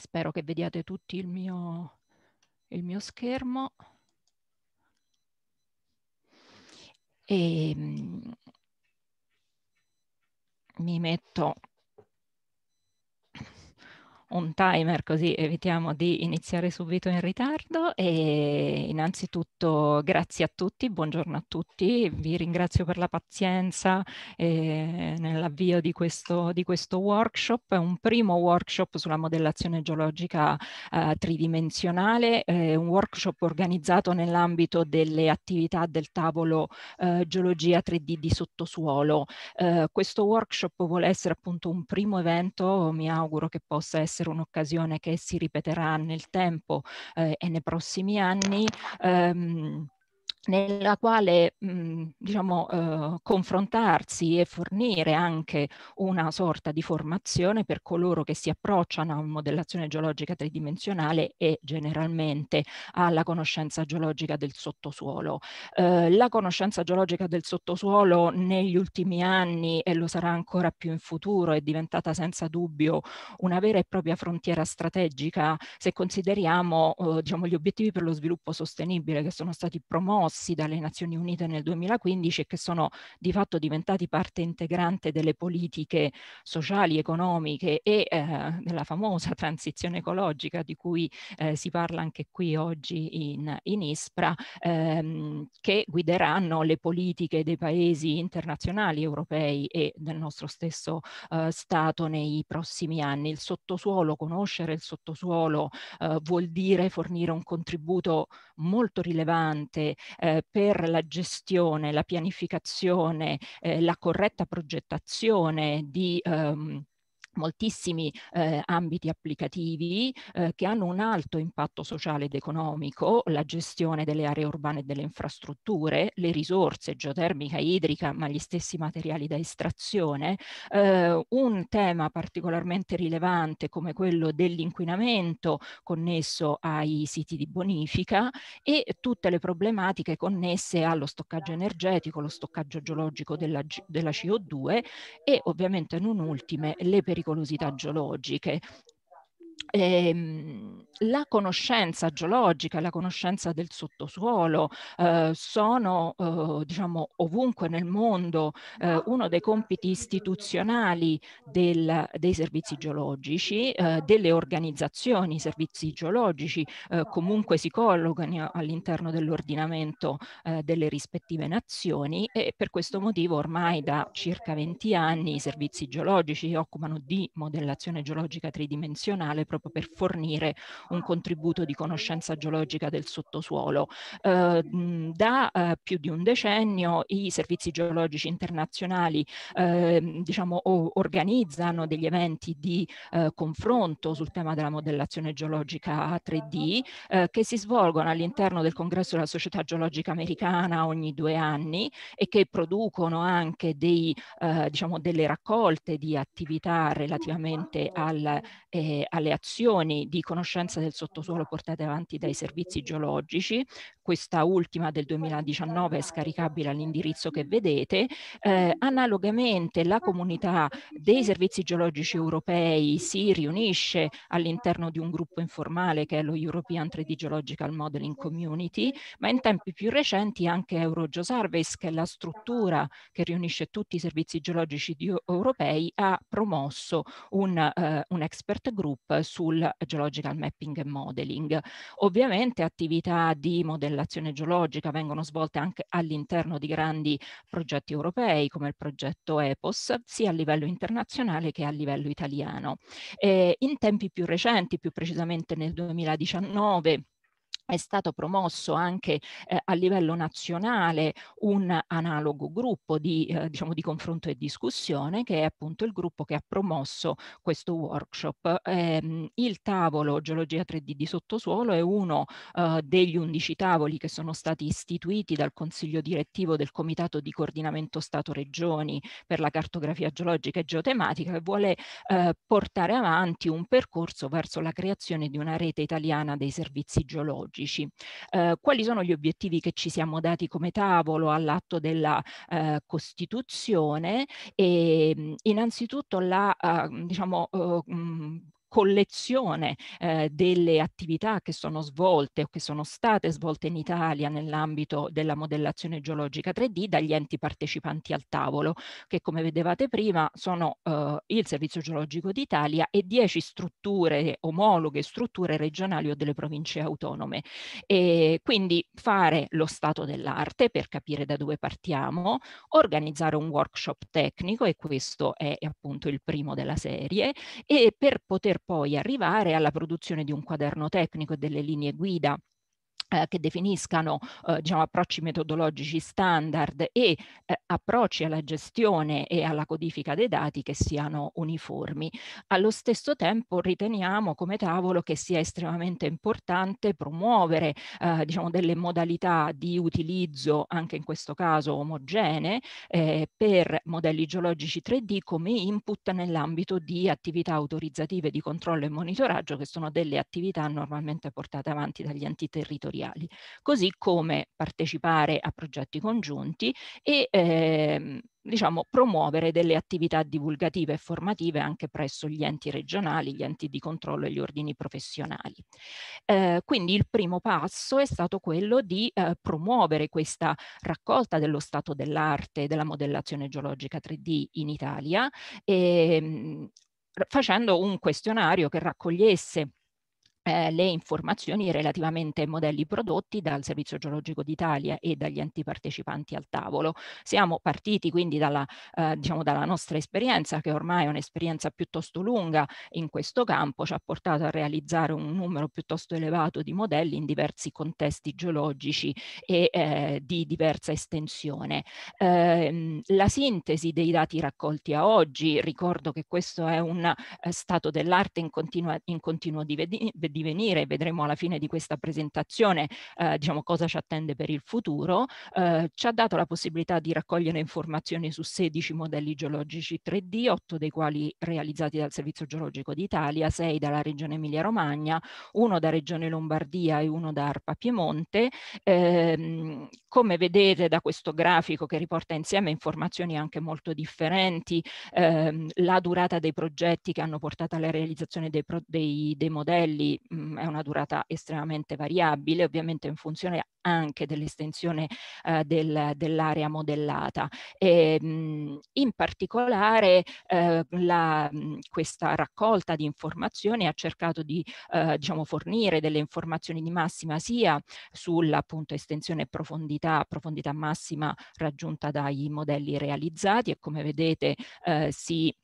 Spero che vediate tutti il mio, il mio schermo. E, ehm, mi metto un timer così evitiamo di iniziare subito in ritardo e innanzitutto grazie a tutti, buongiorno a tutti, vi ringrazio per la pazienza eh, nell'avvio di questo, di questo workshop, è un primo workshop sulla modellazione geologica eh, tridimensionale, eh, un workshop organizzato nell'ambito delle attività del tavolo eh, geologia 3D di sottosuolo. Eh, questo workshop vuole essere appunto un primo evento, mi auguro che possa essere essere un'occasione che si ripeterà nel tempo eh, e nei prossimi anni. Ehm, nella quale mh, mhmm, diciamo, eh, confrontarsi e fornire anche una sorta di formazione per coloro che si approcciano a modellazione geologica tridimensionale e generalmente alla conoscenza geologica del sottosuolo. Eh, la conoscenza geologica del sottosuolo negli ultimi anni, e lo sarà ancora più in futuro, è diventata senza dubbio una vera e propria frontiera strategica se consideriamo eh, diciamo, gli obiettivi per lo sviluppo sostenibile che sono stati promossi promossi dalle Nazioni Unite nel 2015 e che sono di fatto diventati parte integrante delle politiche sociali, economiche e eh, della famosa transizione ecologica di cui eh, si parla anche qui oggi in, in ISPRA, ehm, che guideranno le politiche dei paesi internazionali europei e del nostro stesso eh, Stato nei prossimi anni. Il sottosuolo, conoscere il sottosuolo eh, vuol dire fornire un contributo molto rilevante eh, per la gestione, la pianificazione, eh, la corretta progettazione di ehm, moltissimi eh, ambiti applicativi eh, che hanno un alto impatto sociale ed economico, la gestione delle aree urbane e delle infrastrutture, le risorse geotermica, idrica, ma gli stessi materiali da estrazione, eh, un tema particolarmente rilevante come quello dell'inquinamento connesso ai siti di bonifica e tutte le problematiche connesse allo stoccaggio energetico, lo stoccaggio geologico della, della CO2 e ovviamente non ultime le pericolosità pericolosità ah. geologiche ehm, la conoscenza geologica, la conoscenza del sottosuolo eh, sono eh, diciamo ovunque nel mondo eh, uno dei compiti istituzionali del, dei servizi geologici, eh, delle organizzazioni servizi geologici eh, comunque si collocano all'interno dell'ordinamento eh, delle rispettive nazioni e per questo motivo ormai da circa 20 anni i servizi geologici si occupano di modellazione geologica tridimensionale proprio per fornire un contributo di conoscenza geologica del sottosuolo. Eh, da eh, più di un decennio i servizi geologici internazionali eh, diciamo, organizzano degli eventi di eh, confronto sul tema della modellazione geologica 3D eh, che si svolgono all'interno del congresso della società geologica americana ogni due anni e che producono anche dei, eh, diciamo, delle raccolte di attività relativamente al, alle attività operazioni di conoscenza del sottosuolo portate avanti dai servizi geologici, questa ultima del 2019 è scaricabile all'indirizzo che vedete, eh, analogamente la comunità dei servizi geologici europei si riunisce all'interno di un gruppo informale che è lo European 3D Geological Modeling Community, ma in tempi più recenti anche Eurogeosurveys, che è la struttura che riunisce tutti i servizi geologici europei, ha promosso un, eh, un expert group sul geological mapping e modeling. Ovviamente attività di modellazione geologica vengono svolte anche all'interno di grandi progetti europei come il progetto EPOS, sia a livello internazionale che a livello italiano. Eh, in tempi più recenti, più precisamente nel 2019, è stato promosso anche eh, a livello nazionale un analogo gruppo di, eh, diciamo di, confronto e discussione che è appunto il gruppo che ha promosso questo workshop. Eh, il tavolo Geologia 3D di sottosuolo è uno eh, degli undici tavoli che sono stati istituiti dal Consiglio direttivo del Comitato di Coordinamento Stato-Regioni per la cartografia geologica e geotematica e vuole eh, portare avanti un percorso verso la creazione di una rete italiana dei servizi geologici strategici. Eh, quali sono gli obiettivi che ci siamo dati come tavolo all'atto della eh, Costituzione? E, innanzitutto la eh, diciamo, eh, collezione eh, delle attività che sono svolte o che sono state svolte in Italia nell'ambito della modellazione geologica 3D dagli enti partecipanti al tavolo, che come vedevate prima sono eh, il Servizio Geologico d'Italia e 10 strutture omologhe, strutture regionali o delle province autonome. E quindi fare lo stato dell'arte per capire da dove partiamo, organizzare un workshop tecnico e questo è appunto il primo della serie e per poter poi arrivare alla produzione di un quaderno tecnico e delle linee guida eh, che definiscano eh, diciamo, approcci metodologici standard e eh, approcci alla gestione e alla codifica dei dati che siano uniformi. Allo stesso tempo riteniamo come tavolo che sia estremamente importante promuovere eh, diciamo, delle modalità di utilizzo, anche in questo caso omogenee, eh, per modelli geologici 3D come input nell'ambito di attività autorizzative di controllo e monitoraggio che sono delle attività normalmente portate avanti dagli enti territoriali territoriali, così come partecipare a progetti congiunti e ehm, diciamo, promuovere delle attività divulgative e formative anche presso gli enti regionali, gli enti di controllo e gli ordini professionali. Eh, quindi il primo passo è stato quello di eh, promuovere questa raccolta dello stato dell'arte della modellazione geologica 3D in Italia e, ehm, facendo un questionario che raccogliesse eh, le informazioni relativamente ai modelli prodotti dal Servizio Geologico d'Italia e dagli enti partecipanti al tavolo. Siamo partiti quindi dalla, eh, diciamo dalla nostra esperienza, che ormai è un'esperienza piuttosto lunga in questo campo, ci ha portato a realizzare un numero piuttosto elevato di modelli in diversi contesti geologici e eh, di diversa estensione. Eh, la sintesi dei dati raccolti a oggi, ricordo che questo è un eh, stato dell'arte in, in continuo divenire, divenire, vedremo alla fine di questa presentazione eh, diciamo cosa ci attende per il futuro, eh, ci ha dato la possibilità di raccogliere informazioni su 16 modelli geologici 3D, 8 dei quali realizzati dal Servizio Geologico d'Italia, 6 dalla Regione Emilia-Romagna, uno da Regione Lombardia e uno da Arpa Piemonte. Eh, come vedete da questo grafico che riporta insieme informazioni anche molto differenti, ehm, la durata dei progetti che hanno portato alla realizzazione dei, dei, dei modelli mh, mhmm, è una durata estremamente variabile, ovviamente in funzione anche dell'estensione eh, del, dell'area modellata. E, ehm, mh, in particolare eh, la, mhmm, questa raccolta di informazioni ha cercato di eh, diciamo, fornire delle informazioni di massima sia sull'estensione e profondità, profondità massima raggiunta dai modelli realizzati e come vedete eh, si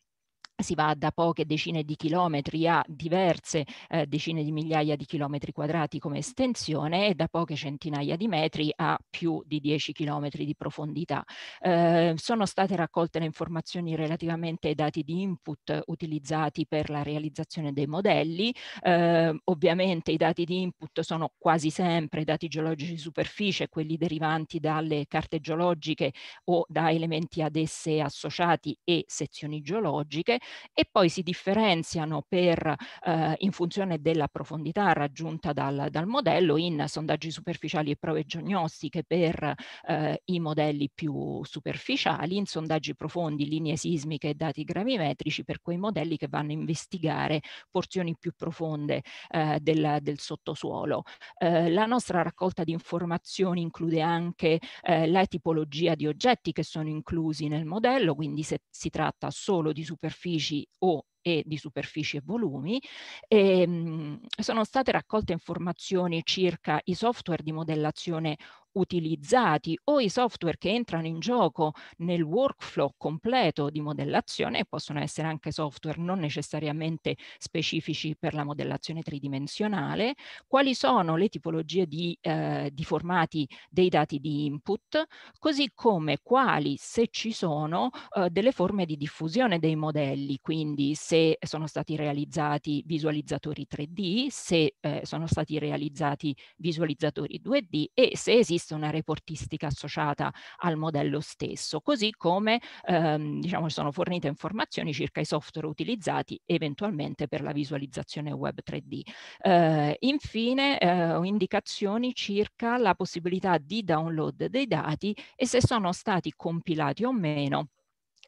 si va da poche decine di chilometri a diverse eh, decine di migliaia di chilometri quadrati come estensione e da poche centinaia di metri a più di 10 chilometri di profondità. Eh, sono state raccolte le informazioni relativamente ai dati di input utilizzati per la realizzazione dei modelli. Eh, ovviamente i dati di input sono quasi sempre dati geologici di superficie, quelli derivanti dalle carte geologiche o da elementi ad esse associati e sezioni geologiche e poi si differenziano per, eh, in funzione della profondità raggiunta dal, dal, modello in sondaggi superficiali e prove giognostiche per eh, i modelli più superficiali, in sondaggi profondi, linee sismiche e dati gravimetrici per quei modelli che vanno a investigare porzioni più profonde eh, del, del, sottosuolo. Eh, la nostra raccolta di informazioni include anche eh, la tipologia di oggetti che sono inclusi nel modello, quindi se si tratta solo di superficie superfici o e di superfici e volumi. E, ehm, sono state raccolte informazioni circa i software di modellazione utilizzati o i software che entrano in gioco nel workflow completo di modellazione possono essere anche software non necessariamente specifici per la modellazione tridimensionale, quali sono le tipologie di, eh, di formati dei dati di input, così come quali, se ci sono, eh, delle forme di diffusione dei modelli, quindi se sono stati realizzati visualizzatori 3D, se eh, sono stati realizzati visualizzatori 2D e se esiste esiste una reportistica associata al modello stesso, così come ehm, diciamo, sono fornite informazioni circa i software utilizzati eventualmente per la visualizzazione web 3D. Eh, infine, eh, indicazioni circa la possibilità di download dei dati e se sono stati compilati o meno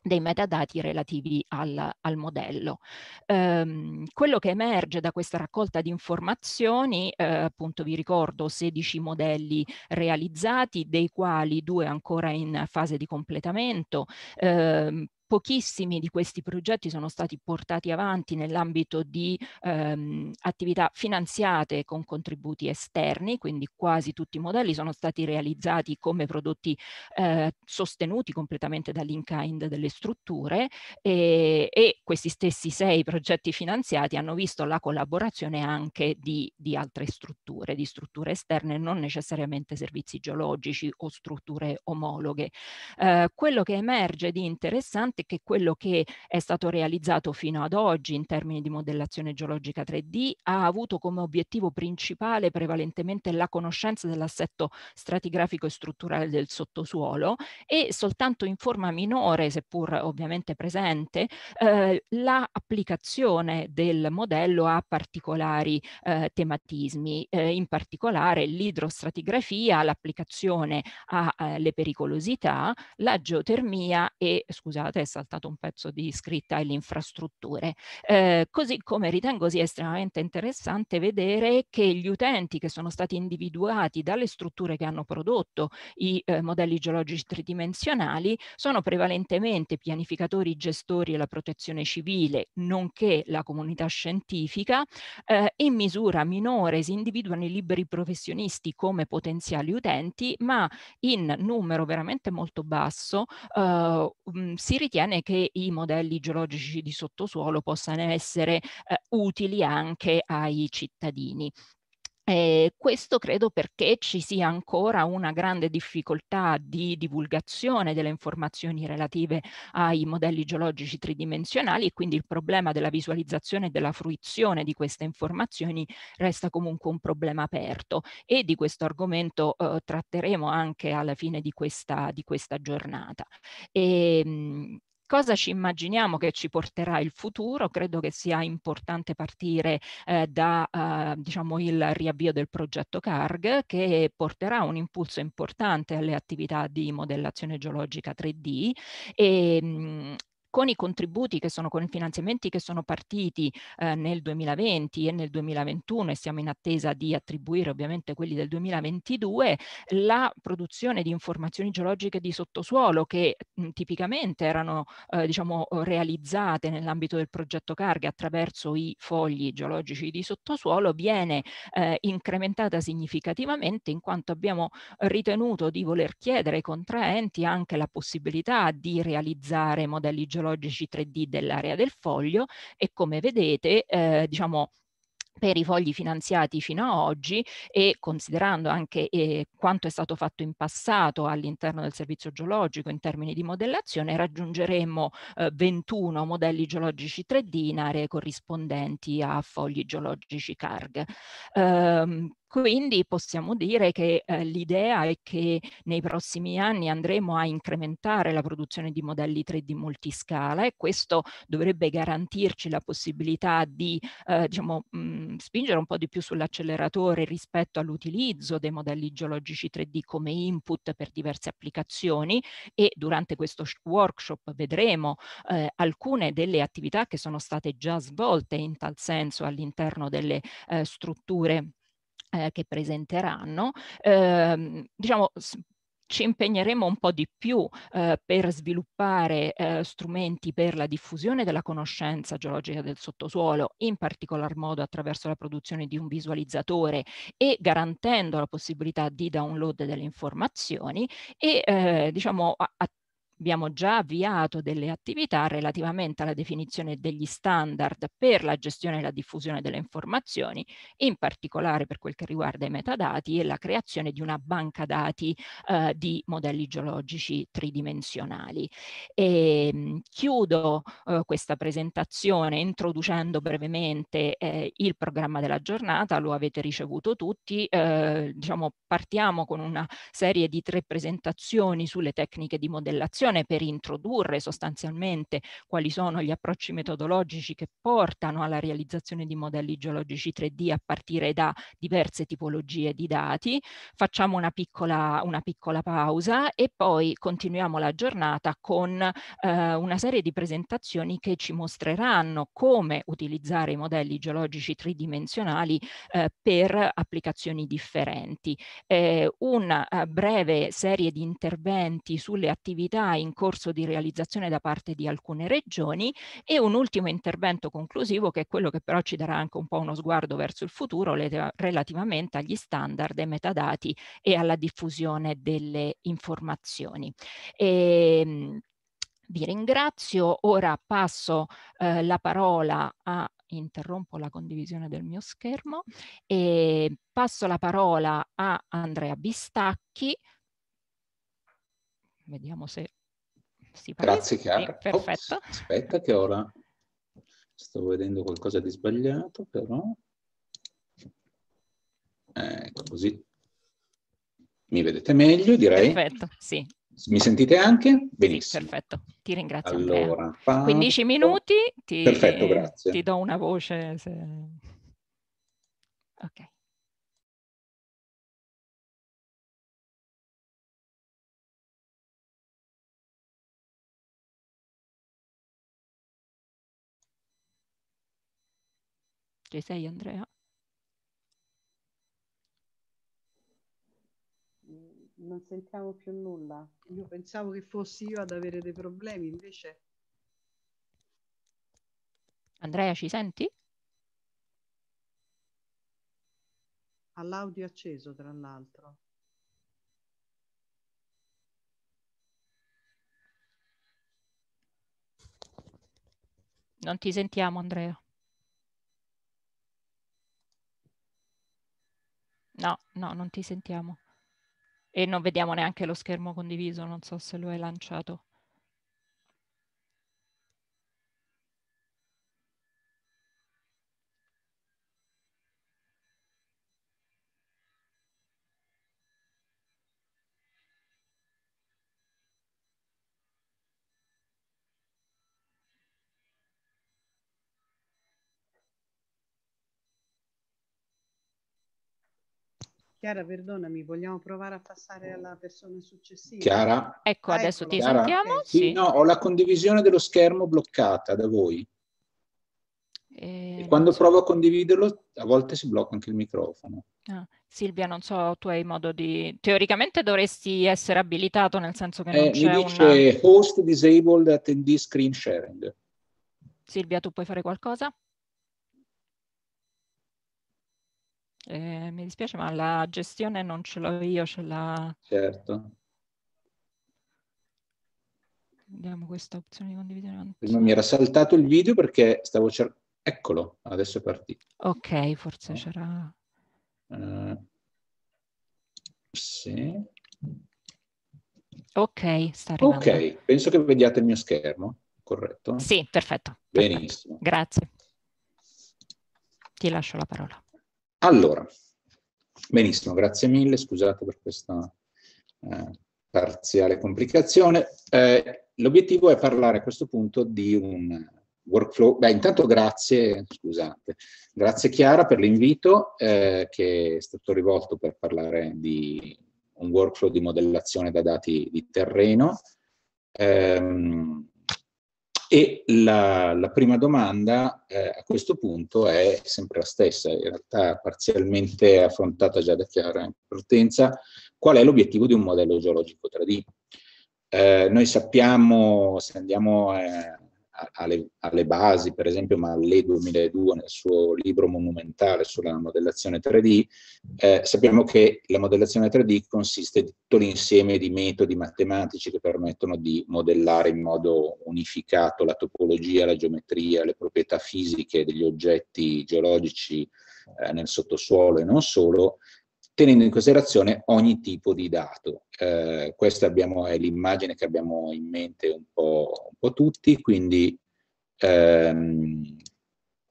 dei metadati relativi al, al modello. Ehm, quello che emerge da questa raccolta di informazioni, eh, appunto vi ricordo 16 modelli realizzati, dei quali due ancora in fase di completamento, ehm, pochissimi di questi progetti sono stati portati avanti nell'ambito di ehm, attività finanziate con contributi esterni, quindi quasi tutti i modelli sono stati realizzati come prodotti eh, sostenuti completamente dall'in-kind delle strutture e, e, questi stessi sei progetti finanziati hanno visto la collaborazione anche di, di altre strutture, di strutture esterne, non necessariamente servizi geologici o strutture omologhe. Eh, quello che emerge di interessante importante che quello che è stato realizzato fino ad oggi in termini di modellazione geologica 3D ha avuto come obiettivo principale prevalentemente la conoscenza dell'assetto stratigrafico e strutturale del sottosuolo e soltanto in forma minore, seppur ovviamente presente, eh, l'applicazione del modello a particolari eh, tematismi, eh, in particolare l'idrostratigrafia, l'applicazione alle eh, pericolosità, la geotermia e, scusate saltato un pezzo di scritta alle infrastrutture. Eh, così come ritengo sia estremamente interessante vedere che gli utenti che sono stati individuati dalle strutture che hanno prodotto i eh, modelli geologici tridimensionali sono prevalentemente pianificatori, gestori e la protezione civile, nonché la comunità scientifica, eh, in misura minore si individuano i liberi professionisti come potenziali utenti, ma in numero veramente molto basso eh, si ritiene ritiene che i modelli geologici di sottosuolo possano essere eh, utili anche ai cittadini. Eh, questo credo perché ci sia ancora una grande difficoltà di divulgazione delle informazioni relative ai modelli geologici tridimensionali e quindi il problema della visualizzazione e della fruizione di queste informazioni resta comunque un problema aperto e di questo argomento eh, tratteremo anche alla fine di questa, di questa giornata. E, ehm, mh, cosa ci immaginiamo che ci porterà il futuro, credo che sia importante partire eh, da eh, diciamo il riavvio del progetto CARG che porterà un impulso importante alle attività di modellazione geologica 3D e, mm, con i contributi che sono, con i finanziamenti che sono partiti eh, nel 2020 e nel 2021 e siamo in attesa di attribuire ovviamente quelli del 2022, la produzione di informazioni geologiche di sottosuolo che mh, mm, tipicamente erano eh, diciamo, realizzate nell'ambito del progetto Carghe attraverso i fogli geologici di sottosuolo viene eh, incrementata significativamente in quanto abbiamo ritenuto di voler chiedere ai contraenti anche la possibilità di realizzare modelli geologici geologici 3D dell'area del foglio e come vedete eh, diciamo per i fogli finanziati fino a oggi e considerando anche eh, quanto è stato fatto in passato all'interno del servizio geologico in termini di modellazione raggiungeremo eh, 21 modelli geologici 3D in aree corrispondenti a fogli geologici CARG. Ehm, quindi possiamo dire che eh, l'idea è che nei prossimi anni andremo a incrementare la produzione di modelli 3D multiscala e questo dovrebbe garantirci la possibilità di eh, diciamo, mh, mm, spingere un po' di più sull'acceleratore rispetto all'utilizzo dei modelli geologici 3D come input per diverse applicazioni e durante questo workshop vedremo eh, alcune delle attività che sono state già svolte in tal senso all'interno delle eh, strutture eh, che presenteranno, ehm, diciamo, ci impegneremo un po' di più eh, per sviluppare eh, strumenti per la diffusione della conoscenza geologica del sottosuolo, in particolar modo attraverso la produzione di un visualizzatore e garantendo la possibilità di download delle informazioni e eh, diciamo, abbiamo già avviato delle attività relativamente alla definizione degli standard per la gestione e la diffusione delle informazioni, in particolare per quel che riguarda i metadati e la creazione di una banca dati eh, di modelli geologici tridimensionali. E, ehm, chiudo eh, questa presentazione introducendo brevemente eh, il programma della giornata, lo avete ricevuto tutti, eh, diciamo partiamo con una serie di tre presentazioni sulle tecniche di modellazione discussione per introdurre sostanzialmente quali sono gli approcci metodologici che portano alla realizzazione di modelli geologici 3D a partire da diverse tipologie di dati. Facciamo una piccola, una piccola pausa e poi continuiamo la giornata con eh, una serie di presentazioni che ci mostreranno come utilizzare i modelli geologici tridimensionali eh, per applicazioni differenti. Eh, una eh, breve serie di interventi sulle attività in corso di realizzazione da parte di alcune regioni e un ultimo intervento conclusivo che è quello che però ci darà anche un po' uno sguardo verso il futuro relativamente agli standard e metadati e alla diffusione delle informazioni. E, ehm, vi ringrazio, ora passo eh, la parola a interrompo la condivisione del mio schermo e passo la parola a Andrea Bistacchi. Vediamo se sì, Grazie Chiara. Sì, perfetto. Ops, aspetta che ora sto vedendo qualcosa di sbagliato, però... Ecco, così mi vedete meglio, direi. Perfetto, sì. Mi sentite anche? Benissimo. Sì, perfetto, ti ringrazio allora, 15 minuti, ti, perfetto, grazie. ti do una voce. Se... Ok. Ci sei Andrea? Non sentiamo più nulla. Io pensavo che fossi io ad avere dei problemi, invece... Andrea, ci senti? All'audio acceso, tra l'altro. Non ti sentiamo, Andrea. No, no, non ti sentiamo. E non vediamo neanche lo schermo condiviso, non so se lo hai lanciato. Chiara, perdonami, vogliamo provare a passare alla persona successiva? Chiara? Ecco, ah, ecco adesso eccolo. ti Chiara. sentiamo. Eh, sì, sì. No, ho la condivisione dello schermo bloccata da voi. Eh, e quando so. provo a condividerlo, a volte si blocca anche il microfono. Ah, Silvia, non so, tu hai modo di... Teoricamente dovresti essere abilitato, nel senso che eh, non eh, c'è mi dice una... host disabled attendee screen sharing. Silvia, tu puoi fare qualcosa? Eh, mi dispiace, ma la gestione non ce l'ho io, ce l'ha... Certo. Vediamo questa opzione di condividere. Prima mi era saltato il video perché stavo cercando... Eccolo, adesso è partito. Ok, forse no. Eh. c'era... Uh, sì. Ok, sta arrivando. Ok, penso che vediate il mio schermo, corretto? Sì, perfetto. Benissimo. Perfetto. Grazie. Ti lascio la parola. Allora, benissimo, grazie mille, scusate per questa eh, parziale complicazione. Eh, L'obiettivo è parlare a questo punto di un workflow. Beh, intanto grazie, scusate, grazie Chiara per l'invito eh, che è stato rivolto per parlare di un workflow di modellazione da dati di terreno. Um, e la, la prima domanda eh, a questo punto è sempre la stessa, in realtà parzialmente affrontata già da Chiara in partenza, qual è l'obiettivo di un modello geologico 3D? Eh, noi sappiamo, se andiamo eh, alle, alle, basi, per esempio Mallet 2002 nel suo libro monumentale sulla modellazione 3D, eh, sappiamo che la modellazione 3D consiste di tutto l'insieme di metodi matematici che permettono di modellare in modo unificato la topologia, la geometria, le proprietà fisiche degli oggetti geologici eh, nel sottosuolo e non solo, tenendo in considerazione ogni tipo di dato. Eh, questa abbiamo, è l'immagine che abbiamo in mente un po', un po tutti, quindi ehm,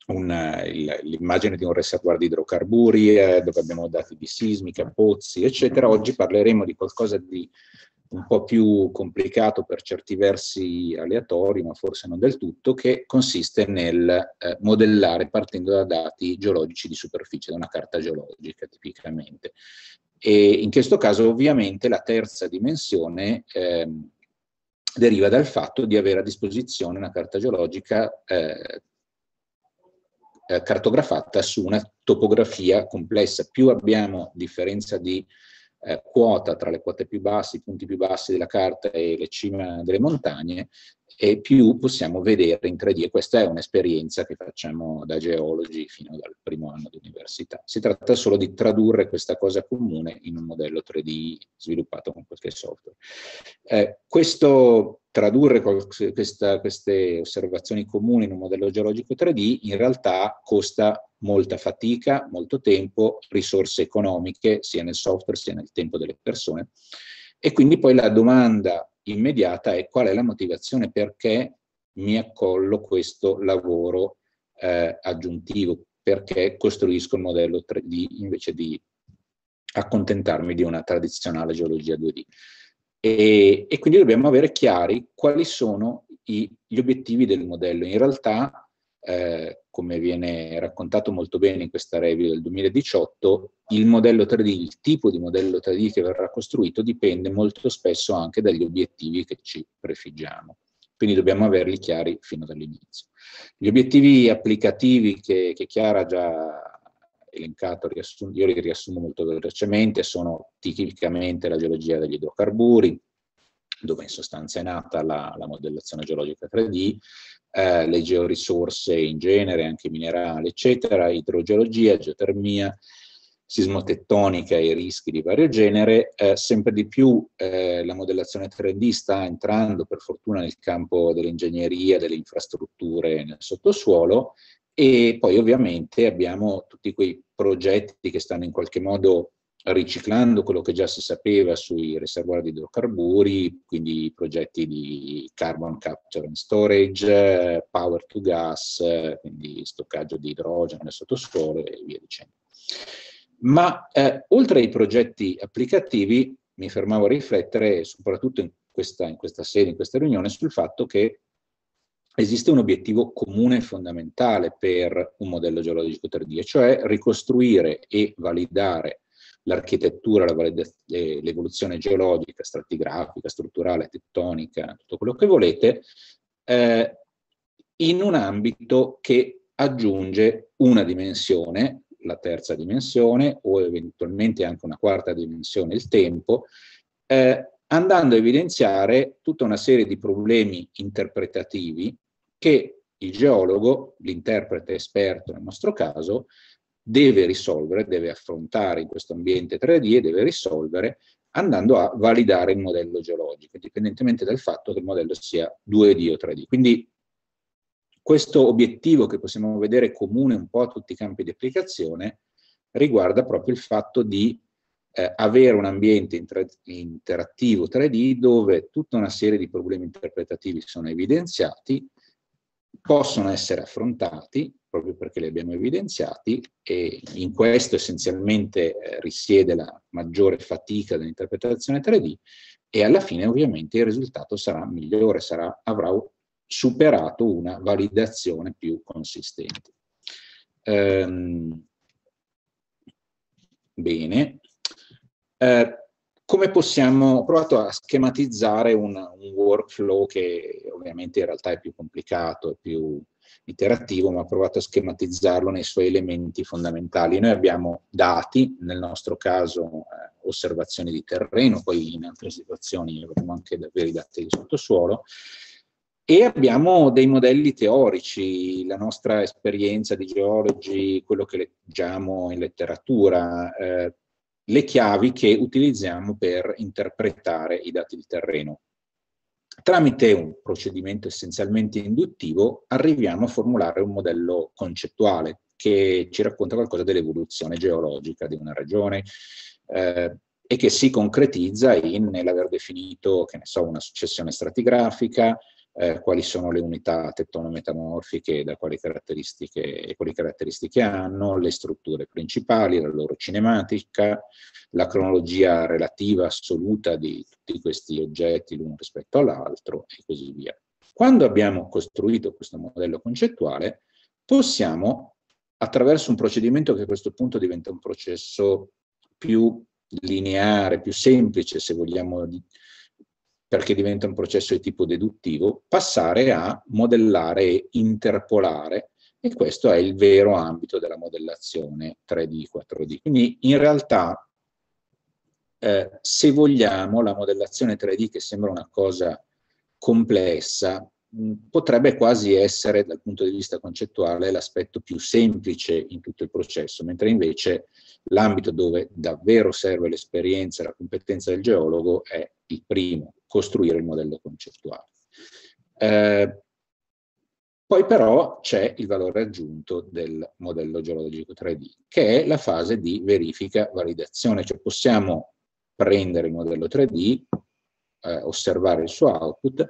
l'immagine di un reservoir di idrocarburi, eh, dove abbiamo dati di sismica, pozzi, eccetera. Oggi parleremo di qualcosa di un po' più complicato per certi versi aleatori, ma forse non del tutto, che consiste nel eh, modellare partendo da dati geologici di superficie, da una carta geologica tipicamente. E in questo caso ovviamente la terza dimensione eh, deriva dal fatto di avere a disposizione una carta geologica eh, eh cartografata su una topografia complessa. Più abbiamo differenza di eh, quota tra le quote più basse, i punti più bassi della carta e le cime delle montagne, e più possiamo vedere in 3D. E Questa è un'esperienza che facciamo da geologi fino al primo anno di università. Si tratta solo di tradurre questa cosa comune in un modello 3D sviluppato con qualche software. Eh, questo tradurre questa, queste osservazioni comuni in un modello geologico 3D in realtà costa molta fatica, molto tempo, risorse economiche sia nel software sia nel tempo delle persone. E quindi poi la domanda immediata è qual è la motivazione, perché mi accollo questo lavoro eh, aggiuntivo, perché costruisco il modello 3D invece di accontentarmi di una tradizionale geologia 2D. E, e quindi dobbiamo avere chiari quali sono i, gli obiettivi del modello. In realtà, eh, come viene raccontato molto bene in questa review del 2018, il modello 3D, il tipo di modello 3D che verrà costruito dipende molto spesso anche dagli obiettivi che ci prefiggiamo quindi dobbiamo averli chiari fino dall'inizio. Gli obiettivi applicativi che, che Chiara ha già elencato, io li riassumo molto velocemente, sono tipicamente la geologia degli idrocarburi, dove in sostanza è nata la, la modellazione geologica 3D, eh, le georisorse in genere, anche minerali, eccetera, idrogeologia, geotermia, sismotettonica e rischi di vario genere, eh, sempre di più eh, la modellazione 3D sta entrando per fortuna nel campo dell'ingegneria, delle infrastrutture nel sottosuolo e poi ovviamente abbiamo tutti quei progetti che stanno in qualche modo riciclando quello che già si sapeva sui riservori di idrocarburi, quindi progetti di carbon capture and storage, power to gas, quindi stoccaggio di idrogeno nel sottosuolo e via dicendo. Ma eh, oltre ai progetti applicativi, mi fermavo a riflettere, soprattutto in questa, in questa sede, in questa riunione, sul fatto che esiste un obiettivo comune fondamentale per un modello geologico 3D, cioè ricostruire e validare l'architettura, eh, l'evoluzione geologica, stratigrafica, strutturale, tettonica, tutto quello che volete, eh, in un ambito che aggiunge una dimensione, la terza dimensione, o eventualmente anche una quarta dimensione, il tempo, eh, andando a evidenziare tutta una serie di problemi interpretativi che il geologo, l'interprete esperto nel nostro caso, deve risolvere, deve affrontare in questo ambiente 3D e deve risolvere andando a validare il modello geologico, indipendentemente dal fatto che il modello sia 2D o 3D. Quindi questo obiettivo che possiamo vedere comune un po' a tutti i campi di applicazione riguarda proprio il fatto di eh, avere un ambiente inter interattivo 3D dove tutta una serie di problemi interpretativi sono evidenziati possono essere affrontati proprio perché li abbiamo evidenziati e in questo essenzialmente eh, risiede la maggiore fatica dell'interpretazione 3D e alla fine ovviamente il risultato sarà migliore, sarà, avrà superato una validazione più consistente. Ehm, bene. Eh, come possiamo, ho provato a schematizzare una, un workflow che ovviamente in realtà è più complicato, è più iterativo, ma ho provato a schematizzarlo nei suoi elementi fondamentali. Noi abbiamo dati, nel nostro caso eh, osservazioni di terreno, poi in altre situazioni avremo anche davvero i dati di sottosuolo, e abbiamo dei modelli teorici, la nostra esperienza di geologi, quello che leggiamo in letteratura, eh, le chiavi che utilizziamo per interpretare i dati di terreno. Tramite un procedimento essenzialmente induttivo arriviamo a formulare un modello concettuale che ci racconta qualcosa dell'evoluzione geologica di una regione eh, e che si concretizza in, nell'aver definito, che ne so, una successione stratigrafica, eh, quali sono le unità tettonometamorfiche da quali caratteristiche, e quali caratteristiche hanno, le strutture principali, la loro cinematica, la cronologia relativa assoluta di tutti questi oggetti l'uno rispetto all'altro e così via. Quando abbiamo costruito questo modello concettuale, possiamo, attraverso un procedimento che a questo punto diventa un processo più lineare, più semplice, se vogliamo perché diventa un processo di tipo deduttivo, passare a modellare e interpolare, e questo è il vero ambito della modellazione 3D, 4D. Quindi in realtà, eh, se vogliamo, la modellazione 3D, che sembra una cosa complessa, mm, potrebbe quasi essere, dal punto di vista concettuale, l'aspetto più semplice in tutto il processo, mentre invece L'ambito dove davvero serve l'esperienza e la competenza del geologo è il primo, costruire il modello concettuale. Eh, poi però c'è il valore aggiunto del modello geologico 3D, che è la fase di verifica-validazione, cioè possiamo prendere il modello 3D, eh, osservare il suo output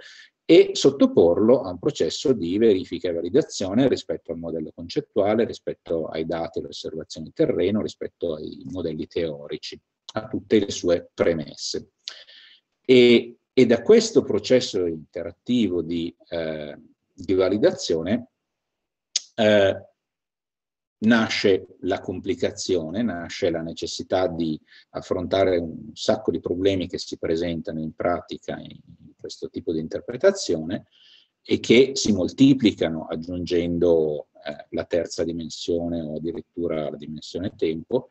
e sottoporlo a un processo di verifica e validazione rispetto al modello concettuale, rispetto ai dati e alle osservazioni terreno, rispetto ai modelli teorici, a tutte le sue premesse. E, e da questo processo interattivo di, eh, di validazione eh, nasce la complicazione, nasce la necessità di affrontare un sacco di problemi che si presentano in pratica in questo tipo di interpretazione e che si moltiplicano aggiungendo eh, la terza dimensione o addirittura la dimensione tempo,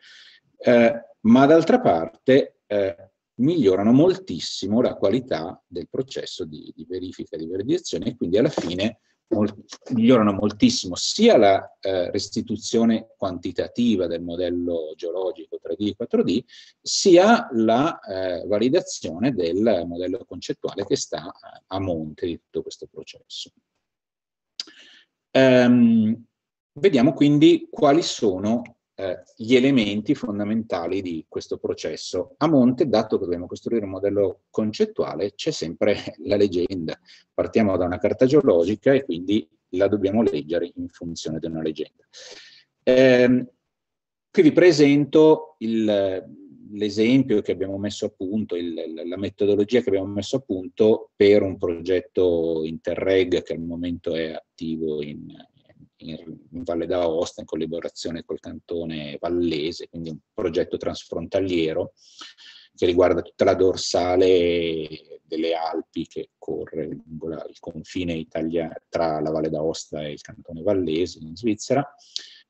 eh, ma d'altra parte eh, migliorano moltissimo la qualità del processo di, di verifica, di validazione e quindi alla fine mol migliorano moltissimo sia la eh, restituzione quantitativa del modello geologico 3D e 4D, sia la eh, validazione del modello concettuale che sta a, eh, a monte di tutto questo processo. Ehm, vediamo quindi quali sono eh, gli elementi fondamentali di questo processo. A monte, dato che dobbiamo costruire un modello concettuale, c'è sempre la leggenda. Partiamo da una carta geologica e quindi la dobbiamo leggere in funzione di una leggenda. Eh, qui vi presento l'esempio che abbiamo messo a punto, il, la metodologia che abbiamo messo a punto per un progetto Interreg che al momento è attivo in, in Valle d'Aosta in collaborazione col cantone Vallese, quindi un progetto transfrontaliero che riguarda tutta la dorsale delle Alpi che corre lungo la, il confine Italia, tra la Valle d'Aosta e il cantone Vallese in Svizzera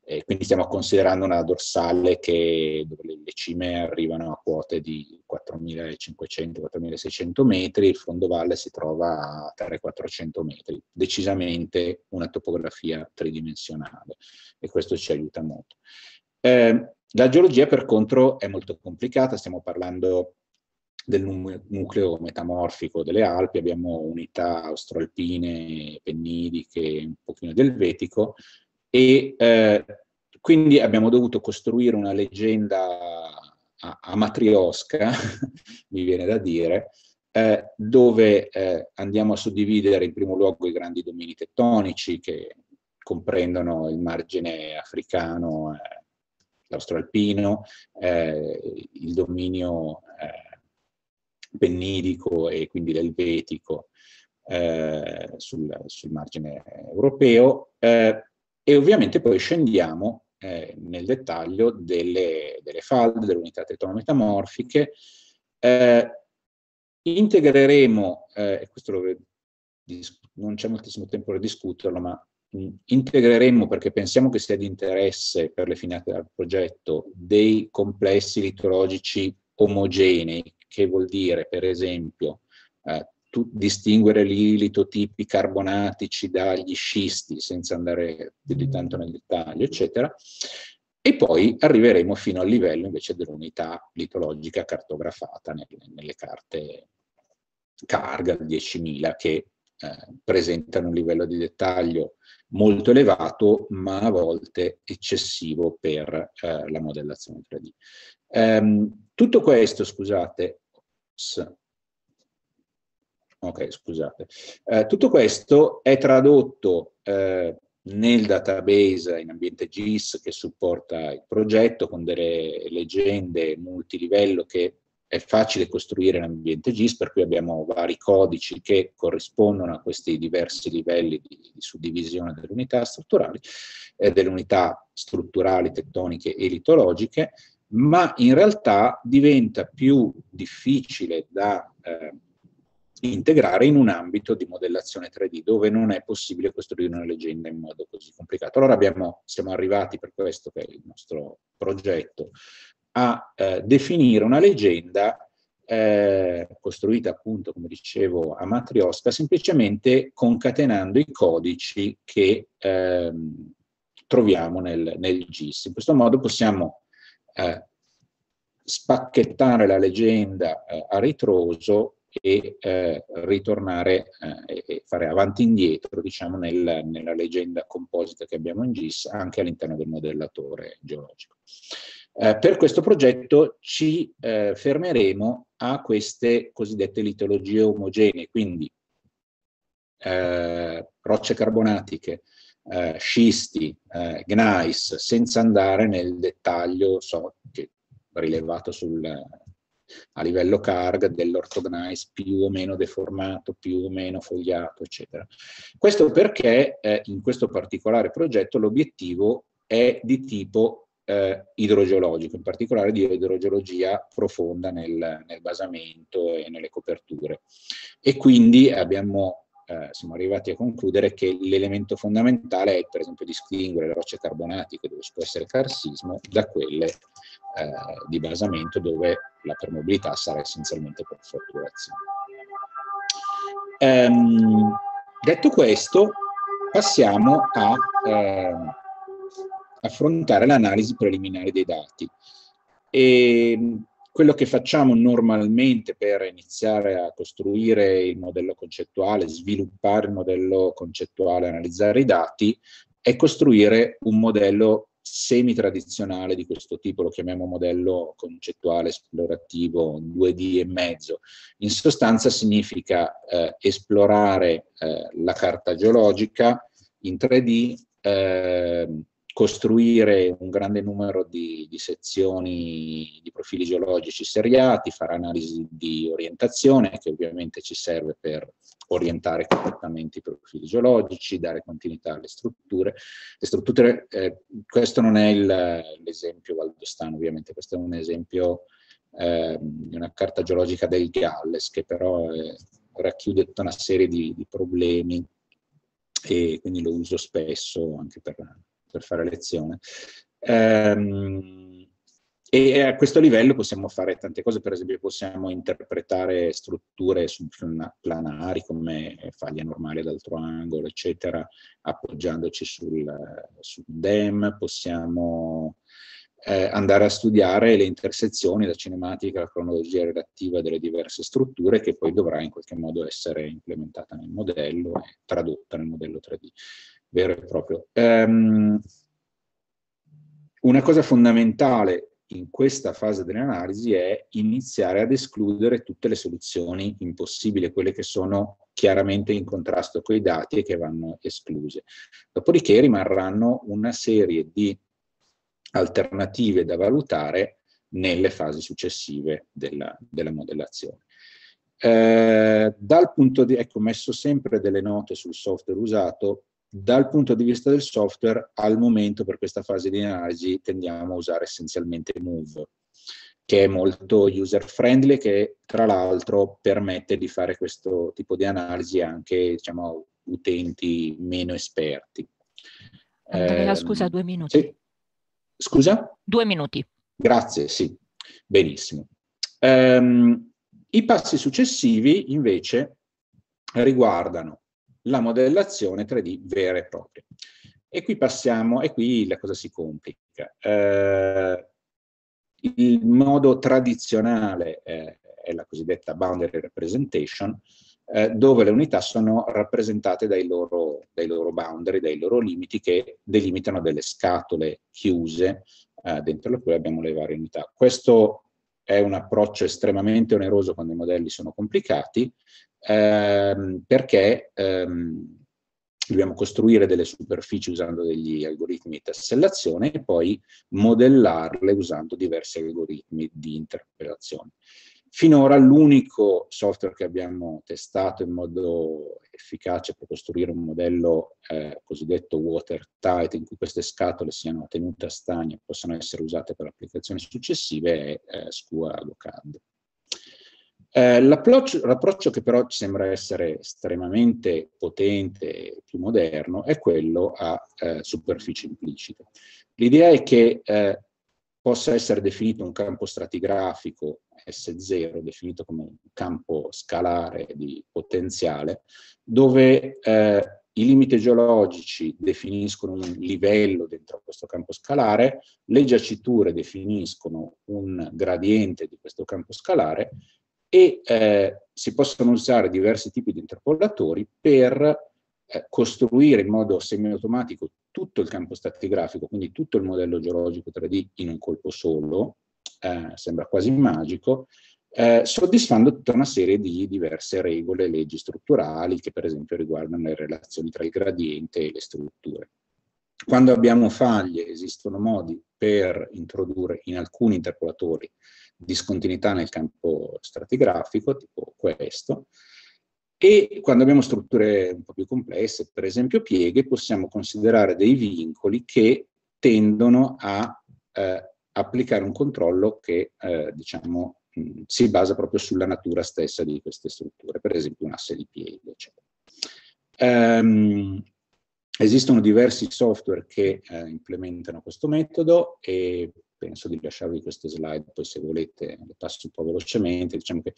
eh, quindi stiamo considerando una dorsale che, dove le cime arrivano a quote di 4.500-4.600 metri, il fondovalle si trova a 3.400 metri, decisamente una topografia tridimensionale e questo ci aiuta molto. Eh, la geologia per contro è molto complicata, stiamo parlando del nucleo metamorfico delle Alpi, abbiamo unità australpine, pennidiche, un pochino del vetico, e eh, quindi abbiamo dovuto costruire una leggenda amatriosca, mi viene da dire, eh, dove eh, andiamo a suddividere in primo luogo i grandi domini tettonici che comprendono il margine africano, eh, l'australpino, eh, il dominio eh, pennidico e quindi l'elvetico eh, sul, sul, margine europeo, e ovviamente poi scendiamo eh, nel dettaglio delle, delle falde, delle unità tettonometamorfiche. Eh, integreremo, eh, e questo lo, non c'è moltissimo tempo per discuterlo, ma mh, mm, integreremo, perché pensiamo che sia di interesse per le finate del progetto, dei complessi litologici omogenei, che vuol dire per esempio eh, tu, distinguere gli litotipi carbonatici dagli scisti, senza andare di mm. tanto nel dettaglio, eccetera. E poi arriveremo fino al livello invece dell'unità litologica cartografata nelle, nelle carte Carga 10.000 che eh, presentano un livello di dettaglio molto elevato ma a volte eccessivo per eh, la modellazione 3D. Ehm, tutto questo, scusate, Ok, scusate. Eh, tutto questo è tradotto eh, nel database in ambiente GIS che supporta il progetto con delle leggende multilivello che è facile costruire in ambiente GIS, per cui abbiamo vari codici che corrispondono a questi diversi livelli di, di suddivisione delle unità strutturali, eh, delle unità strutturali, tettoniche e litologiche, ma in realtà diventa più difficile da eh, integrare in un ambito di modellazione 3D dove non è possibile costruire una leggenda in modo così complicato. Allora abbiamo, siamo arrivati per questo che è il nostro progetto a eh, definire una leggenda eh, costruita appunto, come dicevo, a Matrioska, semplicemente concatenando i codici che ehm, troviamo nel, nel, GIS. In questo modo possiamo eh, spacchettare la leggenda eh, a ritroso e eh, ritornare eh, e fare avanti e indietro diciamo, nel, nella leggenda composita che abbiamo in GIS anche all'interno del modellatore geologico. Eh, per questo progetto ci eh, fermeremo a queste cosiddette litologie omogenee, quindi eh, rocce carbonatiche, eh, scisti, gneiss, senza andare nel dettaglio so, che rilevato sul, a livello CARG dell'ortognize più o meno deformato, più o meno fogliato, eccetera. Questo perché eh, in questo particolare progetto l'obiettivo è di tipo eh, idrogeologico, in particolare di idrogeologia profonda nel, nel basamento e nelle coperture. E quindi abbiamo eh, siamo arrivati a concludere che l'elemento fondamentale è per esempio distinguere le rocce carbonatiche dove ci può essere carsismo da quelle eh, di basamento dove la permeabilità sarà essenzialmente per fratturazione. Ehm, detto questo, passiamo a eh, affrontare l'analisi preliminare dei dati. E ehm, quello che facciamo normalmente per iniziare a costruire il modello concettuale, sviluppare il modello concettuale, analizzare i dati, è costruire un modello semi-tradizionale di questo tipo, lo chiamiamo modello concettuale esplorativo 2D e mezzo. In sostanza significa eh, esplorare eh, la carta geologica in 3D eh, costruire un grande numero di, di, sezioni di profili geologici seriati, fare analisi di orientazione che ovviamente ci serve per orientare correttamente i profili geologici, dare continuità alle strutture. Le strutture eh, questo non è il, l'esempio valdostano ovviamente, questo è un esempio eh, di una carta geologica del Galles che però eh, racchiude tutta una serie di, di problemi e quindi lo uso spesso anche per per fare lezione. Ehm, e a questo livello possiamo fare tante cose, per esempio possiamo interpretare strutture planari come faglia normale ad altro angolo, eccetera, appoggiandoci sul, sul DEM, possiamo eh, andare a studiare le intersezioni, la cinematica, la cronologia relativa delle diverse strutture che poi dovrà in qualche modo essere implementata nel modello e tradotta nel modello 3D vero e proprio. Um, una cosa fondamentale in questa fase dell'analisi è iniziare ad escludere tutte le soluzioni impossibili, quelle che sono chiaramente in contrasto con i dati e che vanno escluse. Dopodiché rimarranno una serie di alternative da valutare nelle fasi successive della, della modellazione. Eh, dal punto di, ecco, messo sempre delle note sul software usato dal punto di vista del software, al momento per questa fase di analisi tendiamo a usare essenzialmente Move, che è molto user friendly, che tra l'altro permette di fare questo tipo di analisi anche diciamo, a utenti meno esperti. Antonella, eh, scusa, due minuti. Sì. Scusa? Due minuti. Grazie, sì, benissimo. Um, I passi successivi invece riguardano la modellazione 3D vera e propria. E qui passiamo, e qui la cosa si complica. Eh, il modo tradizionale eh, è la cosiddetta boundary representation, eh, dove le unità sono rappresentate dai loro, dai loro, boundary, dai loro limiti che delimitano delle scatole chiuse eh, dentro le quali abbiamo le varie unità. Questo è un approccio estremamente oneroso quando i modelli sono complicati, ehm, perché ehm, dobbiamo costruire delle superfici usando degli algoritmi di tessellazione e poi modellarle usando diversi algoritmi di interpelazione. Finora l'unico software che abbiamo testato in modo efficace per costruire un modello eh, cosiddetto watertight, in cui queste scatole siano tenute a stagno e possano essere usate per applicazioni successive, è eh, SQA Locad. Eh, l'approccio, che però ci sembra essere estremamente potente e più moderno è quello a eh, superficie implicita. L'idea è che eh, possa essere definito un campo stratigrafico S0, definito come un campo scalare di potenziale, dove eh, i limiti geologici definiscono un livello dentro questo campo scalare, le giaciture definiscono un gradiente di questo campo scalare e eh, si possono usare diversi tipi di interpolatori per eh, costruire in modo semiautomatico tutto il campo stratigrafico, quindi tutto il modello geologico 3D in un colpo solo, eh, sembra quasi magico, eh, soddisfando tutta una serie di diverse regole e leggi strutturali che per esempio riguardano le relazioni tra il gradiente e le strutture. Quando abbiamo faglie esistono modi per introdurre in alcuni interpolatori discontinuità nel campo stratigrafico, tipo questo, e quando abbiamo strutture un po' più complesse, per esempio pieghe, possiamo considerare dei vincoli che tendono a eh, applicare un controllo che eh, diciamo, mh, mm, si basa proprio sulla natura stessa di queste strutture, per esempio un asse di pieghe. Eccetera. Um, esistono diversi software che eh, implementano questo metodo e penso di lasciarvi queste slide, poi se volete le passo un po' velocemente, diciamo che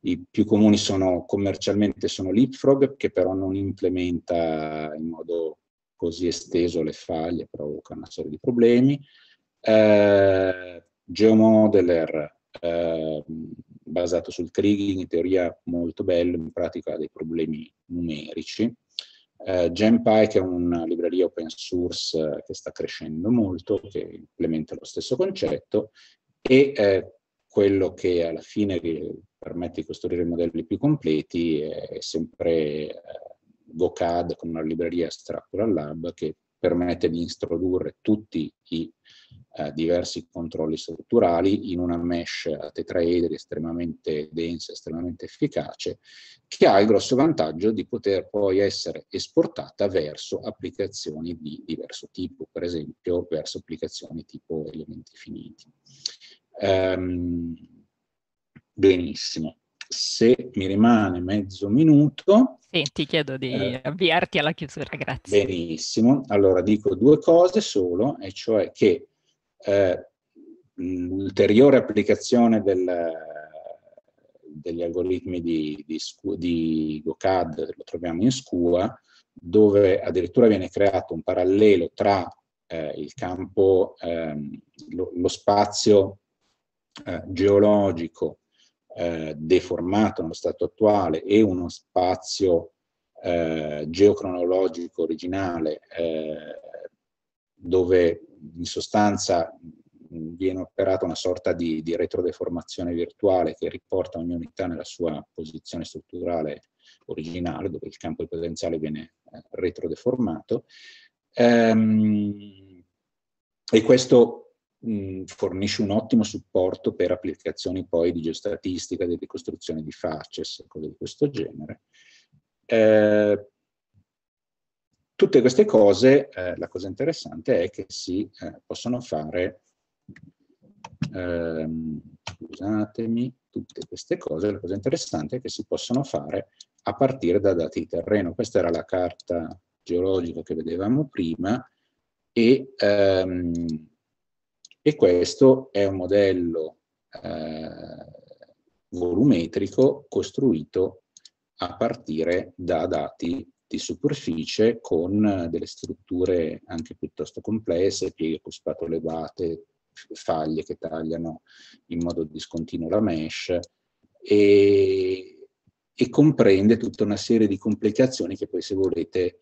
i più comuni sono commercialmente sono Leapfrog, che però non implementa in modo così esteso le faglie, provoca una serie di problemi. Eh, Geomodeler, eh, basato sul trigging, in teoria molto bello, in pratica ha dei problemi numerici, eh, Genpy, che è una libreria open source eh, che sta crescendo molto, che implementa lo stesso concetto, e eh, quello che alla fine permette di costruire modelli più completi è sempre eh, GoCAD, con una libreria Structural Lab, che permette di introdurre tutti i eh, diversi controlli strutturali in una mesh a tetraedri estremamente densa, estremamente efficace, che ha il grosso vantaggio di poter poi essere esportata verso applicazioni di diverso tipo, per esempio verso applicazioni tipo elementi finiti. Um, benissimo. Se mi rimane mezzo minuto... Sì, ti chiedo di eh, avviarti alla chiusura, grazie. Benissimo. Allora dico due cose solo, e cioè che eh, l'ulteriore applicazione del, degli algoritmi di, di, di GoCAD, lo troviamo in SCUA, dove addirittura viene creato un parallelo tra eh, il campo, ehm, lo, lo, spazio eh, geologico eh, deformato nello stato attuale e uno spazio eh, geocronologico originale eh, dove in sostanza mm, viene operata una sorta di, di, retrodeformazione virtuale che riporta ogni unità nella sua posizione strutturale originale, dove il campo di potenziale viene eh, retrodeformato. Ehm, e questo mm, fornisce un ottimo supporto per applicazioni poi di geostatistica, di ricostruzione di facce, cose di questo genere. Eh, Tutte queste cose, eh, la cosa interessante è che si eh, possono fare, ehm, scusatemi, tutte queste cose, la cosa interessante è che si possono fare a partire da dati di terreno. Questa era la carta geologica che vedevamo prima e, ehm, e questo è un modello eh, volumetrico costruito a partire da dati di superficie con eh, delle strutture anche piuttosto complesse, pieghe con spatole faglie che tagliano in modo discontinuo la mesh e, e comprende tutta una serie di complicazioni che poi se volete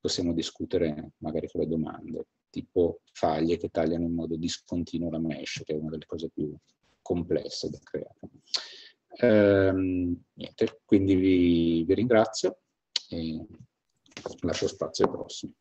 possiamo discutere magari con le domande, tipo faglie che tagliano in modo discontinuo la mesh, che è una delle cose più complesse da creare. Ehm, niente, quindi vi, vi ringrazio e lascio spazio ai prossimi.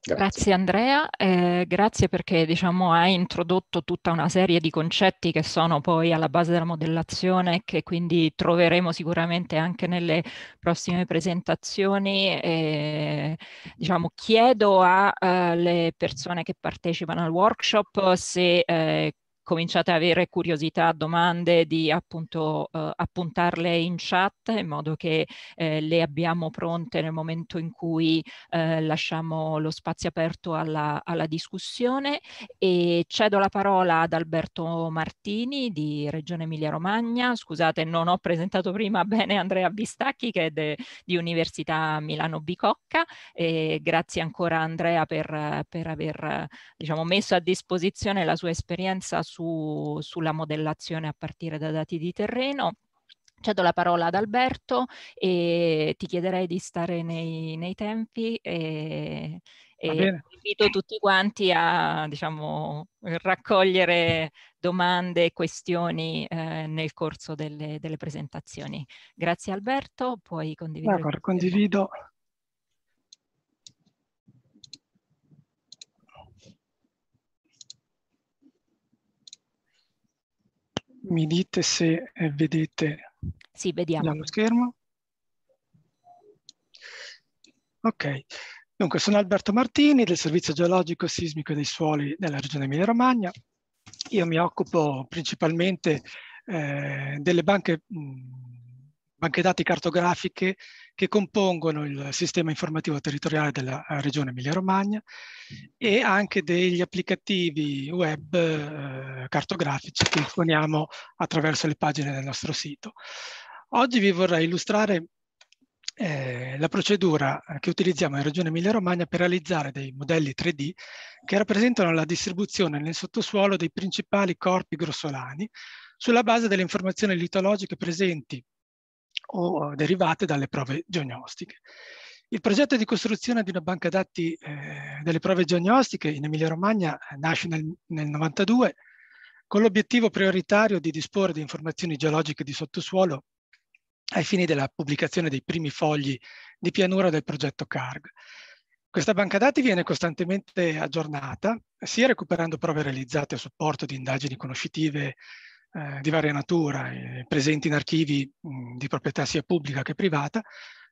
Grazie. grazie Andrea, eh, grazie perché diciamo, hai introdotto tutta una serie di concetti che sono poi alla base della modellazione e che quindi troveremo sicuramente anche nelle prossime presentazioni. E, diciamo, chiedo alle eh, persone che partecipano al workshop se eh, cominciate a avere curiosità, domande, di appunto eh, appuntarle in chat in modo che eh, le abbiamo pronte nel momento in cui eh, lasciamo lo spazio aperto alla, alla discussione e cedo la parola ad Alberto Martini di Regione Emilia Romagna. Scusate, non ho presentato prima bene Andrea Bistacchi che è de, di Università Milano Bicocca e grazie ancora Andrea per, per aver diciamo, messo a disposizione la sua esperienza su su, sulla modellazione a partire da dati di terreno. Cedo la parola ad Alberto e ti chiederei di stare nei, nei tempi e, e invito tutti quanti a diciamo, raccogliere domande e questioni eh, nel corso delle, delle, presentazioni. Grazie Alberto, puoi condividere. D'accordo, condivido. mi dite se eh, vedete sì, vediamo. dallo schermo. Ok, dunque sono Alberto Martini del Servizio Geologico Sismico dei Suoli della Regione Emilia-Romagna. Io mi occupo principalmente eh, delle banche, mh, banche dati cartografiche che compongono il sistema informativo territoriale della eh, regione Emilia-Romagna e anche degli applicativi web eh, cartografici che disponiamo attraverso le pagine del nostro sito. Oggi vi vorrei illustrare eh, la procedura che utilizziamo in Regione Emilia-Romagna per realizzare dei modelli 3D che rappresentano la distribuzione nel sottosuolo dei principali corpi grossolani sulla base delle informazioni litologiche presenti o derivate dalle prove diagnostiche. Il progetto di costruzione di una banca dati eh, delle prove diagnostiche in Emilia-Romagna eh, nasce nel 1992 con l'obiettivo prioritario di disporre di informazioni geologiche di sottosuolo ai fini della pubblicazione dei primi fogli di pianura del progetto CARG. Questa banca dati viene costantemente aggiornata, sia recuperando prove realizzate a supporto di indagini conoscitive eh, di varia natura eh, presenti in archivi di proprietà sia pubblica che privata,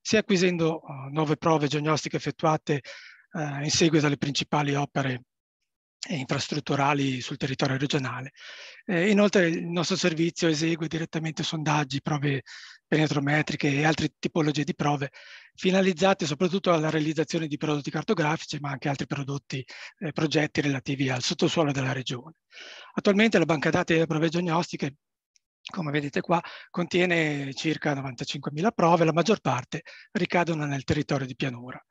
sia acquisendo eh, nuove prove diagnostiche effettuate eh, in seguito alle principali opere infrastrutturali sul territorio regionale. inoltre il nostro servizio esegue direttamente sondaggi, prove penetrometriche e altre tipologie di prove finalizzate soprattutto alla realizzazione di prodotti cartografici ma anche altri prodotti, eh, progetti relativi al sottosuolo della regione. Attualmente la banca dati delle prove diagnostiche come vedete qua, contiene circa 95.000 prove, la maggior parte ricadono nel territorio di pianura.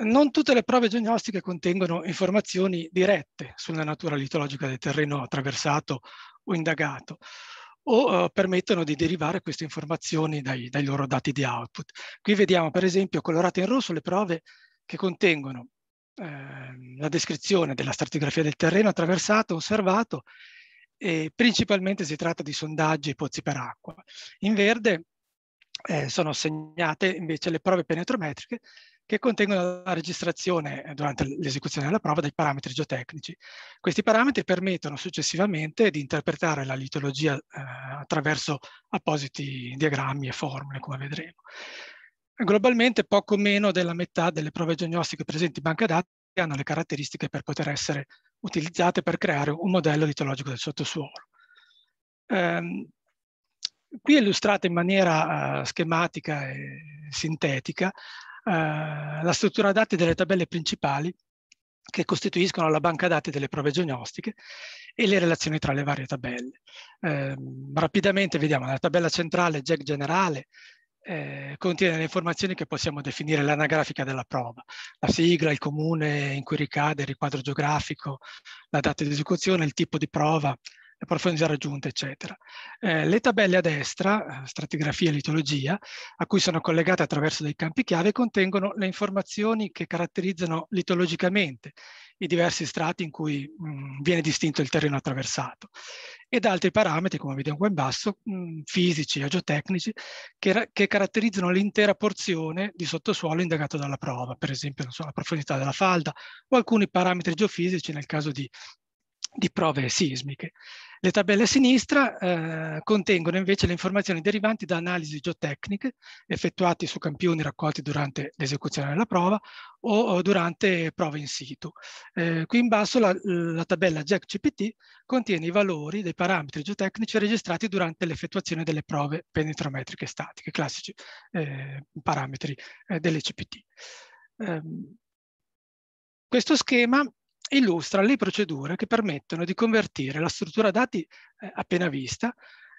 Non tutte le prove geognostiche contengono informazioni dirette sulla natura litologica del terreno attraversato o indagato o eh, permettono di derivare queste informazioni dai, dai, loro dati di output. Qui vediamo per esempio colorate in rosso le prove che contengono eh, la descrizione della stratigrafia del terreno attraversato, osservato e principalmente si tratta di sondaggi e pozzi per acqua. In verde eh, sono segnate invece le prove penetrometriche che contengono la registrazione eh, durante l'esecuzione della prova dei parametri geotecnici. Questi parametri permettono successivamente di interpretare la litologia eh, attraverso appositi diagrammi e formule, come vedremo. Globalmente poco meno della metà delle prove geognostiche presenti in banca dati hanno le caratteristiche per poter essere utilizzate per creare un modello litologico del sottosuolo. Ehm, qui è illustrata in maniera uh, schematica e sintetica eh, la struttura dati delle tabelle principali che costituiscono la banca dati delle prove geognostiche e le relazioni tra le varie tabelle. Eh, rapidamente vediamo la tabella centrale GEC generale eh, contiene le informazioni che possiamo definire l'anagrafica della prova, la sigla, il comune in cui ricade, il riquadro geografico, la data di esecuzione, il tipo di prova, profondità raggiunta, eccetera. Eh, le tabelle a destra, eh, stratigrafia e litologia, a cui sono collegate attraverso dei campi chiave, contengono le informazioni che caratterizzano litologicamente i diversi strati in cui mh, mm, viene distinto il terreno attraversato ed altri parametri, come vediamo qua in basso, mh, mm, fisici o geotecnici, che, che caratterizzano l'intera porzione di sottosuolo indagato dalla prova, per esempio so, la profondità della falda o alcuni parametri geofisici nel caso di di prove sismiche. Le tabelle a sinistra eh, contengono invece le informazioni derivanti da analisi geotecniche effettuate su campioni raccolti durante l'esecuzione della prova o, o, durante prove in situ. Eh, qui in basso la, la tabella GEC CPT contiene i valori dei parametri geotecnici registrati durante l'effettuazione delle prove penetrometriche statiche, classici eh, parametri eh, delle CPT. Ehm, questo schema illustra le procedure che permettono di convertire la struttura dati eh, appena vista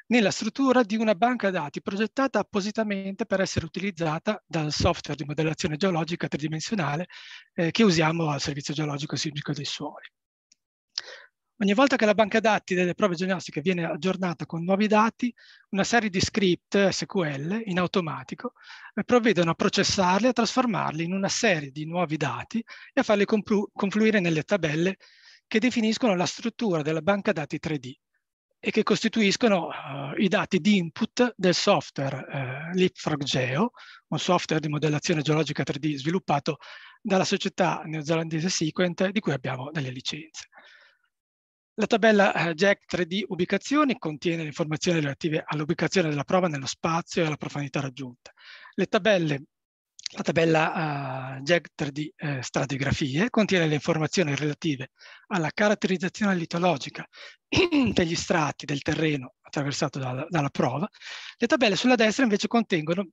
nella struttura di una banca dati progettata appositamente per essere utilizzata dal software di modellazione geologica tridimensionale eh, che usiamo al servizio geologico e sismico dei suoli. Ogni volta che la banca dati delle prove diagnostiche viene aggiornata con nuovi dati, una serie di script SQL in automatico eh, provvedono a processarli, e a trasformarli in una serie di nuovi dati e a farli confluire nelle tabelle che definiscono la struttura della banca dati 3D e che costituiscono uh, i dati di input del software uh, Leapfrog Geo, un software di modellazione geologica 3D sviluppato dalla società neozelandese Sequent di cui abbiamo delle licenze. La tabella eh, JAC 3D ubicazioni contiene le informazioni relative all'ubicazione della prova nello spazio e alla profondità raggiunta. Le tabelle la tabella uh, eh, JEG3 di eh, stratigrafie contiene le informazioni relative alla caratterizzazione litologica degli strati del terreno attraversato dalla, dalla, prova. Le tabelle sulla destra invece contengono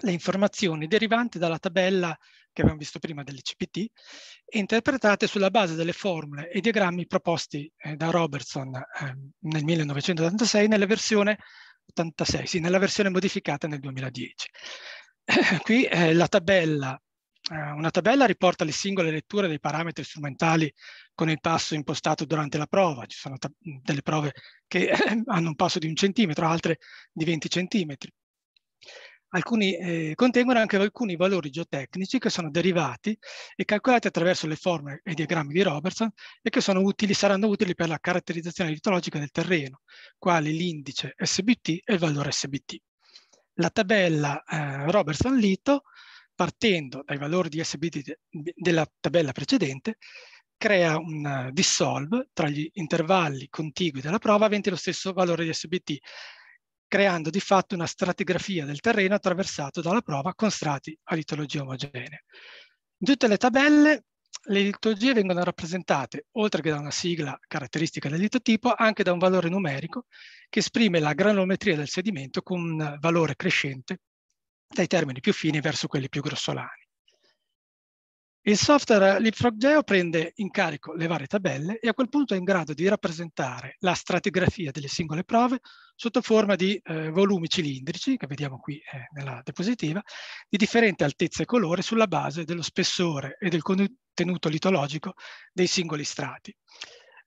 le informazioni derivanti dalla tabella che abbiamo visto prima delle CPT, interpretate sulla base delle formule e diagrammi proposti eh, da Robertson eh, nel 1986 nella versione, 86, sì, nella versione modificata nel 2010. Eh, qui eh, la tabella eh, una tabella riporta le singole letture dei parametri strumentali con il passo impostato durante la prova. Ci sono delle prove che hanno un passo di un centimetro, altre di 20 centimetri. Alcuni, eh, contengono anche alcuni valori geotecnici che sono derivati e calcolati attraverso le forme e i diagrammi di Robertson e che utili, saranno utili per la caratterizzazione litologica del terreno, quali l'indice SBT e il valore SBT. La tabella eh, Robertson-Lito, partendo dai valori di SBT de, della tabella precedente, crea un uh, dissolve tra gli intervalli contigui della prova aventi lo stesso valore di SBT creando di fatto una stratigrafia del terreno attraversato dalla prova con strati a litologia omogenea. In tutte le tabelle le litologie vengono rappresentate, oltre che da una sigla caratteristica del litotipo, anche da un valore numerico che esprime la granulometria del sedimento con un valore crescente dai termini più fini verso quelli più grossolani. Il software Leapfrog prende in carico le varie tabelle e a quel punto è in grado di rappresentare la stratigrafia delle singole prove sotto forma di eh, volumi cilindrici, che vediamo qui eh, nella diapositiva, di differente altezza e colore sulla base dello spessore e del contenuto litologico dei singoli strati.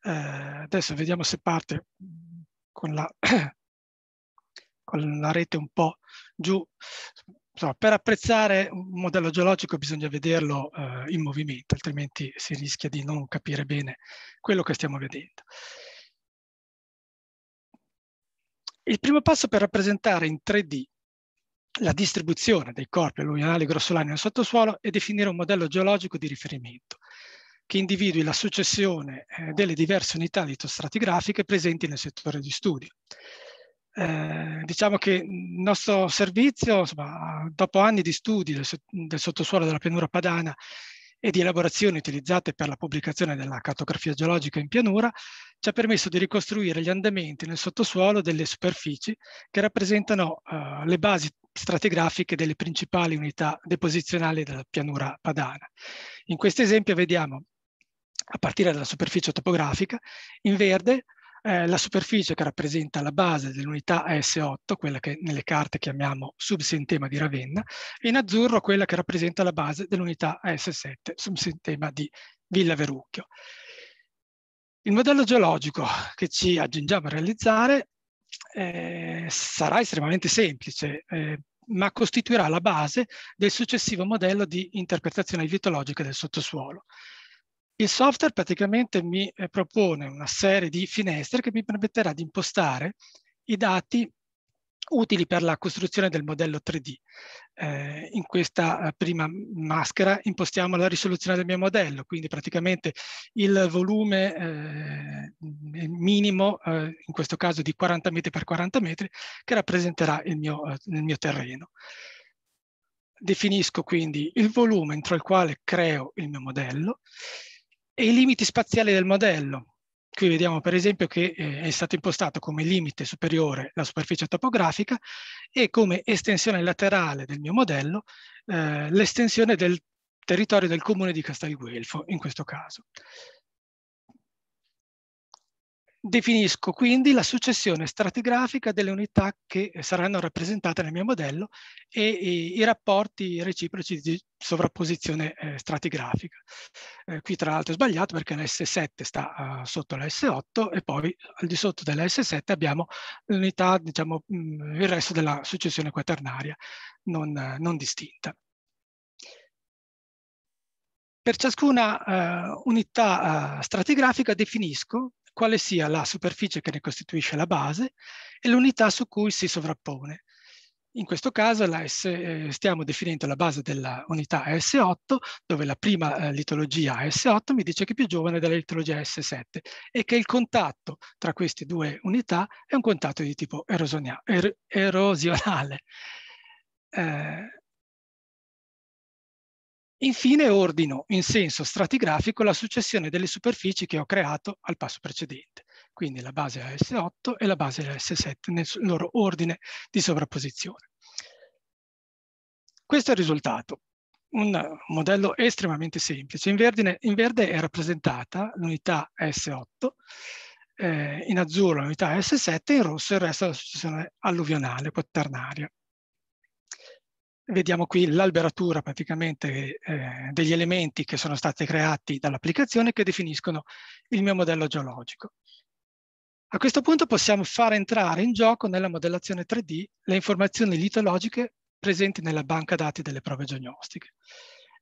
Eh, adesso vediamo se parte con la, con la rete un po' giù, insomma, per apprezzare un modello geologico bisogna vederlo eh, in movimento, altrimenti si rischia di non capire bene quello che stiamo vedendo. Il primo passo per rappresentare in 3D la distribuzione dei corpi alluvionali grossolani nel sottosuolo è definire un modello geologico di riferimento che individui la successione eh, delle diverse unità litostratigrafiche presenti nel settore di studio. Eh, diciamo che il nostro servizio, insomma, dopo anni di studi del, del sottosuolo della pianura padana e di elaborazioni utilizzate per la pubblicazione della cartografia geologica in pianura, ci ha permesso di ricostruire gli andamenti nel sottosuolo delle superfici che rappresentano eh, le basi stratigrafiche delle principali unità deposizionali della pianura padana. In questo esempio vediamo, a partire dalla superficie topografica, in verde eh, la superficie che rappresenta la base dell'unità S8, quella che nelle carte chiamiamo subsistema di Ravenna, e in azzurro quella che rappresenta la base dell'unità S7, subsistema di Villa Verucchio. Il modello geologico che ci aggiungiamo a realizzare eh, sarà estremamente semplice, eh, ma costituirà la base del successivo modello di interpretazione vitologica del sottosuolo. Il software praticamente mi eh, propone una serie di finestre che mi permetterà di impostare i dati utili per la costruzione del modello 3D. Eh, in questa eh, prima maschera impostiamo la risoluzione del mio modello, quindi praticamente il volume eh, minimo, eh, in questo caso di 40 metri per 40 metri, che rappresenterà il mio, eh, il mio terreno. Definisco quindi il volume entro il quale creo il mio modello e i limiti spaziali del modello. Qui vediamo per esempio che eh, è stato impostato come limite superiore la superficie topografica e come estensione laterale del mio modello eh, l'estensione del territorio del comune di Castelguelfo in questo caso. Definisco quindi la successione stratigrafica delle unità che saranno rappresentate nel mio modello e, e i rapporti reciproci di sovrapposizione eh, stratigrafica. Eh, qui tra l'altro è sbagliato perché l'S7 sta uh, sotto la S8 e poi al di sotto della S7 abbiamo l'unità, diciamo, mh, mm, il resto della successione quaternaria non, uh, non distinta. Per ciascuna uh, unità uh, stratigrafica definisco quale sia la superficie che ne costituisce la base e l'unità su cui si sovrappone. In questo caso S, eh, stiamo definendo la base dell'unità S8, dove la prima eh, litologia S8 mi dice che è più giovane della litologia S7 e che il contatto tra queste due unità è un contatto di tipo er erosionale. Eh, Infine ordino in senso stratigrafico la successione delle superfici che ho creato al passo precedente, quindi la base AS8 e la base AS7 nel loro ordine di sovrapposizione. Questo è il risultato, un modello estremamente semplice. In, verdine, in verde è rappresentata l'unità S8, eh, in azzurro l'unità S7, in rosso il resto della successione alluvionale, quaternaria vediamo qui l'alberatura praticamente eh, degli elementi che sono stati creati dall'applicazione che definiscono il mio modello geologico. A questo punto possiamo far entrare in gioco nella modellazione 3D le informazioni litologiche presenti nella banca dati delle prove geognostiche.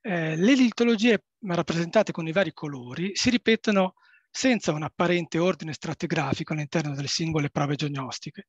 Eh, le litologie rappresentate con i vari colori si ripetono senza un apparente ordine stratigrafico all'interno delle singole prove geognostiche,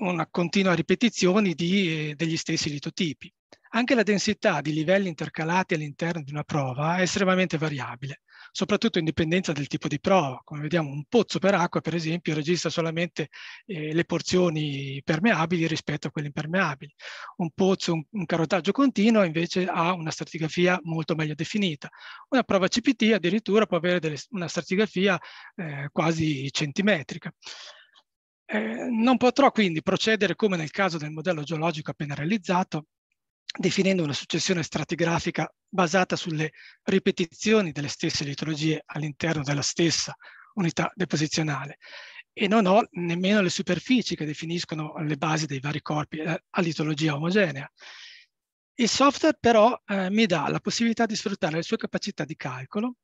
una continua ripetizione di, eh, degli stessi litotipi. Anche la densità di livelli intercalati all'interno di una prova è estremamente variabile, soprattutto in dipendenza del tipo di prova. Come vediamo, un pozzo per acqua, per esempio, registra solamente eh, le porzioni permeabili rispetto a quelle impermeabili. Un pozzo, un, un carotaggio continuo, invece ha una stratigrafia molto meglio definita. Una prova CPT addirittura può avere delle, una stratigrafia eh, quasi centimetrica. Eh, non potrò quindi procedere come nel caso del modello geologico appena realizzato, definendo una successione stratigrafica basata sulle ripetizioni delle stesse liturgie all'interno della stessa unità deposizionale e non ho nemmeno le superfici che definiscono le basi dei vari corpi eh, a litologia omogenea. Il software però eh, mi dà la possibilità di sfruttare le sue capacità di calcolo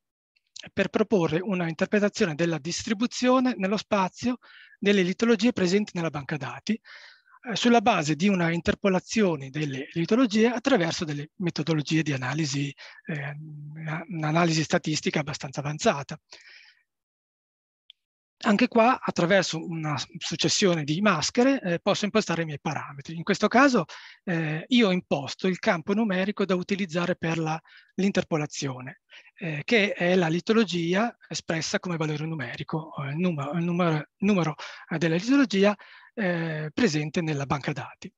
per proporre una interpretazione della distribuzione nello spazio delle litologie presenti nella banca dati eh, sulla base di una interpolazione delle litologie attraverso delle metodologie di analisi, eh, un'analisi statistica abbastanza avanzata. Anche qua, attraverso una successione di maschere, eh, posso impostare i miei parametri. In questo caso eh, io imposto il campo numerico da utilizzare per l'interpolazione eh, che è la litologia espressa come valore numerico, eh, il numero, il numero, numero eh, della litologia eh, presente nella banca dati.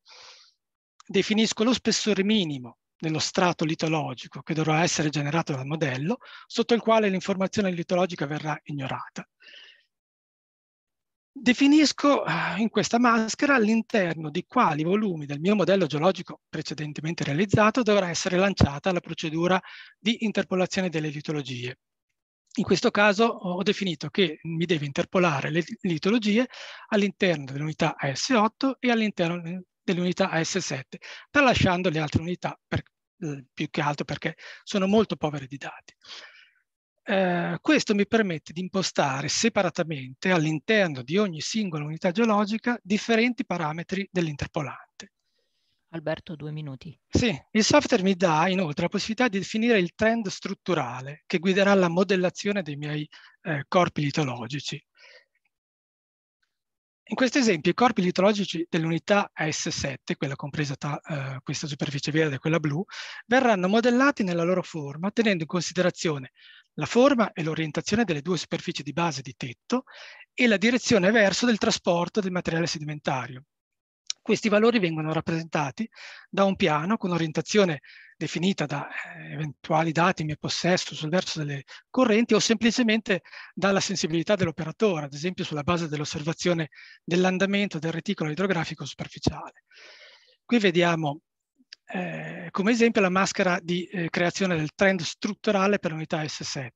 Definisco lo spessore minimo dello strato litologico che dovrà essere generato dal modello, sotto il quale l'informazione litologica verrà ignorata. Definisco eh, in questa maschera all'interno di quali volumi del mio modello geologico precedentemente realizzato dovrà essere lanciata la procedura di interpolazione delle litologie. In questo caso ho definito che mi deve interpolare le litologie all'interno dell'unità AS8 e all'interno dell'unità AS7, tralasciando le altre unità per, eh, più che altro perché sono molto povere di dati. Eh, questo mi permette di impostare separatamente all'interno di ogni singola unità geologica differenti parametri dell'interpolante. Alberto, due minuti. Sì, il software mi dà inoltre la possibilità di definire il trend strutturale che guiderà la modellazione dei miei eh, corpi litologici. In questo esempio i corpi litologici dell'unità S7, quella compresa tra eh, questa superficie verde e quella blu, verranno modellati nella loro forma tenendo in considerazione la forma e l'orientazione delle due superfici di base di tetto e la direzione verso del trasporto del materiale sedimentario. Questi valori vengono rappresentati da un piano con orientazione definita da eh, eventuali dati in mio possesso sul verso delle correnti o semplicemente dalla sensibilità dell'operatore, ad esempio sulla base dell'osservazione dell'andamento del reticolo idrografico superficiale. Qui vediamo eh, come esempio la maschera di eh, creazione del trend strutturale per l'unità S7,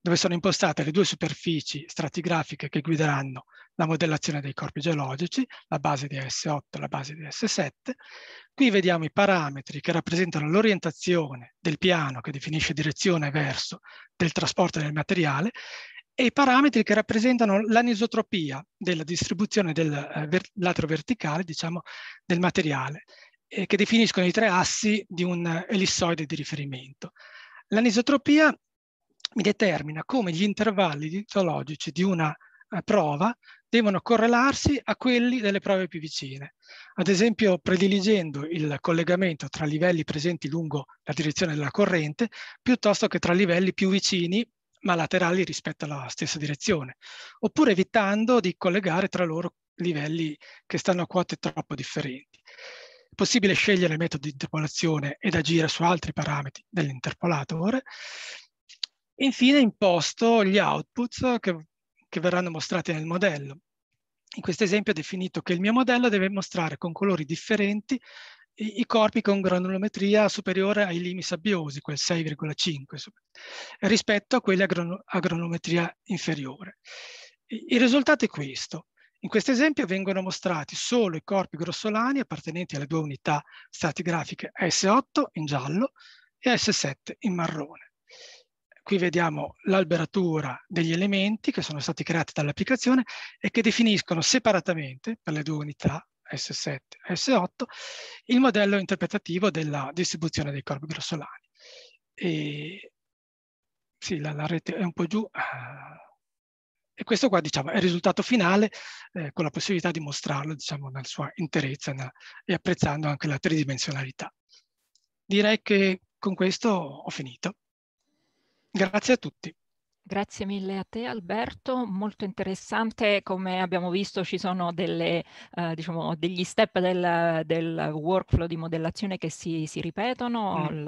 dove sono impostate le due superfici stratigrafiche che guideranno la modellazione dei corpi geologici, la base di S8 e la base di S7. Qui vediamo i parametri che rappresentano l'orientazione del piano che definisce direzione verso del trasporto del materiale e i parametri che rappresentano l'anisotropia della distribuzione del eh, ver lato verticale, diciamo, del materiale eh, che definiscono i tre assi di un ellissoide di riferimento. L'anisotropia mi determina come gli intervalli litologici di una eh, prova devono correlarsi a quelli delle prove più vicine, ad esempio prediligendo il collegamento tra livelli presenti lungo la direzione della corrente piuttosto che tra livelli più vicini ma laterali rispetto alla stessa direzione, oppure evitando di collegare tra loro livelli che stanno a quote troppo differenti possibile scegliere metodo di interpolazione ed agire su altri parametri dell'interpolatore. Infine imposto gli output che, che verranno mostrati nel modello. In questo esempio ho definito che il mio modello deve mostrare con colori differenti i, i corpi con granulometria superiore ai limi sabbiosi, quel 6,5, rispetto a quelli a, gran, a granulometria inferiore. Il risultato è questo. In questo esempio vengono mostrati solo i corpi grossolani appartenenti alle due unità stratigrafiche S8 in giallo e S7 in marrone. Qui vediamo l'alberatura degli elementi che sono stati creati dall'applicazione e che definiscono separatamente per le due unità S7 e S8 il modello interpretativo della distribuzione dei corpi grossolani. E... Sì, la, la rete è un po' giù. Ah. E questo qua diciamo, è il risultato finale eh, con la possibilità di mostrarlo diciamo, nella sua interezza nella, e apprezzando anche la tridimensionalità. Direi che con questo ho finito. Grazie a tutti. Grazie mille a te Alberto, molto interessante, come abbiamo visto ci sono delle, eh, diciamo, degli step del, del, workflow di modellazione che si, si ripetono, mm.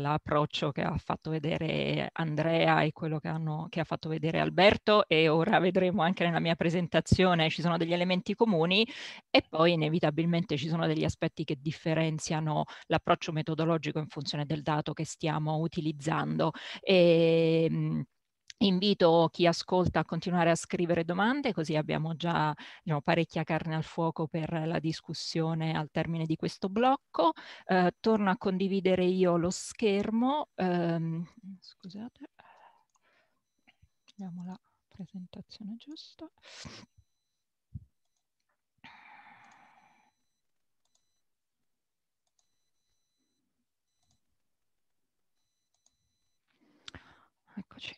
l'approccio che ha fatto vedere Andrea e quello che, hanno, che, ha fatto vedere Alberto e ora vedremo anche nella mia presentazione ci sono degli elementi comuni e poi inevitabilmente ci sono degli aspetti che differenziano l'approccio metodologico in funzione del dato che stiamo utilizzando. E, ehm, Invito chi ascolta a continuare a scrivere domande, così abbiamo già diciamo, parecchia carne al fuoco per la discussione al termine di questo blocco. Eh, torno a condividere io lo schermo. Eh, scusate, vediamo la presentazione giusta. Eccoci.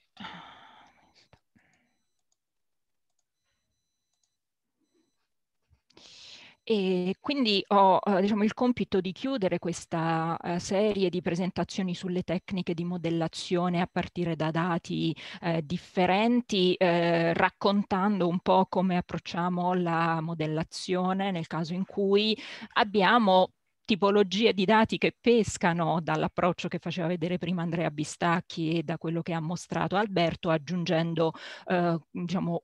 E quindi ho eh, diciamo, il compito di chiudere questa eh, serie di presentazioni sulle tecniche di modellazione a partire da dati eh, differenti, eh, raccontando un po' come approcciamo la modellazione nel caso in cui abbiamo tipologie di dati che pescano dall'approccio che faceva vedere prima Andrea Bistacchi e da quello che ha mostrato Alberto, aggiungendo eh, diciamo,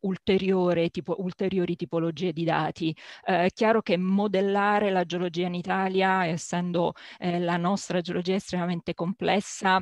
tipo, ulteriori tipologie di dati. Eh, è chiaro che modellare la geologia in Italia, essendo eh, la nostra geologia estremamente complessa,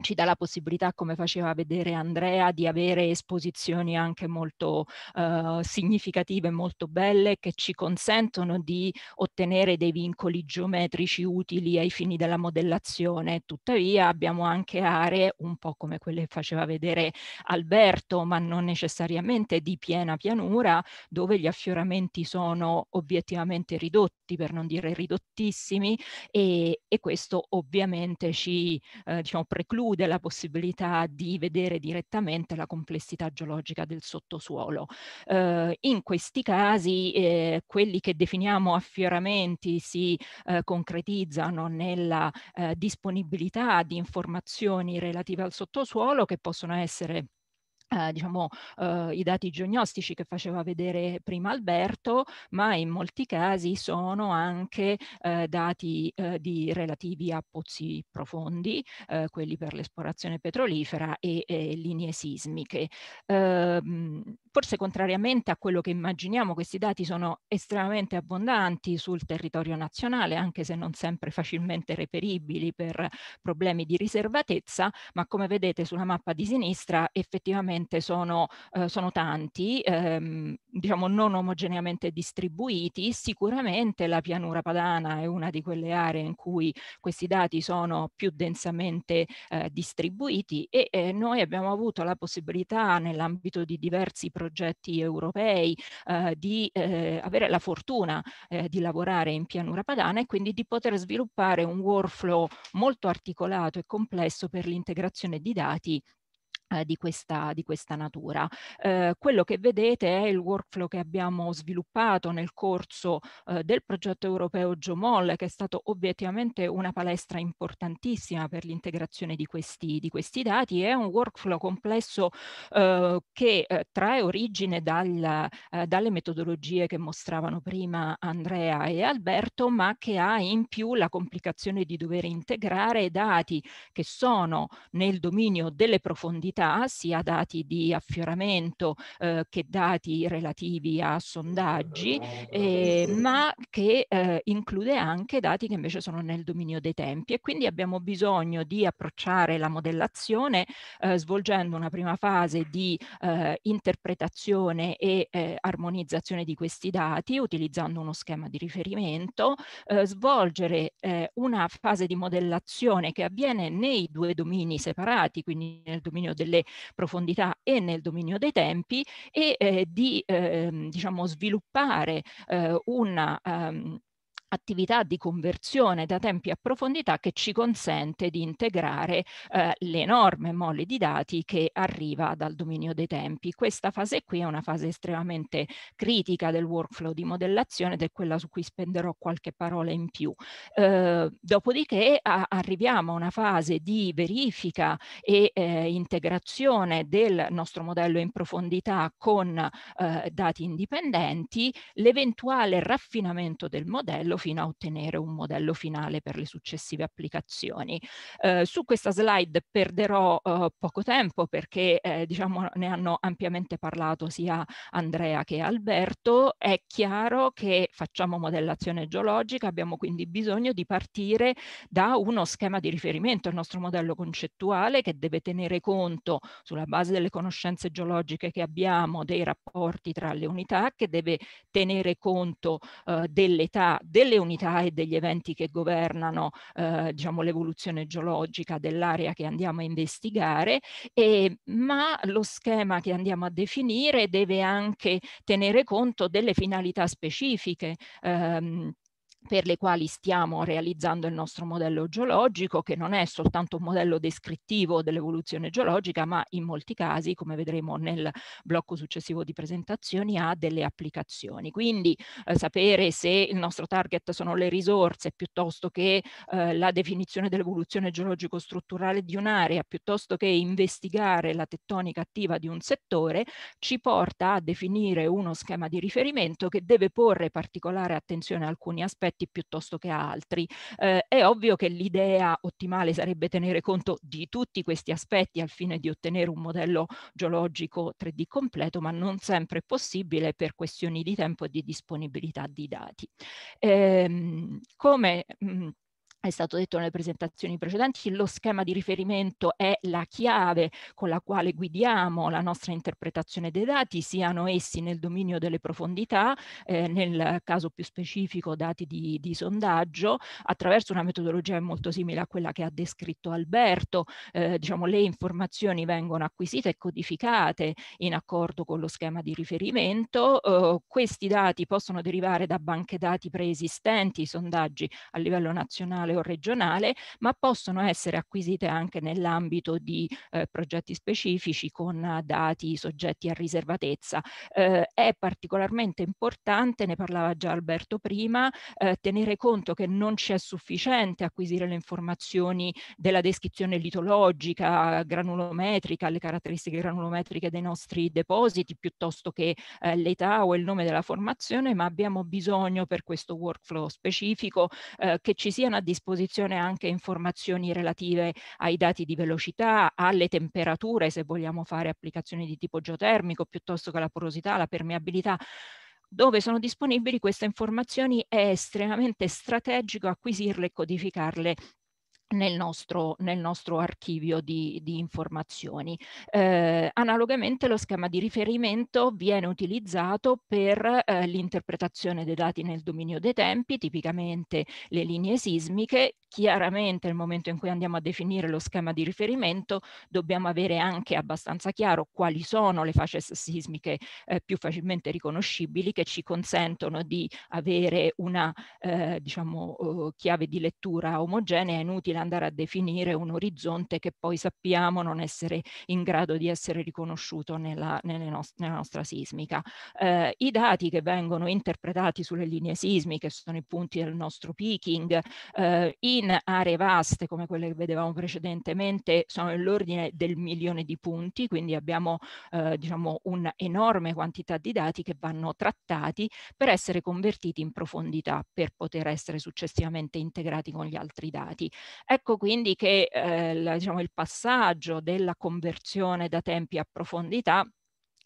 ci dà la possibilità, come faceva vedere Andrea, di avere esposizioni anche molto eh, significative, molto belle, che ci consentono di ottenere dei vincoli geometrici utili ai fini della modellazione. Tuttavia abbiamo anche aree, un po' come quelle che faceva vedere Alberto, ma non necessariamente di piena pianura, dove gli affioramenti sono obiettivamente ridotti, per non dire ridottissimi, e, e questo ovviamente ci eh, diciamo, preclude esclude la possibilità di vedere direttamente la complessità geologica del sottosuolo. Eh, in questi casi eh, quelli che definiamo affioramenti si eh, concretizzano nella eh, disponibilità di informazioni relative al sottosuolo che possono essere eh, diciamo, eh, i dati geognostici che faceva vedere prima Alberto, ma in molti casi sono anche eh, dati eh, di, relativi a pozzi profondi, eh, quelli per l'esplorazione petrolifera e, e linee sismiche. Mm, forse contrariamente a quello che immaginiamo, questi dati sono estremamente abbondanti sul territorio nazionale, anche se non sempre facilmente reperibili per problemi di riservatezza, ma come vedete sulla mappa di sinistra effettivamente ovviamente sono, eh, sono tanti, ehm, diciamo non omogeneamente distribuiti, sicuramente la pianura padana è una di quelle aree in cui questi dati sono più densamente eh, distribuiti e eh, noi abbiamo avuto la possibilità nell'ambito di diversi progetti europei eh, di eh, avere la fortuna eh, di lavorare in pianura padana e quindi di poter sviluppare un workflow molto articolato e complesso per l'integrazione di dati eh, di, questa, di questa, natura. Eh, quello che vedete è il workflow che abbiamo sviluppato nel corso eh, del progetto europeo Geomol, che è stato obiettivamente una palestra importantissima per l'integrazione di questi, di questi dati. È un workflow complesso eh, che eh, trae origine dal, eh, dalle metodologie che mostravano prima Andrea e Alberto, ma che ha in più la complicazione di dover integrare dati che sono nel dominio delle profondità attività, sia dati di affioramento eh, che dati relativi a sondaggi, eh, ma che eh, include anche dati che invece sono nel dominio dei tempi e quindi abbiamo bisogno di approcciare la modellazione eh, svolgendo una prima fase di eh, interpretazione e eh, armonizzazione di questi dati utilizzando uno schema di riferimento, eh, svolgere eh, una fase di modellazione che avviene nei due domini separati, quindi nel dominio del delle profondità e nel dominio dei tempi e eh, di eh, diciamo, sviluppare eh, una, um, attività di conversione da tempi a profondità che ci consente di integrare eh, l'enorme mole di dati che arriva dal dominio dei tempi. Questa fase qui è una fase estremamente critica del workflow di modellazione ed è quella su cui spenderò qualche parola in più. Eh, dopodiché a, arriviamo a una fase di verifica e eh, integrazione del nostro modello in profondità con eh, dati indipendenti, l'eventuale raffinamento del modello fino a ottenere un modello finale per le successive applicazioni. Eh, su questa slide perderò eh, poco tempo perché eh, diciamo, ne hanno ampiamente parlato sia Andrea che Alberto. È chiaro che facciamo modellazione geologica, abbiamo quindi bisogno di partire da uno schema di riferimento, il nostro modello concettuale che deve tenere conto sulla base delle conoscenze geologiche che abbiamo, dei rapporti tra le unità, che deve tenere conto eh, dell'età, delle delle unità e degli eventi che governano eh, diciamo, l'evoluzione geologica dell'area che andiamo a investigare, e, ma lo schema che andiamo a definire deve anche tenere conto delle finalità specifiche. Ehm, per le quali stiamo realizzando il nostro modello geologico, che non è soltanto un modello descrittivo dell'evoluzione geologica, ma in molti casi, come vedremo nel blocco successivo di presentazioni, ha delle applicazioni. Quindi eh, sapere se il nostro target sono le risorse piuttosto che eh, la definizione dell'evoluzione geologico-strutturale di un'area, piuttosto che investigare la tettonica attiva di un settore, ci porta a definire uno schema di riferimento che deve porre particolare attenzione a alcuni aspetti aspetti piuttosto che a altri. Eh, è ovvio che l'idea ottimale sarebbe tenere conto di tutti questi aspetti al fine di ottenere un modello geologico 3D completo, ma non sempre è possibile per questioni di tempo e di disponibilità di dati. Ehm, come mh, mm, è stato detto nelle presentazioni precedenti, lo schema di riferimento è la chiave con la quale guidiamo la nostra interpretazione dei dati, siano essi nel dominio delle profondità, eh, nel caso più specifico dati di, di, sondaggio, attraverso una metodologia molto simile a quella che ha descritto Alberto, eh, diciamo le informazioni vengono acquisite e codificate in accordo con lo schema di riferimento, eh, questi dati possono derivare da banche dati preesistenti, sondaggi a livello nazionale o regionale, ma possono essere acquisite anche nell'ambito di eh, progetti specifici con eh, dati soggetti a riservatezza. Eh, è particolarmente importante, ne parlava già Alberto prima, eh, tenere conto che non ci è sufficiente acquisire le informazioni della descrizione litologica, granulometrica, le caratteristiche granulometriche dei nostri depositi, piuttosto che eh, l'età o il nome della formazione, ma abbiamo bisogno per questo workflow specifico eh, che ci siano a disposizione disposizione anche informazioni relative ai dati di velocità, alle temperature, se vogliamo fare applicazioni di tipo geotermico, piuttosto che la porosità, la permeabilità dove sono disponibili queste informazioni è estremamente strategico acquisirle e codificarle nel nostro, nel nostro, archivio di, di informazioni. Eh, analogamente lo schema di riferimento viene utilizzato per eh, l'interpretazione dei dati nel dominio dei tempi, tipicamente le linee sismiche. Chiaramente nel momento in cui andiamo a definire lo schema di riferimento dobbiamo avere anche abbastanza chiaro quali sono le faces sismiche eh, più facilmente riconoscibili che ci consentono di avere una eh, diciamo, oh, chiave di lettura omogenea. È inutile andare a definire un orizzonte che poi sappiamo non essere in grado di essere riconosciuto nella, nost nella nostra sismica. Eh, I dati che vengono interpretati sulle linee sismiche sono i punti del nostro peaking eh, in aree vaste come quelle che vedevamo precedentemente sono nell'ordine del milione di punti, quindi abbiamo eh, diciamo un'enorme quantità di dati che vanno trattati per essere convertiti in profondità per poter essere successivamente integrati con gli altri dati. Ecco quindi che eh, la, diciamo, il passaggio della conversione da tempi a profondità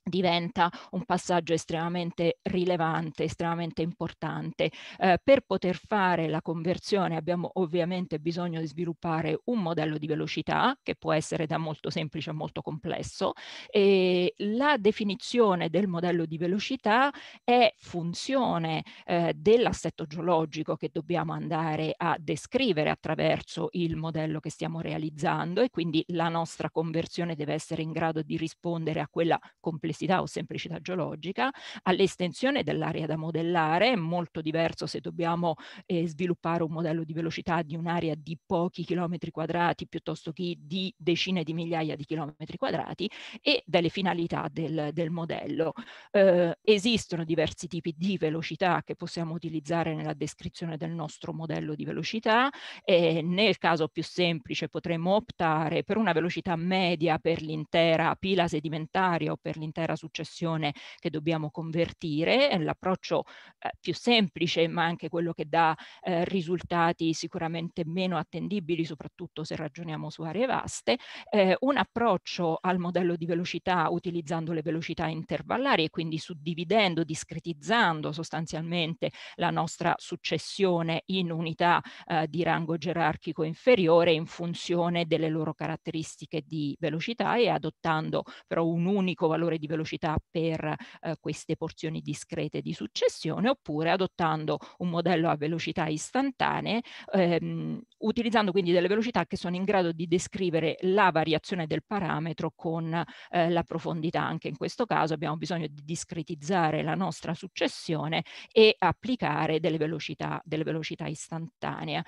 diventa un passaggio estremamente rilevante, estremamente importante. Eh, per poter fare la conversione abbiamo ovviamente bisogno di sviluppare un modello di velocità che può essere da molto semplice a molto complesso e la definizione del modello di velocità è funzione eh, dell'assetto geologico che dobbiamo andare a descrivere attraverso il modello che stiamo realizzando e quindi la nostra conversione deve essere in grado di rispondere a quella complessità sismicità o semplicità geologica, all'estensione dell'area da modellare, è molto diverso se dobbiamo eh, sviluppare un modello di velocità di un'area di pochi chilometri quadrati piuttosto che di decine di migliaia di chilometri quadrati e delle finalità del, del modello. Eh, esistono diversi tipi di velocità che possiamo utilizzare nella descrizione del nostro modello di velocità e eh, nel caso più semplice potremmo optare per una velocità media per l'intera pila sedimentaria o per l'intera l'intera successione che dobbiamo convertire, eh, l'approccio eh, più semplice ma anche quello che dà eh, risultati sicuramente meno attendibili, soprattutto se ragioniamo su aree vaste, eh, un approccio al modello di velocità utilizzando le velocità intervallari e quindi suddividendo, discretizzando sostanzialmente la nostra successione in unità eh, di rango gerarchico inferiore in funzione delle loro caratteristiche di velocità e adottando però un unico valore di velocità per eh, queste porzioni discrete di successione oppure adottando un modello a velocità istantanee ehm, utilizzando quindi delle velocità che sono in grado di descrivere la variazione del parametro con eh, la profondità. Anche in questo caso abbiamo bisogno di discretizzare la nostra successione e applicare delle velocità, delle velocità istantanee.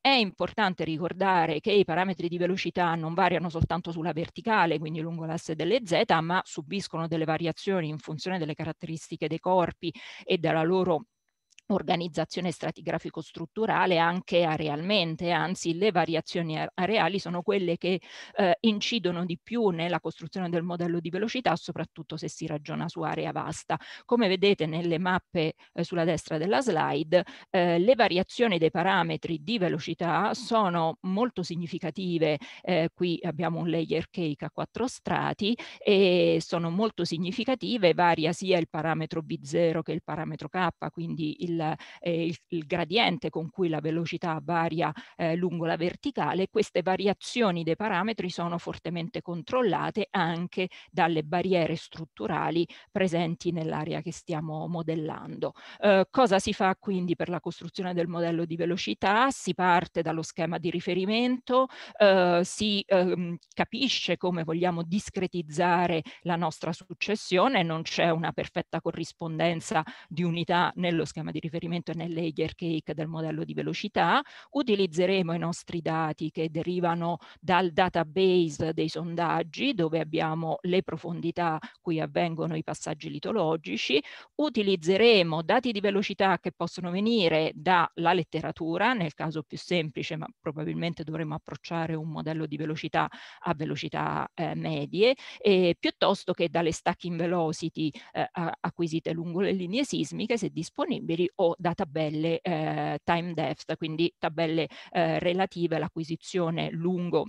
È importante ricordare che i parametri di velocità non variano soltanto sulla verticale, quindi lungo l'asse delle z, ma subiscono delle variazioni in funzione delle caratteristiche dei corpi e della loro organizzazione stratigrafico-strutturale anche arealmente, anzi le variazioni areali sono quelle che eh, incidono di più nella costruzione del modello di velocità, soprattutto se si ragiona su area vasta. Come vedete nelle mappe eh, sulla destra della slide, eh, le variazioni dei parametri di velocità sono molto significative, eh, qui abbiamo un layer cake a quattro strati e sono molto significative, varia sia il parametro B0 che il parametro K, quindi il il, eh, il, il gradiente con cui la velocità varia eh, lungo la verticale, queste variazioni dei parametri sono fortemente controllate anche dalle barriere strutturali presenti nell'area che stiamo modellando. Eh, cosa si fa quindi per la costruzione del modello di velocità? Si parte dallo schema di riferimento, eh, si ehm, capisce come vogliamo discretizzare la nostra successione, non c'è una perfetta corrispondenza di unità nello schema di riferimento riferimento nel layer Cake del modello di velocità, utilizzeremo i nostri dati che derivano dal database dei sondaggi dove abbiamo le profondità cui avvengono i passaggi litologici, utilizzeremo dati di velocità che possono venire dalla letteratura, nel caso più semplice ma probabilmente dovremo approcciare un modello di velocità a velocità eh, medie, e piuttosto che dalle stacking velocity eh, acquisite lungo le linee sismiche se disponibili o da tabelle eh, time depth, quindi tabelle eh, relative all'acquisizione lungo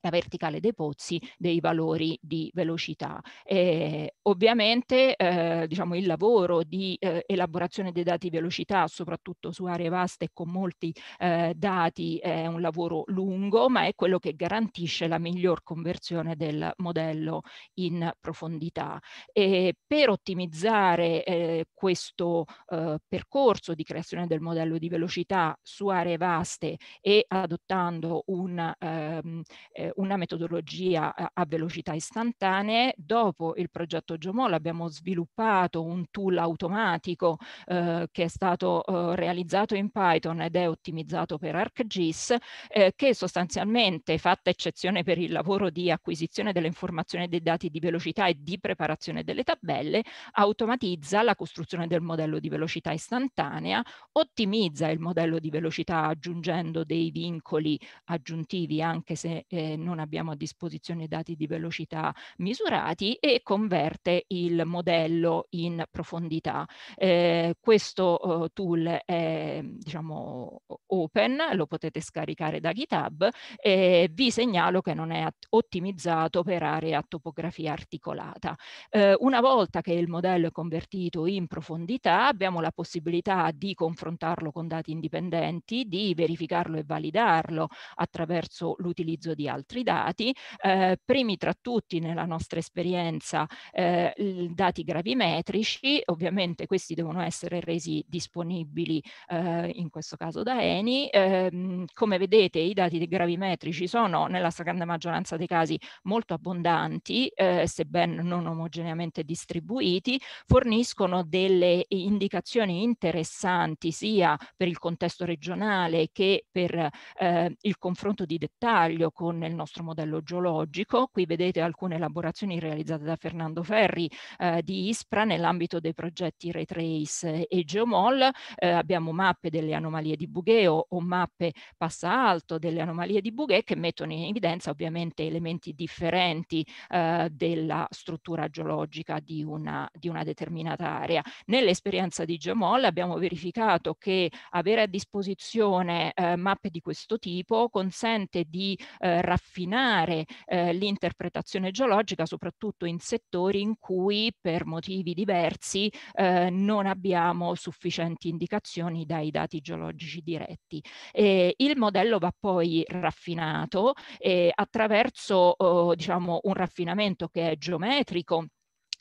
la verticale dei pozzi dei valori di velocità. E ehm, ovviamente eh, diciamo, il lavoro di eh, elaborazione dei dati di velocità, soprattutto su aree vaste e con molti eh, dati, è un lavoro lungo, ma è quello che garantisce la miglior conversione del modello in profondità. E ehm, per ottimizzare eh, questo eh, percorso di creazione del modello di velocità su aree vaste e adottando un ehm, eh, eh, una metodologia a, a velocità istantanee. Dopo il progetto Geomol abbiamo sviluppato un tool automatico eh, che è stato eh, realizzato in Python ed è ottimizzato per ArcGIS eh, che sostanzialmente, fatta eccezione per il lavoro di acquisizione delle informazioni dei dati di velocità e di preparazione delle tabelle, automatizza la costruzione del modello di velocità istantanea, ottimizza il modello di velocità aggiungendo dei vincoli aggiuntivi anche se eh, non abbiamo a disposizione dati di velocità misurati e converte il modello in profondità. Eh, questo eh, tool è diciamo open, lo potete scaricare da GitHub e vi segnalo che non è ottimizzato per aree a topografia articolata. Eh, una volta che il modello è convertito in profondità abbiamo la possibilità di confrontarlo con dati indipendenti, di verificarlo e validarlo attraverso l'utilizzo di altri altri dati, eh, primi tra tutti nella nostra esperienza eh, dati gravimetrici, ovviamente questi devono essere resi disponibili eh, in questo caso da Eni. Eh, come vedete i dati gravimetrici sono nella stragrande maggioranza dei casi molto abbondanti, eh, sebbene non omogeneamente distribuiti, forniscono delle indicazioni interessanti sia per il contesto regionale che per eh, il confronto di dettaglio con il nostro modello geologico. Qui vedete alcune elaborazioni realizzate da Fernando Ferri eh, di ISPRA nell'ambito dei progetti Retrace e Geomol. Eh, abbiamo mappe delle anomalie di Bugheo o mappe passa alto delle anomalie di Bugheo che mettono in evidenza ovviamente elementi differenti eh, della struttura geologica di una, di una determinata area. Nell'esperienza di Geomol abbiamo verificato che avere a disposizione eh, mappe di questo tipo consente di eh, rafforzare affinare eh, l'interpretazione geologica soprattutto in settori in cui per motivi diversi eh, non abbiamo sufficienti indicazioni dai dati geologici diretti. E il modello va poi raffinato eh, attraverso eh, diciamo, un raffinamento che è geometrico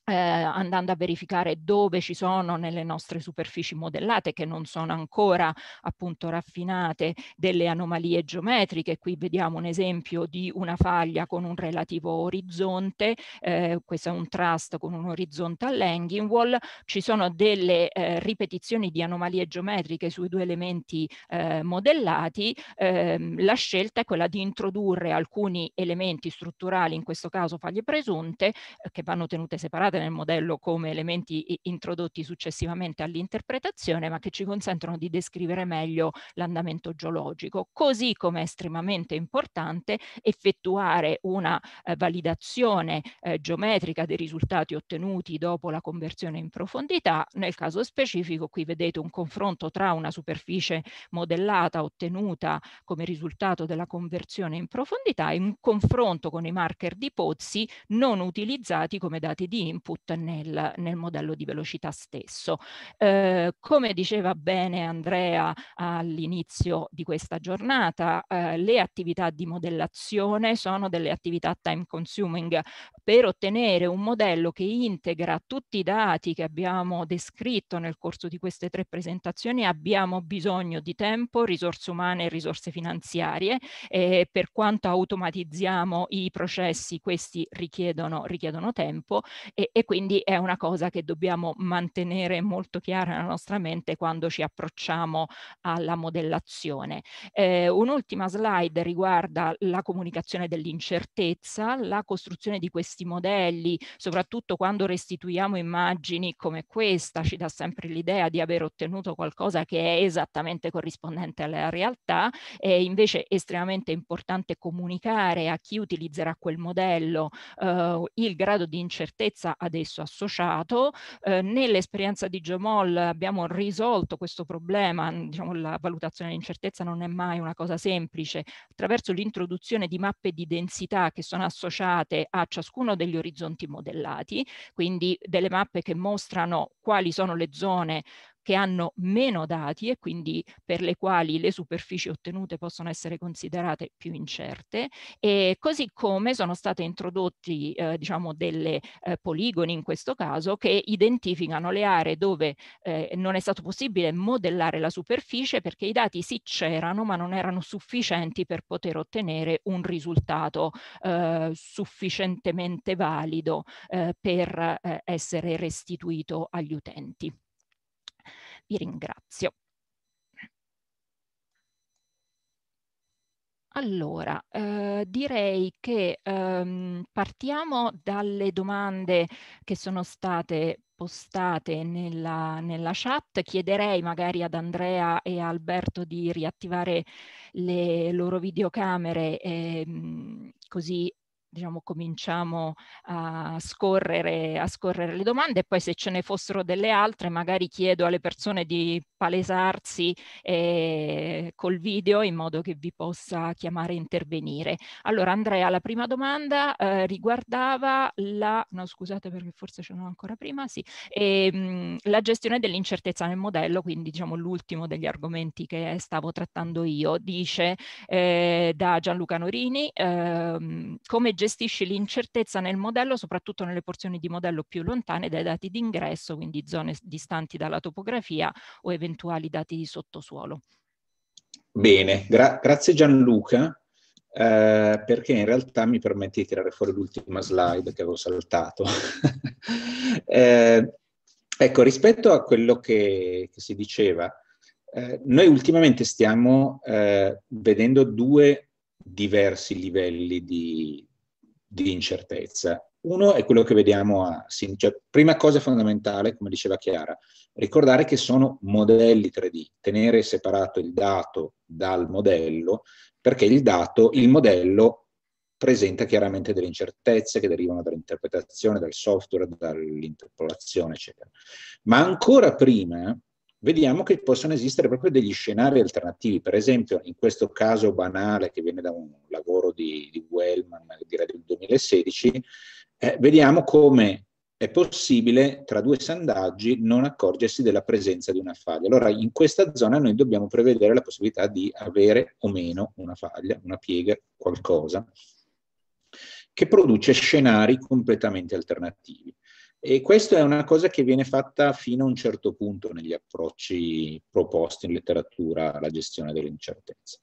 eh, andando a verificare dove ci sono nelle nostre superfici modellate che non sono ancora appunto raffinate delle anomalie geometriche. Qui vediamo un esempio di una faglia con un relativo orizzonte, eh, questo è un trust con un horizontal Langing wall, ci sono delle eh, ripetizioni di anomalie geometriche sui due elementi eh, modellati, eh, la scelta è quella di introdurre alcuni elementi strutturali, in questo caso faglie presunte, eh, che vanno tenute separate introdotte nel modello come elementi introdotti successivamente all'interpretazione, ma che ci consentono di descrivere meglio l'andamento geologico, così come è estremamente importante effettuare una eh, validazione eh, geometrica dei risultati ottenuti dopo la conversione in profondità. Nel caso specifico qui vedete un confronto tra una superficie modellata ottenuta come risultato della conversione in profondità e un confronto con i marker di pozzi non utilizzati come dati di input input nel, nel modello di velocità stesso. Eh, come diceva bene Andrea all'inizio di questa giornata, eh, le attività di modellazione sono delle attività time consuming per ottenere un modello che integra tutti i dati che abbiamo descritto nel corso di queste tre presentazioni abbiamo bisogno di tempo, risorse umane e risorse finanziarie e per quanto automatizziamo i processi questi richiedono, richiedono tempo e, e quindi è una cosa che dobbiamo mantenere molto chiara nella nostra mente quando ci approcciamo alla modellazione. Eh, un'ultima slide riguarda la comunicazione dell'incertezza, la costruzione di questi modelli, soprattutto quando restituiamo immagini come questa, ci dà sempre l'idea di aver ottenuto qualcosa che è esattamente corrispondente alla realtà, è invece estremamente importante comunicare a chi utilizzerà quel modello eh, il grado di incertezza adesso associato. Eh, nell'esperienza di Geomol abbiamo risolto questo problema, diciamo, la valutazione dell'incertezza non è mai una cosa semplice, attraverso l'introduzione di mappe di densità che sono associate a ciascuno degli orizzonti modellati, quindi delle mappe che mostrano quali sono le zone che hanno meno dati e quindi per le quali le superfici ottenute possono essere considerate più incerte e così come sono state introdotti eh, diciamo delle eh, poligoni in questo caso che identificano le aree dove eh, non è stato possibile modellare la superficie perché i dati si c'erano ma non erano sufficienti per poter ottenere un risultato eh, sufficientemente valido eh, per eh, essere restituito agli utenti vi ringrazio. Allora, eh, direi che ehm, partiamo dalle domande che sono state postate nella, nella, chat. Chiederei magari ad Andrea e Alberto di riattivare le loro videocamere ehm, così diciamo, cominciamo a scorrere, a scorrere le domande e poi se ce ne fossero delle altre magari chiedo alle persone di palesarsi eh, col video in modo che vi possa chiamare e intervenire. Allora Andrea, la prima domanda eh, riguardava la, no scusate perché forse ce l'ho ancora prima, sì, e, ehm, la gestione dell'incertezza nel modello, quindi diciamo l'ultimo degli argomenti che stavo trattando io, dice eh, da Gianluca Norini, ehm, come gestisci l'incertezza nel modello, soprattutto nelle porzioni di modello più lontane dai dati d'ingresso, quindi zone distanti dalla topografia o eventuali dati di sottosuolo. Bene, gra grazie Gianluca. Eh, perché in realtà mi permette di tirare fuori l'ultima slide che avevo saltato. eh, ecco, rispetto a quello che, che si diceva, eh, noi ultimamente stiamo eh, vedendo due diversi livelli di, di incertezza. Uno è quello che vediamo a cioè, prima cosa fondamentale, come diceva Chiara, ricordare che sono modelli 3D, tenere separato il dato dal modello, perché il dato, il modello presenta chiaramente delle incertezze che derivano dall'interpretazione, dal software, dall'interpolazione, eccetera. Ma ancora prima vediamo che possono esistere proprio degli scenari alternativi. Per esempio, in questo caso banale che viene da un lavoro di, di Wellman, direi del 2016, eh, vediamo come è possibile tra due sondaggi non accorgersi della presenza di una faglia. Allora, in questa zona noi dobbiamo prevedere la possibilità di avere o meno una faglia, una piega, qualcosa, che produce scenari completamente alternativi. E questa è una cosa che viene fatta fino a un certo punto negli approcci proposti in letteratura alla gestione dell'incertezza.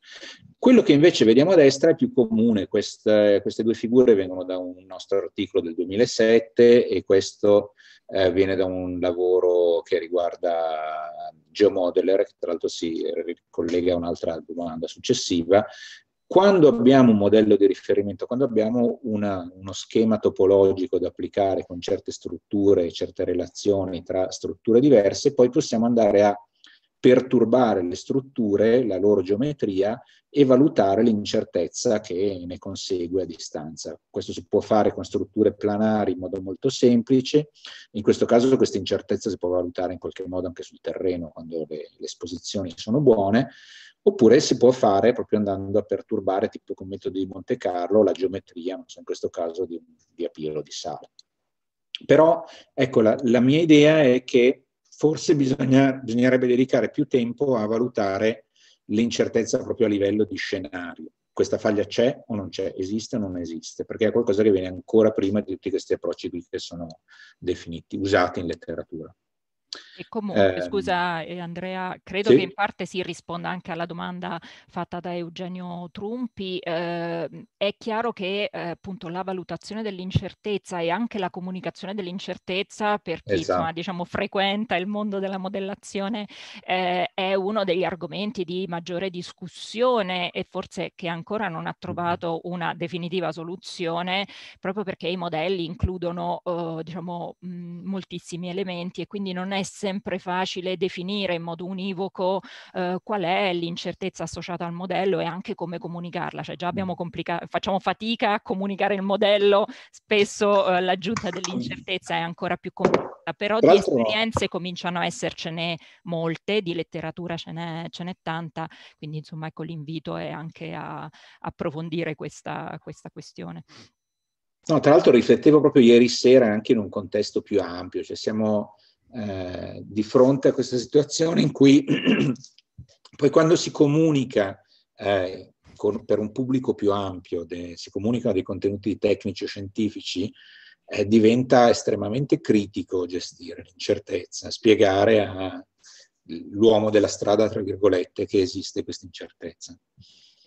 Quello che invece vediamo a destra è più comune, queste, queste due figure vengono da un nostro articolo del 2007 e questo eh, viene da un lavoro che riguarda Geomodeler, che tra l'altro si ricollega a un'altra domanda successiva, quando abbiamo un modello di riferimento, quando abbiamo una, uno schema topologico da applicare con certe strutture, certe relazioni tra strutture diverse, poi possiamo andare a perturbare le strutture, la loro geometria e valutare l'incertezza che ne consegue a distanza. Questo si può fare con strutture planari in modo molto semplice, in questo caso questa incertezza si può valutare in qualche modo anche sul terreno quando le, le esposizioni sono buone, oppure si può fare proprio andando a perturbare, tipo con metodo di Monte Carlo, la geometria, so, in questo caso di, di apilo di sale. Però ecco, la, la mia idea è che forse bisogna, bisognerebbe dedicare più tempo a valutare l'incertezza proprio a livello di scenario. Questa faglia c'è o non c'è, esiste o non esiste, perché è qualcosa che viene ancora prima di tutti questi approcci qui che sono definiti, usati in letteratura. E comunque, ehm eh, scusa Andrea, credo sì? che in parte si risponda anche alla domanda fatta da Eugenio Trumpi. Eh, è chiaro che eh, appunto la valutazione dell'incertezza e anche la comunicazione dell'incertezza per chi esatto. insomma, diciamo, frequenta il mondo della modellazione eh, è uno degli argomenti di maggiore discussione e forse che ancora non ha trovato una definitiva soluzione proprio perché i modelli includono oh, diciamo, moltissimi elementi e quindi non è sempre facile definire in modo univoco eh, qual è l'incertezza associata al modello e anche come comunicarla, cioè già abbiamo mm. complicato, facciamo fatica a comunicare il modello, spesso eh, l'aggiunta dell'incertezza è ancora più complicata, però di esperienze cominciano a essercene molte, di letteratura ce n'è, ce n'è tanta, quindi insomma ecco l'invito è anche a approfondire questa, questa questione. No, tra l'altro riflettevo proprio ieri sera anche in un contesto più ampio, cioè siamo eh, di fronte a questa situazione in cui poi quando si comunica eh, con, per un pubblico più ampio, de, si comunicano dei contenuti tecnici o scientifici, eh, diventa estremamente critico gestire l'incertezza, spiegare all'uomo della strada, tra virgolette, che esiste questa incertezza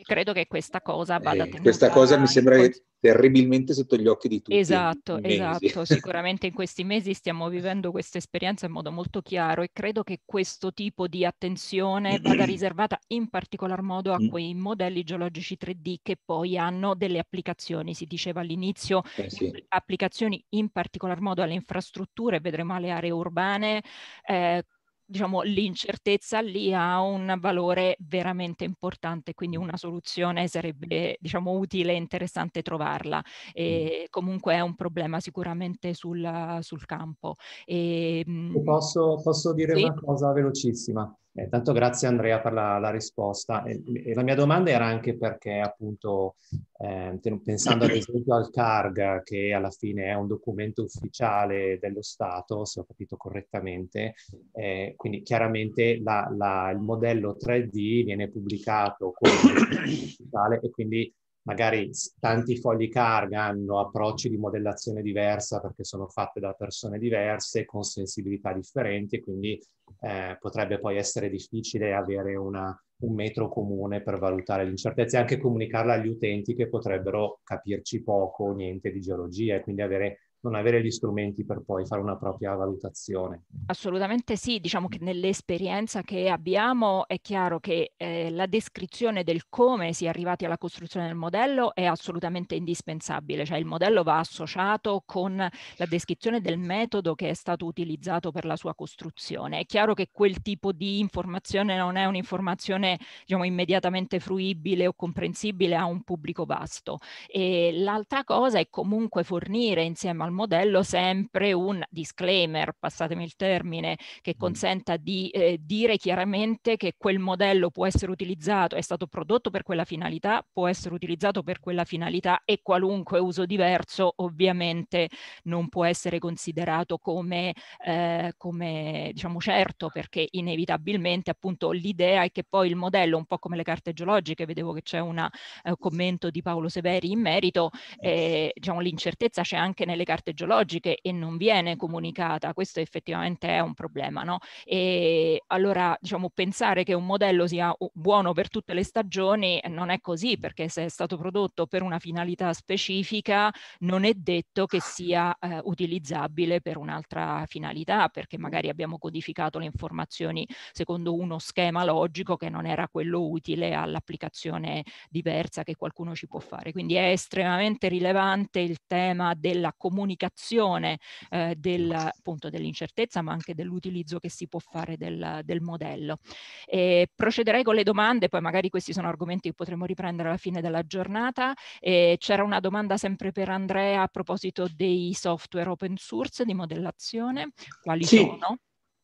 credo che questa cosa vada eh, Questa cosa mi sembra cont- terribilmente sotto gli occhi di tutti. Esatto, esatto. Sicuramente in questi mesi stiamo vivendo questa esperienza in modo molto chiaro e credo che questo tipo di attenzione vada riservata in particolar modo a mm. quei modelli geologici 3D che poi hanno delle applicazioni. Si diceva all'inizio, eh sì. applicazioni in particolar modo alle infrastrutture, vedremo alle aree urbane. Eh, diciamo, l'incertezza lì ha un valore veramente importante, quindi una soluzione sarebbe diciamo, utile e interessante trovarla. E comunque è un problema sicuramente sul, sul campo. E, ehm, posso, posso, dire sì? una cosa velocissima? Eh, tanto grazie Andrea per la, la risposta. E, e la mia domanda era anche perché appunto, eh, pensando ad esempio al CARG, che alla fine è un documento ufficiale dello Stato, se ho capito correttamente, eh, quindi chiaramente la, la, il modello 3D viene pubblicato come ufficiale e quindi magari tanti fogli carga hanno approcci di modellazione diversa perché sono fatte da persone diverse, con sensibilità differenti e quindi eh, potrebbe poi essere difficile avere una, un metro comune per valutare l'incertezza e anche comunicarla agli utenti che potrebbero capirci poco o niente di geologia e quindi avere non avere gli strumenti per poi fare una propria valutazione. Assolutamente sì, diciamo che nell'esperienza che abbiamo è chiaro che eh, la descrizione del come si è arrivati alla costruzione del modello è assolutamente indispensabile, cioè il modello va associato con la descrizione del metodo che è stato utilizzato per la sua costruzione. È chiaro che quel tipo di informazione non è un'informazione diciamo, immediatamente fruibile o comprensibile a un pubblico vasto e l'altra cosa è comunque fornire insieme al al modello sempre un disclaimer, passatemi il termine, che consenta di eh, dire chiaramente che quel modello può essere utilizzato, è stato prodotto per quella finalità, può essere utilizzato per quella finalità e qualunque uso diverso ovviamente non può essere considerato come, eh, come diciamo certo perché inevitabilmente appunto l'idea è che poi il modello, un po' come le carte geologiche, vedevo che c'è un eh, commento di Paolo Severi in merito, eh, diciamo l'incertezza c'è anche nelle carte scoperte geologiche e non viene comunicata, questo effettivamente è un problema. No? E allora diciamo, pensare che un modello sia buono per tutte le stagioni non è così, perché se è stato prodotto per una finalità specifica non è detto che sia eh, utilizzabile per un'altra finalità, perché magari abbiamo codificato le informazioni secondo uno schema logico che non era quello utile all'applicazione diversa che qualcuno ci può fare. Quindi è estremamente rilevante il tema della comunicazione comunicazione eh, del, appunto, dell'incertezza ma anche dell'utilizzo che si può fare del, del modello. E eh, procederei con le domande, poi magari questi sono argomenti che potremo riprendere alla fine della giornata. E eh, c'era una domanda sempre per Andrea a proposito dei software open source di modellazione, quali sì. sono?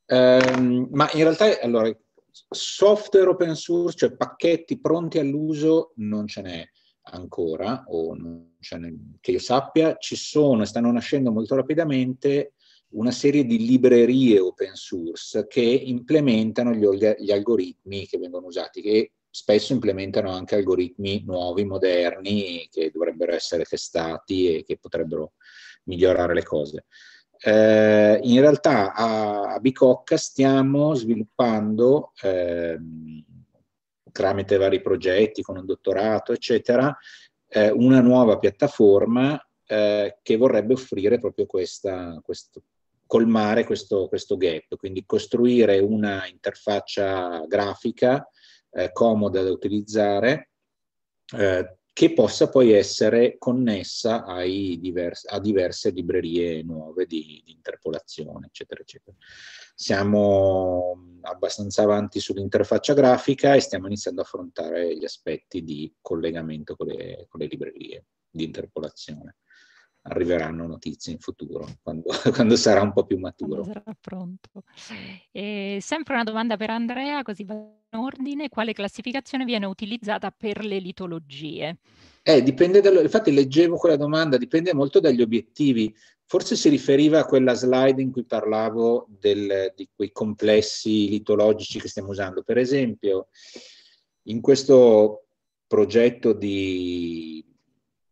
Um, ma in realtà, allora, software open source, cioè pacchetti pronti all'uso, non ce n'è ancora o non cioè, che io sappia, ci sono e stanno nascendo molto rapidamente una serie di librerie open source che implementano gli, gli algoritmi che vengono usati, che spesso implementano anche algoritmi nuovi, moderni, che dovrebbero essere testati e che potrebbero migliorare le cose. Eh, in realtà a, a, Bicocca stiamo sviluppando, eh, tramite vari progetti, con un dottorato, eccetera, eh, una nuova piattaforma eh, che vorrebbe offrire proprio questa, questo, colmare questo, questo, gap, quindi costruire una interfaccia grafica eh, comoda da utilizzare, eh, che possa poi essere connessa divers- a diverse librerie nuove di, di, interpolazione, eccetera, eccetera. Siamo abbastanza avanti sull'interfaccia grafica e stiamo iniziando a affrontare gli aspetti di collegamento con le, con le librerie di interpolazione arriveranno notizie in futuro, quando, quando sarà un po' più maturo. Quando sarà pronto. E sempre una domanda per Andrea, così va in ordine. Quale classificazione viene utilizzata per le litologie? Eh, dipende dallo, infatti leggevo quella domanda, dipende molto dagli obiettivi. Forse si riferiva a quella slide in cui parlavo del, di quei complessi litologici che stiamo usando. Per esempio, in questo progetto di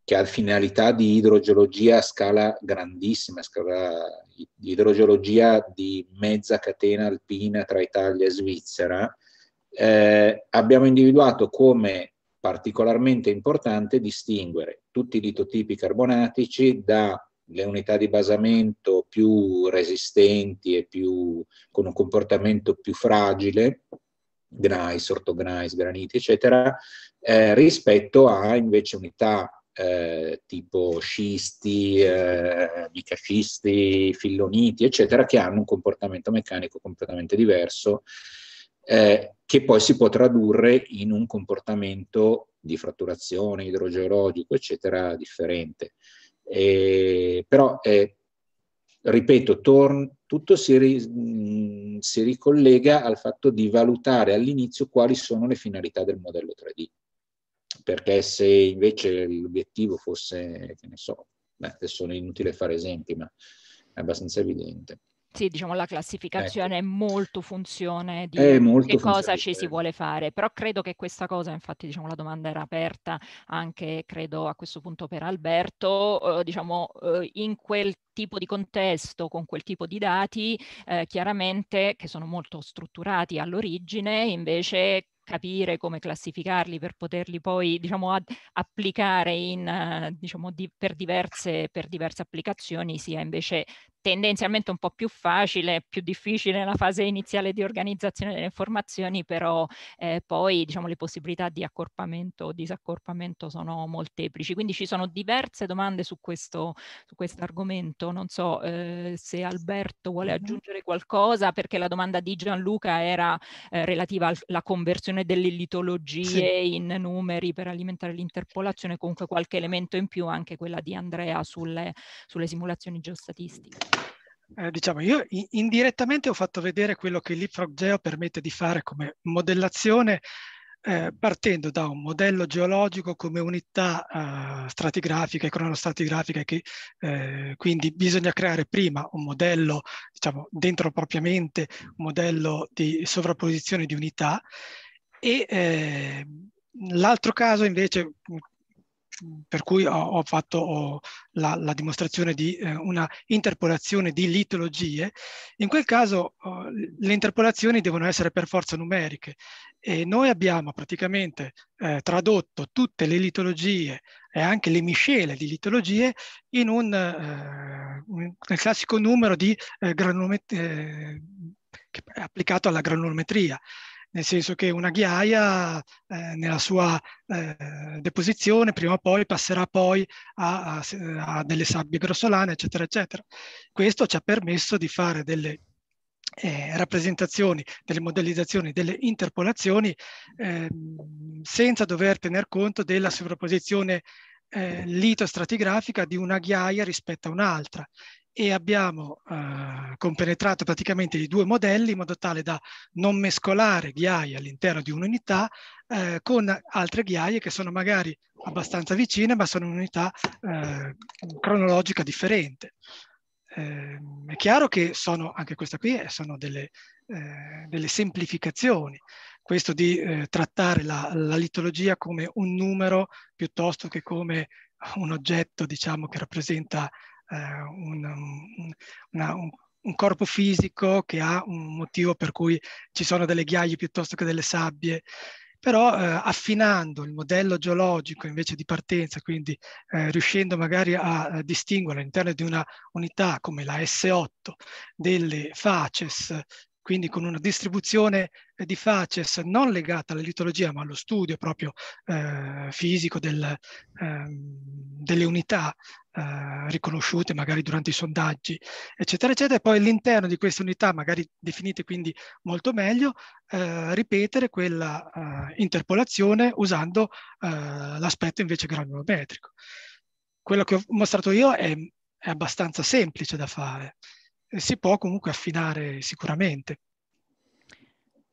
che ha finalità di idrogeologia a scala grandissima, a scala di idrogeologia di mezza catena alpina tra Italia e Svizzera, eh, abbiamo individuato come particolarmente importante distinguere tutti i litotipi carbonatici dalle unità di basamento più resistenti e più, con un comportamento più fragile, gnais, ortognais, graniti, eccetera, eh, rispetto a invece unità eh, tipo scisti, eh, micascisti, filloniti, eccetera, che hanno un comportamento meccanico completamente diverso, eh, che poi si può tradurre in un comportamento di fratturazione idrogeologico, eccetera, differente. E, però, eh, ripeto, torn, tutto si, ri, mm, si ricollega al fatto di valutare all'inizio quali sono le finalità del modello 3D perché se invece l'obiettivo fosse, che ne so, beh, adesso è inutile fare esempi, ma è abbastanza evidente. Sì, diciamo la classificazione ecco. è molto funzione di molto che cosa ci si eh. vuole fare, però credo che questa cosa, infatti diciamo la domanda era aperta anche credo a questo punto per Alberto, eh, diciamo eh, in quel tipo di contesto, con quel tipo di dati, eh, chiaramente che sono molto strutturati all'origine, invece capire come classificarli per poterli poi diciamo, ad, applicare in, uh, diciamo, di, per, diverse, per diverse applicazioni, sia invece tendenzialmente un po' più facile, più difficile nella fase iniziale di organizzazione delle informazioni, però eh, poi diciamo, le possibilità di accorpamento o disaccorpamento sono molteplici. Quindi ci sono diverse domande su questo su quest argomento. Non so eh, se Alberto vuole aggiungere qualcosa, perché la domanda di Gianluca era eh, relativa alla conversione delle litologie sì. in numeri per alimentare l'interpolazione, comunque qualche elemento in più, anche quella di Andrea sulle, sulle simulazioni geostatistiche. Eh, diciamo, io indirettamente ho fatto vedere quello che Leapfrog permette di fare come modellazione eh, partendo da un modello geologico come unità eh, stratigrafica e cronostratigrafica che eh, quindi bisogna creare prima un modello diciamo dentro propriamente un modello di sovrapposizione di unità e eh, l'altro caso invece per cui ho, ho fatto ho, la, la, dimostrazione di eh, una interpolazione di litologie, in quel caso oh, le interpolazioni devono essere per forza numeriche e noi abbiamo praticamente eh, tradotto tutte le litologie e anche le miscele di litologie in un, eh, un classico numero di eh, granulometria eh, applicato alla granulometria nel senso che una ghiaia eh, nella sua eh, deposizione prima o poi passerà poi a, a, eh, a, delle sabbie grossolane, eccetera, eccetera. Questo ci ha permesso di fare delle eh, rappresentazioni, delle modellizzazioni, delle interpolazioni ehm, senza dover tener conto della sovrapposizione eh, litostratigrafica di una ghiaia rispetto a un'altra e abbiamo eh, compenetrato praticamente i due modelli in modo tale da non mescolare ghiaie all'interno di un'unità eh, con altre ghiaie che sono magari abbastanza vicine ma sono un'unità eh, cronologica differente. Ehm, è chiaro che sono, anche questa qui, eh, sono delle, eh, delle semplificazioni, questo di eh, trattare la, la litologia come un numero piuttosto che come un oggetto diciamo che rappresenta eh, un, um, una, un, un corpo fisico che ha un motivo per cui ci sono delle ghiaie piuttosto che delle sabbie però eh, affinando il modello geologico invece di partenza, quindi eh, riuscendo magari a, a distinguere all'interno di una unità come la S8 delle faces, quindi con una distribuzione di faces non legata alla litologia ma allo studio proprio eh, fisico del, ehm, delle unità eh, riconosciute magari durante i sondaggi, eccetera, eccetera, e poi all'interno di queste unità, magari definite quindi molto meglio, eh, ripetere quella eh, interpolazione usando eh, l'aspetto invece granulometrico. Quello che ho mostrato io è, è abbastanza semplice da fare, eh, si può comunque affinare sicuramente.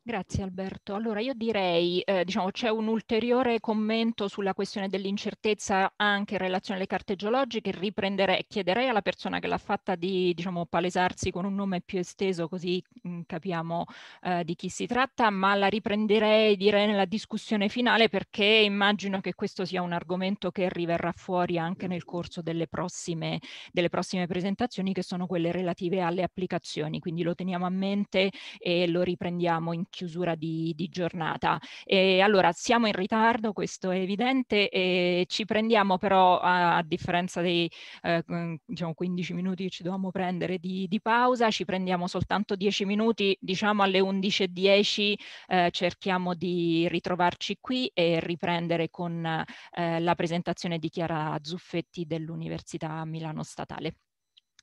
Grazie Alberto. Allora io direi, eh, diciamo, c'è un ulteriore commento sulla questione dell'incertezza anche in relazione alle carte geologiche, riprenderei, chiederei alla persona che l'ha fatta di diciamo, palesarsi con un nome più esteso così mh, mm, capiamo eh, di chi si tratta, ma la riprenderei direi nella discussione finale perché immagino che questo sia un argomento che riverrà fuori anche nel corso delle prossime, delle prossime presentazioni che sono quelle relative alle applicazioni, quindi lo teniamo a mente e lo riprendiamo in chiusura di, di giornata. E allora siamo in ritardo, questo è evidente, e ci prendiamo però, a, a differenza dei eh, diciamo 15 minuti che ci dovevamo prendere di, di, pausa, ci prendiamo soltanto 10 minuti, diciamo alle 11.10 eh, cerchiamo di ritrovarci qui e riprendere con eh, la presentazione di Chiara Zuffetti dell'Università Milano Statale.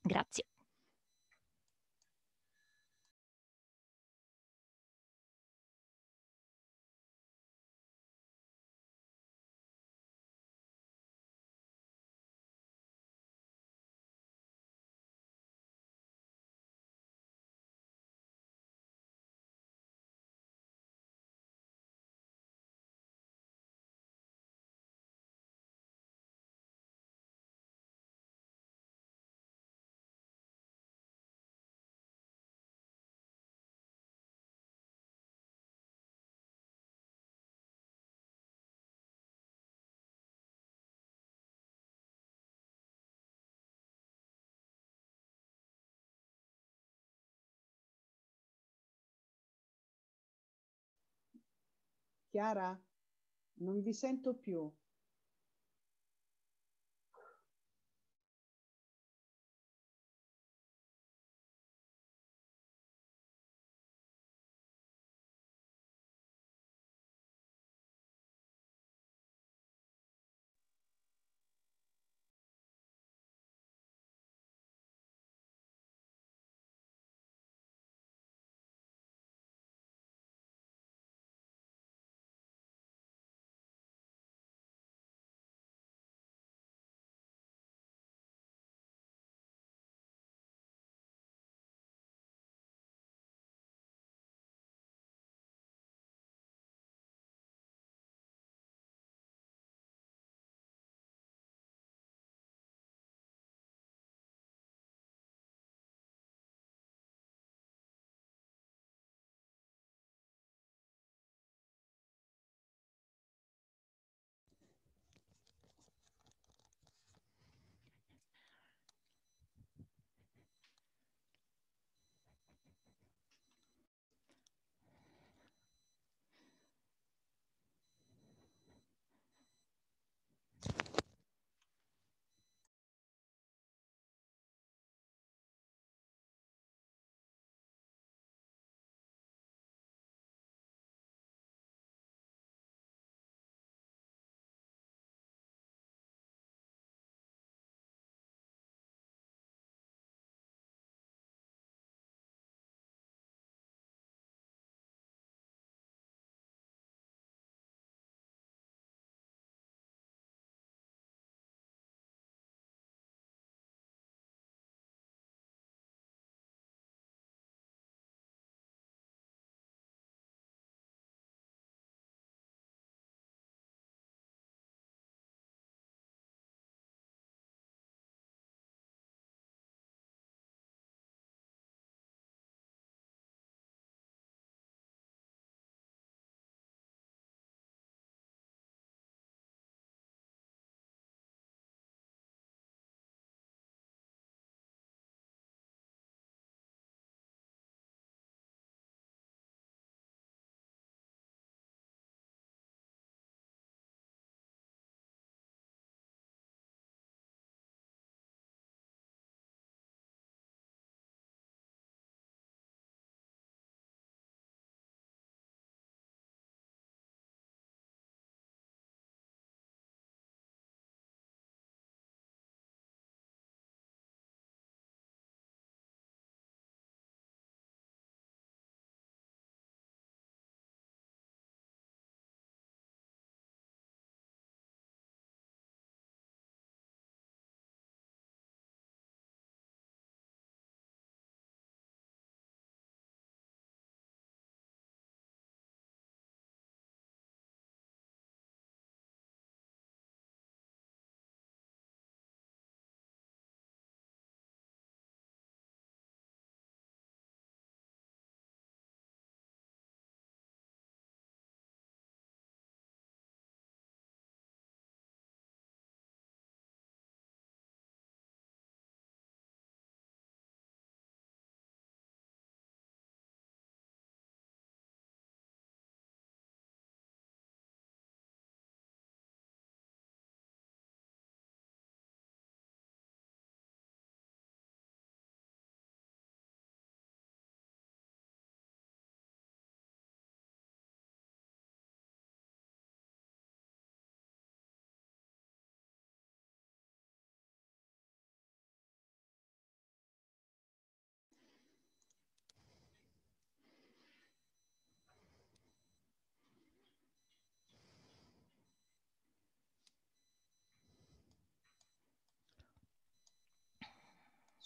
Grazie. Chiara, non vi sento più.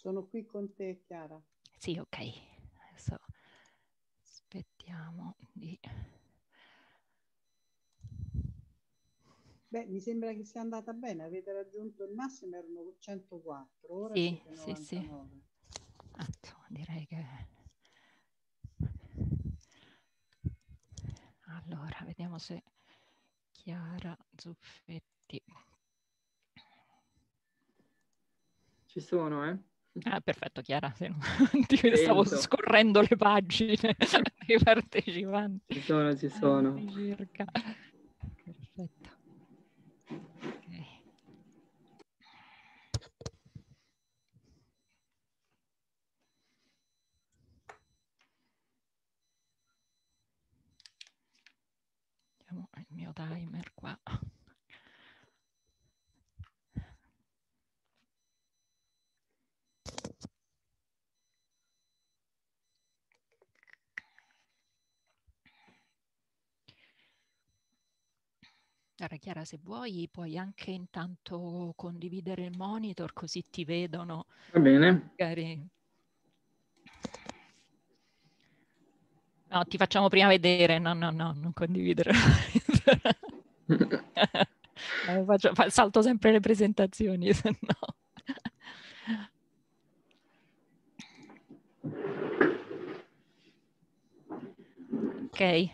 Sono qui con te, Chiara. Sì, ok. Adesso aspettiamo di... Beh, mi sembra che sia andata bene, avete raggiunto il massimo, erano 104, ora sì, sì, sì. Atto, direi che... Allora, vediamo se Chiara Zuffetti. Ci sono, eh? Ah, perfetto, Chiara, se no, ti stavo scorrendo le pagine dei partecipanti. Ci sono, ci ah, sono. Circa. Perfetto. Okay. il mio timer qua. Allora Chiara, se vuoi puoi anche intanto condividere il monitor così ti vedono. Va bene. Magari... No, ti facciamo prima vedere, no, no, no, non condividere. Eh, faccio, salto sempre le presentazioni, se no. Ok.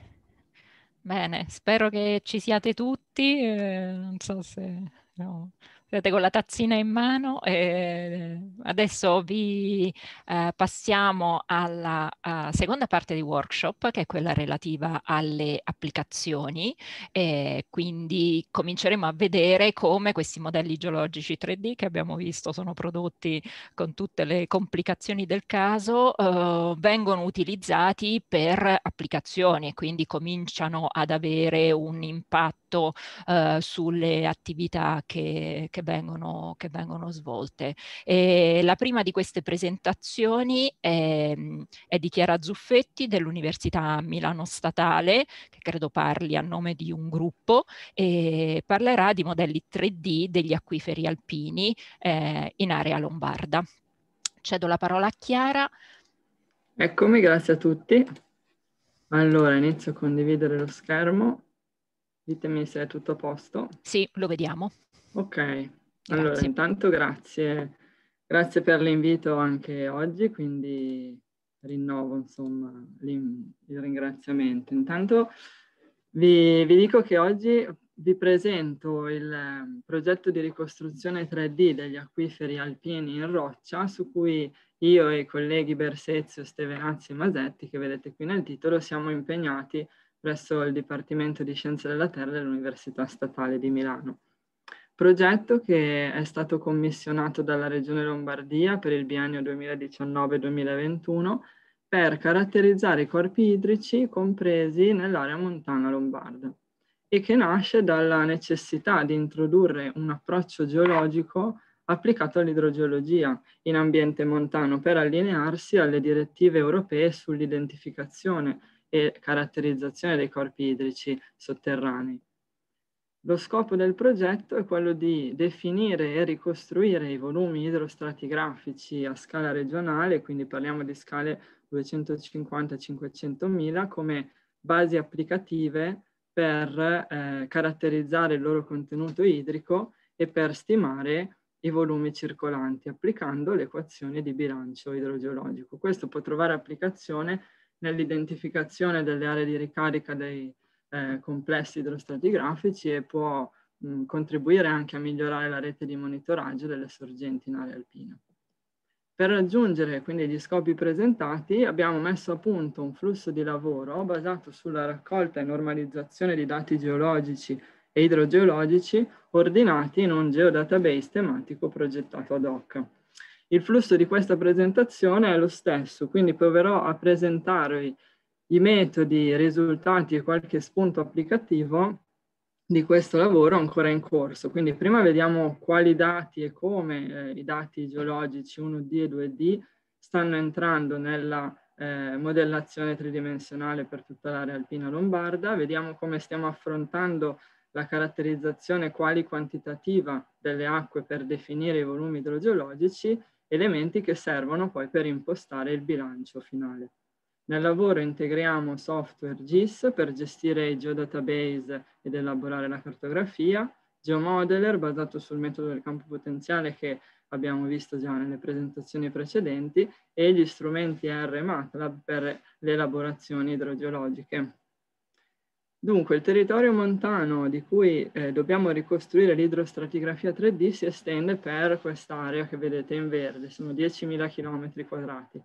Bene, spero che ci siate tutti, eh, non so se... No. Guardate con la tazzina in mano, eh, adesso vi eh, passiamo alla eh, seconda parte di workshop che è quella relativa alle applicazioni e quindi cominceremo a vedere come questi modelli geologici 3D che abbiamo visto sono prodotti con tutte le complicazioni del caso eh, vengono utilizzati per applicazioni e quindi cominciano ad avere un impatto eh, sulle attività che, che che vengono, che vengono svolte. E eh, la prima di queste presentazioni è, è di Chiara Zuffetti dell'Università Milano Statale, che credo parli a nome di un gruppo, e parlerà di modelli 3D degli acquiferi alpini eh, in area lombarda. Cedo la parola a Chiara. Eccomi, grazie a tutti. Allora, inizio a condividere lo schermo. Ditemi se è tutto a posto. Sì, lo vediamo. Ok, allora intanto grazie, grazie per l'invito anche oggi, quindi rinnovo insomma il ringraziamento. Intanto vi, vi dico che oggi vi presento il ehm, progetto di ricostruzione 3D degli acquiferi alpini in roccia su cui io e i colleghi Bersezio, Stevenazzi e Masetti, che vedete qui nel titolo, siamo impegnati presso il Dipartimento di Scienze della Terra dell'Università Statale di Milano progetto che è stato commissionato dalla Regione Lombardia per il biennio 2019-2021 per caratterizzare i corpi idrici compresi nell'area montana lombarda e che nasce dalla necessità di introdurre un approccio geologico applicato all'idrogeologia in ambiente montano per allinearsi alle direttive europee sull'identificazione e caratterizzazione dei corpi idrici sotterranei. Lo scopo del progetto è quello di definire e ricostruire i volumi idrostratigrafici a scala regionale, quindi parliamo di scale 250-500 mila, come basi applicative per eh, caratterizzare il loro contenuto idrico e per stimare i volumi circolanti applicando l'equazione di bilancio idrogeologico. Questo può trovare applicazione nell'identificazione delle aree di ricarica dei, eh, complessi idrostatigrafici e può mh, contribuire anche a migliorare la rete di monitoraggio delle sorgenti in area alpina. Per raggiungere quindi gli scopi presentati abbiamo messo a punto un flusso di lavoro basato sulla raccolta e normalizzazione di dati geologici e idrogeologici ordinati in un geodatabase tematico progettato ad hoc. Il flusso di questa presentazione è lo stesso, quindi proverò a presentarvi i metodi, i risultati e qualche spunto applicativo di questo lavoro ancora in corso. Quindi prima vediamo quali dati e come eh, i dati geologici 1D e 2D stanno entrando nella eh, modellazione tridimensionale per tutta l'area alpina lombarda, vediamo come stiamo affrontando la caratterizzazione quali quantitativa delle acque per definire i volumi idrogeologici, elementi che servono poi per impostare il bilancio finale. Nel lavoro integriamo software GIS per gestire i geodatabase ed elaborare la cartografia, GeoModeler basato sul metodo del campo potenziale che abbiamo visto già nelle presentazioni precedenti e gli strumenti R e MATLAB per le elaborazioni idrogeologiche. Dunque, il territorio montano di cui eh, dobbiamo ricostruire l'idrostratigrafia 3D si estende per quest'area che vedete in verde, sono 10.000 km quadrati.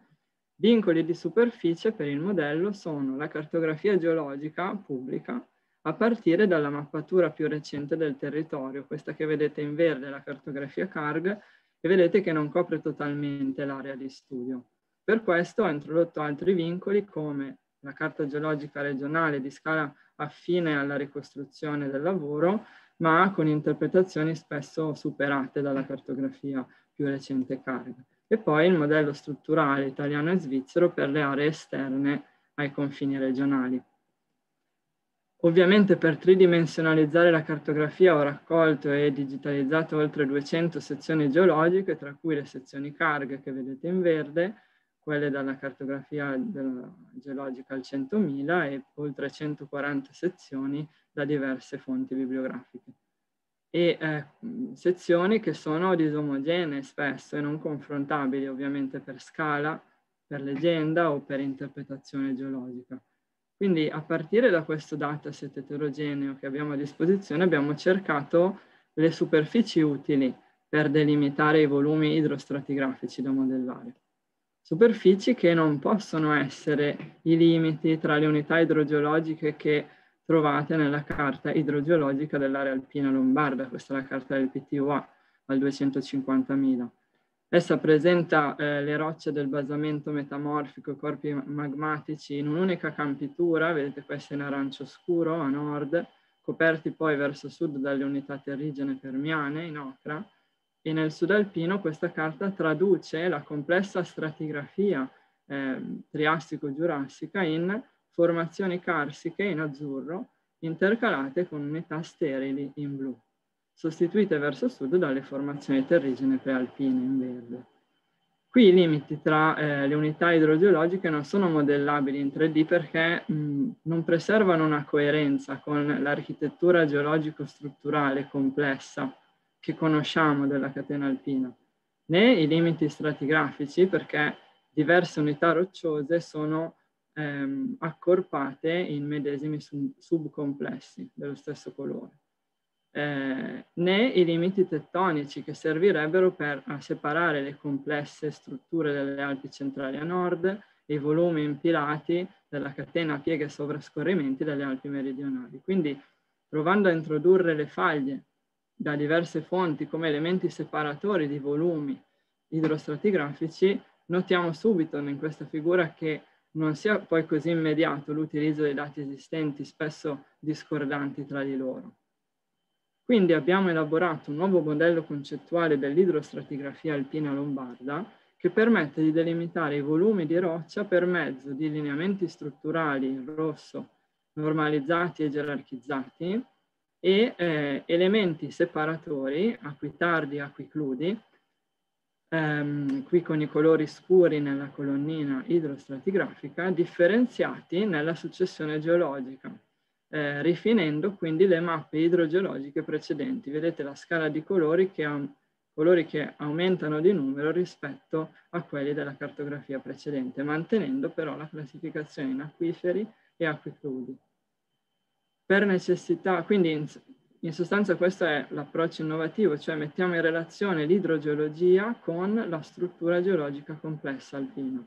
Vincoli di superficie per il modello sono la cartografia geologica pubblica a partire dalla mappatura più recente del territorio, questa che vedete in verde, la cartografia CARG, e vedete che non copre totalmente l'area di studio. Per questo ho introdotto altri vincoli come la carta geologica regionale di scala affine alla ricostruzione del lavoro, ma con interpretazioni spesso superate dalla cartografia più recente CARG e poi il modello strutturale italiano e svizzero per le aree esterne ai confini regionali. Ovviamente per tridimensionalizzare la cartografia ho raccolto e digitalizzato oltre 200 sezioni geologiche, tra cui le sezioni CARG che vedete in verde, quelle dalla cartografia geologica al 100.000 e oltre 140 sezioni da diverse fonti bibliografiche e eh, sezioni che sono disomogenee spesso e non confrontabili ovviamente per scala, per leggenda o per interpretazione geologica. Quindi a partire da questo dataset eterogeneo che abbiamo a disposizione abbiamo cercato le superfici utili per delimitare i volumi idrostratigrafici da modellare. Superfici che non possono essere i limiti tra le unità idrogeologiche che trovate nella carta idrogeologica dell'area alpina lombarda, questa è la carta del PTUA al 250.000. Essa presenta eh, le rocce del basamento metamorfico e corpi magmatici in un'unica campitura, vedete questa in arancio scuro a nord, coperti poi verso sud dalle unità terrigene permiane in ocra, e nel sud alpino questa carta traduce la complessa stratigrafia eh, triastico-giurassica in formazioni carsiche in azzurro intercalate con metà sterili in blu, sostituite verso sud dalle formazioni terrigene prealpine in verde. Qui i limiti tra eh, le unità idrogeologiche non sono modellabili in 3D perché mh, non preservano una coerenza con l'architettura geologico-strutturale complessa che conosciamo della catena alpina, né i limiti stratigrafici perché diverse unità rocciose sono ehm, accorpate in medesimi subcomplessi dello stesso colore, eh, né i limiti tettonici che servirebbero per separare le complesse strutture delle Alpi centrali a nord e i volumi impilati della catena pieghe e sovrascorrimenti delle Alpi meridionali. Quindi provando a introdurre le faglie da diverse fonti come elementi separatori di volumi idrostratigrafici, notiamo subito in questa figura che non sia poi così immediato l'utilizzo dei dati esistenti, spesso discordanti tra di loro. Quindi abbiamo elaborato un nuovo modello concettuale dell'idrostratigrafia alpina lombarda che permette di delimitare i volumi di roccia per mezzo di lineamenti strutturali in rosso normalizzati e gerarchizzati e eh, elementi separatori, acquitardi e acquicludi, ehm, qui con i colori scuri nella colonnina idrostratigrafica, differenziati nella successione geologica, eh, rifinendo quindi le mappe idrogeologiche precedenti. Vedete la scala di colori che, colori che aumentano di numero rispetto a quelli della cartografia precedente, mantenendo però la classificazione in acquiferi e acquicludi. Per necessità, quindi in sostanza questo è l'approccio innovativo, cioè mettiamo in relazione l'idrogeologia con la struttura geologica complessa alpina.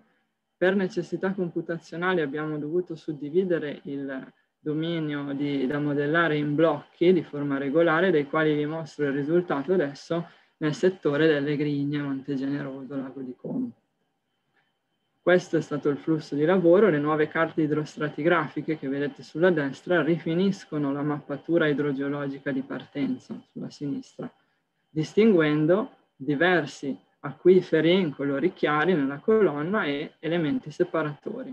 Per necessità computazionali abbiamo dovuto suddividere il dominio di, da modellare in blocchi di forma regolare, dei quali vi mostro il risultato adesso nel settore delle Grigne, Monte Generoso, Lago di Como. Questo è stato il flusso di lavoro, le nuove carte idrostratigrafiche che vedete sulla destra rifiniscono la mappatura idrogeologica di partenza sulla sinistra, distinguendo diversi acquiferi in colori chiari nella colonna e elementi separatori,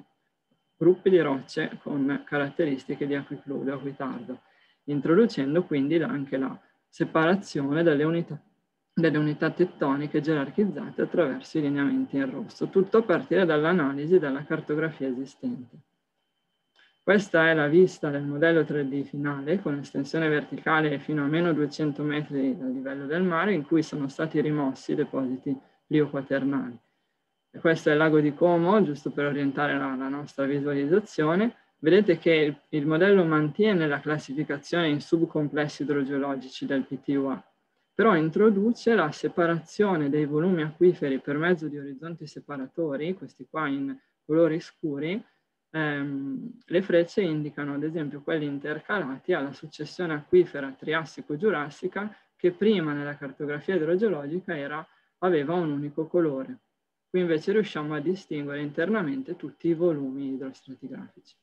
gruppi di rocce con caratteristiche di acquifluvio o acquitardo, introducendo quindi anche la separazione delle unità delle unità tettoniche gerarchizzate attraverso i lineamenti in rosso, tutto a partire dall'analisi della cartografia esistente. Questa è la vista del modello 3D finale con estensione verticale fino a meno 200 metri dal livello del mare in cui sono stati rimossi i depositi lioquaternari. Questo è il lago di Como, giusto per orientare la, la nostra visualizzazione. Vedete che il, il modello mantiene la classificazione in subcomplessi idrogeologici del PTUA, però introduce la separazione dei volumi acquiferi per mezzo di orizzonti separatori, questi qua in colori scuri, ehm, le frecce indicano ad esempio quelli intercalati alla successione acquifera triassico-giurassica che prima nella cartografia idrogeologica era, aveva un unico colore. Qui invece riusciamo a distinguere internamente tutti i volumi idrostratigrafici.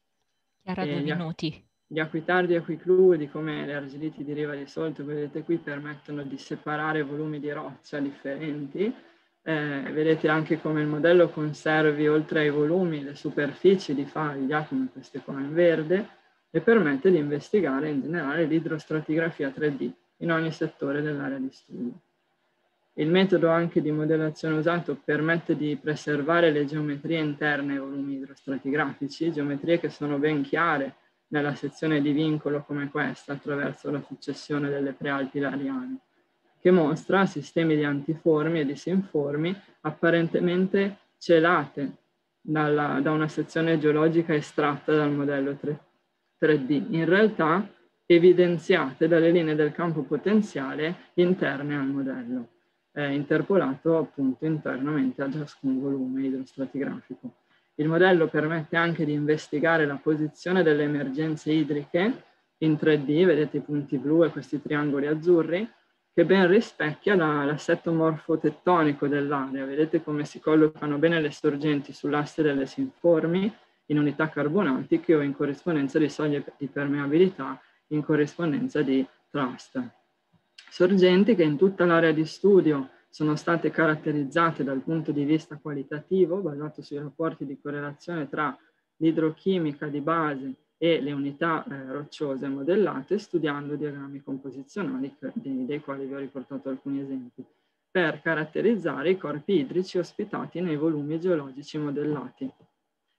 Chiara, due minuti gli acquitardi e Aquiclu, di come le argilliti di riva di solito, vedete qui, permettono di separare volumi di roccia differenti. Eh, vedete anche come il modello conservi, oltre ai volumi, le superfici di faglia, come queste qua in verde, e permette di investigare in generale l'idrostratigrafia 3D in ogni settore dell'area di studio. Il metodo anche di modellazione usato permette di preservare le geometrie interne ai volumi idrostratigrafici, geometrie che sono ben chiare nella sezione di vincolo come questa attraverso la successione delle prealpi lariane, che mostra sistemi di antiformi e disinformi apparentemente celate dalla, da una sezione geologica estratta dal modello 3, 3D, in realtà evidenziate dalle linee del campo potenziale interne al modello, eh, interpolato appunto internamente a ciascun volume idrostratigrafico. Il modello permette anche di investigare la posizione delle emergenze idriche in 3D, vedete i punti blu e questi triangoli azzurri, che ben rispecchia l'assetto morfotettonico dell'area. Vedete come si collocano bene le sorgenti sull'asse delle sinformi in unità carbonatiche o in corrispondenza di soglie di permeabilità in corrispondenza di trust. Sorgenti che in tutta l'area di studio sono state caratterizzate dal punto di vista qualitativo, basato sui rapporti di correlazione tra l'idrochimica di base e le unità eh, rocciose modellate, studiando diagrammi composizionali dei, dei quali vi ho riportato alcuni esempi, per caratterizzare i corpi idrici ospitati nei volumi geologici modellati.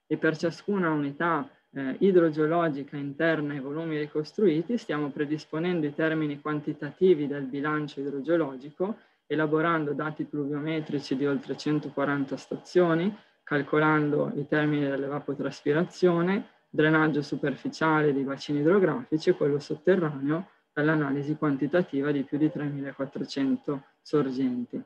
E per ciascuna unità eh, idrogeologica interna ai volumi ricostruiti stiamo predisponendo i termini quantitativi del bilancio idrogeologico elaborando dati pluviometrici di oltre 140 stazioni, calcolando i termini dell'evapotraspirazione, drenaggio superficiale dei bacini idrografici e quello sotterraneo dall'analisi quantitativa di più di 3.400 sorgenti.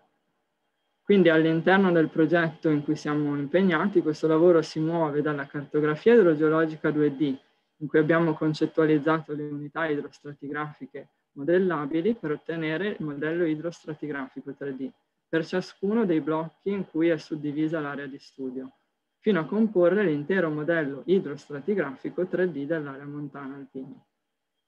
Quindi all'interno del progetto in cui siamo impegnati, questo lavoro si muove dalla cartografia idrogeologica 2D, in cui abbiamo concettualizzato le unità idrostratigrafiche modellabili per ottenere il modello idrostratigrafico 3D per ciascuno dei blocchi in cui è suddivisa l'area di studio, fino a comporre l'intero modello idrostratigrafico 3D dell'area montana alpina.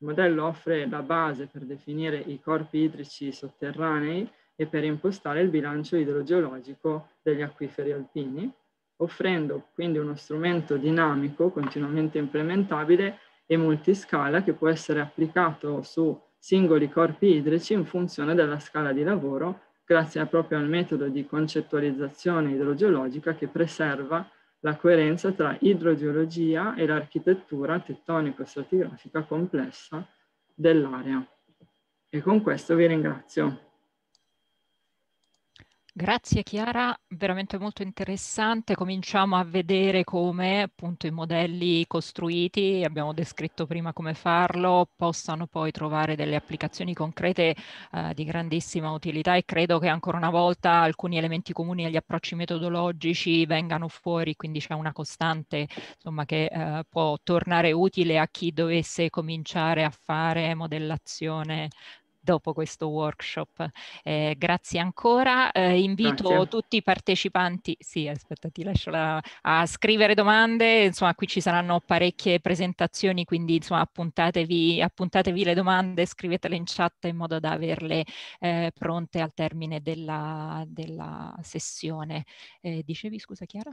Il modello offre la base per definire i corpi idrici sotterranei e per impostare il bilancio idrogeologico degli acquiferi alpini, offrendo quindi uno strumento dinamico, continuamente implementabile e multiscala che può essere applicato su singoli corpi idrici in funzione della scala di lavoro grazie proprio al metodo di concettualizzazione idrogeologica che preserva la coerenza tra idrogeologia e l'architettura tettonico-stratigrafica complessa dell'area. E con questo vi ringrazio. Grazie Chiara, veramente molto interessante. Cominciamo a vedere come appunto i modelli costruiti, abbiamo descritto prima come farlo, possano poi trovare delle applicazioni concrete eh, di grandissima utilità e credo che ancora una volta alcuni elementi comuni agli approcci metodologici vengano fuori, quindi c'è una costante insomma, che eh, può tornare utile a chi dovesse cominciare a fare modellazione dopo questo workshop. Eh, grazie ancora, eh, invito grazie. tutti i partecipanti, sì aspetta ti lascio la, a scrivere domande, insomma qui ci saranno parecchie presentazioni quindi insomma appuntatevi, appuntatevi le domande, scrivetele in chat in modo da averle eh, pronte al termine della, della sessione. Eh, dicevi scusa Chiara?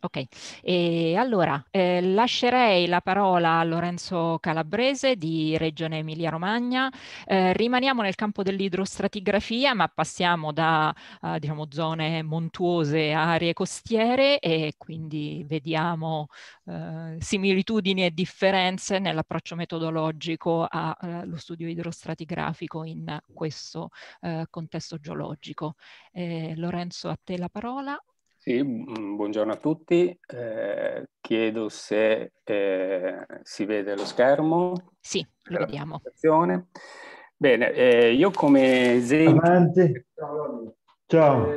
Ok, e allora eh, lascerei la parola a Lorenzo Calabrese di Regione Emilia-Romagna. Eh, rimaniamo nel campo dell'idrostratigrafia, ma passiamo da eh, diciamo, zone montuose a aree costiere e quindi vediamo eh, similitudini e differenze nell'approccio metodologico allo eh, studio idrostratigrafico in questo eh, contesto geologico. Lorenzo, a te la parola. Sì, mm, buongiorno a tutti. Eh, chiedo se eh, si vede lo schermo. Sì, lo vediamo. Bene, eh, io come esempio... Avanti. Ciao.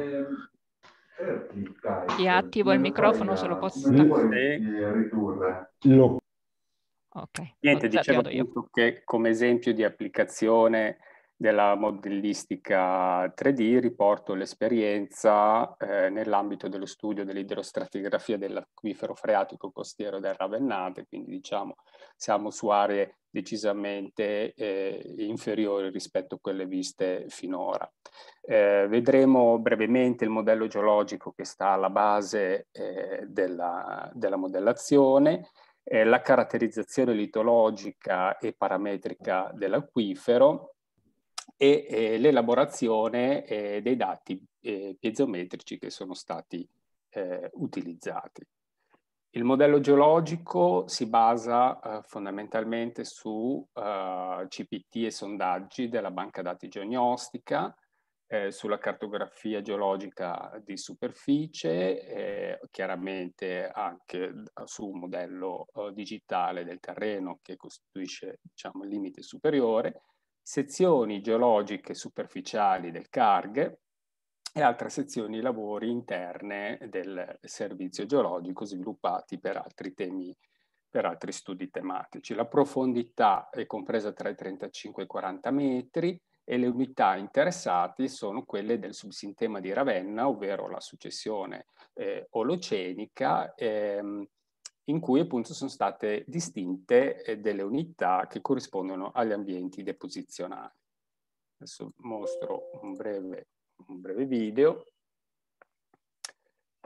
Ti attivo il microfono se lo posso... Sì. Lo... Ok. Niente, dicevo io. che come esempio di applicazione della modellistica 3D riporto l'esperienza eh, nell'ambito dello studio dell'idrostratigrafia dell'acquifero freatico costiero del Ravennate, quindi diciamo siamo su aree decisamente eh, inferiori rispetto a quelle viste finora. Eh, vedremo brevemente il modello geologico che sta alla base eh, della, della modellazione, eh, la caratterizzazione litologica e parametrica dell'acquifero, e eh, l'elaborazione eh, dei dati eh, piezometrici che sono stati eh, utilizzati. Il modello geologico si basa eh, fondamentalmente su eh, CPT e sondaggi della banca dati geognostica, sulla cartografia geologica di superficie, chiaramente anche su un modello digitale del terreno che costituisce diciamo, il limite superiore, sezioni geologiche superficiali del Carg e altre sezioni lavori interne del servizio geologico sviluppati per altri temi per altri studi tematici. La profondità è compresa tra i 35 e i 40 metri e le unità interessate sono quelle del subsintema di Ravenna, ovvero la successione eh, olocenica, ehm, in cui appunto sono state distinte eh, delle unità che corrispondono agli ambienti deposizionali. Adesso mostro un breve, un breve video.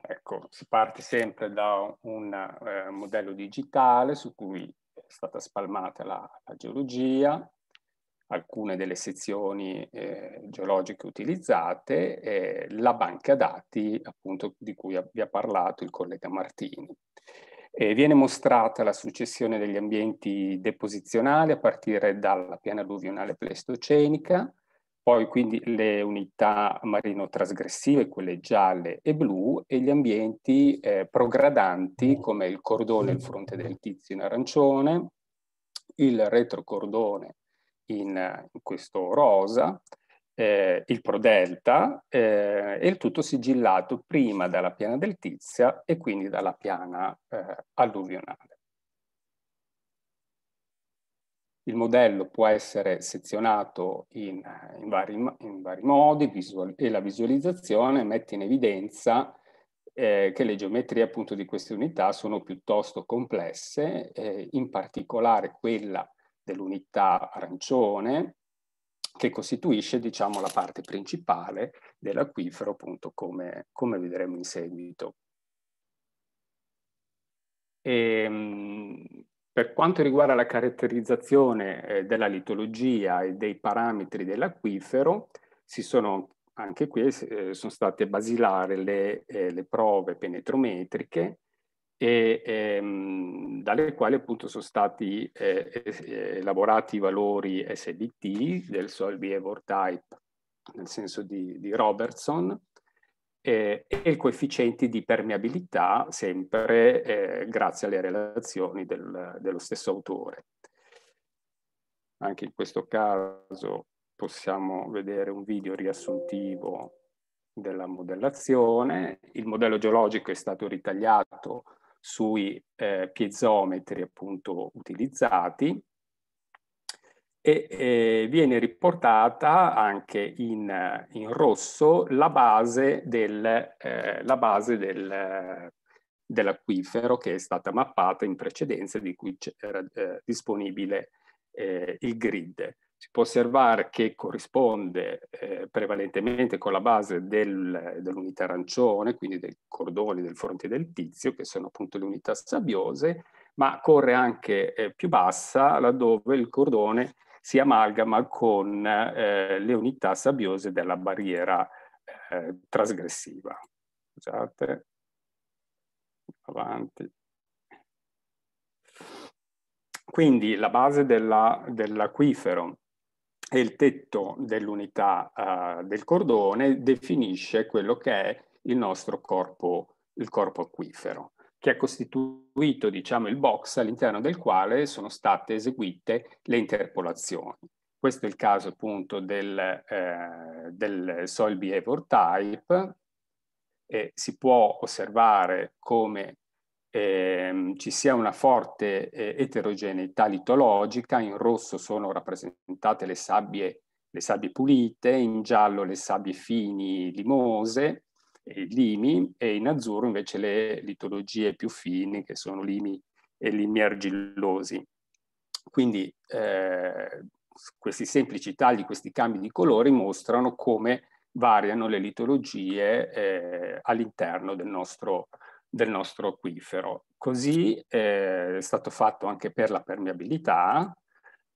Ecco, si parte sempre da un eh, modello digitale su cui è stata spalmata la, la geologia, alcune delle sezioni eh, geologiche utilizzate, e la banca dati appunto di cui vi ha parlato il collega Martini. Eh, viene mostrata la successione degli ambienti deposizionali a partire dalla piana alluvionale pleistocenica, poi quindi le unità marino-trasgressive, quelle gialle e blu, e gli ambienti eh, progradanti come il cordone in fronte del tizio in arancione, il retrocordone in, in questo rosa, eh, il Prodelta eh, e il tutto sigillato prima dalla piana del Tizia e quindi dalla piana eh, alluvionale. Il modello può essere sezionato in, in, vari, in vari, modi visual, e la visualizzazione mette in evidenza eh, che le geometrie appunto di queste unità sono piuttosto complesse, eh, in particolare quella dell'unità arancione, che costituisce diciamo, la parte principale dell'acquifero, appunto come, come vedremo in seguito. E, ehm, per quanto riguarda la caratterizzazione eh, della litologia e dei parametri dell'acquifero, si sono anche qui eh, sono state basilari le, eh, le prove penetrometriche e ehm, dalle quali appunto sono stati eh, elaborati i valori SBT del suo behavior type nel senso di, di Robertson eh, e coefficienti di permeabilità sempre eh, grazie alle relazioni del, dello stesso autore. Anche in questo caso possiamo vedere un video riassuntivo della modellazione. Il modello geologico è stato ritagliato sui eh, piezometri appunto utilizzati e eh, viene riportata anche in, in rosso la base, del, eh, la base del, dell'acquifero che è stata mappata in precedenza di cui era eh, disponibile eh, il grid si può osservare che corrisponde eh, prevalentemente con la base del, dell'unità arancione, quindi dei cordoni del fronte del tizio, che sono appunto le unità sabbiose, ma corre anche eh, più bassa laddove il cordone si amalgama con eh, le unità sabbiose della barriera eh, trasgressiva. Scusate, avanti. Quindi la base dell'acquifero e il tetto dell'unità uh, del cordone definisce quello che è il nostro corpo, il corpo acquifero, che è costituito, diciamo, il box all'interno del quale sono state eseguite le interpolazioni. Questo è il caso appunto del, eh, del soil behavior type, e si può osservare come ehm, ci sia una forte eh, eterogeneità litologica, in rosso sono rappresentate le sabbie, le sabbie pulite, in giallo le sabbie fini limose, eh, limi, e in azzurro invece le litologie più fini che sono limi e limi argillosi. Quindi eh, questi semplici tagli, questi cambi di colori mostrano come variano le litologie eh, all'interno del nostro del nostro acquifero. Così eh, è stato fatto anche per la permeabilità,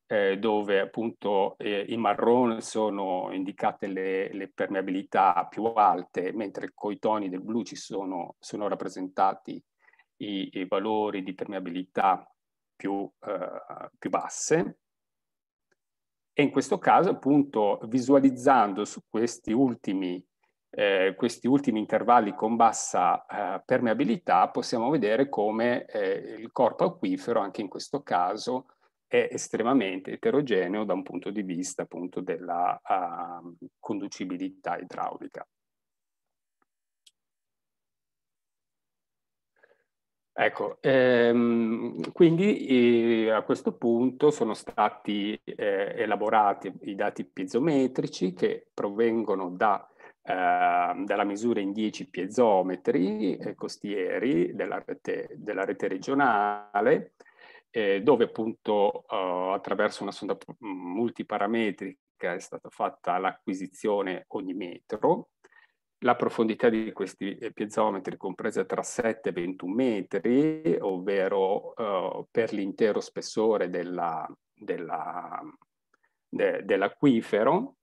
eh, dove appunto eh, in marrone sono indicate le, le, permeabilità più alte, mentre coi toni del blu ci sono, sono rappresentati i, i, valori di permeabilità più, eh, più basse. E in questo caso appunto visualizzando su questi ultimi eh, questi ultimi intervalli con bassa eh, permeabilità, possiamo vedere come eh, il corpo acquifero, anche in questo caso, è estremamente eterogeneo da un punto di vista appunto della uh, conducibilità idraulica. Ecco, ehm, quindi eh, a questo punto sono stati eh, elaborati i dati piezometrici che provengono da Ehm, dalla misura in 10 piezometri eh, costieri della rete, della rete regionale, eh, dove appunto eh, attraverso una sonda multiparametrica è stata fatta l'acquisizione ogni metro. La profondità di questi eh, piezometri compresa tra 7 e 21 metri, ovvero eh, per l'intero spessore della, della, de, dell'acquifero,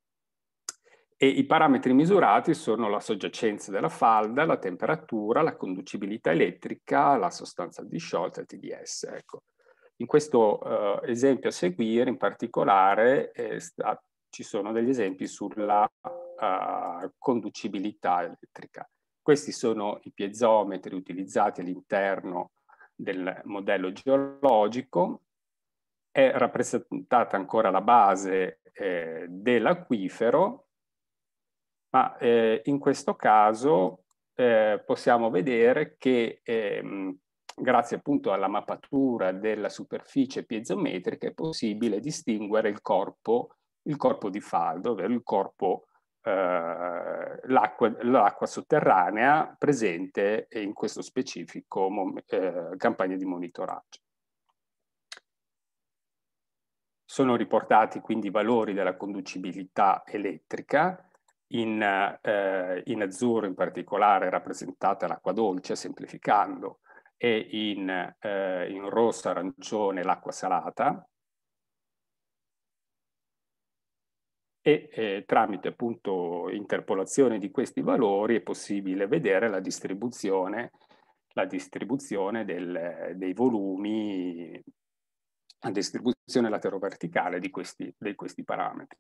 e i parametri misurati sono la soggiacenza della falda, la temperatura, la conducibilità elettrica, la sostanza disciolta il TDS. Ecco. In questo eh, esempio a seguire, in particolare, eh, sta, ci sono degli esempi sulla uh, conducibilità elettrica. Questi sono i piezometri utilizzati all'interno del modello geologico. È rappresentata ancora la base eh, dell'acquifero ma eh, in questo caso eh, possiamo vedere che ehm, grazie appunto alla mappatura della superficie piezometrica è possibile distinguere il corpo, il corpo di faldo, ovvero il corpo eh, l'acqua, sotterranea presente in questo specifico eh, campagna di monitoraggio. Sono riportati quindi i valori della conducibilità elettrica in, eh, in azzurro in particolare rappresentata l'acqua dolce, semplificando, e in, eh, in rosso arancione l'acqua salata, e eh, tramite appunto interpolazione di questi valori è possibile vedere la distribuzione, la distribuzione del, dei volumi, la distribuzione latero-verticale di, di questi, parametri.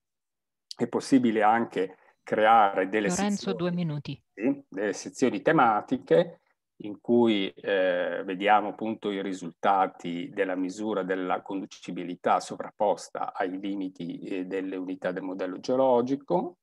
È possibile anche creare delle, Lorenzo, sezioni, sì, delle sezioni, tematiche in cui eh, vediamo appunto i risultati della misura della conducibilità sovrapposta ai limiti eh, delle unità del modello geologico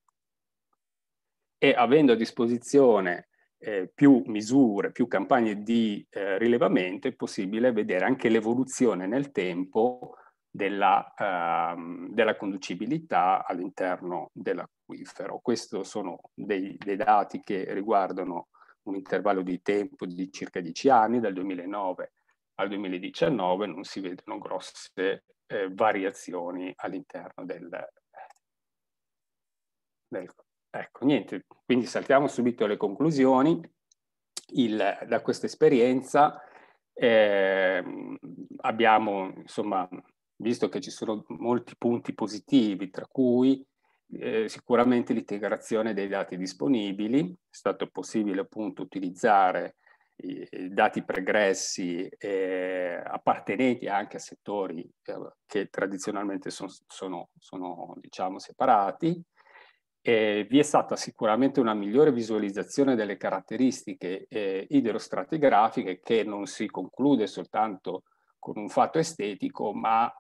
e avendo a disposizione eh, più misure, più campagne di eh, rilevamento è possibile vedere anche l'evoluzione nel tempo della, ehm, della conducibilità all'interno dell'acquifero. Questi sono dei, dei, dati che riguardano un intervallo di tempo di circa 10 anni, dal 2009 al 2019 non si vedono grosse eh, variazioni all'interno del, del... Ecco, niente, quindi saltiamo subito alle conclusioni. Il, da questa esperienza eh, abbiamo insomma visto che ci sono molti punti positivi, tra cui eh, sicuramente l'integrazione dei dati disponibili, è stato possibile appunto utilizzare eh, dati pregressi eh, appartenenti anche a settori eh, che tradizionalmente son, sono, sono diciamo, separati. vi è stata sicuramente una migliore visualizzazione delle caratteristiche eh, idrostratigrafiche che non si conclude soltanto con un fatto estetico, ma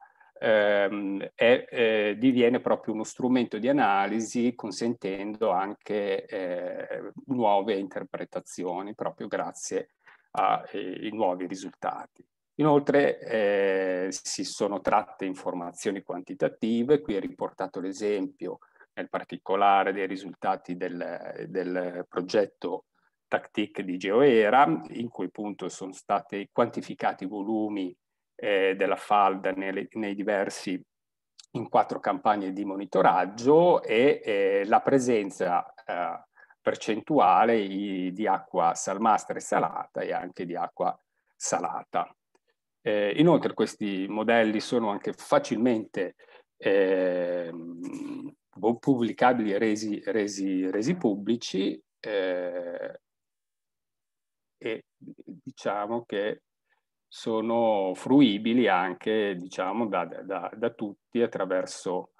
ehm, è, eh, diviene proprio uno strumento di analisi consentendo anche eh, nuove interpretazioni proprio grazie ai eh, nuovi risultati. Inoltre eh, si sono tratte informazioni quantitative, qui è riportato l'esempio nel particolare dei risultati del, del progetto Tactic di GeoEra, in cui appunto sono stati quantificati i volumi eh, della falda nelle, nei diversi in quattro campagne di monitoraggio e eh, la presenza eh, percentuale i, di acqua salmastra e salata e anche di acqua salata. Eh, inoltre questi modelli sono anche facilmente ehm, pubblicabili e resi, resi, resi, pubblici eh, e diciamo che sono fruibili anche diciamo, da, da, da tutti attraverso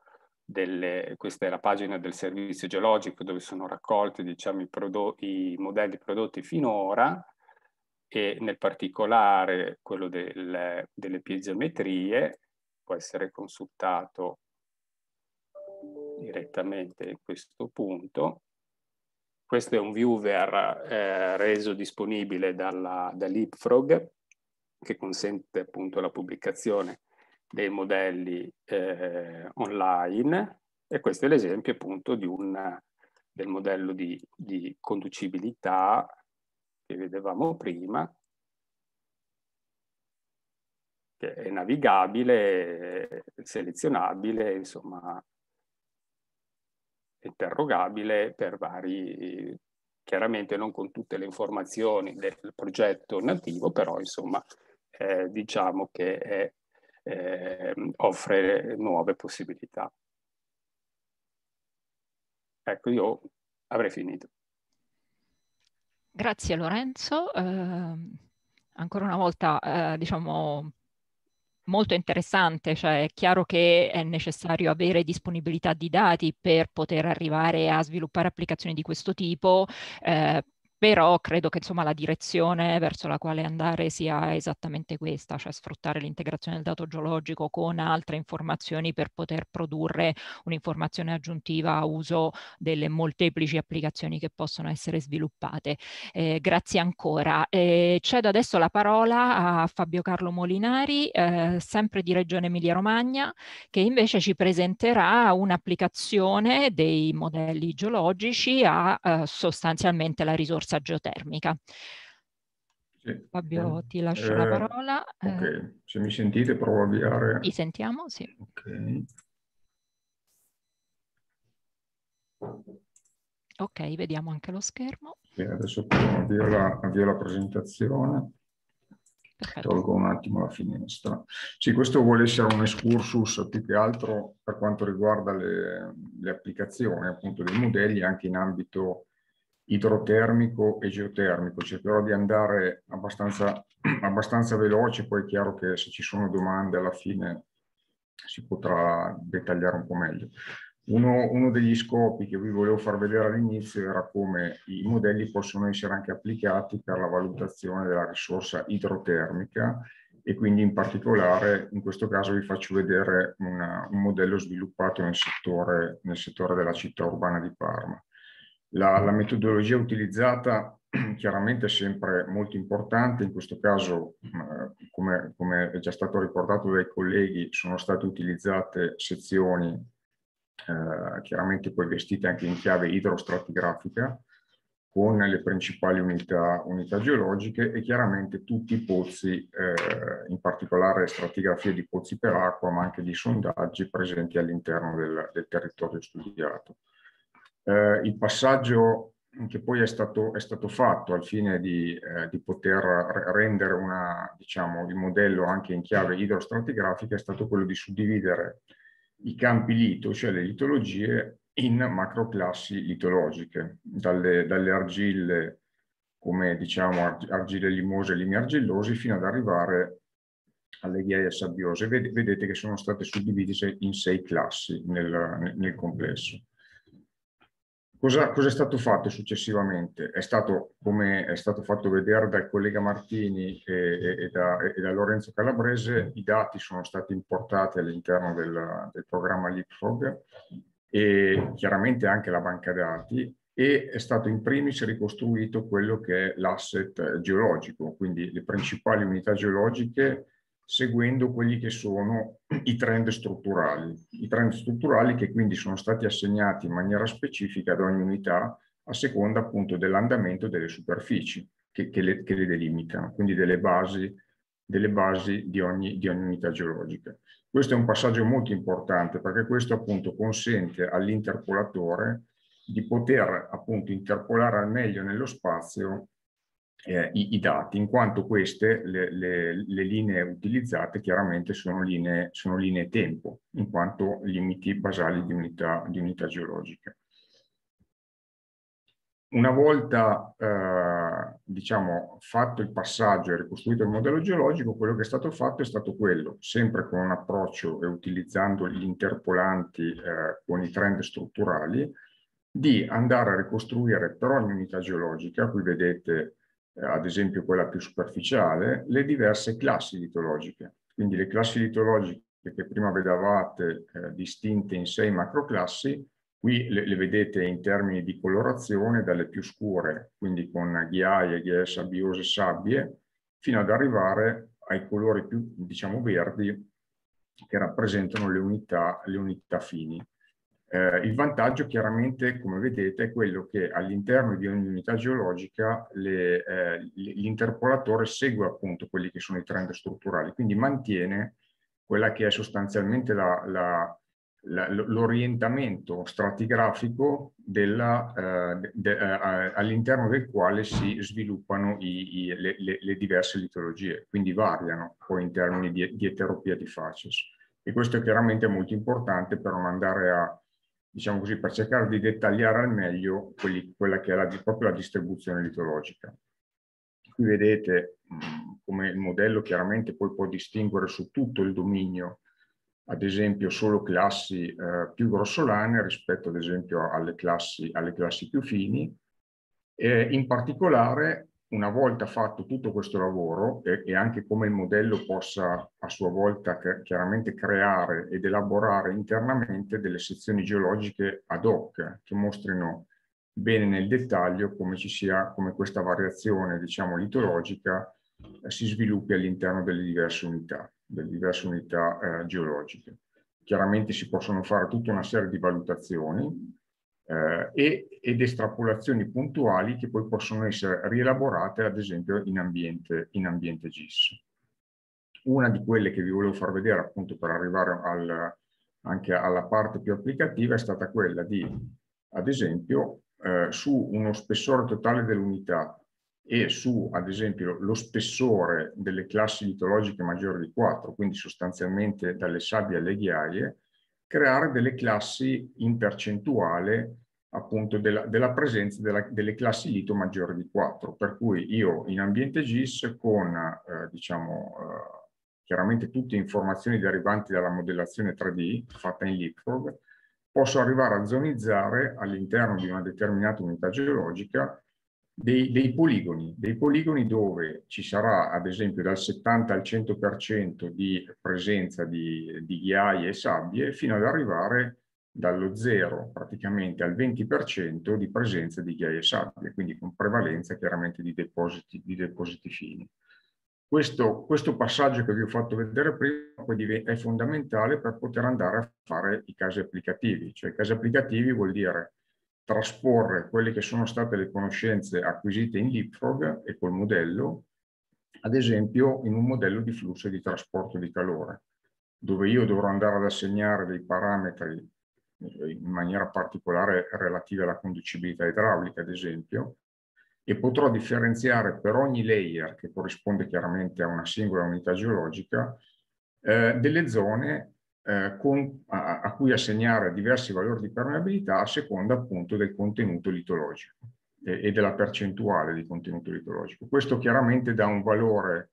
delle, questa è la pagina del servizio geologico dove sono raccolti diciamo, i, prodotti, i modelli prodotti finora e nel particolare quello del, delle piezometrie può essere consultato direttamente in questo punto. Questo è un viewer eh, reso disponibile dalla, da che consente appunto la pubblicazione dei modelli eh, online e questo è l'esempio appunto di un, del modello di, di conducibilità che vedevamo prima che è navigabile, selezionabile, insomma interrogabile per vari, chiaramente non con tutte le informazioni del progetto nativo, però insomma eh, diciamo che è, eh, offre nuove possibilità. Ecco, io avrei finito. Grazie Lorenzo. Eh, ancora una volta, eh, diciamo, molto interessante, cioè è chiaro che è necessario avere disponibilità di dati per poter arrivare a sviluppare applicazioni di questo tipo, eh, però credo che insomma, la direzione verso la quale andare sia esattamente questa, cioè sfruttare l'integrazione del dato geologico con altre informazioni per poter produrre un'informazione aggiuntiva a uso delle molteplici applicazioni che possono essere sviluppate. Eh, grazie ancora. Eh, cedo adesso la parola a Fabio Carlo Molinari, eh, sempre di Regione Emilia Romagna, che invece ci presenterà un'applicazione dei modelli geologici a eh, sostanzialmente la risorsa borsa geotermica. Sì. Fabio, eh, ti lascio eh, la parola. Eh. Ok, se mi sentite provo a avviare. Ti sentiamo, sì. Ok. Ok, vediamo anche lo schermo. Sì, adesso avvio la, avvio la presentazione. Perfetto. Tolgo un attimo la finestra. Sì, questo vuole essere un excursus più che altro per quanto riguarda le, le applicazioni appunto dei modelli anche in ambito idrotermico e geotermico. Cercherò di andare abbastanza, abbastanza veloce, poi è chiaro che se ci sono domande alla fine si potrà dettagliare un po' meglio. Uno, uno, degli scopi che vi volevo far vedere all'inizio era come i modelli possono essere anche applicati per la valutazione della risorsa idrotermica e quindi in particolare in questo caso vi faccio vedere una, un modello sviluppato nel settore, nel settore della città urbana di Parma. La, la metodologia utilizzata chiaramente è sempre molto importante, in questo caso eh, come, come, è già stato ricordato dai colleghi sono state utilizzate sezioni eh, chiaramente poi vestite anche in chiave idrostratigrafica con le principali unità, unità geologiche e chiaramente tutti i pozzi, eh, in particolare stratigrafie di pozzi per acqua ma anche di sondaggi presenti all'interno del, del territorio studiato. Eh, il passaggio che poi è stato, è stato fatto al fine di, eh, di poter rendere una, diciamo, il modello anche in chiave idrostratigrafica è stato quello di suddividere i campi lito, cioè le litologie, in macroclassi litologiche, dalle, dalle argille come diciamo argille limose e limi argillosi fino ad arrivare alle ghiaie sabbiose. Vedete che sono state suddivise in sei classi nel, nel complesso. Cosa, cosa, è stato fatto successivamente? È stato, come è stato fatto vedere dal collega Martini e, e, e, da, e da, Lorenzo Calabrese, i dati sono stati importati all'interno del, del, programma LeapFrog e chiaramente anche la banca dati e è stato in primis ricostruito quello che è l'asset geologico, quindi le principali unità geologiche seguendo quelli che sono i trend strutturali, i trend strutturali che quindi sono stati assegnati in maniera specifica ad ogni unità a seconda appunto dell'andamento delle superfici che, che, le, che le, delimitano, quindi delle basi, delle basi di, ogni, di ogni unità geologica. Questo è un passaggio molto importante perché questo appunto consente all'interpolatore di poter appunto interpolare al meglio nello spazio eh, i, i, dati, in quanto queste, le, le, le linee utilizzate chiaramente sono linee, sono linee, tempo, in quanto limiti basali di unità, di unità geologica. Una volta eh, diciamo, fatto il passaggio e ricostruito il modello geologico, quello che è stato fatto è stato quello, sempre con un approccio e utilizzando gli interpolanti eh, con i trend strutturali, di andare a ricostruire per ogni unità geologica, qui vedete eh, ad esempio quella più superficiale, le diverse classi litologiche. Quindi le classi litologiche che prima vedevate eh, distinte in sei macroclassi, qui le, le, vedete in termini di colorazione dalle più scure, quindi con ghiaie, ghiaie sabbiose, sabbie, fino ad arrivare ai colori più, diciamo, verdi che rappresentano le unità, le unità fini. Eh, il vantaggio chiaramente, come vedete, è quello che all'interno di ogni unità geologica eh, l'interpolatore eh, segue appunto quelli che sono i trend strutturali, quindi mantiene quella che è sostanzialmente l'orientamento stratigrafico eh, de, eh, all'interno del quale si sviluppano i, i, le, le, le, diverse litologie, quindi variano poi in termini di, di eteropia di facies. E questo chiaramente è molto importante per non andare a diciamo così, per cercare di dettagliare al meglio quelli, quella che è la, proprio la distribuzione litologica. Qui vedete come il modello chiaramente poi può distinguere su tutto il dominio, ad esempio solo classi eh, più grossolane rispetto ad esempio alle classi, alle classi più fini, e in particolare una volta fatto tutto questo lavoro e, e, anche come il modello possa a sua volta chiaramente creare ed elaborare internamente delle sezioni geologiche ad hoc che mostrino bene nel dettaglio come ci sia, come questa variazione diciamo litologica eh, si sviluppi all'interno delle diverse unità, delle diverse unità eh, geologiche. Chiaramente si possono fare tutta una serie di valutazioni eh, ed estrapolazioni puntuali che poi possono essere rielaborate ad esempio in ambiente, in ambiente GIS. Una di quelle che vi volevo far vedere appunto per arrivare al, anche alla parte più applicativa è stata quella di, ad esempio, eh, su uno spessore totale dell'unità e su, ad esempio, lo spessore delle classi litologiche maggiori di 4, quindi sostanzialmente dalle sabbie alle ghiaie, creare delle classi in percentuale appunto della, della presenza della, delle classi lito maggiori di 4, per cui io in ambiente GIS con eh, diciamo, eh, chiaramente tutte informazioni derivanti dalla modellazione 3D fatta in Leapfrog, posso arrivare a zonizzare all'interno di una determinata unità geologica dei, dei, poligoni, dei poligoni dove ci sarà ad esempio dal 70 al 100% di presenza di, di ghiaie e sabbie fino ad arrivare a dallo 0 praticamente al 20% di presenza di ghiaia e sabbia, quindi con prevalenza chiaramente di depositi, di depositi fini. Questo, questo, passaggio che vi ho fatto vedere prima è fondamentale per poter andare a fare i casi applicativi, cioè i casi applicativi vuol dire trasporre quelle che sono state le conoscenze acquisite in Leapfrog e col modello, ad esempio in un modello di flusso di trasporto di calore, dove io dovrò andare ad assegnare dei parametri eh, in maniera particolare relative alla conducibilità idraulica, ad esempio, e potrò differenziare per ogni layer, che corrisponde chiaramente a una singola unità geologica, eh, delle zone eh, con, a, a, cui assegnare diversi valori di permeabilità a seconda appunto del contenuto litologico e, e della percentuale di contenuto litologico. Questo chiaramente dà un valore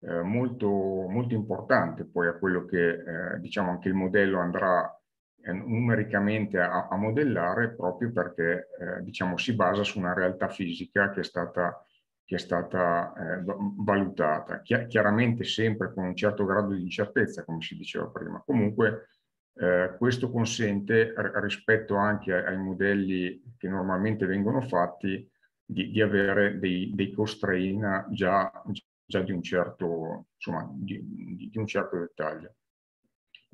eh, molto, molto importante poi a quello che eh, diciamo anche il modello andrà a eh, numericamente a, a, modellare proprio perché eh, diciamo, si basa su una realtà fisica che è stata, che è stata eh, valutata, Chia, chiaramente sempre con un certo grado di incertezza, come si diceva prima. Comunque eh, questo consente, rispetto anche ai, modelli che normalmente vengono fatti, di, di avere dei, dei constraint già, già di, un certo, insomma, di, di un certo dettaglio.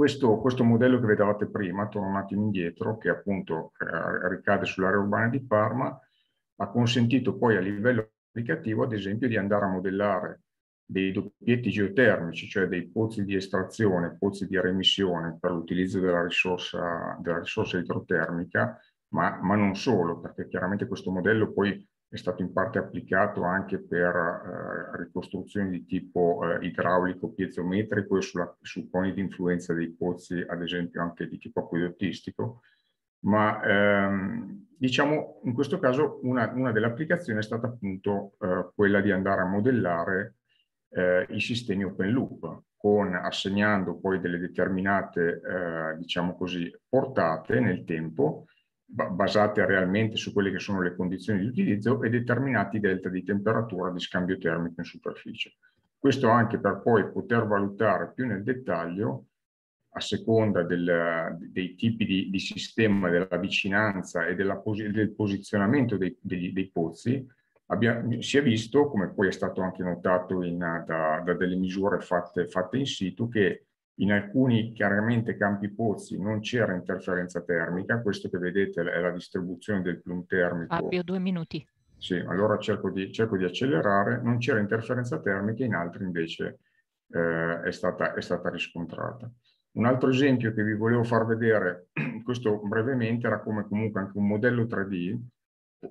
Questo, questo, modello che vedevate prima, torno un attimo indietro, che appunto eh, ricade sull'area urbana di Parma, ha consentito poi a livello applicativo, ad esempio, di andare a modellare dei doppietti geotermici, cioè dei pozzi di estrazione, pozzi di remissione per l'utilizzo della, della risorsa, idrotermica, ma, ma, non solo, perché chiaramente questo modello poi è stato in parte applicato anche per eh, ricostruzioni di tipo eh, idraulico piezometrico e sulla, su poni di influenza dei pozzi, ad esempio anche di tipo acquedottistico, ma ehm, diciamo in questo caso una, una delle applicazioni è stata appunto eh, quella di andare a modellare eh, i sistemi open loop, con, assegnando poi delle determinate, eh, diciamo così, portate nel tempo, basate realmente su quelle che sono le condizioni di utilizzo e determinati delta di temperatura di scambio termico in superficie. Questo anche per poi poter valutare più nel dettaglio, a seconda del, dei tipi di, di, sistema, della vicinanza e della, del posizionamento dei, dei, dei pozzi, abbia, si è visto, come poi è stato anche notato in, da, da, delle misure fatte, fatte in situ, che in alcuni chiaramente campi pozzi non c'era interferenza termica, questo che vedete è la distribuzione del plum termico. Abbio due minuti. Sì, allora cerco di, cerco di accelerare, non c'era interferenza termica, in altri invece eh, è, stata, è stata riscontrata. Un altro esempio che vi volevo far vedere, questo brevemente, era come comunque anche un modello 3D,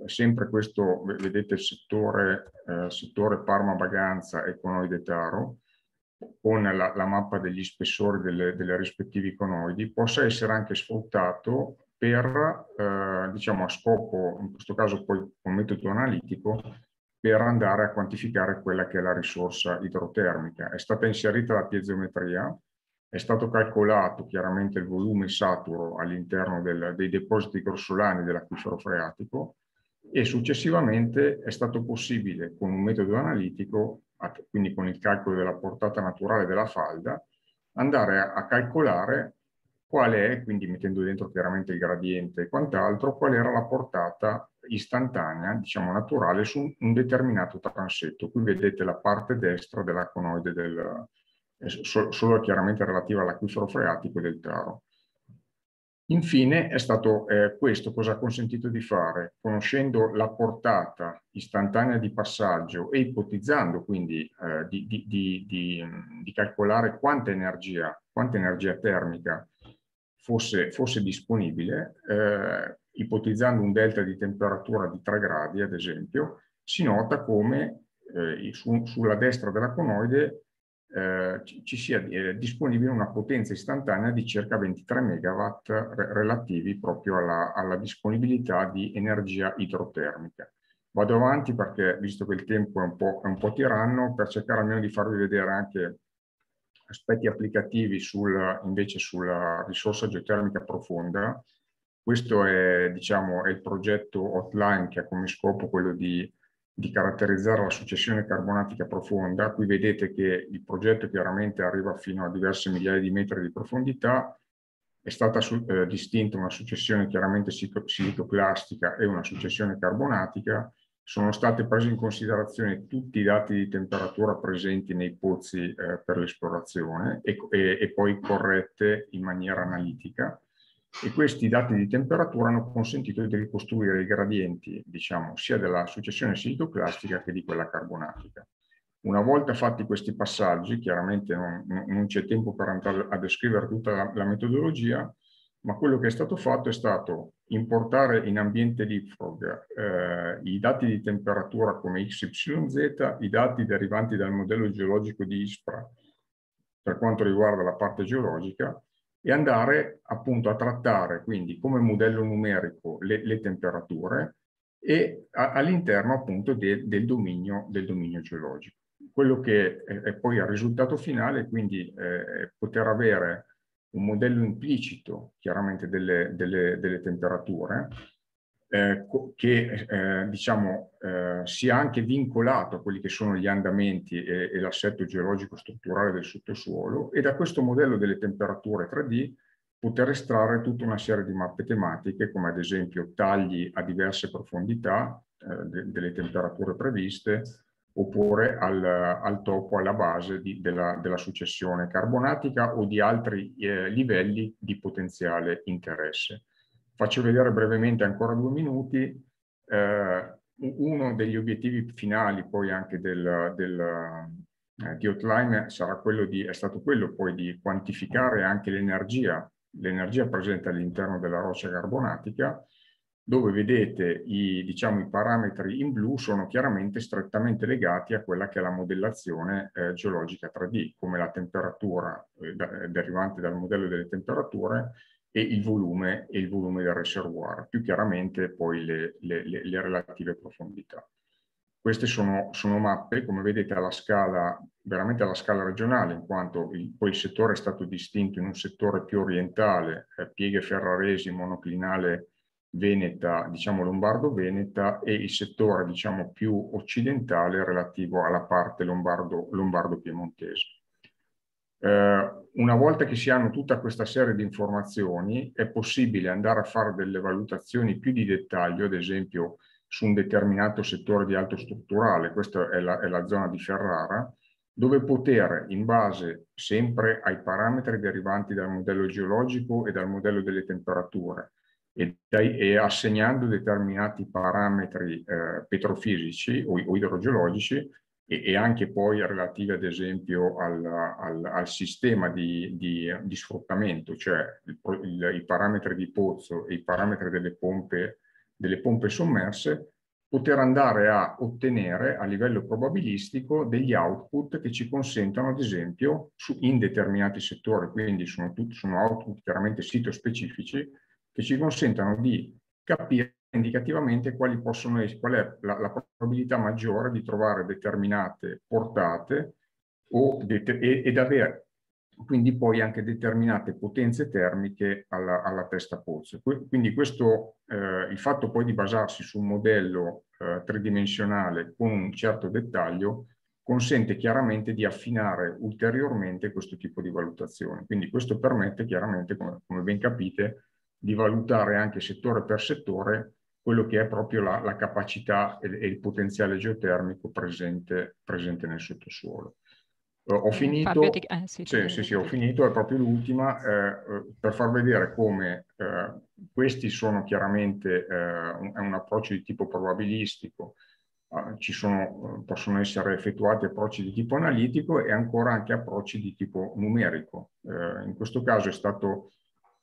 sempre questo, vedete il settore, eh, settore Parma-Baganza e Conoide Taro, con la, la mappa degli spessori delle, delle rispettivi conoidi possa essere anche sfruttato per, eh, diciamo, a scopo, in questo caso poi con metodo analitico, per andare a quantificare quella che è la risorsa idrotermica. È stata inserita la piezometria, è stato calcolato chiaramente il volume saturo all'interno dei depositi grossolani dell'acquifero freatico e successivamente è stato possibile, con un metodo analitico, quindi con il calcolo della portata naturale della falda, andare a, a calcolare qual è, quindi mettendo dentro chiaramente il gradiente e quant'altro, qual era la portata istantanea, diciamo naturale, su un determinato transetto. Qui vedete la parte destra della conoide del, eh, solo chiaramente relativa all'acquifero freatico del Taro. Infine è stato eh, questo cosa ha consentito di fare, conoscendo la portata istantanea di passaggio e ipotizzando quindi eh, di, di, di, di, calcolare quanta energia, quanta energia termica fosse, fosse disponibile, eh, ipotizzando un delta di temperatura di 3 gradi ad esempio, si nota come eh, su, sulla destra della conoide eh, ci sia eh, disponibile una potenza istantanea di circa 23 megawatt re relativi proprio alla, alla, disponibilità di energia idrotermica. Vado avanti perché, visto che il tempo è un po', è un po tiranno, per cercare almeno di farvi vedere anche aspetti applicativi sul, invece sulla risorsa geotermica profonda. Questo è, diciamo, è il progetto hotline che ha come scopo quello di di caratterizzare la successione carbonatica profonda. Qui vedete che il progetto chiaramente arriva fino a diverse migliaia di metri di profondità, è stata eh, distinta una successione chiaramente silicoclastica e una successione carbonatica, sono state presi in considerazione tutti i dati di temperatura presenti nei pozzi eh, per l'esplorazione e, e, e poi corrette in maniera analitica e questi dati di temperatura hanno consentito di ricostruire i gradienti, diciamo, sia della successione silicoclastica che di quella carbonatica. Una volta fatti questi passaggi, chiaramente non, non c'è tempo per andare a descrivere tutta la, la, metodologia, ma quello che è stato fatto è stato importare in ambiente LeapFrog eh, i dati di temperatura come XYZ, i dati derivanti dal modello geologico di ISPRA per quanto riguarda la parte geologica, e andare appunto a trattare quindi come modello numerico le, le temperature e all'interno appunto de, del, dominio, del, dominio, geologico. Quello che è, è, poi il risultato finale, quindi eh, poter avere un modello implicito chiaramente delle, delle, delle temperature eh, che eh, diciamo, eh, sia anche vincolato a quelli che sono gli andamenti e, e l'assetto geologico strutturale del sottosuolo e da questo modello delle temperature 3D poter estrarre tutta una serie di mappe tematiche come ad esempio tagli a diverse profondità eh, de, delle temperature previste oppure al, al topo alla base di, della, della, successione carbonatica o di altri eh, livelli di potenziale interesse. Faccio vedere brevemente ancora due minuti. Eh, uno degli obiettivi finali poi anche del, del, eh, di Outline sarà quello di, è stato quello poi di quantificare anche l'energia, l'energia presente all'interno della roccia carbonatica, dove vedete i, diciamo, i, parametri in blu sono chiaramente strettamente legati a quella che è la modellazione eh, geologica 3D, come la temperatura eh, derivante dal modello delle temperature e il volume, e il volume del reservoir, più chiaramente poi le, le, le, le relative profondità. Queste sono, sono, mappe, come vedete, alla scala, veramente alla scala regionale, in quanto il, poi il settore è stato distinto in un settore più orientale, eh, pieghe ferraresi, monoclinale veneta, diciamo lombardo-veneta, e il settore diciamo, più occidentale relativo alla parte lombardo-piemontese. Lombardo eh, una volta che si hanno tutta questa serie di informazioni è possibile andare a fare delle valutazioni più di dettaglio, ad esempio su un determinato settore di alto strutturale, questa è la, è la zona di Ferrara, dove poter, in base sempre ai parametri derivanti dal modello geologico e dal modello delle temperature, e, dai, e assegnando determinati parametri eh, petrofisici o, o idrogeologici, e, e anche poi relative ad esempio al, al, al sistema di, di, di, sfruttamento, cioè il, il, i parametri di pozzo e i parametri delle pompe, delle pompe sommerse, poter andare a ottenere a livello probabilistico degli output che ci consentano, ad esempio, su, in determinati settori, quindi sono, tutti, sono output chiaramente sito specifici, che ci consentano di capire indicativamente quali possono essere, qual è la, la probabilità maggiore di trovare determinate portate o det e, ed avere quindi poi anche determinate potenze termiche alla, alla testa pozzo. Quindi questo, eh, il fatto poi di basarsi su un modello eh, tridimensionale con un certo dettaglio consente chiaramente di affinare ulteriormente questo tipo di valutazione. Quindi questo permette chiaramente, come, come ben capite, di valutare anche settore per settore quello che è proprio la, la capacità e, e, il potenziale geotermico presente, presente nel sottosuolo. Eh, ho mm, finito, ti... eh, sì, sì, sì, sì, ho finito, è proprio l'ultima, eh, eh per far vedere come eh, questi sono chiaramente eh, un, un, approccio di tipo probabilistico, sono, possono essere effettuati approcci di tipo analitico e ancora anche approcci di tipo numerico. in questo caso è stato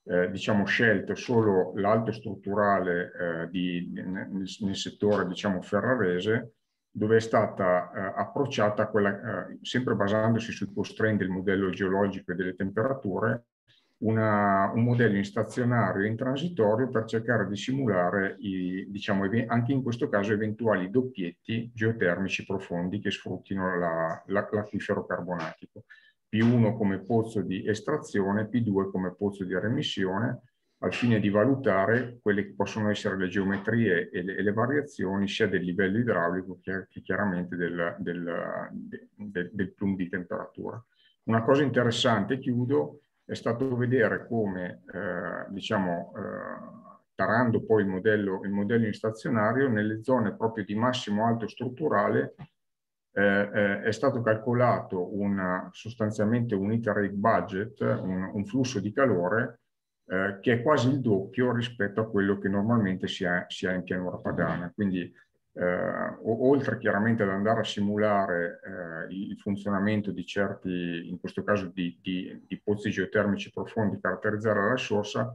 eh, diciamo, scelto solo l'alto strutturale eh, di, nel, nel, settore diciamo, ferrarese, dove è stata eh, approcciata, quella, eh, sempre basandosi sul post del modello geologico e delle temperature, una, un modello in stazionario e in transitorio per cercare di simulare i, diciamo, anche in questo caso eventuali doppietti geotermici profondi che sfruttino l'acquifero la, la, carbonatico. P1 come pozzo di estrazione, P2 come pozzo di remissione, al fine di valutare quelle che possono essere le geometrie e le, e le variazioni sia del livello idraulico che, che chiaramente del, del, del, del plume di temperatura. Una cosa interessante, chiudo, è stato vedere come, eh, diciamo, eh, tarando poi il modello, il modello in stazionario, nelle zone proprio di massimo alto strutturale eh, eh, è stato calcolato un, sostanzialmente un iterative budget, un, un flusso di calore eh, che è quasi il doppio rispetto a quello che normalmente si ha, si ha in pianura padana. Quindi eh, oltre chiaramente ad andare a simulare eh, il funzionamento di certi, in questo caso di, di, di pozzi geotermici profondi, caratterizzare la risorsa,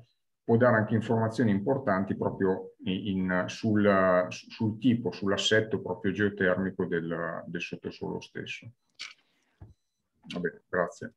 può dare anche informazioni importanti proprio in, sul, sul, tipo, sull'assetto proprio geotermico del, del sottosuolo stesso. Vabbè, grazie.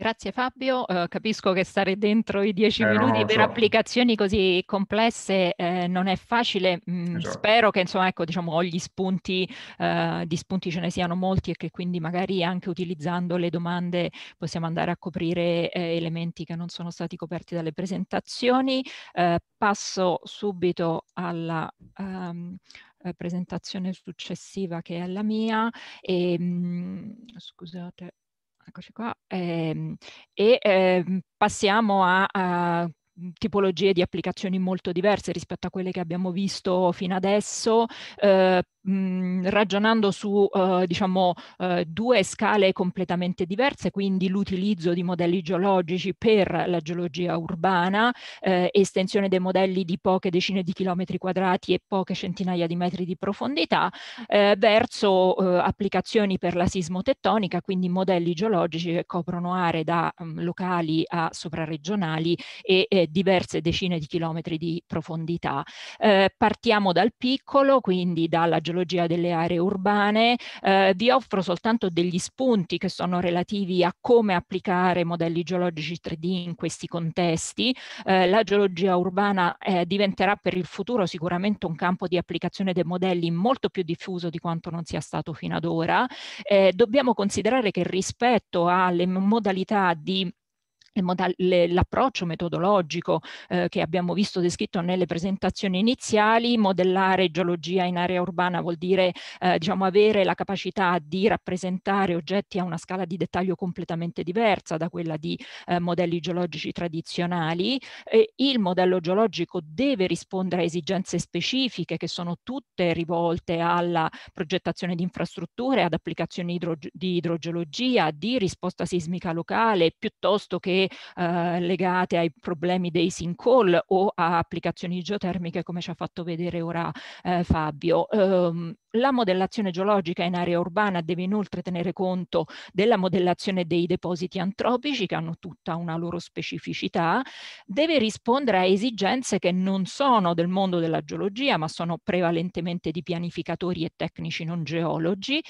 Grazie Fabio, uh, capisco che stare dentro i dieci eh, minuti no, per so. applicazioni così complesse eh, non è facile, mm, esatto. spero che insomma ecco diciamo gli spunti, uh, di spunti ce ne siano molti e che quindi magari anche utilizzando le domande possiamo andare a coprire eh, elementi che non sono stati coperti dalle presentazioni. Eh, passo subito alla... Um, presentazione successiva che è la mia e, mm, scusate eccoci qua, ehm, e ehm, passiamo a, a tipologie di applicazioni molto diverse rispetto a quelle che abbiamo visto fino adesso, eh, Mhmm, ragionando su eh, diciamo, eh, due scale completamente diverse, quindi l'utilizzo di modelli geologici per la geologia urbana, eh, estensione dei modelli di poche decine di chilometri quadrati e poche centinaia di metri di profondità, eh, verso eh, applicazioni per la sismotettonica, quindi modelli geologici che coprono aree da mh, mhmm, locali a sovraregionali e, e diverse decine di chilometri di profondità. Eh, partiamo dal piccolo, quindi dalla geologia geologia delle aree urbane. Eh, vi offro soltanto degli spunti che sono relativi a come applicare modelli geologici 3D in questi contesti. Eh, la geologia urbana eh, diventerà per il futuro sicuramente un campo di applicazione dei modelli molto più diffuso di quanto non sia stato fino ad ora. Eh, dobbiamo considerare che rispetto alle modalità di l'approccio metodologico eh, che abbiamo visto descritto nelle presentazioni iniziali, modellare geologia in area urbana vuol dire eh, diciamo, avere la capacità di rappresentare oggetti a una scala di dettaglio completamente diversa da quella di eh, modelli geologici tradizionali. E il modello geologico deve rispondere a esigenze specifiche che sono tutte rivolte alla progettazione di infrastrutture, ad applicazioni idro di idrogeologia, di risposta sismica locale, piuttosto che eh, legate ai problemi dei sinkhole o a applicazioni geotermiche come ci ha fatto vedere ora eh, Fabio. Um, la modellazione geologica in area urbana deve inoltre tenere conto della modellazione dei depositi antropici che hanno tutta una loro specificità, deve rispondere a esigenze che non sono del mondo della geologia ma sono prevalentemente di pianificatori e tecnici non geologi,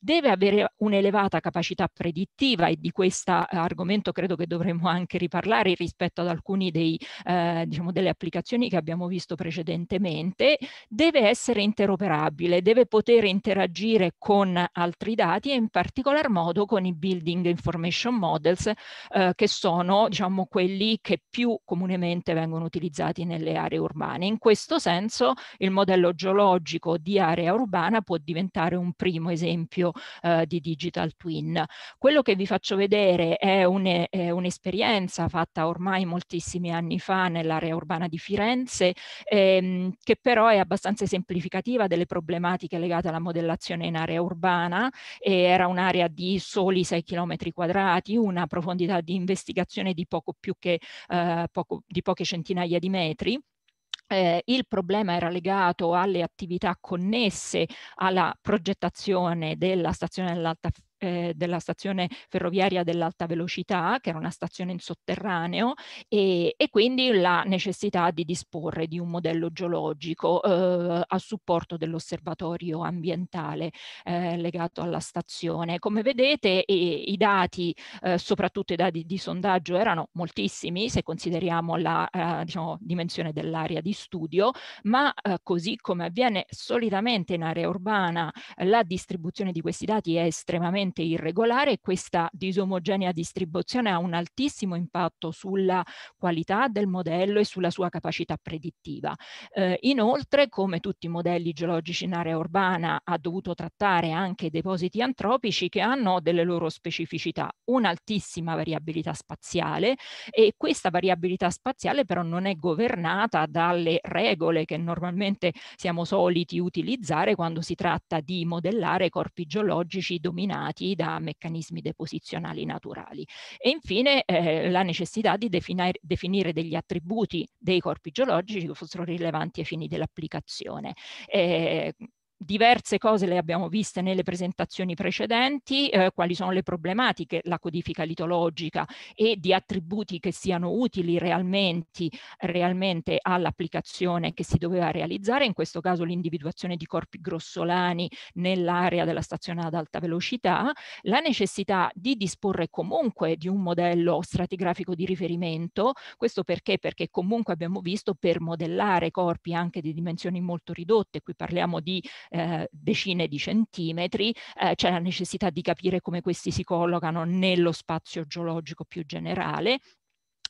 deve avere un'elevata capacità predittiva e di questo eh, argomento credo che dovremmo anche riparlare rispetto ad alcuni dei, eh, diciamo, delle applicazioni che abbiamo visto precedentemente, deve essere interoperabile, deve deve poter interagire con altri dati e in particolar modo con i building information models eh, che sono diciamo, quelli che più comunemente vengono utilizzati nelle aree urbane. In questo senso il modello geologico di area urbana può diventare un primo esempio eh, di digital twin. Quello che vi faccio vedere è un'esperienza un fatta ormai moltissimi anni fa nell'area urbana di Firenze ehm, che però è abbastanza esemplificativa delle problematiche tecniche legate alla modellazione in area urbana e era un'area di soli 6 km quadrati, una profondità di investigazione di poco più che eh, poco, di poche centinaia di metri. Eh, il problema era legato alle attività connesse alla progettazione della stazione dell'Alta eh, della stazione ferroviaria dell'alta velocità, che era una stazione in sotterraneo, e, e quindi la necessità di disporre di un modello geologico eh, a supporto dell'osservatorio ambientale eh, legato alla stazione. Come vedete i, i dati, eh, soprattutto i dati di sondaggio, erano moltissimi se consideriamo la eh, diciamo, dimensione dell'area di studio, ma eh, così come avviene solitamente in area urbana, la distribuzione di questi dati è estremamente estremamente irregolare e questa disomogenea distribuzione ha un altissimo impatto sulla qualità del modello e sulla sua capacità predittiva. Eh, inoltre, come tutti i modelli geologici in area urbana, ha dovuto trattare anche depositi antropici che hanno delle loro specificità, un'altissima variabilità spaziale e questa variabilità spaziale però non è governata dalle regole che normalmente siamo soliti utilizzare quando si tratta di modellare corpi geologici dominati generati da meccanismi deposizionali naturali. E infine eh, la necessità di definire, definire, degli attributi dei corpi geologici che fossero rilevanti ai fini dell'applicazione. Eh, Diverse cose le abbiamo viste nelle presentazioni precedenti, eh, quali sono le problematiche, la codifica litologica e di attributi che siano utili realmente, realmente all'applicazione che si doveva realizzare, in questo caso l'individuazione di corpi grossolani nell'area della stazione ad alta velocità, la necessità di disporre comunque di un modello stratigrafico di riferimento, questo perché? Perché comunque abbiamo visto per modellare corpi anche di dimensioni molto ridotte, qui parliamo di eh, decine di centimetri, eh, c'è la necessità di capire come questi si collocano nello spazio geologico più generale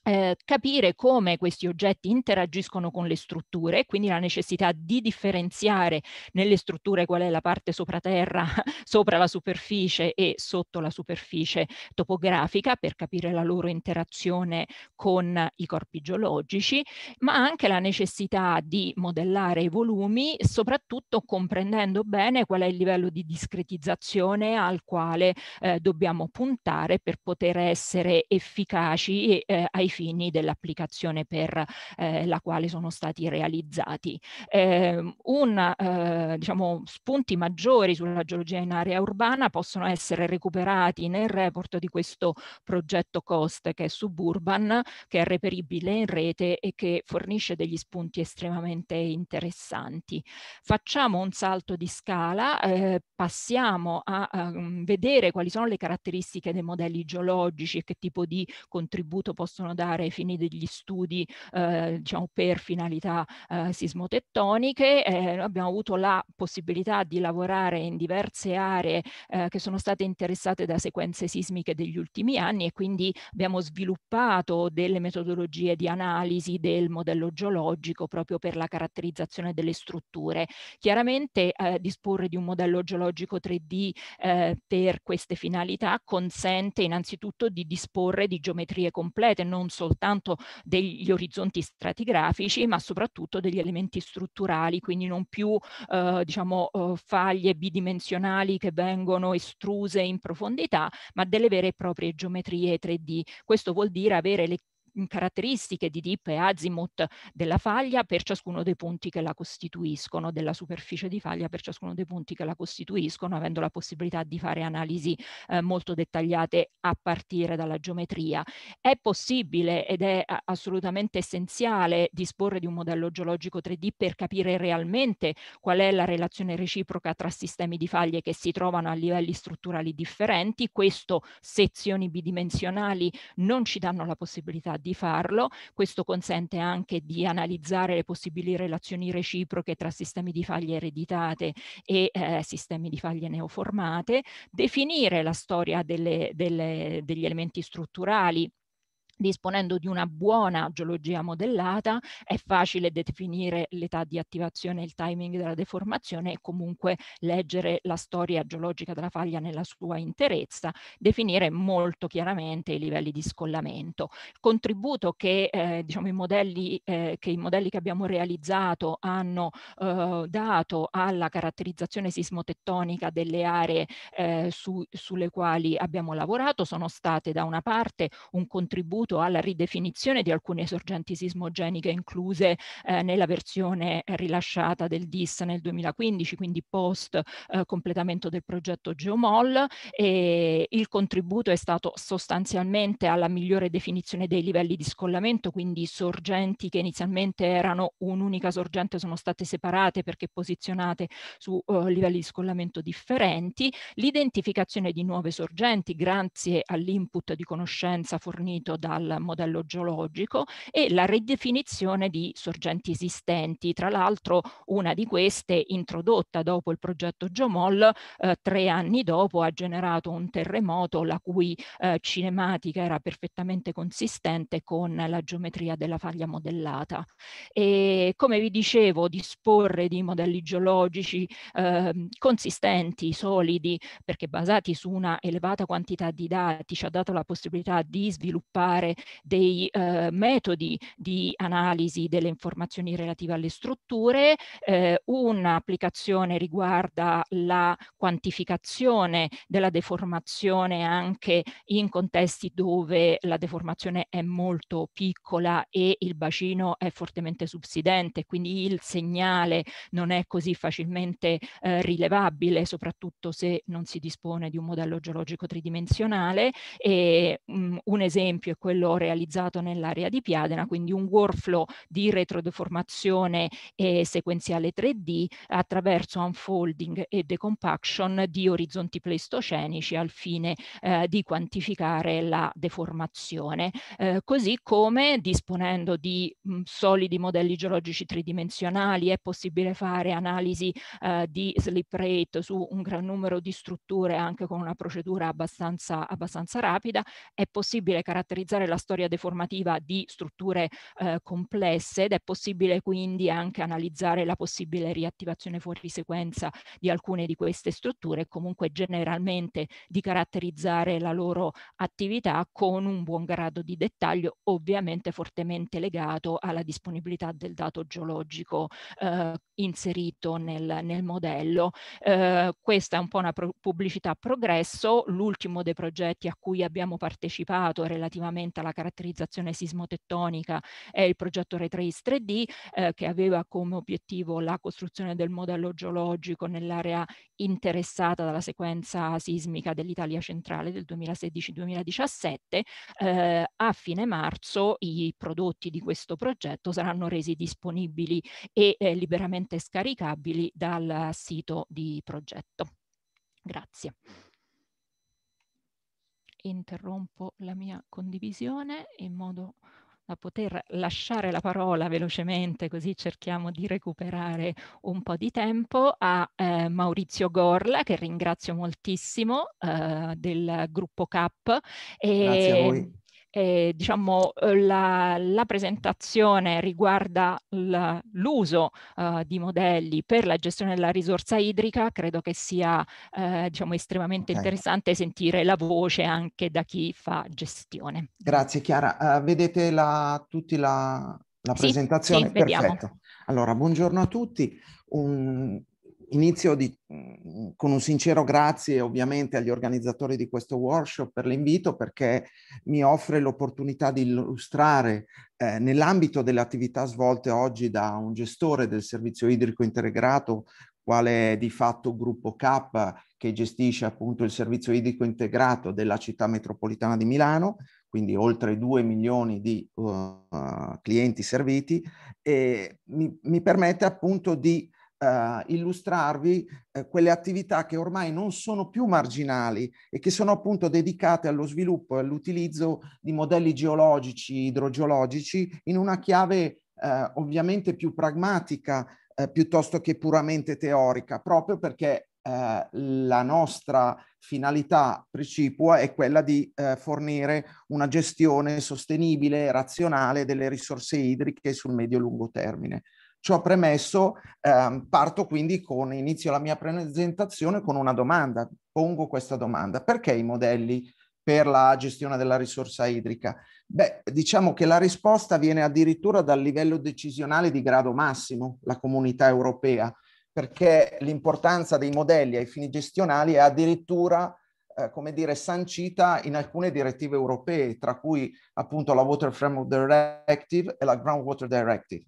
eh, capire come questi oggetti interagiscono con le strutture, quindi la necessità di differenziare nelle strutture qual è la parte sopra terra, sopra la superficie e sotto la superficie topografica per capire la loro interazione con i corpi geologici, ma anche la necessità di modellare i volumi, soprattutto comprendendo bene qual è il livello di discretizzazione al quale eh, dobbiamo puntare per poter essere efficaci e, eh, ai fini dell'applicazione per eh, la quale sono stati realizzati. Eh, un, eh, diciamo, spunti maggiori sulla geologia in area urbana possono essere recuperati nel report di questo progetto COST che è Suburban, che è reperibile in rete e che fornisce degli spunti estremamente interessanti. Facciamo un salto di scala, eh, passiamo a, a mm, vedere quali sono le caratteristiche dei modelli geologici e che tipo di contributo possono dare utilizzare ai fini degli studi eh, diciamo, per finalità eh, sismotettoniche. Eh, abbiamo avuto la possibilità di lavorare in diverse aree eh, che sono state interessate da sequenze sismiche degli ultimi anni e quindi abbiamo sviluppato delle metodologie di analisi del modello geologico proprio per la caratterizzazione delle strutture. Chiaramente eh, disporre di un modello geologico 3D eh, per queste finalità consente innanzitutto di disporre di geometrie complete, non soltanto degli orizzonti stratigrafici, ma soprattutto degli elementi strutturali, quindi non più eh, diciamo, eh, faglie bidimensionali che vengono estruse in profondità, ma delle vere e proprie geometrie 3D. Questo vuol dire avere le caratteristiche di dip e azimuth della faglia per ciascuno dei punti che la costituiscono, della superficie di faglia per ciascuno dei punti che la costituiscono, avendo la possibilità di fare analisi eh, molto dettagliate a partire dalla geometria. È possibile ed è assolutamente essenziale disporre di un modello geologico 3D per capire realmente qual è la relazione reciproca tra sistemi di faglie che si trovano a livelli strutturali differenti. Questo sezioni bidimensionali non ci danno la possibilità di di farlo. Questo consente anche di analizzare le possibili relazioni reciproche tra sistemi di faglie ereditate e eh, sistemi di faglie neoformate, definire la storia delle, delle, degli elementi strutturali Disponendo di una buona geologia modellata è facile definire l'età di attivazione e il timing della deformazione e comunque leggere la storia geologica della faglia nella sua interezza, definire molto chiaramente i livelli di scollamento. contributo che, eh, diciamo, i, modelli, eh, che i modelli che abbiamo realizzato hanno eh, dato alla caratterizzazione sismotettonica delle aree eh, su, sulle quali abbiamo lavorato sono state da una parte un contributo contributo alla ridefinizione di alcune sorgenti sismogeniche incluse eh, nella versione eh, rilasciata del DIS nel 2015, quindi post eh, completamento del progetto Geomol e il contributo è stato sostanzialmente alla migliore definizione dei livelli di scollamento, quindi sorgenti che inizialmente erano un'unica sorgente sono state separate perché posizionate su uh, livelli di scollamento differenti, l'identificazione di nuove sorgenti grazie all'input di conoscenza fornito da al modello geologico e la ridefinizione di sorgenti esistenti, tra l'altro una di queste introdotta dopo il progetto Geomol eh, tre anni dopo ha generato un terremoto la cui eh, cinematica era perfettamente consistente con la geometria della faglia modellata. E come vi dicevo disporre di modelli geologici eh, consistenti, solidi, perché basati su una elevata quantità di dati ci ha dato la possibilità di sviluppare sviluppare dei eh, metodi di analisi delle informazioni relative alle strutture, eh, un'applicazione riguarda la quantificazione della deformazione anche in contesti dove la deformazione è molto piccola e il bacino è fortemente subsidente, quindi il segnale non è così facilmente eh, rilevabile, soprattutto se non si dispone di un modello geologico tridimensionale. E, mh, mm, un esempio è quello quello realizzato nell'area di Piadena, quindi un workflow di retrodeformazione eh, sequenziale 3D attraverso unfolding e decompaction di orizzonti pleistocenici al fine eh, di quantificare la deformazione, eh, così come disponendo di mh, mm, solidi modelli geologici tridimensionali è possibile fare analisi eh, di slip rate su un gran numero di strutture anche con una procedura abbastanza, abbastanza rapida, è possibile caratterizzare studiare la storia deformativa di strutture eh, complesse ed è possibile quindi anche analizzare la possibile riattivazione fuori sequenza di alcune di queste strutture e comunque generalmente di caratterizzare la loro attività con un buon grado di dettaglio, ovviamente fortemente legato alla disponibilità del dato geologico eh, inserito nel, nel modello. Eh, questa è un po' una pro pubblicità a progresso, l'ultimo dei progetti a cui abbiamo partecipato relativamente 2030 la caratterizzazione sismotettonica è il progetto Retrace 3D eh, che aveva come obiettivo la costruzione del modello geologico nell'area interessata dalla sequenza sismica dell'Italia centrale del 2016-2017. Eh, a fine marzo i prodotti di questo progetto saranno resi disponibili e eh, liberamente scaricabili dal sito di progetto. Grazie interrompo la mia condivisione in modo da poter lasciare la parola velocemente, così cerchiamo di recuperare un po' di tempo, a eh, Maurizio Gorla, che ringrazio moltissimo eh, del gruppo CAP. E... Grazie a voi. Diciamo, eh, diciamo, la, la, presentazione riguarda l'uso uh, di modelli per la gestione della risorsa idrica, credo che sia eh, diciamo, estremamente okay. interessante sentire la voce anche da chi fa gestione. Grazie Chiara. Uh, vedete la, tutti la, la presentazione? Sì, sì, Perfetto. Vediamo. Allora, buongiorno a tutti. Un Inizio di, mm, con un sincero grazie ovviamente agli organizzatori di questo workshop per l'invito perché mi offre l'opportunità di illustrare eh, nell'ambito delle attività svolte oggi da un gestore del servizio idrico integrato quale è di fatto gruppo K che gestisce appunto il servizio idrico integrato della città metropolitana di Milano, quindi oltre 2 milioni di uh, clienti serviti, e mi, mi permette appunto di eh, illustrarvi eh, quelle attività che ormai non sono più marginali e che sono appunto dedicate allo sviluppo e all'utilizzo di modelli geologici, idrogeologici, in una chiave eh, ovviamente più pragmatica eh, piuttosto che puramente teorica, proprio perché eh, la nostra finalità precipua è quella di eh, fornire una gestione sostenibile e razionale delle risorse idriche sul medio-lungo termine. Ciò premesso, ehm, parto quindi con, inizio la mia presentazione con una domanda, pongo questa domanda, perché i modelli per la gestione della risorsa idrica? Beh, diciamo che la risposta viene addirittura dal livello decisionale di grado massimo, la comunità europea, perché l'importanza dei modelli ai fini gestionali è addirittura eh, come dire, sancita in alcune direttive europee, tra cui appunto la Water Framework Directive e la Groundwater Directive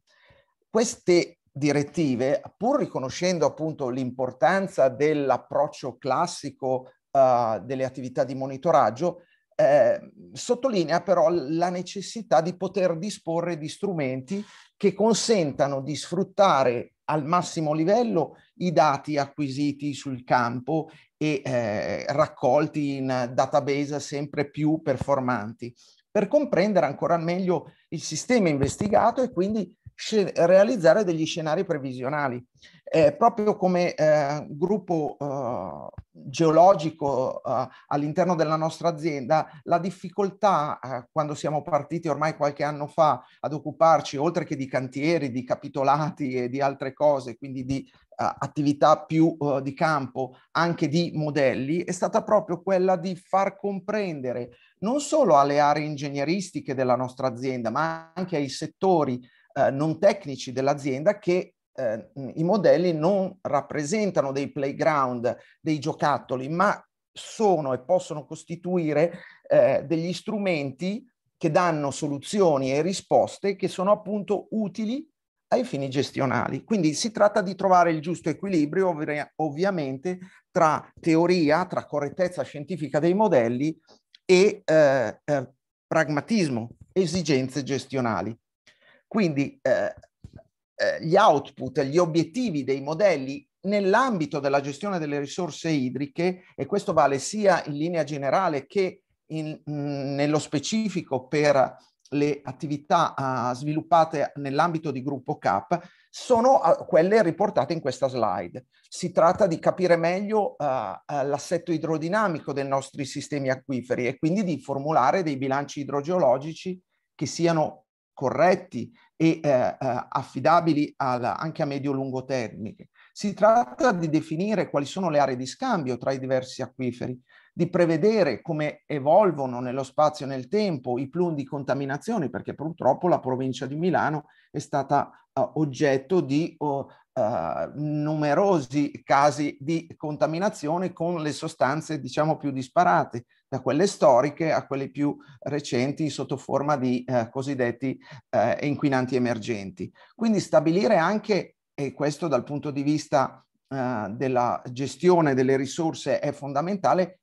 queste direttive, pur riconoscendo appunto l'importanza dell'approccio classico uh, delle attività di monitoraggio, eh, sottolinea però la necessità di poter disporre di strumenti che consentano di sfruttare al massimo livello i dati acquisiti sul campo e eh, raccolti in database sempre più performanti per comprendere ancora meglio il sistema investigato e quindi realizzare degli scenari previsionali. Eh, proprio come eh, gruppo eh, geologico eh, all'interno della nostra azienda, la difficoltà eh, quando siamo partiti ormai qualche anno fa ad occuparci, oltre che di cantieri, di capitolati e di altre cose, quindi di eh, attività più di campo, anche di modelli, è stata proprio quella di far comprendere non solo alle aree ingegneristiche della nostra azienda, ma anche ai settori eh, non tecnici dell'azienda che eh, i modelli non rappresentano dei playground, dei giocattoli, ma sono e possono costituire eh, degli strumenti che danno soluzioni e risposte che sono appunto utili ai fini gestionali. Quindi si tratta di trovare il giusto equilibrio ovvia, ovviamente tra teoria, tra correttezza scientifica dei modelli e eh, eh, pragmatismo, esigenze gestionali. Quindi eh, eh, gli output, gli obiettivi dei modelli nell'ambito della gestione delle risorse idriche, e questo vale sia in linea generale che in, mh, mm, nello specifico per le attività uh, sviluppate nell'ambito di gruppo CAP, sono uh, quelle riportate in questa slide. Si tratta di capire meglio uh, l'assetto idrodinamico dei nostri sistemi acquiferi e quindi di formulare dei bilanci idrogeologici che siano corretti e eh, eh, affidabili al, anche a medio-lungo termine. Si tratta di definire quali sono le aree di scambio tra i diversi acquiferi, di prevedere come evolvono nello spazio e nel tempo i plum di contaminazione, perché purtroppo la provincia di Milano è stata eh, oggetto di oh, eh, numerosi casi di contaminazione con le sostanze diciamo più disparate, da quelle storiche a quelle più recenti sotto forma di eh, cosiddetti eh, inquinanti emergenti. Quindi stabilire anche, e questo dal punto di vista eh, della gestione delle risorse è fondamentale,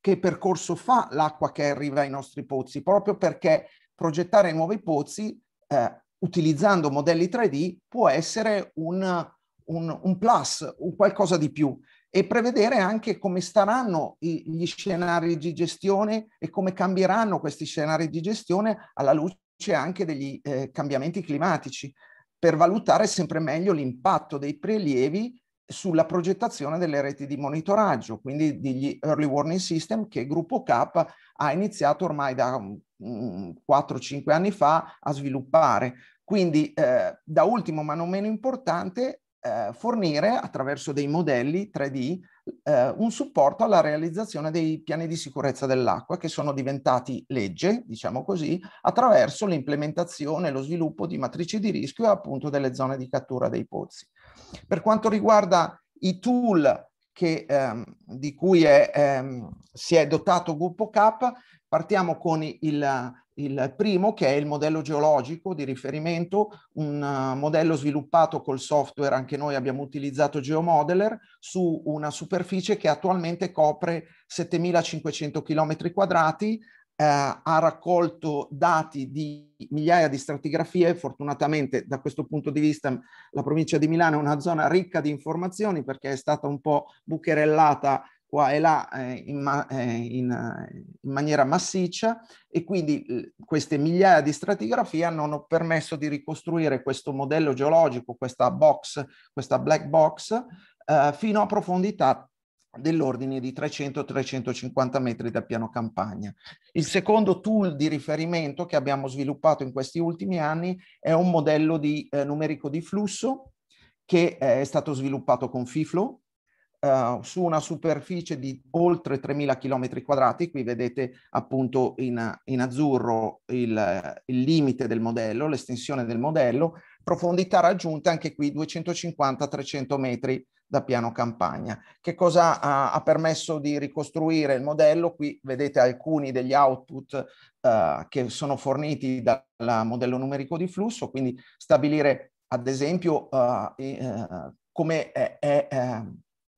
che percorso fa l'acqua che arriva ai nostri pozzi, proprio perché progettare nuovi pozzi eh, utilizzando modelli 3D può essere un, un, un plus, un qualcosa di più e prevedere anche come staranno gli scenari di gestione e come cambieranno questi scenari di gestione alla luce anche degli eh, cambiamenti climatici per valutare sempre meglio l'impatto dei prelievi sulla progettazione delle reti di monitoraggio, quindi degli early warning system che Gruppo K ha iniziato ormai da 4-5 mm, mm, anni fa a sviluppare. Quindi, eh, da ultimo ma non meno importante, eh, fornire attraverso dei modelli 3D eh, un supporto alla realizzazione dei piani di sicurezza dell'acqua che sono diventati legge, diciamo così, attraverso l'implementazione e lo sviluppo di matrici di rischio e appunto delle zone di cattura dei pozzi. Per quanto riguarda i tool che, ehm, di cui è, ehm, si è dotato Gruppo K, partiamo con il, il, primo che è il modello geologico di riferimento, un uh, modello sviluppato col software, anche noi abbiamo utilizzato GeoModeler, su una superficie che attualmente copre 7500 km quadrati, eh, ha raccolto dati di migliaia di stratigrafie, fortunatamente da questo punto di vista la provincia di Milano è una zona ricca di informazioni perché è stata un po' bucherellata qua e là eh, in, ma- eh, in, eh, in, maniera massiccia e quindi queste migliaia di stratigrafie hanno permesso di ricostruire questo modello geologico, questa box, questa black box, eh, fino a profondità dell'ordine di 300-350 metri dal piano campagna. Il secondo tool di riferimento che abbiamo sviluppato in questi ultimi anni è un modello di, eh, numerico di flusso che eh, è stato sviluppato con FIFLO eh, su una superficie di oltre 3.000 km quadrati. Qui vedete appunto in, in azzurro il, il limite del modello, l'estensione del modello, profondità raggiunta anche qui 250-300 metri da piano campagna. Che cosa ha, ha permesso di ricostruire il modello? Qui vedete alcuni degli output eh, che sono forniti dal modello numerico di flusso, quindi stabilire ad esempio eh, eh, come è, è, è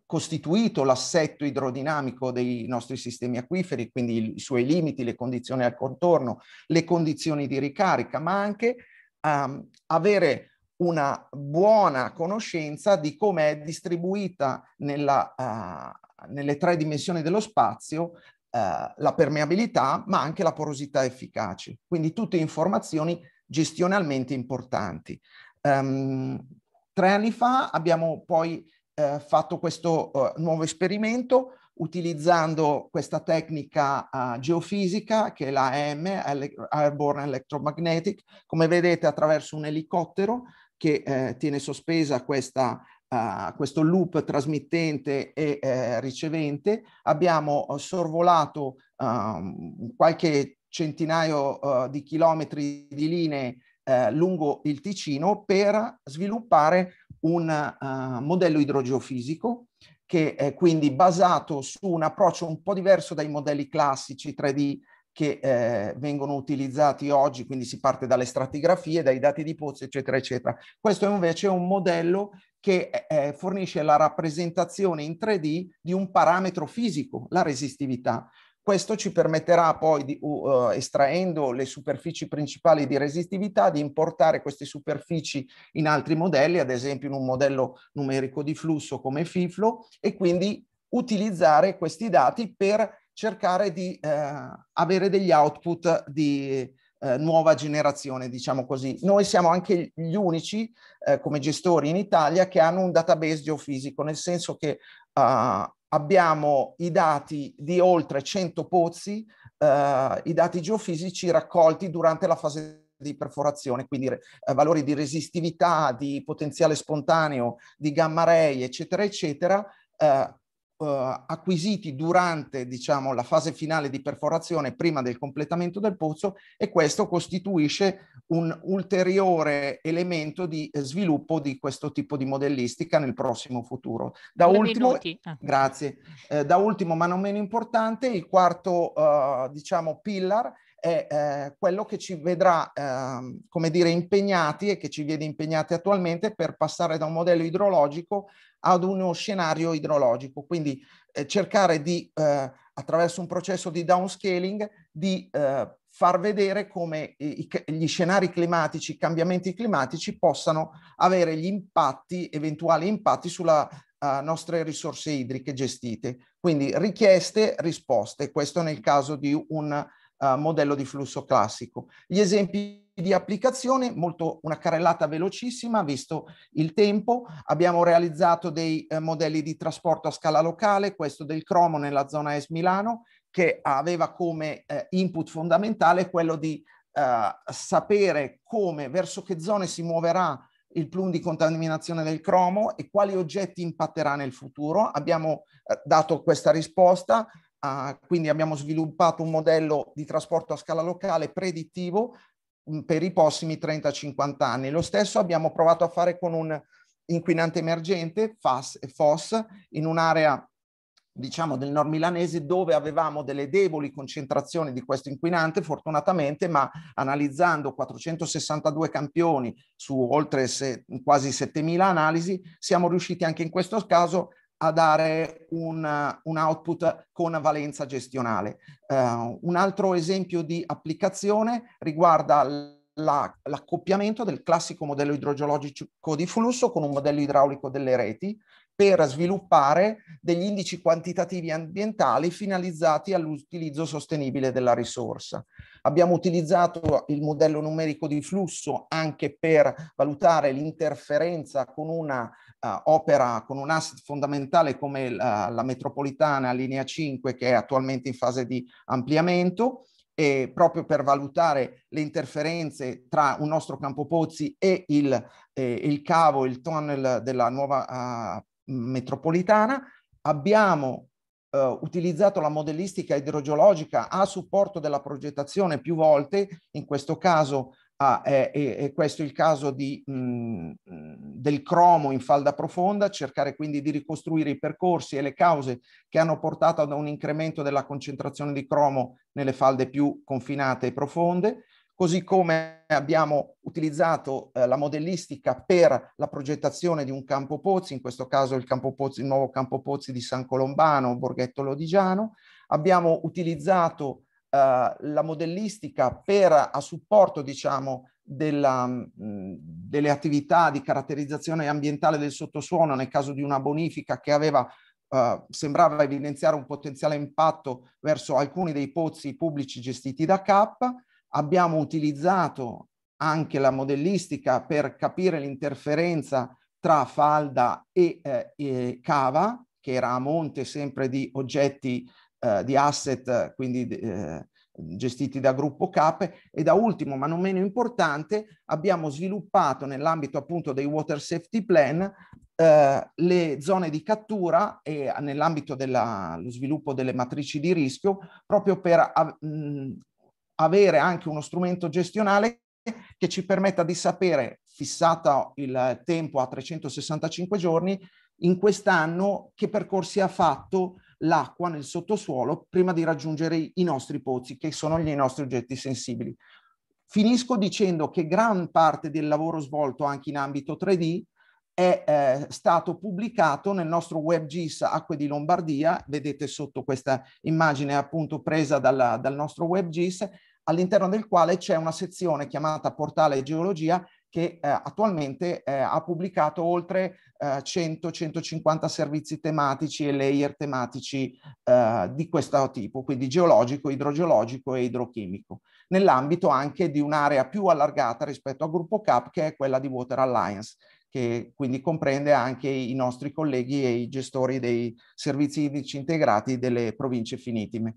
costituito l'assetto idrodinamico dei nostri sistemi acquiferi, quindi i suoi limiti, le condizioni al contorno, le condizioni di ricarica, ma anche um, avere una buona conoscenza di come è distribuita nella, uh, nelle tre dimensioni dello spazio Uh, la permeabilità, ma anche la porosità efficace. Quindi tutte informazioni gestionalmente importanti. Um, tre anni fa abbiamo poi uh, fatto questo uh, nuovo esperimento utilizzando questa tecnica geofisica che è la AM, Airborne Electromagnetic. Come vedete attraverso un elicottero che eh, tiene sospesa questa, uh, questo loop trasmittente e eh, ricevente. Abbiamo eh, sorvolato um, qualche centinaio uh, di chilometri di linee eh, lungo il Ticino per sviluppare un uh, modello idrogeofisico che è quindi basato su un approccio un po' diverso dai modelli classici 3D che eh, vengono utilizzati oggi, quindi si parte dalle stratigrafie, dai dati di pozzo, eccetera, eccetera. Questo invece è un modello che eh, eh fornisce la rappresentazione in 3D di un parametro fisico, la resistività. Questo ci permetterà poi, di, uh, estraendo le superfici principali di resistività, di importare queste superfici in altri modelli, ad esempio in un modello numerico di flusso come FIFLO, e quindi utilizzare questi dati per cercare di eh, avere degli output di eh, nuova generazione, diciamo così. Noi siamo anche gli unici eh, come gestori in Italia che hanno un database geofisico, nel senso che abbiamo i dati di oltre 100 pozzi, i dati geofisici raccolti durante la fase di perforazione, quindi eh, valori di resistività, di potenziale spontaneo, di gamma ray, eccetera, eccetera, eh, eh, acquisiti durante diciamo, la fase finale di perforazione prima del completamento del pozzo e questo costituisce un ulteriore elemento di eh, sviluppo di questo tipo di modellistica nel prossimo futuro. Da ultimo, ah. grazie, eh, da ultimo ma non meno importante, il quarto eh, diciamo, pillar è eh, quello che ci vedrà, eh, come dire, impegnati e che ci vede impegnati attualmente per passare da un modello idrologico ad uno scenario idrologico. Quindi eh, cercare di, eh, attraverso un processo di downscaling, di eh, far vedere come i, gli scenari climatici, i cambiamenti climatici possano avere gli impatti, eventuali impatti sulla eh, nostre risorse idriche gestite. Quindi richieste, risposte. Questo nel caso di un eh, modello di flusso classico. Gli esempi di applicazione, molto una carrellata velocissima, visto il tempo, abbiamo realizzato dei eh, modelli di trasporto a scala locale, questo del cromo nella zona S Milano, che aveva come eh, input fondamentale quello di eh, sapere come, verso che zone si muoverà il plum di contaminazione del cromo e quali oggetti impatterà nel futuro. Abbiamo eh, dato questa risposta a, ah, quindi abbiamo sviluppato un modello di trasporto a scala locale predittivo mm, per i prossimi 30-50 anni. Lo stesso abbiamo provato a fare con un inquinante emergente, FAS e FOS, in un'area diciamo del nord milanese dove avevamo delle deboli concentrazioni di questo inquinante fortunatamente ma analizzando 462 campioni su oltre se, quasi 7000 analisi siamo riusciti anche in questo caso a dare un, un output con valenza gestionale. Uh, un altro esempio di applicazione riguarda la, l'accoppiamento del classico modello idrogeologico di flusso con un modello idraulico delle reti per sviluppare degli indici quantitativi ambientali finalizzati all'utilizzo sostenibile della risorsa. Abbiamo utilizzato il modello numerico di flusso anche per valutare l'interferenza con una uh, opera, con un asset fondamentale come la, eh, la metropolitana linea 5 che è attualmente in fase di ampliamento e proprio per valutare le interferenze tra un nostro campo pozzi e il, eh, il cavo, il tunnel della nuova uh, metropolitana. Abbiamo eh, utilizzato la modellistica idrogeologica a supporto della progettazione più volte, in questo caso ah, è, è, è, questo il caso di, mh, mm, del cromo in falda profonda, cercare quindi di ricostruire i percorsi e le cause che hanno portato ad un incremento della concentrazione di cromo nelle falde più confinate e profonde, così come abbiamo utilizzato eh, la modellistica per la progettazione di un campo pozzi, in questo caso il, campo pozzi, il nuovo campo pozzi di San Colombano, Borghetto Lodigiano, abbiamo utilizzato eh, la modellistica per, a supporto diciamo, della, mh, mm, delle attività di caratterizzazione ambientale del sottosuono nel caso di una bonifica che aveva Uh, sembrava evidenziare un potenziale impatto verso alcuni dei pozzi pubblici gestiti da CAP abbiamo utilizzato anche la modellistica per capire l'interferenza tra falda e, eh, e, cava, che era a monte sempre di oggetti, eh, di asset, quindi eh, gestiti da gruppo CAPE e da ultimo ma non meno importante abbiamo sviluppato nell'ambito appunto dei water safety plan eh, le zone di cattura e nell'ambito dello sviluppo delle matrici di rischio proprio per mh, avere anche uno strumento gestionale che ci permetta di sapere, fissato il tempo a 365 giorni, in quest'anno che percorsi ha fatto l'acqua nel sottosuolo prima di raggiungere i nostri pozzi, che sono i nostri oggetti sensibili. Finisco dicendo che gran parte del lavoro svolto anche in ambito 3D è eh, stato pubblicato nel nostro WebGIS Acque di Lombardia, vedete sotto questa immagine appunto presa dalla, dal nostro WebGIS, all'interno del quale c'è una sezione chiamata Portale Geologia che eh, attualmente eh, ha pubblicato oltre eh, 100-150 servizi tematici e layer tematici eh, di questo tipo, quindi geologico, idrogeologico e idrochimico, nell'ambito anche di un'area più allargata rispetto al gruppo CAP che è quella di Water Alliance, che quindi comprende anche i nostri colleghi e i gestori dei servizi idrici integrati delle province finitime.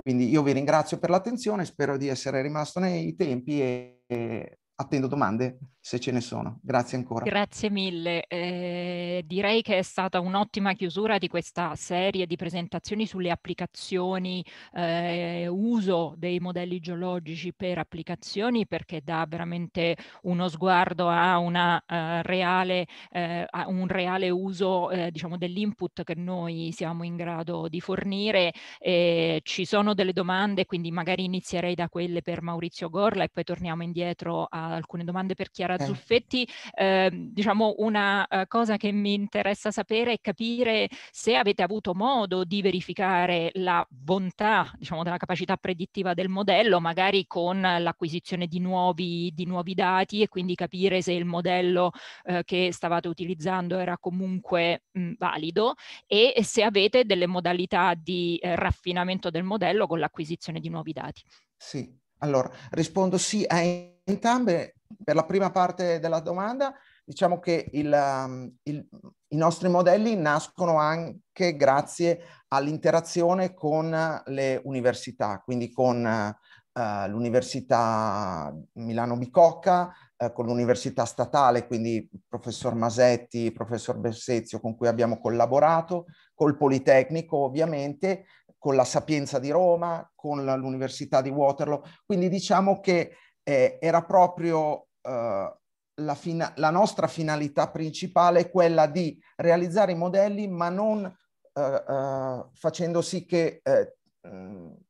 Quindi io vi ringrazio per l'attenzione, spero di essere rimasto nei tempi e, e attendo domande se ce ne sono. Grazie ancora. Grazie mille. Eh, direi che è stata un'ottima chiusura di questa serie di presentazioni sulle applicazioni, eh, uso dei modelli geologici per applicazioni perché dà veramente uno sguardo a, una, uh, reale, uh, a un reale uso uh, diciamo, dell'input che noi siamo in grado di fornire. Eh, ci sono delle domande, quindi magari inizierei da quelle per Maurizio Gorla e poi torniamo indietro a alcune domande per Chiara okay. Eh. Zuffetti, eh, diciamo una eh, cosa che mi interessa sapere è capire se avete avuto modo di verificare la bontà, diciamo, della capacità predittiva del modello, magari con l'acquisizione di nuovi, di nuovi dati e quindi capire se il modello eh, che stavate utilizzando era comunque mh, valido e, e se avete delle modalità di eh, raffinamento del modello con l'acquisizione di nuovi dati. Sì, allora rispondo sì a Entrambe, per la prima parte della domanda, diciamo che il, um, il, i nostri modelli nascono anche grazie all'interazione con le università, quindi con eh, l'Università Milano Bicocca, eh, con l'Università Statale, quindi professor Masetti, professor Bersezio con cui abbiamo collaborato, col Politecnico ovviamente, con la Sapienza di Roma, con l'Università di Waterloo, quindi diciamo che eh, era proprio eh, la, fina- la, nostra finalità principale, quella di realizzare i modelli, ma non eh, eh, facendo sì che eh,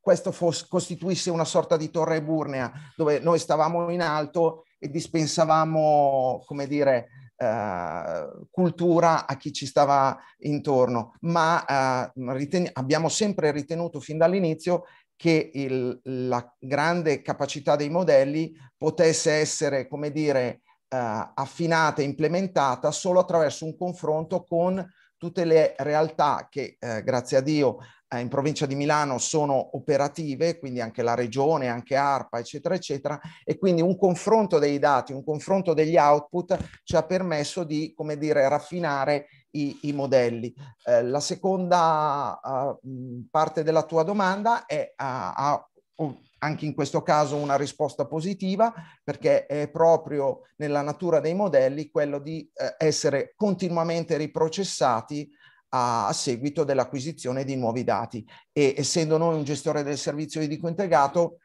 questo fosse, costituisse una sorta di torre burnea, dove noi stavamo in alto e dispensavamo, come dire, Uh, cultura a chi ci stava intorno, ma uh, riten- abbiamo sempre ritenuto fin dall'inizio che il, la grande capacità dei modelli potesse essere, come dire, eh, affinata e implementata solo attraverso un confronto con tutte le realtà che, eh, grazie a Dio, eh, in provincia di Milano sono operative, quindi anche la regione, anche ARPA, eccetera, eccetera, e quindi un confronto dei dati, un confronto degli output ci ha permesso di, come dire, raffinare i, i modelli. Eh, la seconda uh, parte della tua domanda è a, uh, uh, anche in questo caso una risposta positiva perché è proprio nella natura dei modelli quello di eh, essere continuamente riprocessati a, a seguito dell'acquisizione di nuovi dati e essendo noi un gestore del servizio idrico integrato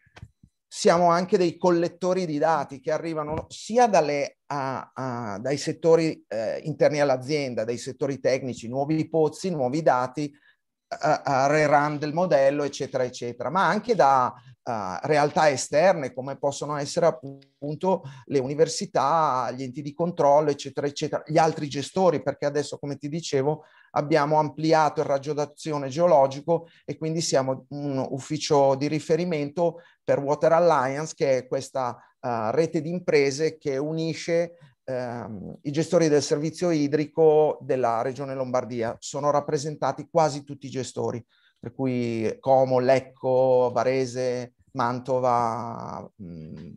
siamo anche dei collettori di dati che arrivano sia dalle a, a, dai settori eh, interni all'azienda, dai settori tecnici, nuovi pozzi, nuovi dati, uh, rerun del modello, eccetera, eccetera, ma anche da uh, realtà esterne come possono essere appunto le università, gli enti di controllo, eccetera, eccetera, gli altri gestori, perché adesso, come ti dicevo, abbiamo ampliato il raggio d'azione geologico e quindi siamo un ufficio di riferimento per Water Alliance, che è questa uh, rete di imprese che unisce ehm, i gestori del servizio idrico della regione Lombardia. Sono rappresentati quasi tutti i gestori, per cui Como, Lecco, Varese, Mantova, mh,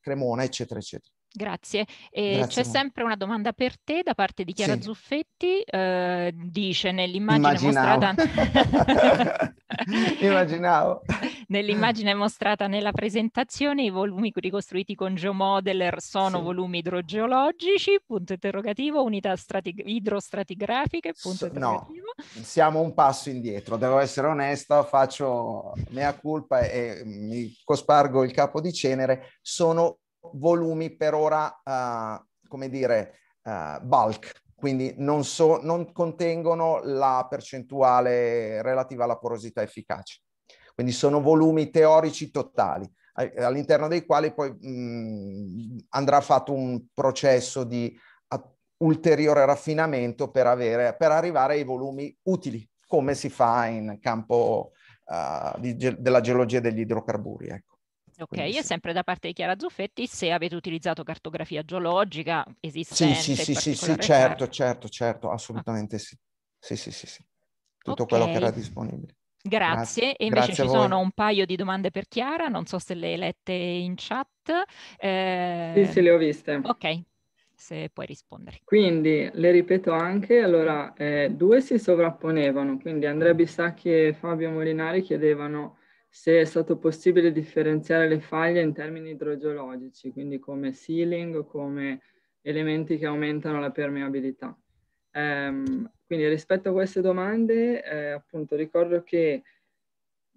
Cremona, eccetera, eccetera. Grazie. Grazie c'è sempre una domanda per te da parte di Chiara sì. Zuffetti. Eh, dice nell'immagine Immaginavo. mostrata... Immaginavo. Nell'immagine mostrata nella presentazione i volumi ricostruiti con GeoModeler sono sì. volumi idrogeologici, punto interrogativo, unità strati... idrostratigrafiche, punto interrogativo. No, siamo un passo indietro, devo essere onesta, faccio mea culpa e mi cospargo il capo di cenere. Sono volumi per ora, uh, come dire, uh, bulk, quindi non, so, non contengono la percentuale relativa alla porosità efficace. Quindi sono volumi teorici totali, all'interno dei quali poi mh, mm, andrà fatto un processo di ulteriore raffinamento per, avere, per arrivare ai volumi utili, come si fa in campo uh, di, della geologia degli idrocarburi. Ecco. Ok, Quindi, e sempre da parte di Chiara Zuffetti, se avete utilizzato cartografia geologica esistente? Sì, sì, sì, sì, certo, certo, certo, certo, assolutamente ah. sì. Sì, sì, sì, sì. Tutto okay. quello che era disponibile. Grazie, e invece Grazie ci sono un paio di domande per Chiara, non so se le hai lette in chat. Eh... Sì, sì, le ho ehm, viste. Ok, se puoi rispondere. Quindi le ripeto anche, allora eh, due si sovrapponevano, quindi Andrea mm. Bissacchi e Fabio Molinari chiedevano se è stato possibile differenziare le faglie in termini idrogeologici, quindi come sealing, come elementi che aumentano la permeabilità. Ehm, quindi rispetto a queste domande, eh, appunto, ricordo che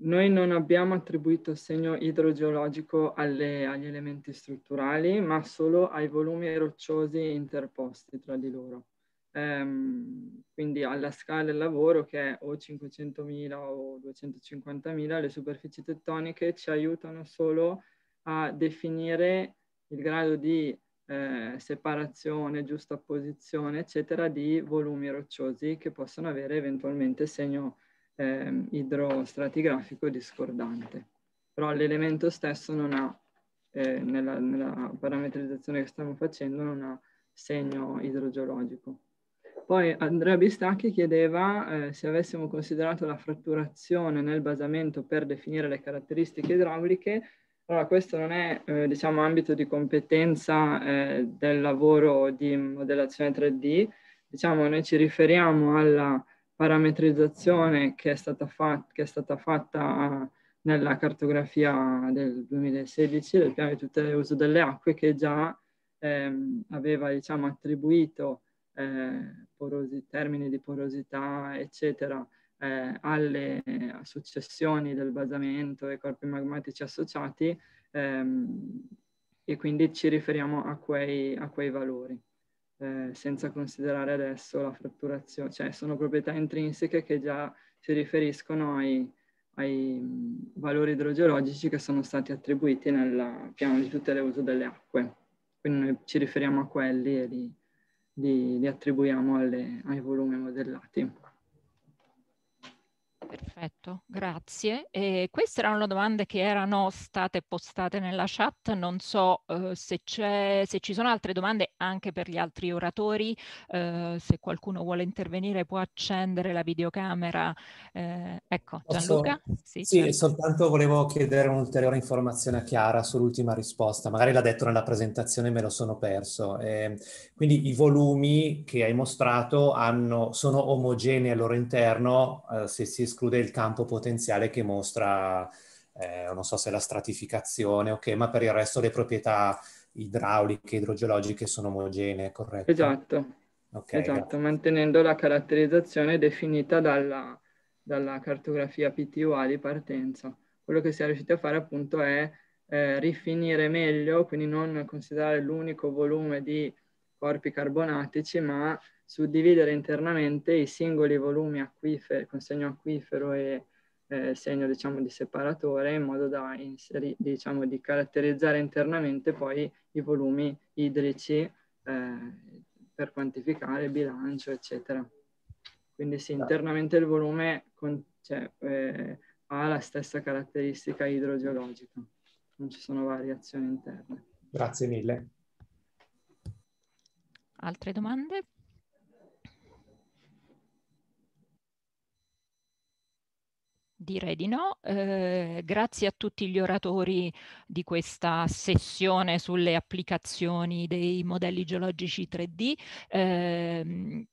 noi non abbiamo attribuito segno idrogeologico alle, agli elementi strutturali, ma solo ai volumi rocciosi interposti tra di loro ehm, quindi alla scala del lavoro che è o 500.000 o 250.000, le superfici tettoniche ci aiutano solo a definire il grado di eh, separazione, giusta posizione, eccetera, di volumi rocciosi che possono avere eventualmente segno eh, idrostratigrafico discordante. Però l'elemento stesso non ha, eh, nella, nella parametrizzazione che stiamo facendo, non ha segno idrogeologico. Poi Andrea Bistacchi chiedeva eh, se avessimo considerato la fratturazione nel basamento per definire le caratteristiche idrauliche. Allora, questo non è, eh, diciamo, ambito di competenza eh, del lavoro di modellazione 3D. Diciamo, noi ci riferiamo alla parametrizzazione che è stata, fa che è stata fatta eh, nella cartografia del 2016 del piano di tutela e uso delle acque che già ehm, aveva, diciamo, attribuito eh, porosi, termini di porosità, eccetera, eh, alle successioni del basamento e corpi magmatici associati ehm, e quindi ci riferiamo a quei, a quei valori. Eh, senza considerare adesso la fratturazione, cioè sono proprietà intrinseche che già si riferiscono ai, ai valori idrogeologici che sono stati attribuiti nel piano di tutela e uso delle acque. Quindi noi ci riferiamo a quelli e li, li, attribuiamo alle, ai volumi modellati. Perfetto, grazie. E queste erano le domande che erano state postate nella chat. Non so eh, se, se, ci sono altre domande anche per gli altri oratori. Eh, se qualcuno vuole intervenire può accendere la videocamera. Eh, ecco, Gianluca. Sì, sì certo. soltanto volevo chiedere un'ulteriore informazione a Chiara sull'ultima risposta. Magari l'ha detto nella presentazione e me lo sono perso. Ehm, quindi i volumi che hai mostrato hanno, sono omogenei al loro interno, eh, se si esclude esclude il campo potenziale che mostra, eh, non so se la stratificazione, ok, ma per il resto le proprietà idrauliche, idrogeologiche sono omogenee, corretto? Esatto, okay, esatto. mantenendo la caratterizzazione definita dalla, dalla cartografia PTUA di partenza. Quello che si è riusciti a fare appunto è eh, rifinire meglio, quindi non considerare l'unico volume di corpi carbonatici, ma suddividere internamente i singoli volumi acquiferi, con segno acquifero e eh, segno diciamo, di separatore in modo da inseri, diciamo, di caratterizzare internamente poi i volumi idrici eh, per quantificare bilancio eccetera. Quindi sì, internamente il volume con, cioè, eh, ha la stessa caratteristica idrogeologica, non ci sono variazioni interne. Grazie mille. Altre domande? Direi di no. Eh, grazie a tutti gli oratori di questa sessione sulle applicazioni dei modelli geologici 3D. Eh,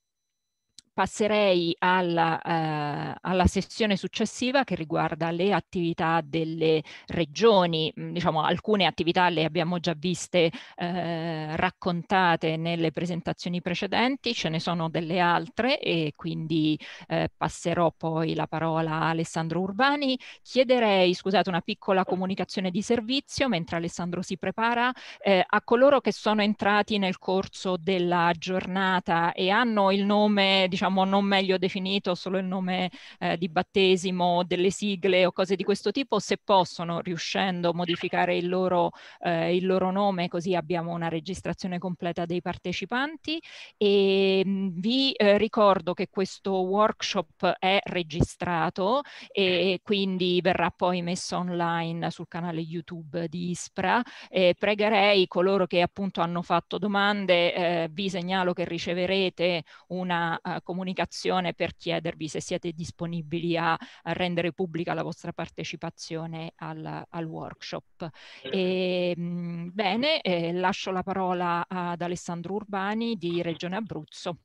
passerei alla, eh, alla, sessione successiva che riguarda le attività delle regioni. Mm, diciamo, alcune attività le abbiamo già viste eh, raccontate nelle presentazioni precedenti, ce ne sono delle altre e quindi eh, passerò poi la parola a Alessandro Urbani. Chiederei, scusate, una piccola comunicazione di servizio mentre Alessandro si prepara eh, a coloro che sono entrati nel corso della giornata e hanno il nome, diciamo, diciamo non meglio definito, solo il nome eh, di battesimo, delle sigle o cose di questo tipo, se possono, riuscendo a modificare il loro, eh, il loro nome, così abbiamo una registrazione completa dei partecipanti. E ehm, vi eh, ricordo che questo workshop è registrato e quindi verrà poi messo online sul canale YouTube di ISPRA. E eh, pregherei coloro che appunto hanno fatto domande, eh, vi segnalo che riceverete una uh, comunicazione per chiedervi se siete disponibili a, a rendere pubblica la vostra partecipazione al, al workshop. E, eh. ehm, bene, eh, lascio la parola ad Alessandro Urbani di Regione Abruzzo.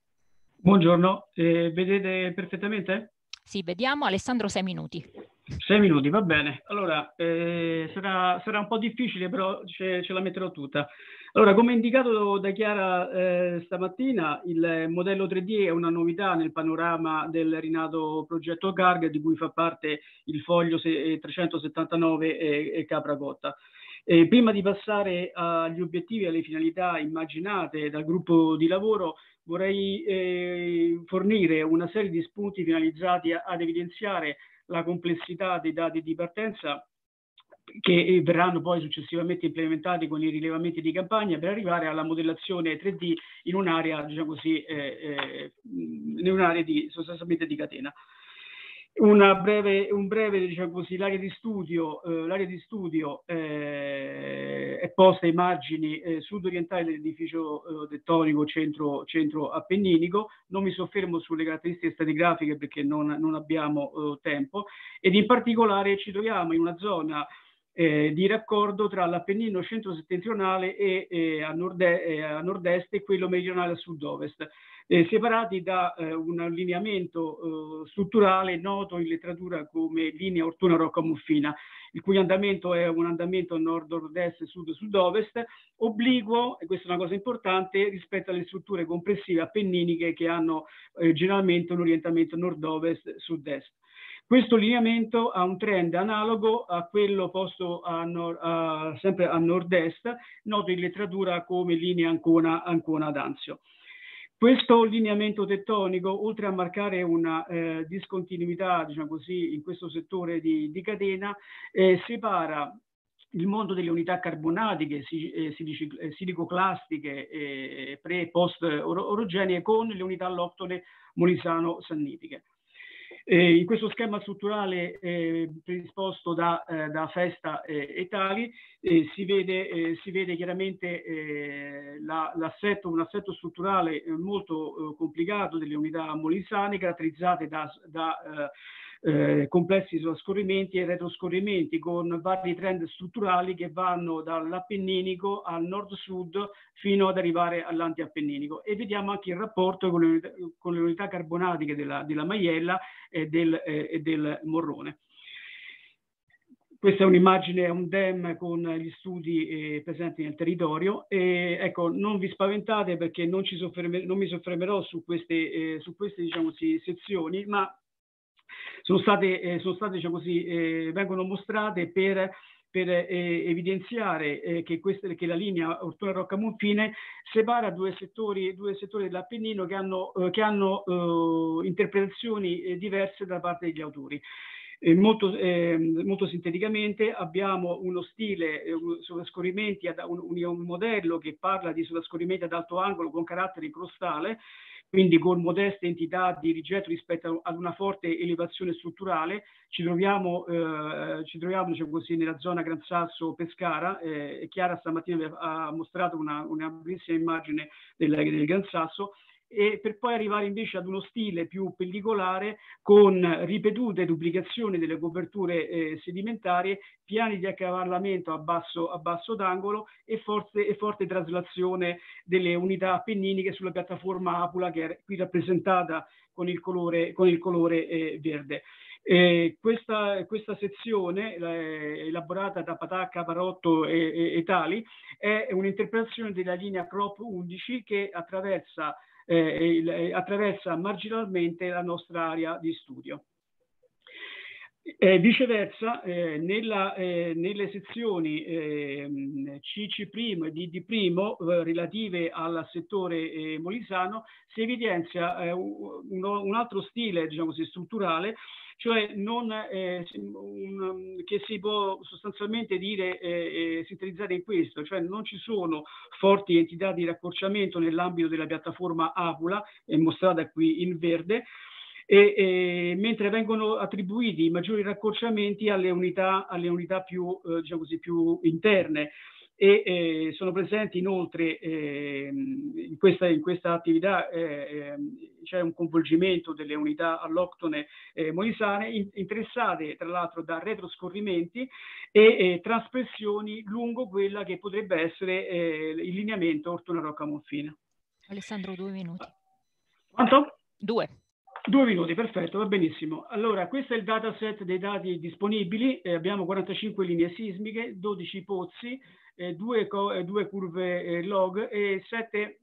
Buongiorno, eh, vedete perfettamente? Sì, vediamo. Alessandro, sei minuti. Sei minuti, va bene. Allora, eh, sarà, sarà, un po' difficile, però ce, ce la metterò tutta. Allora, come indicato da Chiara eh, stamattina, il modello 3D è una novità nel panorama del rinato progetto CARG di cui fa parte il foglio 379 e, Capracotta. Eh, prima di passare agli obiettivi e alle finalità immaginate dal gruppo di lavoro, vorrei eh, fornire una serie di spunti finalizzati a, ad evidenziare la complessità dei dati di partenza che eh, verranno poi successivamente implementati con i rilevamenti di campagna per arrivare alla modellazione 3D in un'area, diciamo così, eh, eh, in un'area di, sostanzialmente di catena. Breve, un breve, diciamo così, l'area di studio, eh, l'area di studio eh, è posta ai margini eh, sud-orientali dell'edificio eh, tettonico centro, centro, appenninico. Non mi soffermo sulle caratteristiche stratigrafiche perché non, non abbiamo eh, tempo ed in particolare ci troviamo in una zona eh, di raccordo tra l'Appennino centro-settentrionale e, e a, nord-est e quello meridionale a sud-ovest, eh, separati da eh, un allineamento eh, strutturale noto in letteratura come linea ortuna rocca muffina il cui andamento è un andamento nord-nord-est sud-sud-ovest, obliquo, e questa è una cosa importante, rispetto alle strutture complessive appenniniche che hanno eh, generalmente un orientamento nord-ovest-sud-est. Questo lineamento ha un trend analogo a quello posto a nord, a, sempre a nord-est, noto in letteratura come linea Ancona-Danzio. Questo lineamento tettonico, oltre a marcare una eh, discontinuità, diciamo così, in questo settore di, di catena, eh, separa il mondo delle unità carbonatiche, eh, eh, silicoclastiche, eh, pre e post-orogenee con le unità loctone molisano-sannitiche. Eh, in questo schema strutturale eh, predisposto da, eh, da Festa e Tali eh, si vede, eh, si, vede, chiaramente eh, la, l'assetto, un assetto strutturale molto complicato delle unità molisane caratterizzate da, da eh, complessi trascorrimenti e retroscorrimenti con vari trend strutturali che vanno dall'Appenninico al nord-sud fino ad arrivare all'anti-Appenninico e vediamo anche il rapporto con le unità, con le unità carbonatiche della, della maiella e del, eh, e del morrone. Questa è un'immagine, un DEM con gli studi eh, presenti nel territorio. E, ecco, non vi spaventate perché non, non mi soffermerò su queste, eh, su queste diciamo, sì, sezioni, ma sono state, eh, sono state diciamo così, eh, vengono mostrate per per eh, evidenziare eh, che, queste, che, la linea Ortona Rocca Monfine separa due settori, due settori dell'Appennino che hanno, eh, che hanno eh, interpretazioni diverse da parte degli autori. Molto, ehm, molto, sinteticamente abbiamo uno stile eh, sovascorrimenti, ad, un, un, modello che parla di sovascorrimenti ad alto angolo con carattere crostale quindi con modeste entità di rigetto rispetto ad una forte elevazione strutturale ci troviamo, eh, ci troviamo diciamo così, nella zona Gran Sasso-Pescara. Eh, Chiara stamattina ha mostrato una, una bellissima immagine del, del Gran Sasso e per poi arrivare invece ad uno stile più pellicolare con ripetute duplicazioni delle coperture eh, sedimentari, piani di accavallamento a basso, a basso d'angolo e, forse, e forte traslazione delle unità appenniniche sulla piattaforma Apula che è qui rappresentata con il colore, con il colore eh, verde. Eh, questa, questa, sezione, eh, elaborata da Patacca, Parotto e, e, e Tali, è un'interpretazione della linea CROP 11 che attraversa eh, attraversa marginalmente la nostra area di studio. Eh, viceversa, eh, nella, eh, nelle sezioni CC' ehm, e DD' eh, relative al settore eh, molisano si evidenzia eh, un, un, altro stile diciamo, strutturale cioè non, eh, un, che si può sostanzialmente dire, eh, eh, sintetizzare in questo, cioè non ci sono forti entità di raccorciamento nell'ambito della piattaforma Apula, mostrata qui in verde, e, e, mentre vengono attribuiti maggiori raccorciamenti alle unità, alle unità più, eh, diciamo così, più interne e eh, sono presenti inoltre eh, in, questa, in, questa, attività eh, ehm, c'è un coinvolgimento delle unità all'octone eh, molisane in, interessate tra l'altro da retroscorrimenti e traspressioni lungo quella che potrebbe essere eh, il lineamento Ortona Rocca Monfina. Alessandro, due minuti. Quanto? Due. Due minuti, perfetto, va benissimo. Allora, questo è il dataset dei dati disponibili. Eh, abbiamo 45 linee sismiche, 12 pozzi, eh, due, eh, due, curve eh, log e 7,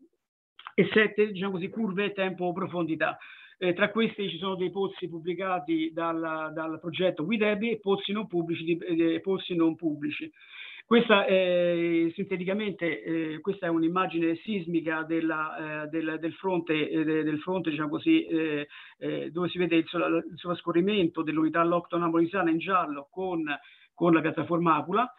e 7 diciamo così, curve tempo-profondità. Eh, tra questi ci sono dei pozzi pubblicati dalla, dal progetto Guidebi e pozzi non pubblici. Di, eh, pozzi non pubblici. Questa è, eh, sinteticamente eh, questa è un'immagine sismica della, eh, del, del, fronte, eh, del fronte diciamo così, eh, eh, dove si vede il, il sovrascorrimento dell'unità Locton Napolisana in giallo con, con la piattaforma Apula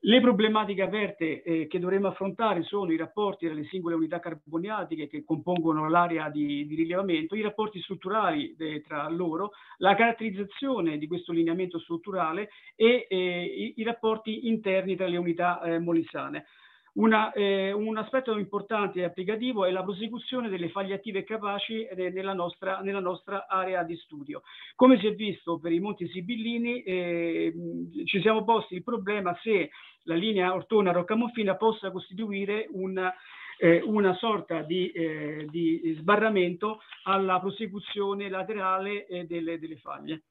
le problematiche aperte eh, che dovremmo affrontare sono i rapporti tra le singole unità carboniatiche che compongono l'area di, di, rilevamento, i rapporti strutturali de, eh, tra loro, la caratterizzazione di questo lineamento strutturale e eh, i, i, rapporti interni tra le unità eh, molissane. Una, eh, un aspetto importante e applicativo è la prosecuzione delle faglie attive capaci eh, nella nostra, nella nostra, area di studio. Come si è visto per i Monti Sibillini, eh, ci siamo posti il problema se la linea Ortona-Roccamonfina possa costituire una, eh, una sorta di, eh, di, sbarramento alla prosecuzione laterale eh, delle, delle faglie.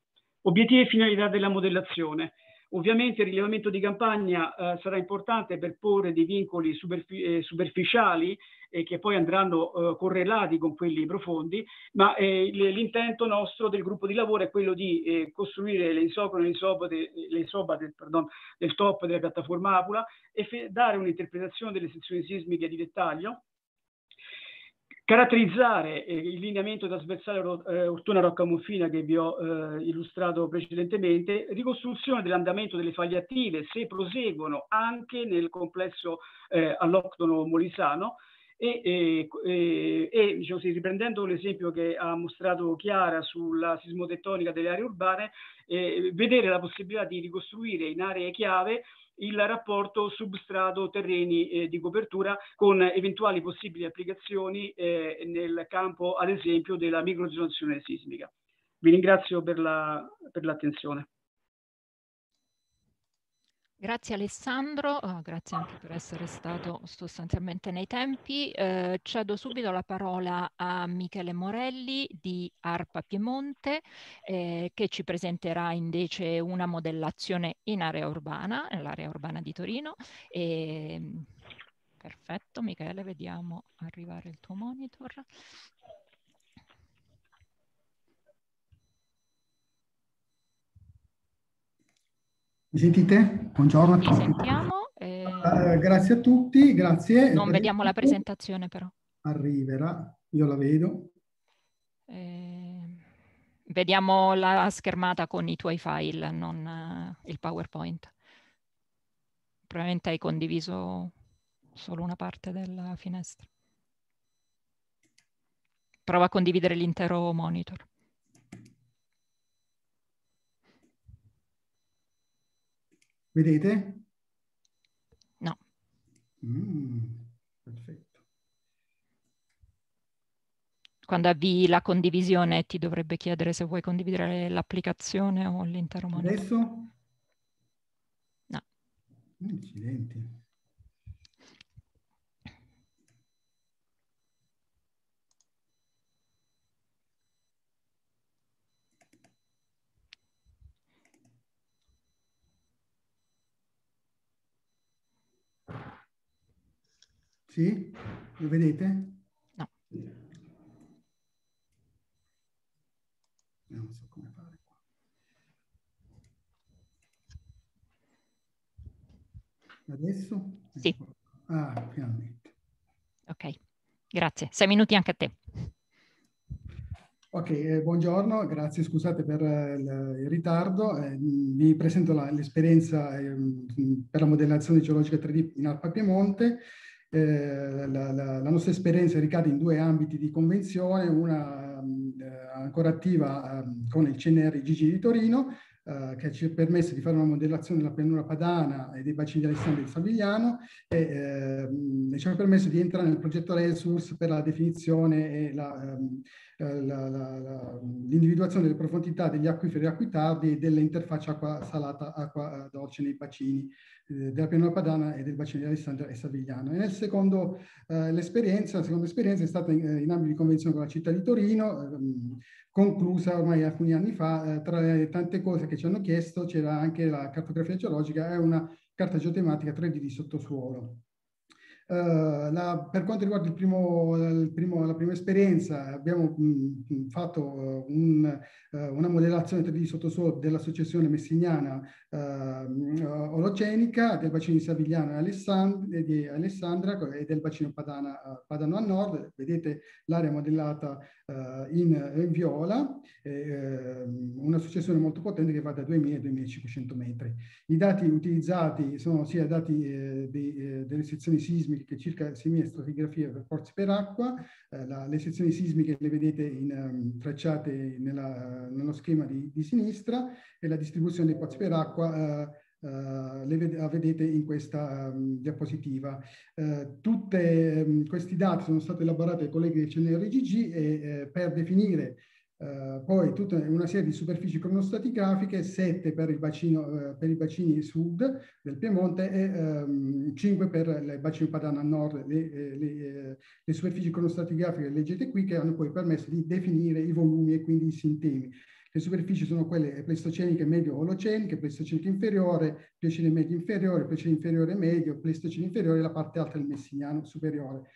Obiettivi e finalità della modellazione. Ovviamente il rilevamento di campagna eh, sarà importante per porre dei vincoli superfi eh, superficiali eh, che poi andranno eh, correlati con quelli profondi, ma eh, l'intento nostro del gruppo di lavoro è quello di eh, costruire le insobate, le insobate perdon, del top della piattaforma Apula e dare un'interpretazione delle sezioni sismiche di dettaglio Caratterizzare eh, il lineamento trasversale eh, Ortona-Roccamonfina che vi ho eh, illustrato precedentemente, ricostruzione dell'andamento delle faglie attive se proseguono anche nel complesso eh, all'Octono-Molisano e, e, e, e diciamo così, riprendendo l'esempio che ha mostrato Chiara sulla sismotettonica delle aree urbane, eh, vedere la possibilità di ricostruire in aree chiave il rapporto substrato-terreni eh, di copertura con eventuali possibili applicazioni eh, nel campo, ad esempio, della microzonazione sismica. Vi ringrazio per l'attenzione. La, Grazie Alessandro, oh, grazie anche per essere stato sostanzialmente nei tempi. Eh, cedo subito la parola a Michele Morelli di ARPA Piemonte eh, che ci presenterà invece una modellazione in area urbana, nell'area urbana di Torino. E, ehm, perfetto Michele, vediamo arrivare il tuo monitor. Mi sentite? Buongiorno a tutti. Sentiamo, eh... uh, grazie a tutti, grazie. Non eh, vediamo la eh, presentazione però. Arriverà, io la vedo. Eh, vediamo la schermata con i tuoi file, non uh, il PowerPoint. Probabilmente hai condiviso solo una parte della finestra. Prova a condividere l'intero monitor. Vedete? No. Mm, perfetto. Quando avvii la condivisione ti dovrebbe chiedere se vuoi condividere l'applicazione o l'intero mondo. Adesso? No. Mm, incidenti. Sì? Lo vedete? No. Non so come fare qua. Adesso? Sì. Ah, finalmente. Ok, grazie. Sei minuti anche a te. Ok, eh, buongiorno, grazie, scusate per eh, il ritardo. Eh, vi presento l'esperienza ehm, per la modellazione geologica 3D in Arpa Piemonte eh, la, la, la, nostra esperienza ricade in due ambiti di convenzione, una mm, eh, ancora attiva eh, con il CNR Gigi di Torino, eh, che ci ha permesso di fare una modellazione della pianura padana e dei bacini di Alessandro e di Savigliano ehm, e ci ha permesso di entrare nel progetto Resource per la definizione e ehm, l'individuazione delle profondità degli acquiferi acquitardi e dell'interfaccia acqua salata-acqua eh, dolce nei bacini eh, della pianura padana e del bacino di Alessandria e Savigliano. E nel secondo, eh, l'esperienza, la seconda esperienza è stata in, eh, in, ambito di convenzione con la città di Torino, ehm, conclusa ormai alcuni anni fa. Eh, tra le tante cose che ci hanno chiesto c'era anche la cartografia geologica e una carta geotematica 3D di sottosuolo. Uh, la, per quanto riguarda il primo, il primo, la prima esperienza, abbiamo mh, fatto uh, un, uh, una modellazione 3D sottosuolo della successione messignana Ehm, orogenica del bacino di Savigliano e eh, di Alessandra e del bacino Padana, eh, Padano a nord. Vedete l'area modellata eh, in, in, viola, ehm, una successione molto potente che va da 2.000 a 2.500 metri. I dati utilizzati sono sia dati di, delle sezioni sismiche che circa stratigrafie per forze per acqua, la, le sezioni sismiche le vedete in, ehm, tracciate nella, nello schema di, di sinistra e la distribuzione dei pozzi per acqua eh, eh, le vedete in questa um, diapositiva. Uh, eh, tutti um, ehm, questi dati sono stati elaborati dai colleghi del CNRGG e eh, per definire Uh, poi tutta una serie di superfici cronostatigrafiche, 7 per, il bacino, uh, per i bacini sud del Piemonte e um, ehm, 5 per il bacino padano a nord. Le, le, le, le superfici cronostratigrafiche leggete qui che hanno poi permesso di definire i volumi e quindi i sintemi. Le superfici sono quelle pleistoceniche medio-oloceniche, pleistoceniche inferiore, Pliocene medio inferiore, Pliocene inferiore medio, Pleistocene inferiore e la parte alta del Messiniano superiore.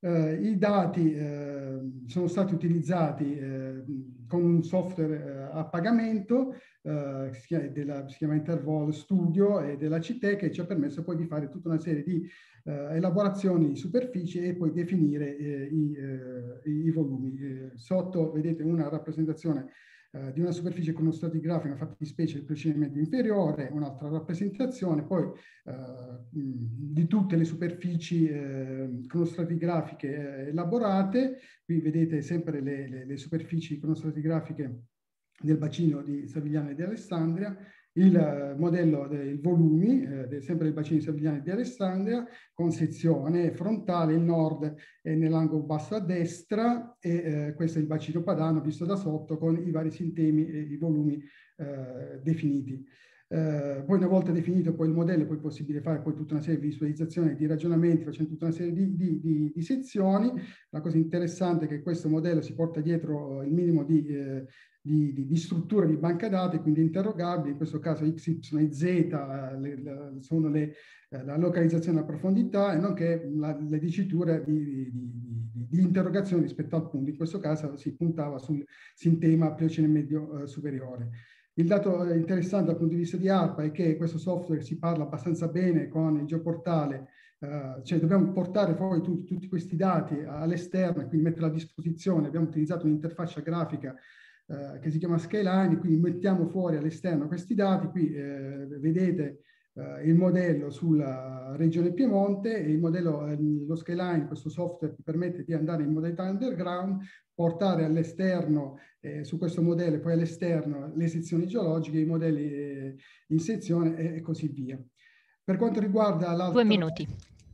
Eh, I dati eh, sono stati utilizzati eh, con un software eh, a pagamento, eh, si, chiama, della, si chiama Interval Studio e della CITE, che ci ha permesso poi di fare tutta una serie di eh, elaborazioni di superfici e poi definire i, i, volumi. sotto vedete una rappresentazione eh, di una superficie con uno stato grafico, una fattispecie decisamente inferiore, un'altra rappresentazione, poi eh, di tutte le superfici eh, cronostratigrafiche eh, elaborate, qui vedete sempre le, le, le superfici cronostratigrafiche del bacino di Savigliano e di Alessandria, il mm. modello dei volumi, eh, sempre del bacino sabliano di Alessandria, con sezione frontale, il nord è nell'angolo basso a destra e eh, questo è il bacino padano visto da sotto con i vari sintemi e i volumi eh, definiti. Eh, poi una volta definito poi il modello poi è possibile fare poi tutta una serie di visualizzazioni, di ragionamenti, facendo tutta una serie di, di, di, di sezioni. La cosa interessante è che questo modello si porta dietro il minimo di eh, di, di, di strutture di banca dati, quindi interrogabili, in questo caso X, Y, Z, le, le, sono le, eh, la localizzazione a profondità e nonché la, le diciture di, di, interrogazione rispetto al punto. In questo caso si puntava sul sintema Pliocene medio eh, superiore. Il dato interessante dal punto di vista di ARPA è che questo software si parla abbastanza bene con il geoportale, eh, cioè dobbiamo portare poi tu, tutti questi dati all'esterno, e quindi metterli a disposizione. Abbiamo utilizzato un'interfaccia grafica eh, che si chiama Skyline, quindi mettiamo fuori all'esterno questi dati, qui eh, vedete eh, il modello sulla regione Piemonte e il modello, eh, lo Skyline, questo software ti permette di andare in modalità underground, portare all'esterno eh, su questo modello, poi all'esterno le sezioni geologiche, i modelli eh, in sezione e, e, così via. Per quanto riguarda l'altro... Due minuti.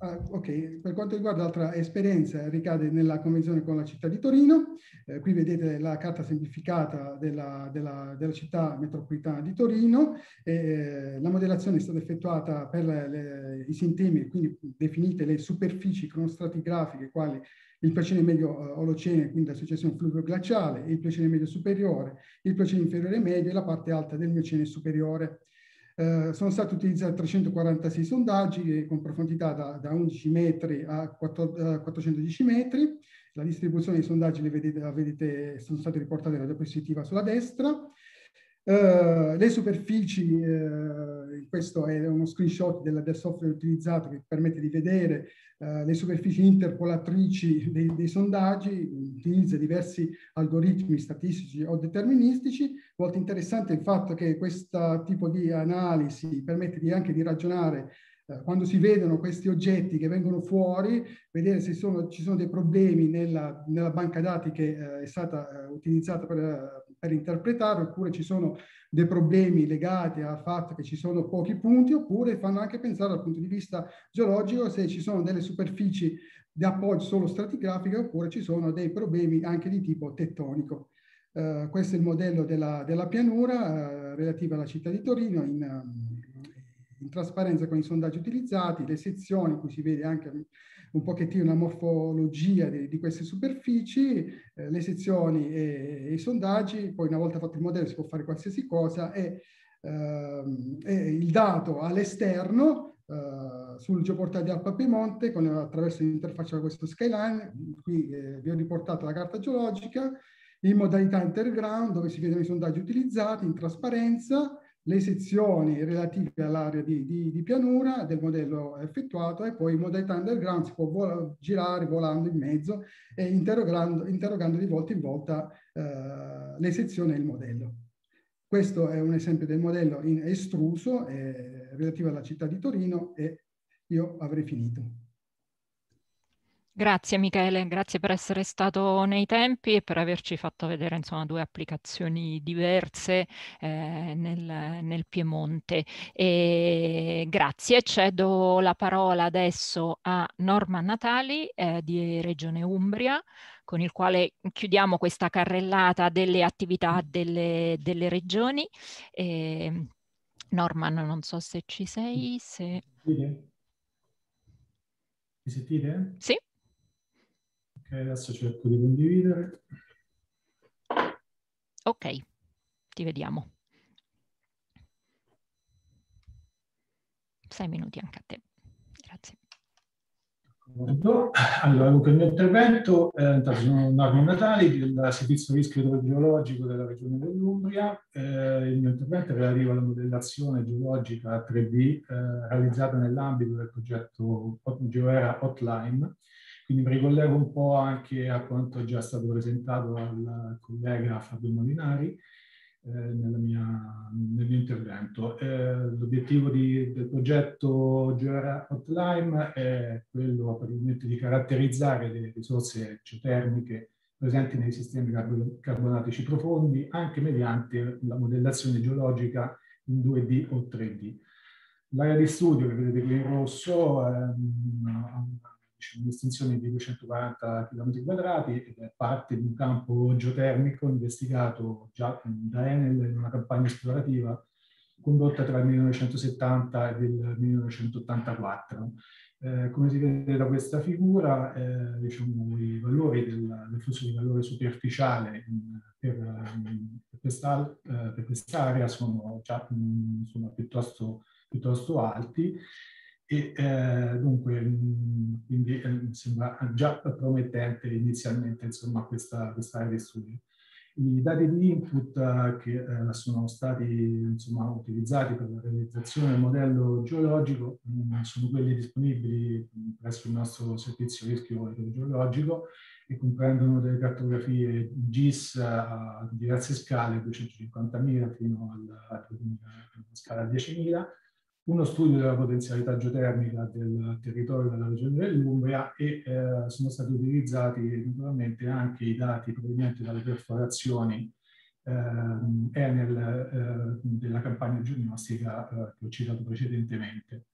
Ah, ok, per quanto riguarda l'altra esperienza ricade nella convenzione con la città di Torino, eh, qui vedete la carta semplificata della, della, della città metropolitana di Torino, eh, la modellazione è stata effettuata per le, le, i sintemi, quindi definite le superfici cronostratigrafiche quali il placene medio eh, olocene, quindi successione fluvio-glaciale, il placene medio superiore, il placene inferiore medio e la parte alta del miocene superiore. Eh, sono stati utilizzati 346 sondaggi eh, con profondità da, da 11 metri a, 410 eh, metri. La distribuzione dei sondaggi vedete, la vedete, sono state riportate nella diapositiva sulla destra. Eh, le superfici, eh, questo è uno screenshot del, del software utilizzato che permette di vedere eh, le superfici interpolatrici dei, dei, sondaggi, utilizza diversi algoritmi statistici o deterministici. Molto interessante il fatto che questo tipo di analisi permette di anche di ragionare eh, quando si vedono questi oggetti che vengono fuori, vedere se sono, ci sono dei problemi nella, nella banca dati che eh, è stata eh, utilizzata per, per interpretare, oppure ci sono dei problemi legati al fatto che ci sono pochi punti, oppure fanno anche pensare dal punto di vista geologico se ci sono delle superfici di appoggio solo stratigrafiche, oppure ci sono dei problemi anche di tipo tettonico. Uh, questo è il modello della, della pianura uh, relativa alla città di Torino in, um, in trasparenza con i sondaggi utilizzati, le sezioni, qui si vede anche un pochettino la morfologia di, di queste superfici, eh, le sezioni e, e, i sondaggi, poi una volta fatto il modello si può fare qualsiasi cosa e, ehm, e il dato all'esterno Uh, sul geoportale di Alpa Piemonte con, attraverso l'interfaccia di questo skyline. Qui eh, vi ho riportato la carta geologica in modalità underground dove si vedono i sondaggi utilizzati in trasparenza le sezioni relative all'area di, di, di, pianura del modello effettuato e poi in modalità underground si può vola, girare volando in mezzo e interrogando, interrogando di volta in volta eh, le sezioni e il modello. Questo è un esempio del modello in estruso eh, relativo alla città di Torino e io avrei finito. Grazie Michele, grazie per essere stato nei tempi e per averci fatto vedere insomma, due applicazioni diverse eh, nel, nel, Piemonte. E grazie, cedo la parola adesso a Norma Natali eh, di Regione Umbria con il quale chiudiamo questa carrellata delle attività delle, delle regioni. E, Norman, non so se ci sei. Se... Mi sentite? Sì adesso cerco di condividere. Ok, ti vediamo. Sei minuti anche a te. Grazie. Allora, dunque il mio intervento, eh, sono Narno Natali del Servizio Rischio Idrogeologico della Regione dell'Umbria. Eh, il mio intervento è relativo alla modellazione geologica 3D eh, realizzata nell'ambito del progetto GeoEra Hotline, quindi mi ricollego un po' anche a quanto è già stato presentato dal collega Fabio Molinari eh, mia, nel mio intervento. Eh, l'obiettivo del progetto Gerard Hotline è quello probabilmente di caratterizzare le risorse geotermiche presenti nei sistemi carbonatici profondi anche mediante la modellazione geologica in 2D o 3D. L'area di studio che vedete qui in rosso è una un'estensione di 240 km quadrati ed è parte di un campo geotermico investigato già ehm, da Enel in una campagna esplorativa condotta tra il 1970 e il 1984. Eh, come si vede da questa figura, eh, diciamo, i valori del, del, flusso di valore superficiale in, per, per, questa, eh, quest'area sono già mm, insomma, piuttosto, piuttosto alti e eh, dunque, mh, mm, quindi eh, sembra già promettente inizialmente insomma, questa, questa area di studio. I dati di input eh, che eh, sono stati insomma, utilizzati per la realizzazione del modello geologico mh, mm, sono quelli disponibili mm, presso il nostro servizio rischio geologico e comprendono delle cartografie GIS a diverse scale, 250.000 fino alla, alla scala 10.000 uno studio della potenzialità geotermica del territorio della regione dell'Umbria e eh, sono stati utilizzati naturalmente anche i dati provenienti dalle perforazioni ehm, Enel eh, della campagna geognostica eh, che ho citato precedentemente.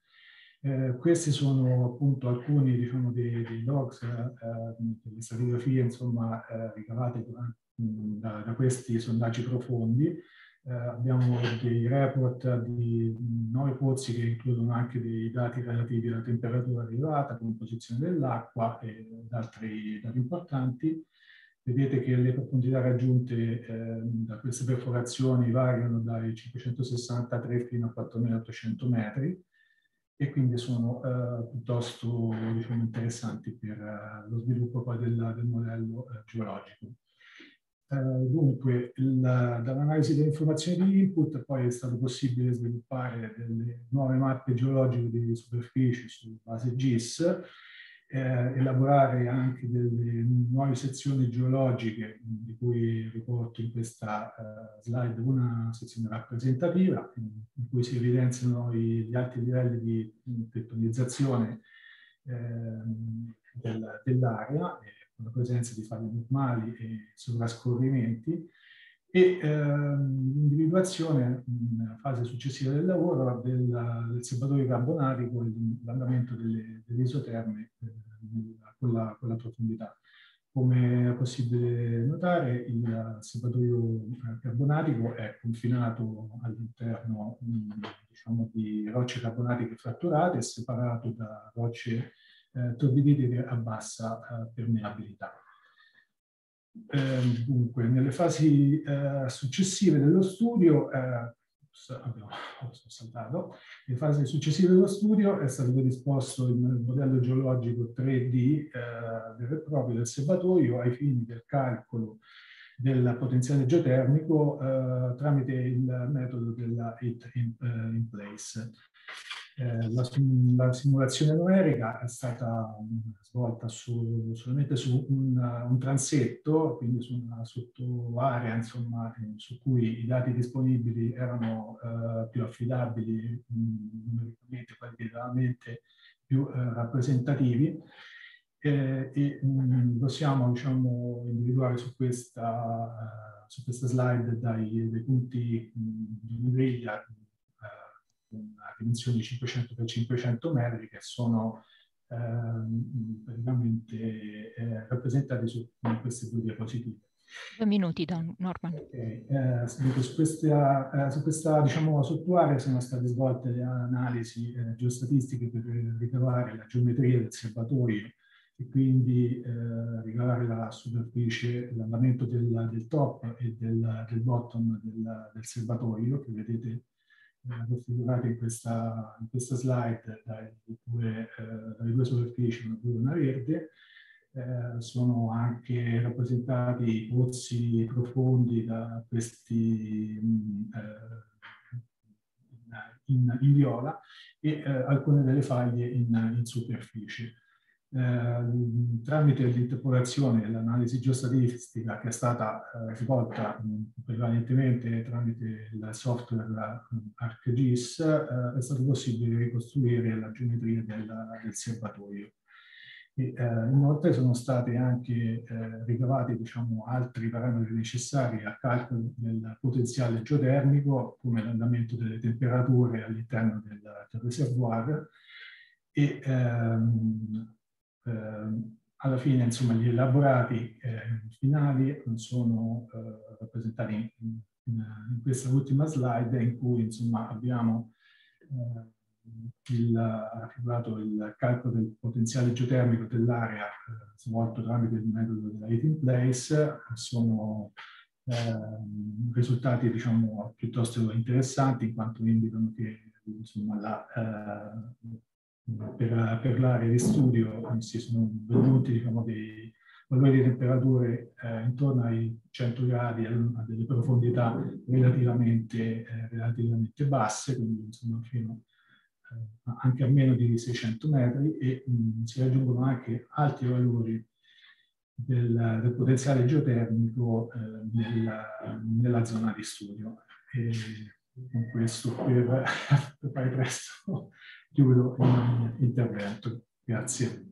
Eh, questi sono appunto alcuni diciamo, dei, dei logs, delle eh, stratigrafie insomma, eh, ricavate da, da, questi sondaggi profondi eh, abbiamo dei report di nove pozzi che includono anche dei dati relativi alla temperatura arrivata, composizione dell'acqua ed altri dati importanti. Vedete che le profondità raggiunte eh, da queste perforazioni variano dai 563 fino a 4.800 metri e quindi sono eh, piuttosto diciamo, interessanti per eh, lo sviluppo poi del, del modello eh, geologico. Eh, dunque, dall'analisi delle informazioni di input poi è stato possibile sviluppare delle nuove mappe geologiche di superficie su base GIS, eh, elaborare anche delle nuove sezioni geologiche di cui riporto in questa eh, slide una sezione rappresentativa in, in cui si evidenziano i, gli alti livelli di tettonizzazione eh, del, dell'area la presenza di falle normali e sovrascorrimenti e ehm, l'individuazione in fase successiva del lavoro del, del serbatoio carbonatico e l'andamento delle, delle isoterme eh, con, la, con la profondità. Come è possibile notare, il serbatoio eh, carbonatico è confinato all'interno mm, diciamo, di rocce carbonatiche fratturate e separato da rocce eh, torbiditi a bassa eh, permeabilità. Eh, dunque, nelle fasi eh, successive dello studio, eh, abbiamo, saltato, nelle fasi successive dello studio è stato predisposto il modello geologico 3D eh, vero e proprio del serbatoio ai fini del calcolo del potenziale geotermico eh, tramite il metodo della It in, uh, in Place. Eh, la, la, simulazione numerica è stata svolta su, solamente su un, un, transetto, quindi su una sottoarea insomma, eh, su cui i dati disponibili erano eh, più affidabili mm, numericamente, qualitativamente più eh, rappresentativi. Eh, e mh, mm, possiamo diciamo, individuare su questa, su questa slide dai, dei punti mh, mm, di griglia una dimensione di 500 per 500 metri che sono ehm, praticamente eh, rappresentate su queste due diapositive. Due minuti, Don Norman. Okay. Eh, su questa, eh, su questa diciamo, sottuaria sono state svolte le analisi eh, geostatistiche per eh, ricavare la geometria del serbatoio e quindi eh, ricavare la superficie, l'andamento del, del, top e del, del bottom del, del serbatoio che vedete eh, raffigurati in, in questa, slide dai due, dalle eh, due superfici, una blu e una verde, eh, sono anche rappresentati i pozzi profondi da questi mh, mm, eh, in, in, viola e eh, alcune delle faglie in, in superficie eh, tramite l'interpolazione e l'analisi geostatistica che è stata eh, svolta mh, mm, prevalentemente tramite il software eh, ArcGIS, eh, è stato possibile ricostruire la geometria del, del serbatoio. E, eh, inoltre sono stati anche eh, ricavati diciamo, altri parametri necessari al calcolo del potenziale geotermico, come l'andamento delle temperature all'interno del, del reservoir, e ehm, Ehm, alla fine insomma, gli elaborati eh, finali sono eh, rappresentati in, in, in, questa ultima slide in cui insomma, abbiamo eh, il, il calcolo del potenziale geotermico dell'area eh, svolto tramite il metodo della heat in place, sono eh, risultati diciamo, piuttosto interessanti in quanto indicano che insomma, la, eh, per, per l'area di studio si sono venduti diciamo, dei valori di temperature eh, intorno ai 100 gradi, a, a delle profondità relativamente, eh, relativamente basse, quindi insomma, fino eh, anche a meno di 600 metri e mh, mm, si raggiungono anche altri valori del, del potenziale geotermico eh, nella, nella, zona di studio. E con questo per, per fare presto chiudo il mio intervento. Grazie.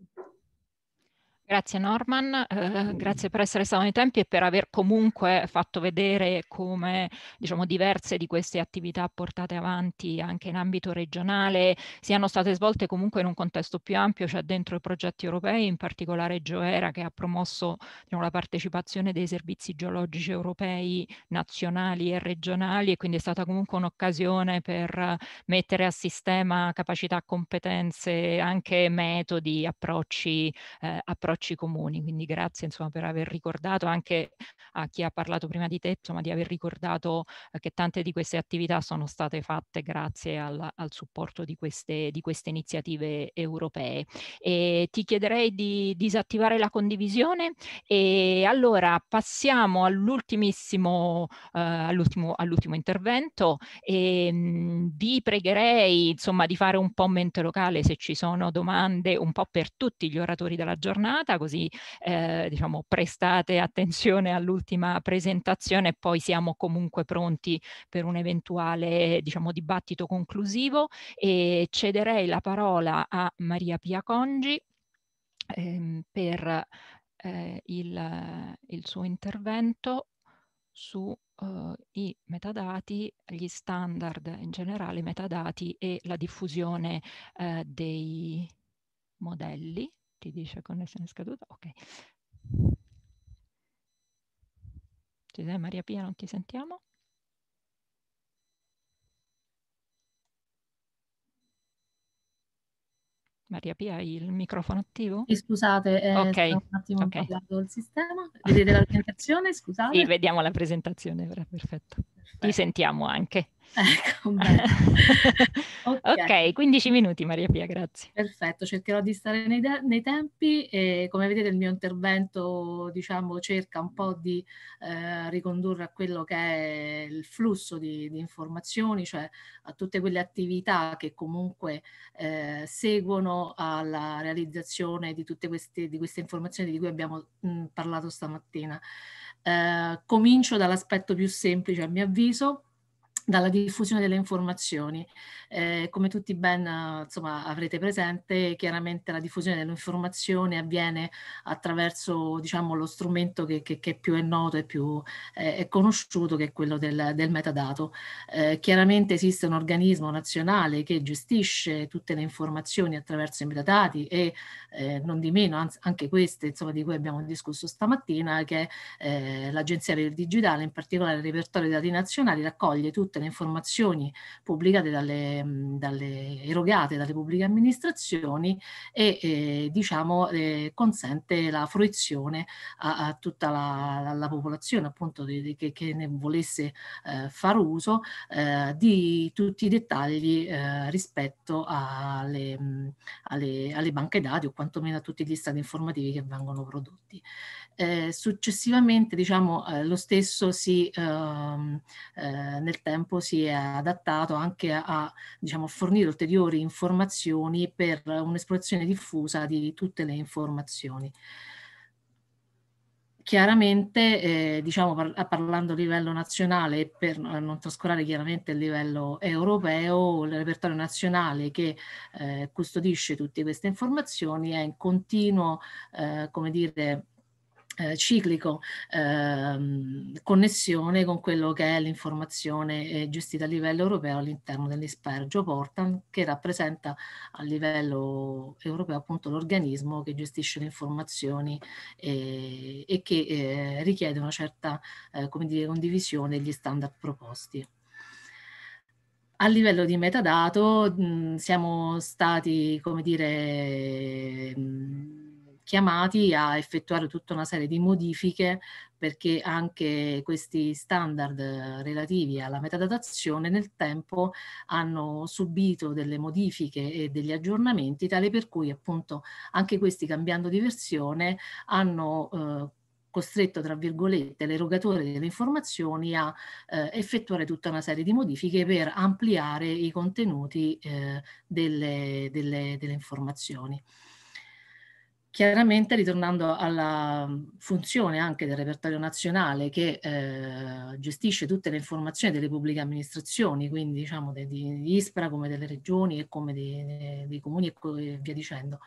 Grazie Norman, eh, mm. grazie per essere stato nei tempi e per aver comunque fatto vedere come diciamo, diverse di queste attività portate avanti anche in ambito regionale siano state svolte comunque in un contesto più ampio, cioè dentro i progetti europei, in particolare Gioera che ha promosso diciamo, la partecipazione dei servizi geologici europei nazionali e regionali e quindi è stata comunque un'occasione per mettere a sistema capacità, competenze, anche metodi, approcci, eh, approcci approcci comuni. Quindi grazie insomma, per aver ricordato anche a chi ha parlato prima di te, insomma, di aver ricordato eh, che tante di queste attività sono state fatte grazie al, al supporto di queste, di queste, iniziative europee. E ti chiederei di disattivare la condivisione e allora passiamo all'ultimissimo, eh, all'ultimo, all'ultimo intervento e mh, mm, vi pregherei insomma, di fare un po' mente locale se ci sono domande un po' per tutti gli oratori della giornata puntata, così eh, diciamo, prestate attenzione all'ultima presentazione e poi siamo comunque pronti per un eventuale diciamo, dibattito conclusivo e cederei la parola a Maria Pia Congi ehm, per eh, il, il suo intervento sui eh, uh, metadati, gli standard in generale, metadati e la diffusione uh, dei modelli ti dice connessione scaduta, ok. Ci sei Maria Pia, non ti sentiamo? Maria Pia, hai il microfono attivo? Sì, scusate, eh, okay. un attimo okay. parlando del sistema. Vedete la presentazione? Scusate. Sì, vediamo la presentazione, perfetto. perfetto. Ti sentiamo anche. Ecco, okay. ok, 15 minuti Maria Pia, grazie. Perfetto, cercherò di stare nei, de- nei, tempi e come vedete il mio intervento diciamo cerca un po' di eh, ricondurre a quello che è il flusso di, di, informazioni, cioè a tutte quelle attività che comunque eh, seguono alla realizzazione di tutte queste, di queste informazioni di cui abbiamo mh, parlato stamattina. Eh, comincio dall'aspetto più semplice a mio avviso, dalla diffusione delle informazioni. Eh, come tutti ben insomma, avrete presente, chiaramente la diffusione dell'informazione avviene attraverso diciamo, lo strumento che, che, che, più è noto e più eh, è conosciuto, che è quello del, del metadato. Eh, chiaramente esiste un organismo nazionale che gestisce tutte le informazioni attraverso i metadati e eh, non di meno, anzi, anche queste insomma, di cui abbiamo discusso stamattina, che è eh, l'Agenzia per il Digitale, in particolare il Repertorio dei Dati Nazionali, raccoglie tutte tutte le informazioni pubblicate dalle, dalle erogate dalle pubbliche amministrazioni e eh, diciamo eh, consente la fruizione a, a tutta la, la, popolazione appunto di, di, che, che, ne volesse eh, far uso eh, di tutti i dettagli eh, rispetto alle, mh, alle, alle banche dati o quantomeno a tutti gli stati informativi che vengono prodotti. Eh, successivamente diciamo, eh, lo stesso si, ehm, eh, nel tempo si è adattato anche a, a diciamo, fornire ulteriori informazioni per un'esplorazione diffusa di tutte le informazioni. Chiaramente, eh, diciamo, par parlando a livello nazionale, per non trascurare chiaramente il livello europeo, il repertorio nazionale che eh, custodisce tutte queste informazioni è in continuo, eh, come dire, eh, ciclico ehm, connessione con quello che è l'informazione eh, gestita a livello europeo all'interno dell'Ispergio Portan che rappresenta a livello europeo appunto l'organismo che gestisce le informazioni eh, e che eh, richiede una certa eh, come dire, condivisione degli standard proposti. A livello di metadato mh, mm, siamo stati, come dire, mh, mm, chiamati a effettuare tutta una serie di modifiche perché anche questi standard eh, relativi alla metadatazione nel tempo hanno subito delle modifiche e degli aggiornamenti tale per cui appunto anche questi cambiando di versione hanno eh, costretto, tra virgolette, l'erogatore delle informazioni a eh, effettuare tutta una serie di modifiche per ampliare i contenuti eh, delle, delle, delle informazioni. Chiaramente ritornando alla mm, funzione anche del repertorio nazionale che eh, gestisce tutte le informazioni delle pubbliche amministrazioni, quindi diciamo di, di ISPRA come delle regioni e come dei, dei comuni e via dicendo,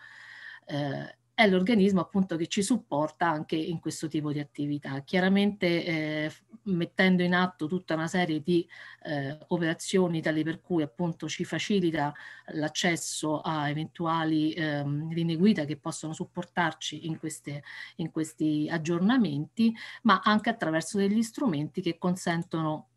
eh, è l'organismo appunto che ci supporta anche in questo tipo di attività. Chiaramente eh, mettendo in atto tutta una serie di eh, operazioni tali per cui appunto ci facilita l'accesso a eventuali ehm, linee guida che possono supportarci in, queste, in questi aggiornamenti, ma anche attraverso degli strumenti che consentono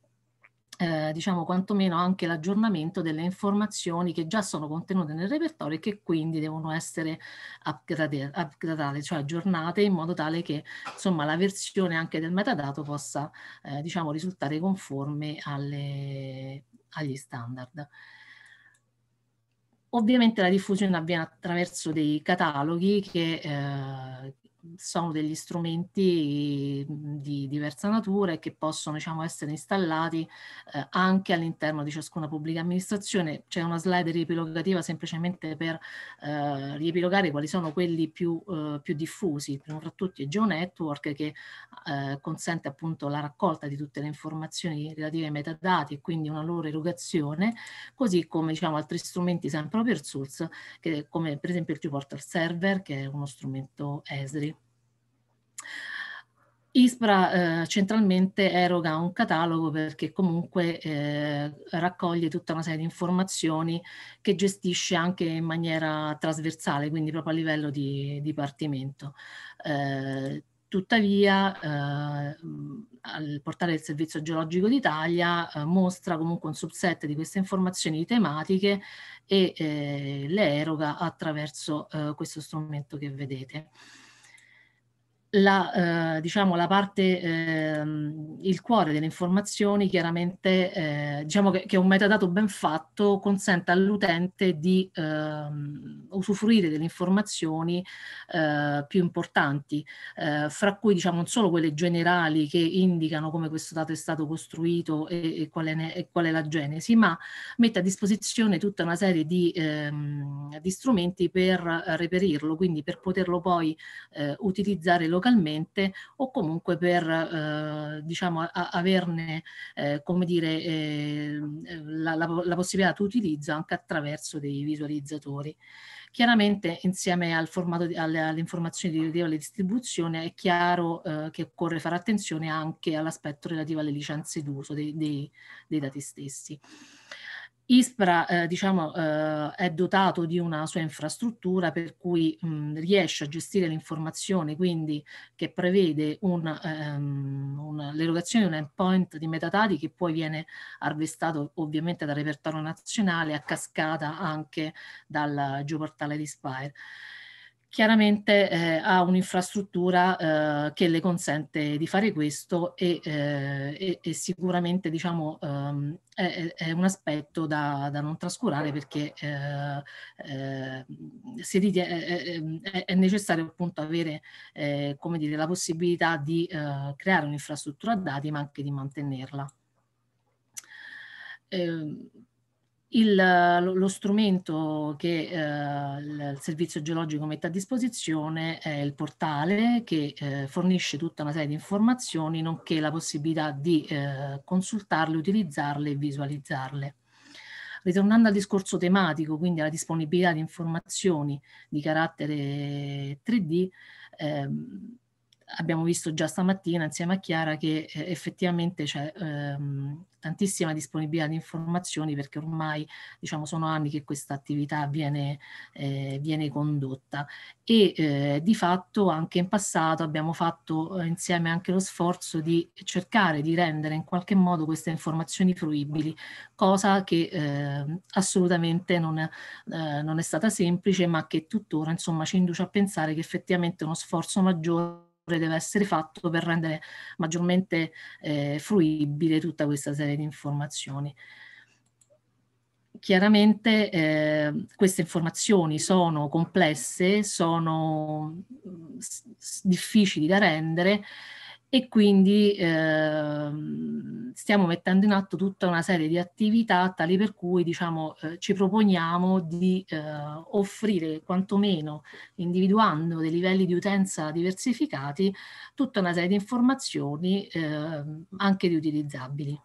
eh, diciamo quantomeno anche l'aggiornamento delle informazioni che già sono contenute nel repertorio e che quindi devono essere upgradate, cioè aggiornate in modo tale che insomma la versione anche del metadato possa eh, diciamo risultare conforme alle, agli standard. Ovviamente la diffusione avviene attraverso dei cataloghi che eh, sono degli strumenti mhmm, di diversa natura e che possono diciamo, essere installati eh, anche all'interno di ciascuna pubblica amministrazione. C'è una slide riepilogativa semplicemente per eh, riepilogare quali sono quelli più, eh, più diffusi, prima fra tutti è GeoNetwork che eh, consente appunto la raccolta di tutte le informazioni relative ai metadati e quindi una loro erogazione, così come diciamo, altri strumenti sempre open source, che, come per esempio il Geoportal Server che è uno strumento ESRI ISPRA eh, centralmente eroga un catalogo perché comunque eh, raccoglie tutta una serie di informazioni che gestisce anche in maniera trasversale, quindi proprio a livello di dipartimento. Eh, tuttavia eh, il portale del Servizio Geologico d'Italia eh, mostra comunque un subset di queste informazioni tematiche e eh, le eroga attraverso eh, questo strumento che vedete la, eh, diciamo, la parte, eh, il cuore delle informazioni chiaramente, eh, diciamo che, che, un metadato ben fatto consente all'utente di ehm, usufruire delle informazioni eh, più importanti, eh, fra cui diciamo non solo quelle generali che indicano come questo dato è stato costruito e, e, qual, è ne, e qual, è la genesi, ma mette a disposizione tutta una serie di, ehm, di strumenti per eh, reperirlo, quindi per poterlo poi eh, utilizzare lo localmente o comunque per eh, diciamo, a, averne eh, come dire, eh, la, la, la possibilità di utilizzo anche attraverso dei visualizzatori. Chiaramente insieme al formato di, alle, alle informazioni relative alla distribuzione è chiaro eh, che occorre fare attenzione anche all'aspetto relativo alle licenze d'uso dei, dei, dei dati stessi. Ispra eh, diciamo, eh, è dotato di una sua infrastruttura per cui mh, riesce a gestire l'informazione, quindi che prevede un, um, un, l'erogazione di un endpoint di metadati che poi viene arvestato ovviamente dal repertorio nazionale a cascata anche dal geoportale di Spire chiaramente eh, ha un'infrastruttura eh, che le consente di fare questo e, eh, e sicuramente diciamo, ehm, è, è, un aspetto da, da non trascurare perché eh, eh, ritiene, è, è, necessario appunto avere eh, dire, la possibilità di creare un'infrastruttura a dati ma anche di mantenerla. Eh, il, lo strumento che eh, il servizio geologico mette a disposizione è il portale che eh, fornisce tutta una serie di informazioni nonché la possibilità di eh, consultarle, utilizzarle e visualizzarle. Ritornando al discorso tematico, quindi alla disponibilità di informazioni di carattere 3D, ehm, abbiamo visto già stamattina insieme a Chiara che eh, effettivamente c'è ehm, tantissima disponibilità di informazioni perché ormai diciamo, sono anni che questa attività viene, eh, viene condotta e eh, di fatto anche in passato abbiamo fatto eh, insieme anche lo sforzo di cercare di rendere in qualche modo queste informazioni fruibili, cosa che ehm, assolutamente non, eh, non è stata semplice ma che tuttora insomma, ci induce a pensare che effettivamente uno sforzo maggiore deve essere fatto per rendere maggiormente eh, fruibile tutta questa serie di informazioni. Chiaramente eh, queste informazioni sono complesse, sono mm, difficili da rendere e quindi ehm, stiamo mettendo in atto tutta una serie di attività tali per cui diciamo, eh, ci proponiamo di eh, offrire quantomeno individuando dei livelli di utenza diversificati tutta una serie di informazioni eh, anche riutilizzabili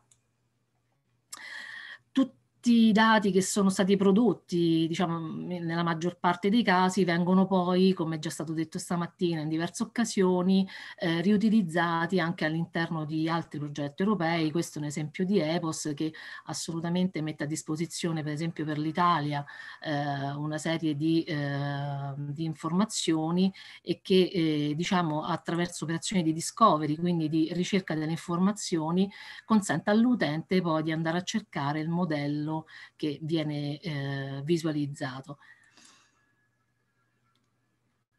tutti i dati che sono stati prodotti, diciamo, mm, nella maggior parte dei casi, vengono poi, come è già stato detto stamattina in diverse occasioni, eh, riutilizzati anche all'interno di altri progetti europei. Questo è un esempio di EPOS che assolutamente mette a disposizione, per esempio per l'Italia, eh, una serie di, eh, di, informazioni e che, eh, diciamo, attraverso operazioni di discovery, quindi di ricerca delle informazioni, consente all'utente poi di andare a cercare il modello che viene eh, visualizzato.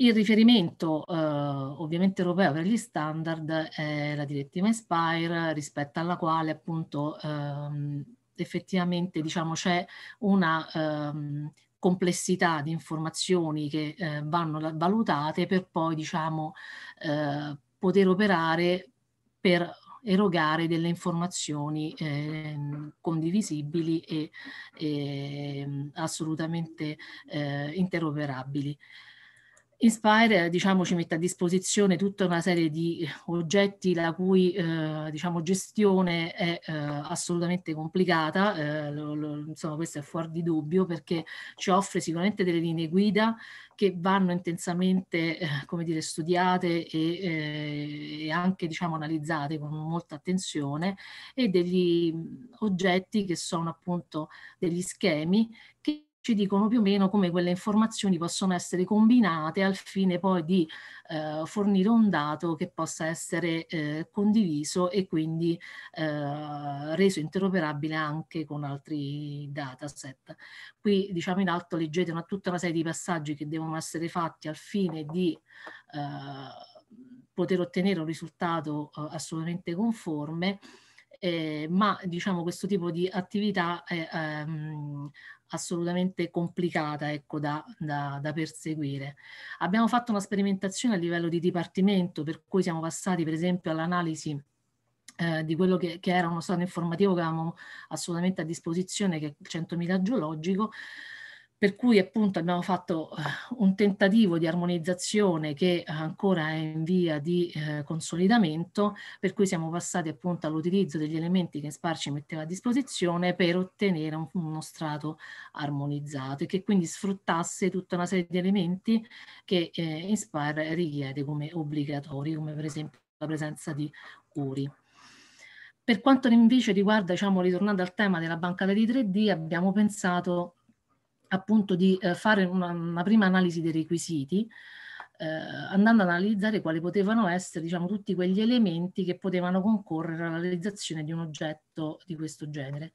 Il riferimento eh, ovviamente europeo per gli standard è la direttiva Inspire rispetto alla quale appunto ehm, effettivamente diciamo c'è una ehm, complessità di informazioni che eh, vanno valutate per poi diciamo eh, poter operare per erogare delle informazioni eh, condivisibili e, e ehm, assolutamente eh, interoperabili. Inspire diciamo, ci mette a disposizione tutta una serie di oggetti la cui eh, diciamo, gestione è eh, assolutamente complicata, eh, lo, lo, insomma questo è fuori di dubbio perché ci offre sicuramente delle linee guida che vanno intensamente eh, come dire, studiate e, eh, e anche diciamo, analizzate con molta attenzione e degli oggetti che sono appunto degli schemi che ci dicono più o meno come quelle informazioni possono essere combinate al fine poi di eh, fornire un dato che possa essere eh, condiviso e quindi eh, reso interoperabile anche con altri dataset. Qui diciamo in alto leggete una, tutta una serie di passaggi che devono essere fatti al fine di eh, poter ottenere un risultato eh, assolutamente conforme eh, ma diciamo questo tipo di attività è, ehm, assolutamente complicata ecco, da, da, da, perseguire. Abbiamo fatto una sperimentazione a livello di dipartimento, per cui siamo passati per esempio all'analisi eh, di quello che, che, era uno stato informativo che avevamo assolutamente a disposizione, che è il 100.000 geologico, per cui appunto abbiamo fatto eh, un tentativo di armonizzazione che ancora è in via di eh, consolidamento, per cui siamo passati appunto all'utilizzo degli elementi che Sparci metteva a disposizione per ottenere un, uno strato armonizzato e che quindi sfruttasse tutta una serie di elementi che eh, Inspar richiede come obbligatori, come per esempio la presenza di curi. Per quanto invece riguarda, diciamo, ritornando al tema della banca dati 3D, abbiamo pensato appunto di eh, fare una, una, prima analisi dei requisiti, eh, andando ad analizzare quali potevano essere diciamo, tutti quegli elementi che potevano concorrere alla realizzazione di un oggetto di questo genere.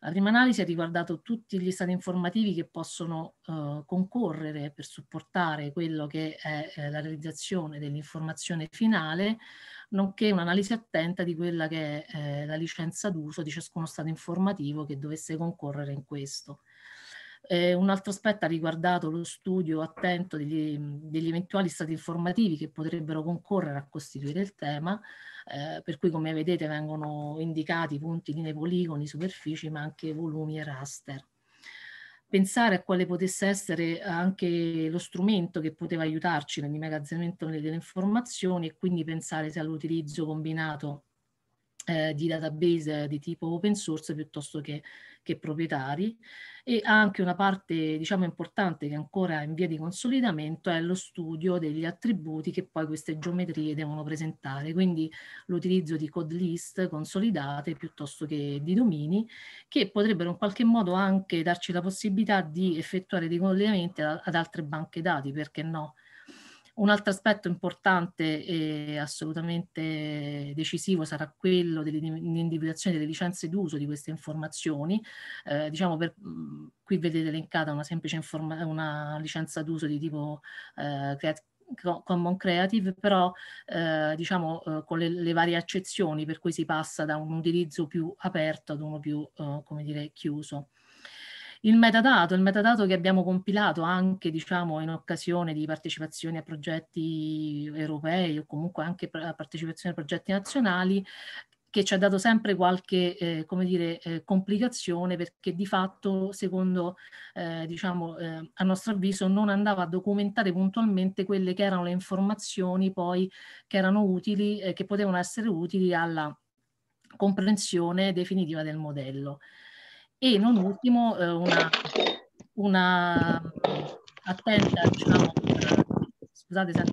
La prima analisi ha riguardato tutti gli stati informativi che possono eh, concorrere per supportare quello che è eh, la realizzazione dell'informazione finale, nonché un'analisi attenta di quella che è eh, la licenza d'uso di ciascuno stato informativo che dovesse concorrere in questo. Eh, un altro aspetto ha riguardato lo studio attento degli, degli, eventuali stati informativi che potrebbero concorrere a costituire il tema, eh, per cui come vedete vengono indicati punti, linee poligoni, superfici, ma anche volumi e raster pensare a quale potesse essere anche lo strumento che poteva aiutarci nell'immagazzinamento delle informazioni e quindi pensare se all'utilizzo combinato eh, di database di tipo open source piuttosto che, che, proprietari e anche una parte diciamo importante che ancora è in via di consolidamento è lo studio degli attributi che poi queste geometrie devono presentare quindi l'utilizzo di code list consolidate piuttosto che di domini che potrebbero in qualche modo anche darci la possibilità di effettuare dei collegamenti ad altre banche dati perché no un altro aspetto importante e assolutamente decisivo sarà quello dell'individuazione delle licenze d'uso di queste informazioni. Eh, diciamo per, qui vedete elencata una semplice informa- una licenza d'uso di tipo eh, Creative Common Creative, però eh, diciamo eh, con le, le, varie accezioni per cui si passa da un utilizzo più aperto ad uno più, eh, come dire, chiuso. Il metadato, il metadato che abbiamo compilato anche diciamo, in occasione di partecipazioni a progetti europei o comunque anche a partecipazione a progetti nazionali, che ci ha dato sempre qualche eh, come dire, eh, complicazione perché di fatto, secondo, eh, diciamo, eh, a nostro avviso, non andava a documentare puntualmente quelle che erano le informazioni poi che erano utili, eh, che potevano essere utili alla comprensione definitiva del modello e non ultimo eh, una, una, mm, attenta, diciamo, eh, scusate se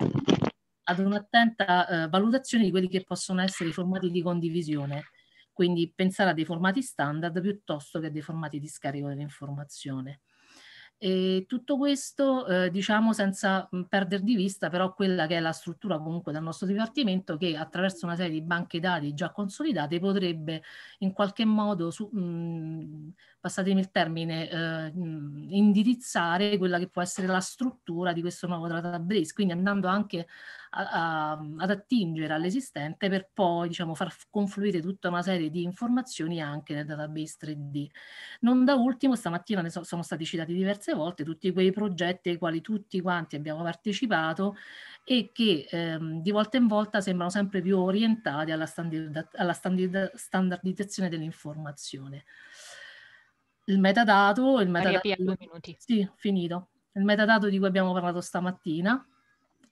ad un'attenta eh, valutazione di quelli che possono essere i formati di condivisione, quindi pensare a dei formati standard piuttosto che a dei formati di scarico dell'informazione. E tutto questo eh, diciamo senza perdere di vista però quella che è la struttura comunque del nostro dipartimento che attraverso una serie di banche dati già consolidate potrebbe in qualche modo su, mh, passatemi il termine, eh, indirizzare quella che può essere la struttura di questo nuovo database, quindi andando anche a, a, ad attingere all'esistente per poi diciamo, far confluire tutta una serie di informazioni anche nel database 3D. Non da ultimo, stamattina ne so, sono stati citati diverse volte tutti quei progetti ai quali tutti quanti abbiamo partecipato e che ehm, di volta in volta sembrano sempre più orientati alla, standard, alla standard, standardizzazione dell'informazione il metadato... Il metadato Maria Pia, due minuti. Sì, finito. Il metadato di cui abbiamo parlato stamattina,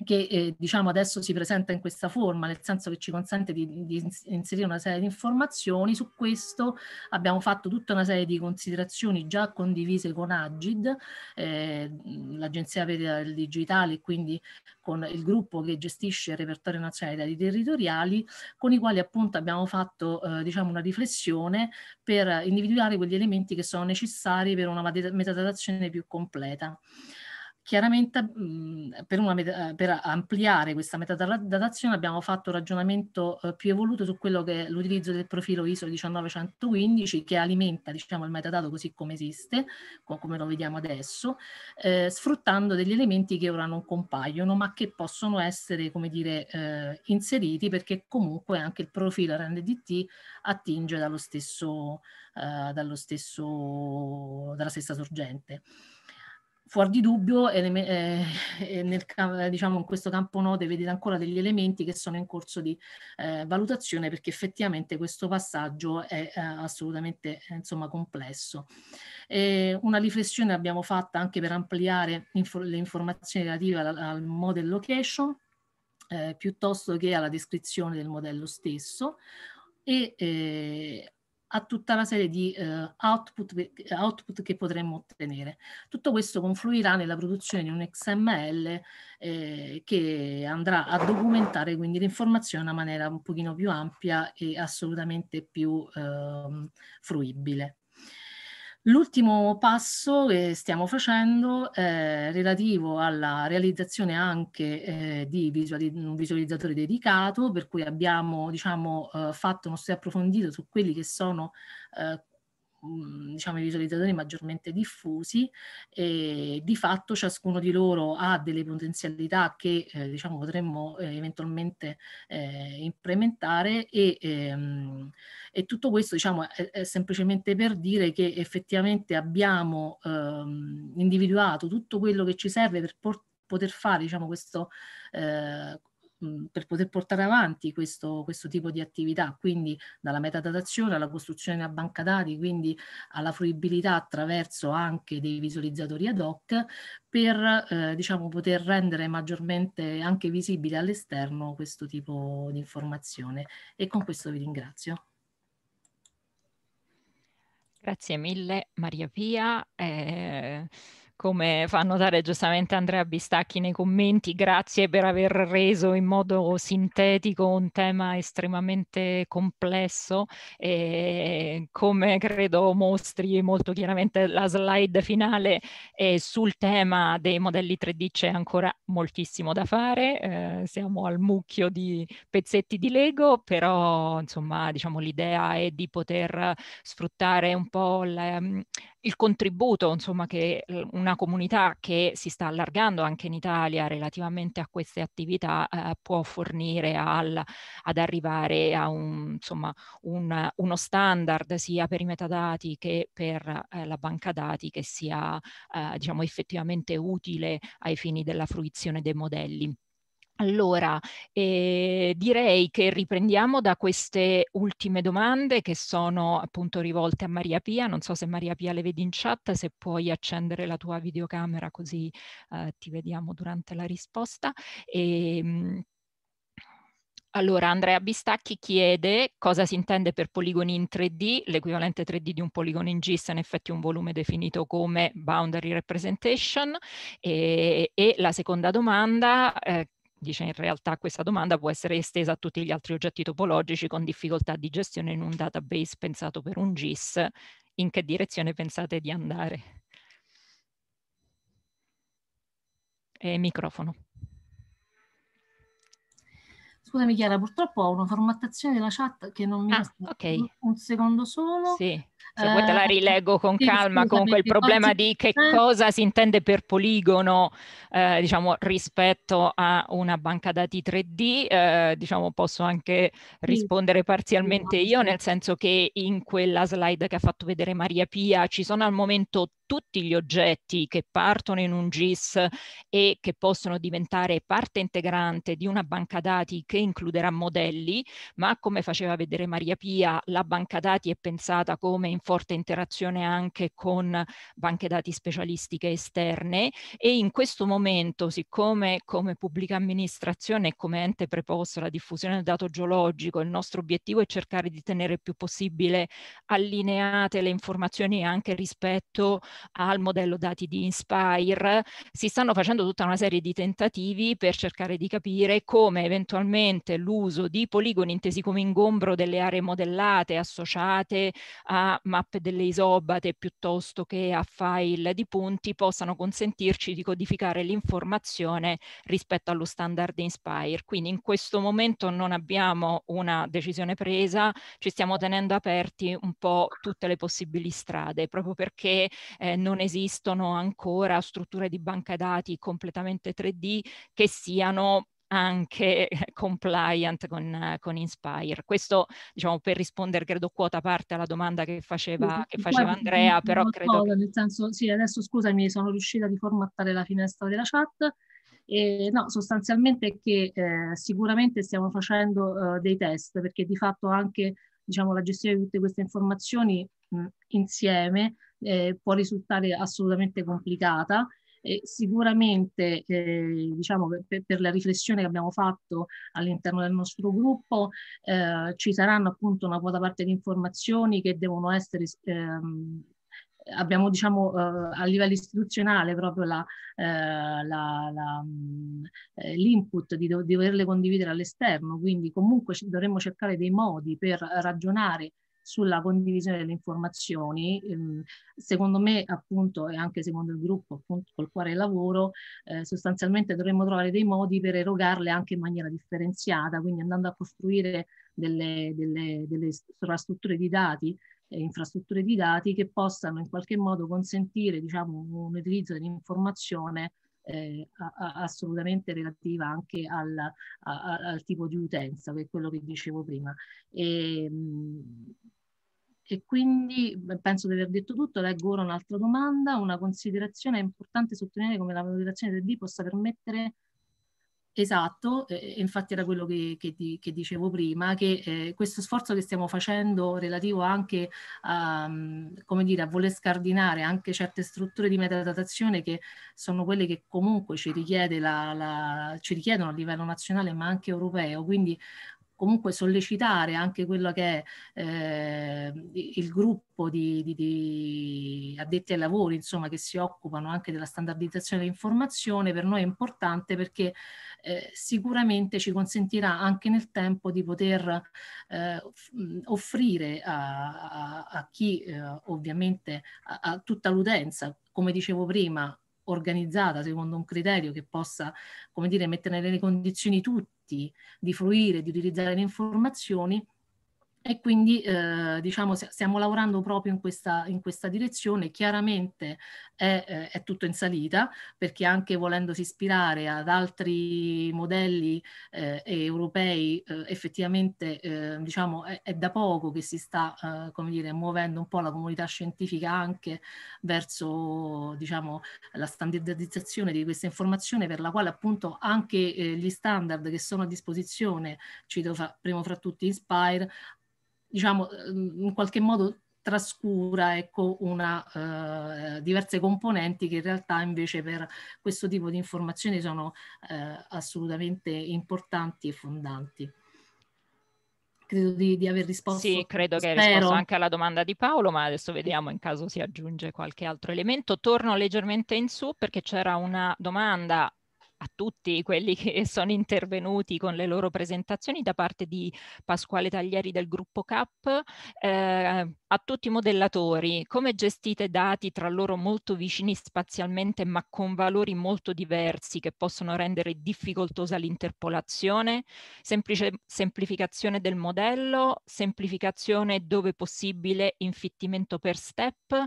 che eh, diciamo adesso si presenta in questa forma, nel senso che ci consente di, di, inserire una serie di informazioni. Su questo abbiamo fatto tutta una serie di considerazioni già condivise con Agid, eh, l'Agenzia per il Digitale, e quindi con il gruppo che gestisce il repertorio nazionale dei dati territoriali, con i quali appunto abbiamo fatto eh, diciamo una riflessione per individuare quegli elementi che sono necessari per una metadatazione più completa. Chiaramente mh, per, meta, eh, per, ampliare questa metadatazione abbiamo fatto un ragionamento eh, più evoluto su quello che è l'utilizzo del profilo ISO 1915 che alimenta diciamo, il metadato così come esiste, come lo vediamo adesso, eh, sfruttando degli elementi che ora non compaiono ma che possono essere come dire, eh, inseriti perché comunque anche il profilo RNDT attinge dallo stesso, eh, dallo stesso, dalla stessa sorgente fuori di dubbio eh, eh, nel, eh, diciamo, in questo campo note vedete ancora degli elementi che sono in corso di eh, valutazione perché effettivamente questo passaggio è eh, assolutamente eh, insomma, complesso. E una riflessione abbiamo fatta anche per ampliare inf le informazioni relative al, al model location piuttosto che alla descrizione del modello stesso e a tutta una serie di eh, output, output, che potremmo ottenere. Tutto questo confluirà nella produzione di un XML eh, che andrà a documentare quindi l'informazione in una maniera un pochino più ampia e assolutamente più eh, fruibile. L'ultimo passo che stiamo facendo è relativo alla realizzazione anche eh, di visuali- un visualizzatore dedicato, per cui abbiamo diciamo, eh, fatto uno studio approfondito su quelli che sono eh, diciamo, i visualizzatori maggiormente diffusi e di fatto ciascuno di loro ha delle potenzialità che eh, diciamo, potremmo eh, eventualmente eh, implementare e, ehm, e, tutto questo diciamo, è, è, semplicemente per dire che effettivamente abbiamo ehm, individuato tutto quello che ci serve per poter fare diciamo, questo, eh, Mhmm, per poter portare avanti questo, questo tipo di attività, quindi dalla metadatazione alla costruzione della banca dati, quindi alla fruibilità attraverso anche dei visualizzatori ad hoc, per eh, diciamo, poter rendere maggiormente anche visibile all'esterno questo tipo di informazione. E con questo vi ringrazio. Grazie mille Maria Pia. Eh, come fa notare giustamente Andrea Bistacchi nei commenti, grazie per aver reso in modo sintetico un tema estremamente complesso e come credo mostri molto chiaramente la slide finale e sul tema dei modelli 3D c'è ancora moltissimo da fare, eh, siamo al mucchio di pezzetti di Lego, però insomma diciamo l'idea è di poter sfruttare un po' la, il contributo insomma, che una comunità che si sta allargando anche in Italia relativamente a queste attività eh, può fornire al, ad arrivare a un, insomma, un, uno standard sia per i metadati che per eh, la banca dati che sia eh, diciamo, effettivamente utile ai fini della fruizione dei modelli. Allora, eh, direi che riprendiamo da queste ultime domande che sono appunto rivolte a Maria Pia. Non so se Maria Pia le vedi in chat, se puoi accendere la tua videocamera così eh, ti vediamo durante la risposta. E, ehm, allora, Andrea Bistacchi chiede cosa si intende per poligoni in 3D. L'equivalente 3D di un poligono in GIS in effetti un volume definito come boundary representation. E, e la seconda domanda, eh, Dice in realtà questa domanda può essere estesa a tutti gli altri oggetti topologici con difficoltà di gestione in un database pensato per un GIS. In che direzione pensate di andare? E microfono. Scusami Chiara, purtroppo ho una formattazione della chat che non mi ah, ok. un secondo solo. Sì. Se poi te la eh, rilego con sì, calma, con quel problema oggi... di che eh? cosa si intende per poligono, eh, diciamo, rispetto a una banca dati 3D, eh, diciamo, posso anche rispondere parzialmente io, nel senso che in quella slide che ha fatto vedere Maria Pia ci sono al momento tutti gli oggetti che partono in un GIS e che possono diventare parte integrante di una banca dati che includerà modelli, ma come faceva vedere Maria Pia, la banca dati è pensata come in forte interazione anche con banche dati specialistiche esterne e in questo momento, siccome come pubblica amministrazione e come ente preposto alla diffusione del dato geologico, il nostro obiettivo è cercare di tenere il più possibile allineate le informazioni anche rispetto al modello dati di Inspire, si stanno facendo tutta una serie di tentativi per cercare di capire come eventualmente l'uso di poligoni intesi come ingombro delle aree modellate associate a mappe delle isobate piuttosto che a file di punti possano consentirci di codificare l'informazione rispetto allo standard Inspire. Quindi in questo momento non abbiamo una decisione presa, ci stiamo tenendo aperti un po' tutte le possibili strade, proprio perché eh, non esistono ancora strutture di banca dati completamente 3D che siano anche compliant con, con Inspire. Questo diciamo per rispondere credo quota parte alla domanda che faceva, che faceva Andrea, però credo... Che... Nel senso, sì, adesso scusami, sono riuscita a riformattare la finestra della chat. E, no, sostanzialmente è che eh, sicuramente stiamo facendo eh, dei test perché di fatto anche diciamo, la gestione di tutte queste informazioni mh, insieme eh, può risultare assolutamente complicata e sicuramente eh, diciamo, per, per, la riflessione che abbiamo fatto all'interno del nostro gruppo eh, ci saranno appunto una quota parte di informazioni che devono essere ehm, abbiamo diciamo eh, a livello istituzionale proprio eh, eh, l'input eh, di, di doverle condividere all'esterno, quindi comunque dovremmo cercare dei modi per ragionare sulla condivisione delle informazioni. Ehm, secondo me, appunto, e anche secondo il gruppo appunto, col quale lavoro, eh, sostanzialmente dovremmo trovare dei modi per erogarle anche in maniera differenziata, quindi andando a costruire delle, delle, delle strutture di dati eh, infrastrutture di dati che possano in qualche modo consentire diciamo, un utilizzo dell'informazione eh, a, a, assolutamente relativa anche al, a, al, tipo di utenza, che è quello che dicevo prima. E, ehm, mh, e quindi penso di aver detto tutto, leggo ora un'altra domanda, una considerazione, è importante sottolineare come la valutazione del D possa permettere Esatto, eh, infatti era quello che, che, che dicevo prima, che eh, questo sforzo che stiamo facendo relativo anche a, mm, dire, a, voler scardinare anche certe strutture di metadatazione che sono quelle che comunque ci, richiede la, la, ci richiedono a livello nazionale ma anche europeo, quindi comunque sollecitare anche quello che è eh, il gruppo di, di, di, addetti ai lavori, insomma, che si occupano anche della standardizzazione dell'informazione, per noi è importante perché eh, sicuramente ci consentirà anche nel tempo di poter eh, offrire a, a, a chi eh, ovviamente a, a tutta l'utenza, come dicevo prima, organizzata secondo un criterio che possa, come dire, mettere nelle condizioni tutti di fruire, di utilizzare le informazioni, e quindi eh, diciamo stiamo lavorando proprio in questa, in questa direzione, chiaramente è, eh, è, tutto in salita perché anche volendosi ispirare ad altri modelli eh, europei eh, effettivamente eh, diciamo è, è, da poco che si sta eh, come dire, muovendo un po' la comunità scientifica anche verso diciamo, la standardizzazione di questa informazione per la quale appunto anche gli standard che sono a disposizione, cito fra, primo fra tutti Inspire, diciamo, ehm, in qualche modo trascura ecco, una, eh, diverse componenti che in realtà invece per questo tipo di informazioni sono eh, assolutamente importanti e fondanti. Credo di, di aver risposto. Sì, credo spero. che hai risposto anche alla domanda di Paolo, ma adesso vediamo in caso si aggiunge qualche altro elemento. Torno leggermente in su perché c'era una domanda a tutti quelli che sono intervenuti con le loro presentazioni da parte di Pasquale Taglieri del gruppo CAP. Eh, a tutti i modellatori come gestite dati tra loro molto vicini spazialmente ma con valori molto diversi che possono rendere difficoltosa l'interpolazione, semplice, semplificazione del modello, semplificazione dove possibile, infittimento per step.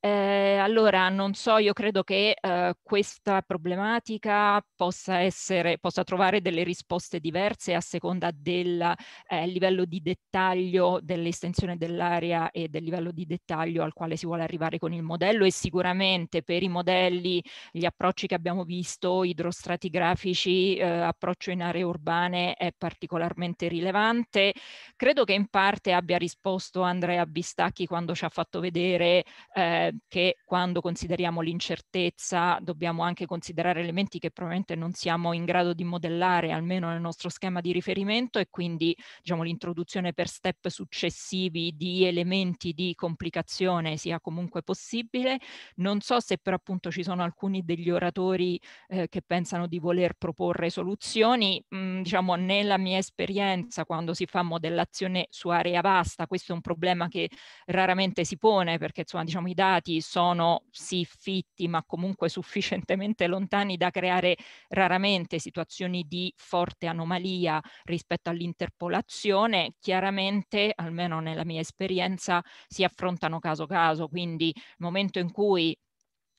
Eh, allora, non so, io credo che eh, questa problematica possa, essere, possa trovare delle risposte diverse a seconda del eh, livello di dettaglio dell'estensione dell'area e del livello di dettaglio al quale si vuole arrivare con il modello e sicuramente per i modelli, gli approcci che abbiamo visto, idrostratigrafici, eh, approccio in aree urbane è particolarmente rilevante. Credo che in parte abbia risposto Andrea Bistacchi quando ci ha fatto vedere eh, che quando consideriamo l'incertezza dobbiamo anche considerare elementi che probabilmente non siamo in grado di modellare almeno nel nostro schema di riferimento e quindi diciamo l'introduzione per step successivi di elementi momenti di complicazione sia comunque possibile. Non so se però appunto ci sono alcuni degli oratori eh, che pensano di voler proporre soluzioni. Mm, diciamo, nella mia esperienza, quando si fa modellazione su area vasta, questo è un problema che raramente si pone perché insomma, diciamo, i dati sono sì fitti, ma comunque sufficientemente lontani da creare raramente situazioni di forte anomalia rispetto all'interpolazione. Chiaramente, almeno nella mia esperienza, sicurezza si affrontano caso caso, quindi nel momento in cui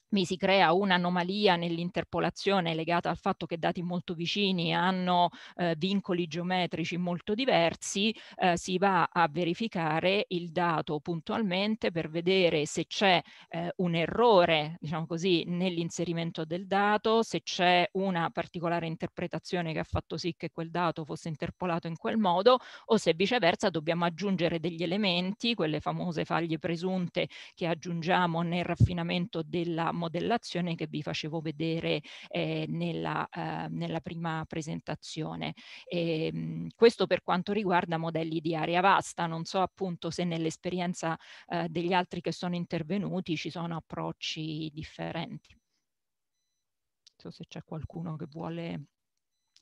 mi si crea un'anomalia nell'interpolazione legata al fatto che dati molto vicini hanno eh, vincoli geometrici molto diversi, eh, si va a verificare il dato puntualmente per vedere se c'è eh, un errore, diciamo così, nell'inserimento del dato, se c'è una particolare interpretazione che ha fatto sì che quel dato fosse interpolato in quel modo o se viceversa dobbiamo aggiungere degli elementi, quelle famose faglie presunte che aggiungiamo nel raffinamento della modellazione che vi facevo vedere eh, nella, eh, nella, prima presentazione. E, ehm, questo per quanto riguarda modelli di area vasta, non so appunto se nell'esperienza eh, degli altri che sono intervenuti ci sono approcci differenti. Non so se c'è qualcuno che vuole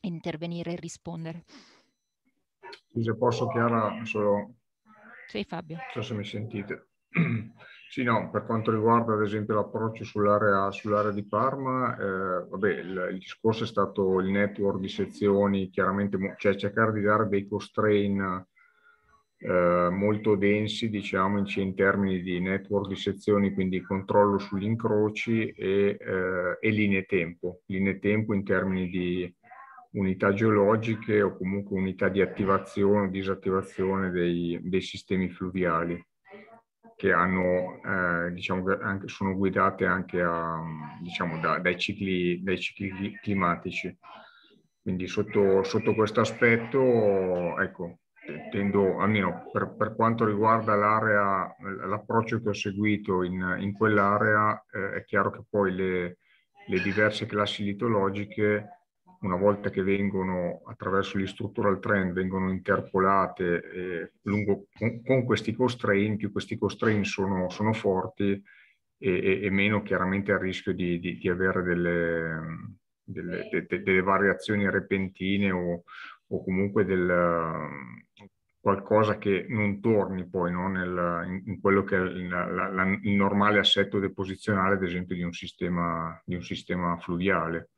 intervenire e rispondere. Se posso Chiara, solo... Sì Fabio. Non so se mi sentite. Sì, no, per quanto riguarda ad esempio l'approccio sull'area, sull'area di Parma, eh, vabbè, il, il, discorso è stato il network di sezioni, chiaramente, cioè cercare di dare dei constraint eh, molto densi, diciamo, in, in, termini di network di sezioni, quindi controllo sugli incroci e, eh, e linee tempo, linee tempo in termini di unità geologiche o comunque unità di attivazione o disattivazione dei, dei sistemi fluviali che hanno, eh, diciamo che anche, sono guidate anche a, diciamo, da, dai, cicli, dai, cicli, climatici. Quindi sotto, sotto questo aspetto, ecco, tendo, almeno per, per quanto riguarda l'area, l'approccio che ho seguito in, in quell'area, eh, è chiaro che poi le, le diverse classi litologiche una volta che vengono attraverso gli structural trend, vengono interpolate eh, lungo, con, con, questi constraint, più questi constraint sono, sono forti e, e, e, meno chiaramente il rischio di, di, di avere delle, delle, de, de, delle, variazioni repentine o, o comunque del, qualcosa che non torni poi no, nel, in, in, quello che è la, la, la, il normale assetto deposizionale, ad esempio, di un sistema, di un sistema fluviale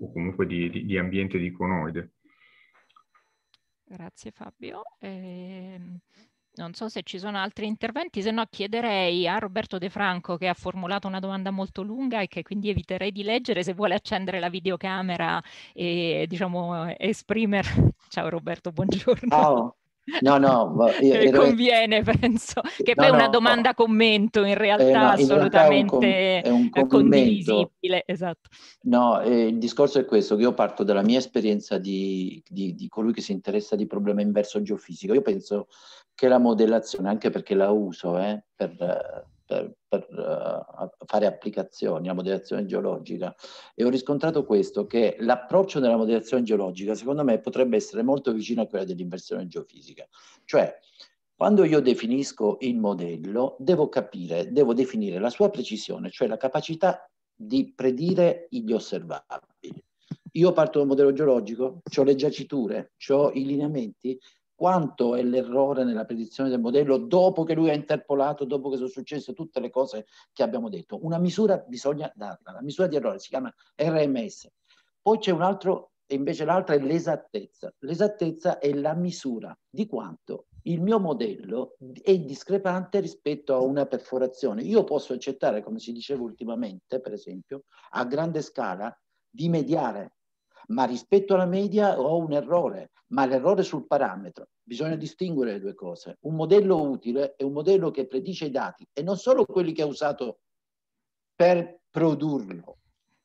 o comunque di, di, di ambiente di conoide. Grazie Fabio. Eh, non so se ci sono altri interventi, se no chiederei a Roberto De Franco che ha formulato una domanda molto lunga e che quindi eviterei di leggere se vuole accendere la videocamera e diciamo esprimere. Ciao Roberto, buongiorno. Ciao. No, no, ero... conviene, penso, che no, poi è una domanda no. commento in eh, realtà eh, no, assolutamente è un, com- è un condivisibile. Esatto. No, eh, il discorso è questo, che io parto dalla mia esperienza di, di, di colui che si interessa di problema inverso geofisico. Io penso che la modellazione, anche perché la uso eh, per per, per uh, fare applicazioni, la modellazione geologica. E ho riscontrato questo, che l'approccio della modellazione geologica, secondo me, potrebbe essere molto vicino a quello dell'inversione geofisica. Cioè, quando io definisco il modello, devo capire, devo definire la sua precisione, cioè la capacità di predire gli osservabili. Io parto da un modello geologico, ho le giaciture, ho i lineamenti, quanto è l'errore nella predizione del modello dopo che lui ha interpolato, dopo che sono successe tutte le cose che abbiamo detto. Una misura bisogna darla, la misura di errore si chiama RMS. Poi c'è un altro, e invece l'altra è l'esattezza. L'esattezza è la misura di quanto il mio modello è discrepante rispetto a una perforazione. Io posso accettare, come si diceva ultimamente, per esempio, a grande scala, di mediare ma rispetto alla media ho un errore, ma l'errore sul parametro. Bisogna distinguere le due cose. Un modello utile è un modello che predice i dati e non solo quelli che ha usato per produrlo,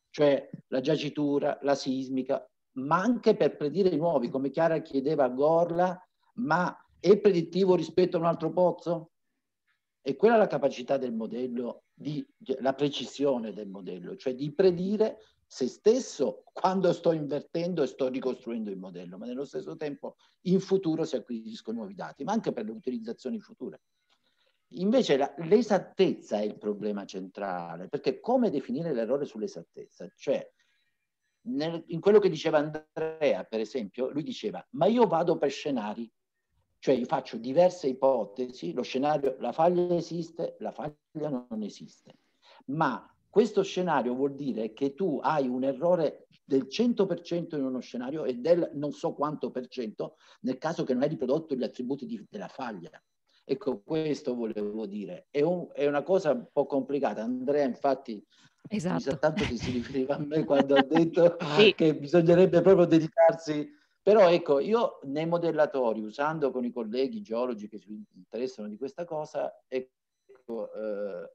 cioè la giacitura, la sismica, ma anche per predire i nuovi, come Chiara chiedeva a Gorla, ma è predittivo rispetto a un altro pozzo? E quella è la capacità del modello, di, la precisione del modello, cioè di predire se stesso quando sto invertendo e sto ricostruendo il modello, ma nello stesso tempo in futuro si acquisiscono nuovi dati, ma anche per le utilizzazioni future. Invece la, l'esattezza è il problema centrale, perché come definire l'errore sull'esattezza? Cioè, nel, in quello che diceva Andrea, per esempio, lui diceva, ma io vado per scenari, cioè io faccio diverse ipotesi, lo scenario, la faglia esiste, la faglia non esiste, ma questo scenario vuol dire che tu hai un errore del 100% in uno scenario e del non so quanto per cento nel caso che non hai riprodotto gli attributi di, della faglia. Ecco, questo volevo dire. È, un, è, una cosa un po' complicata. Andrea, infatti, esatto. mi sa tanto che si riferiva a me quando ha detto sì. che bisognerebbe proprio dedicarsi. Però ecco, io nei modellatori, usando con i colleghi geologi che si interessano di questa cosa, ecco, eh,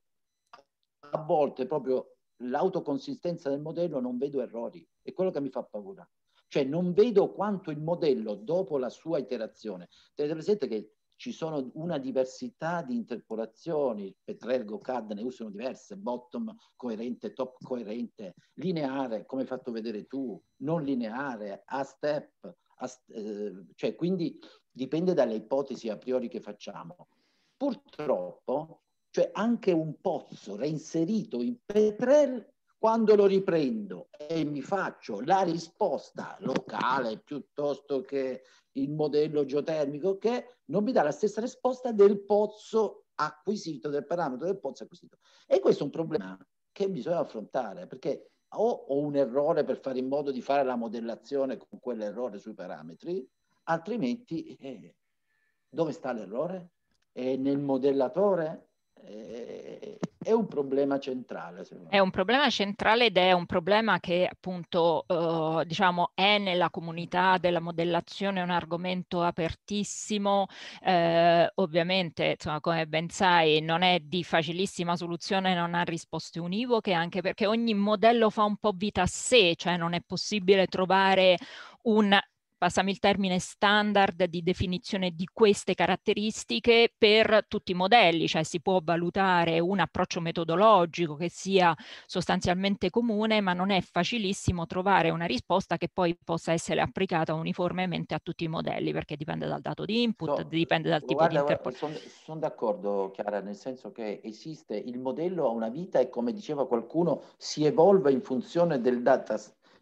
a volte proprio l'autoconsistenza del modello non vedo errori, è quello che mi fa paura. Cioè non vedo quanto il modello dopo la sua iterazione, tenete presente che ci sono una diversità di interpolazioni, Petrelgo, CAD ne usano diverse, bottom coerente, top coerente, lineare, come hai fatto vedere tu, non lineare, a step, a st- eh, cioè quindi dipende dalle ipotesi a priori che facciamo. Purtroppo cioè anche un pozzo reinserito in petrel, quando lo riprendo e mi faccio la risposta locale piuttosto che il modello geotermico che non mi dà la stessa risposta del pozzo acquisito, del parametro del pozzo acquisito. E questo è un problema che bisogna affrontare perché o ho un errore per fare in modo di fare la modellazione con quell'errore sui parametri, altrimenti eh, dove sta l'errore? È nel modellatore? è un problema centrale. È un problema centrale ed è un problema che appunto eh, diciamo è nella comunità della modellazione un argomento apertissimo. Eh, ovviamente, insomma, come ben sai, non è di facilissima soluzione, non ha risposte univoche, anche perché ogni modello fa un po' vita a sé, cioè non è possibile trovare un passami il termine, standard di definizione di queste caratteristiche per tutti i modelli, cioè si può valutare un approccio metodologico che sia sostanzialmente comune, ma non è facilissimo trovare una risposta che poi possa essere applicata uniformemente a tutti i modelli, perché dipende dal dato di input, so, dipende dal tipo guarda, di interpretazione. Sono son d'accordo Chiara, nel senso che esiste il modello ha una vita e come diceva qualcuno si evolve in funzione del data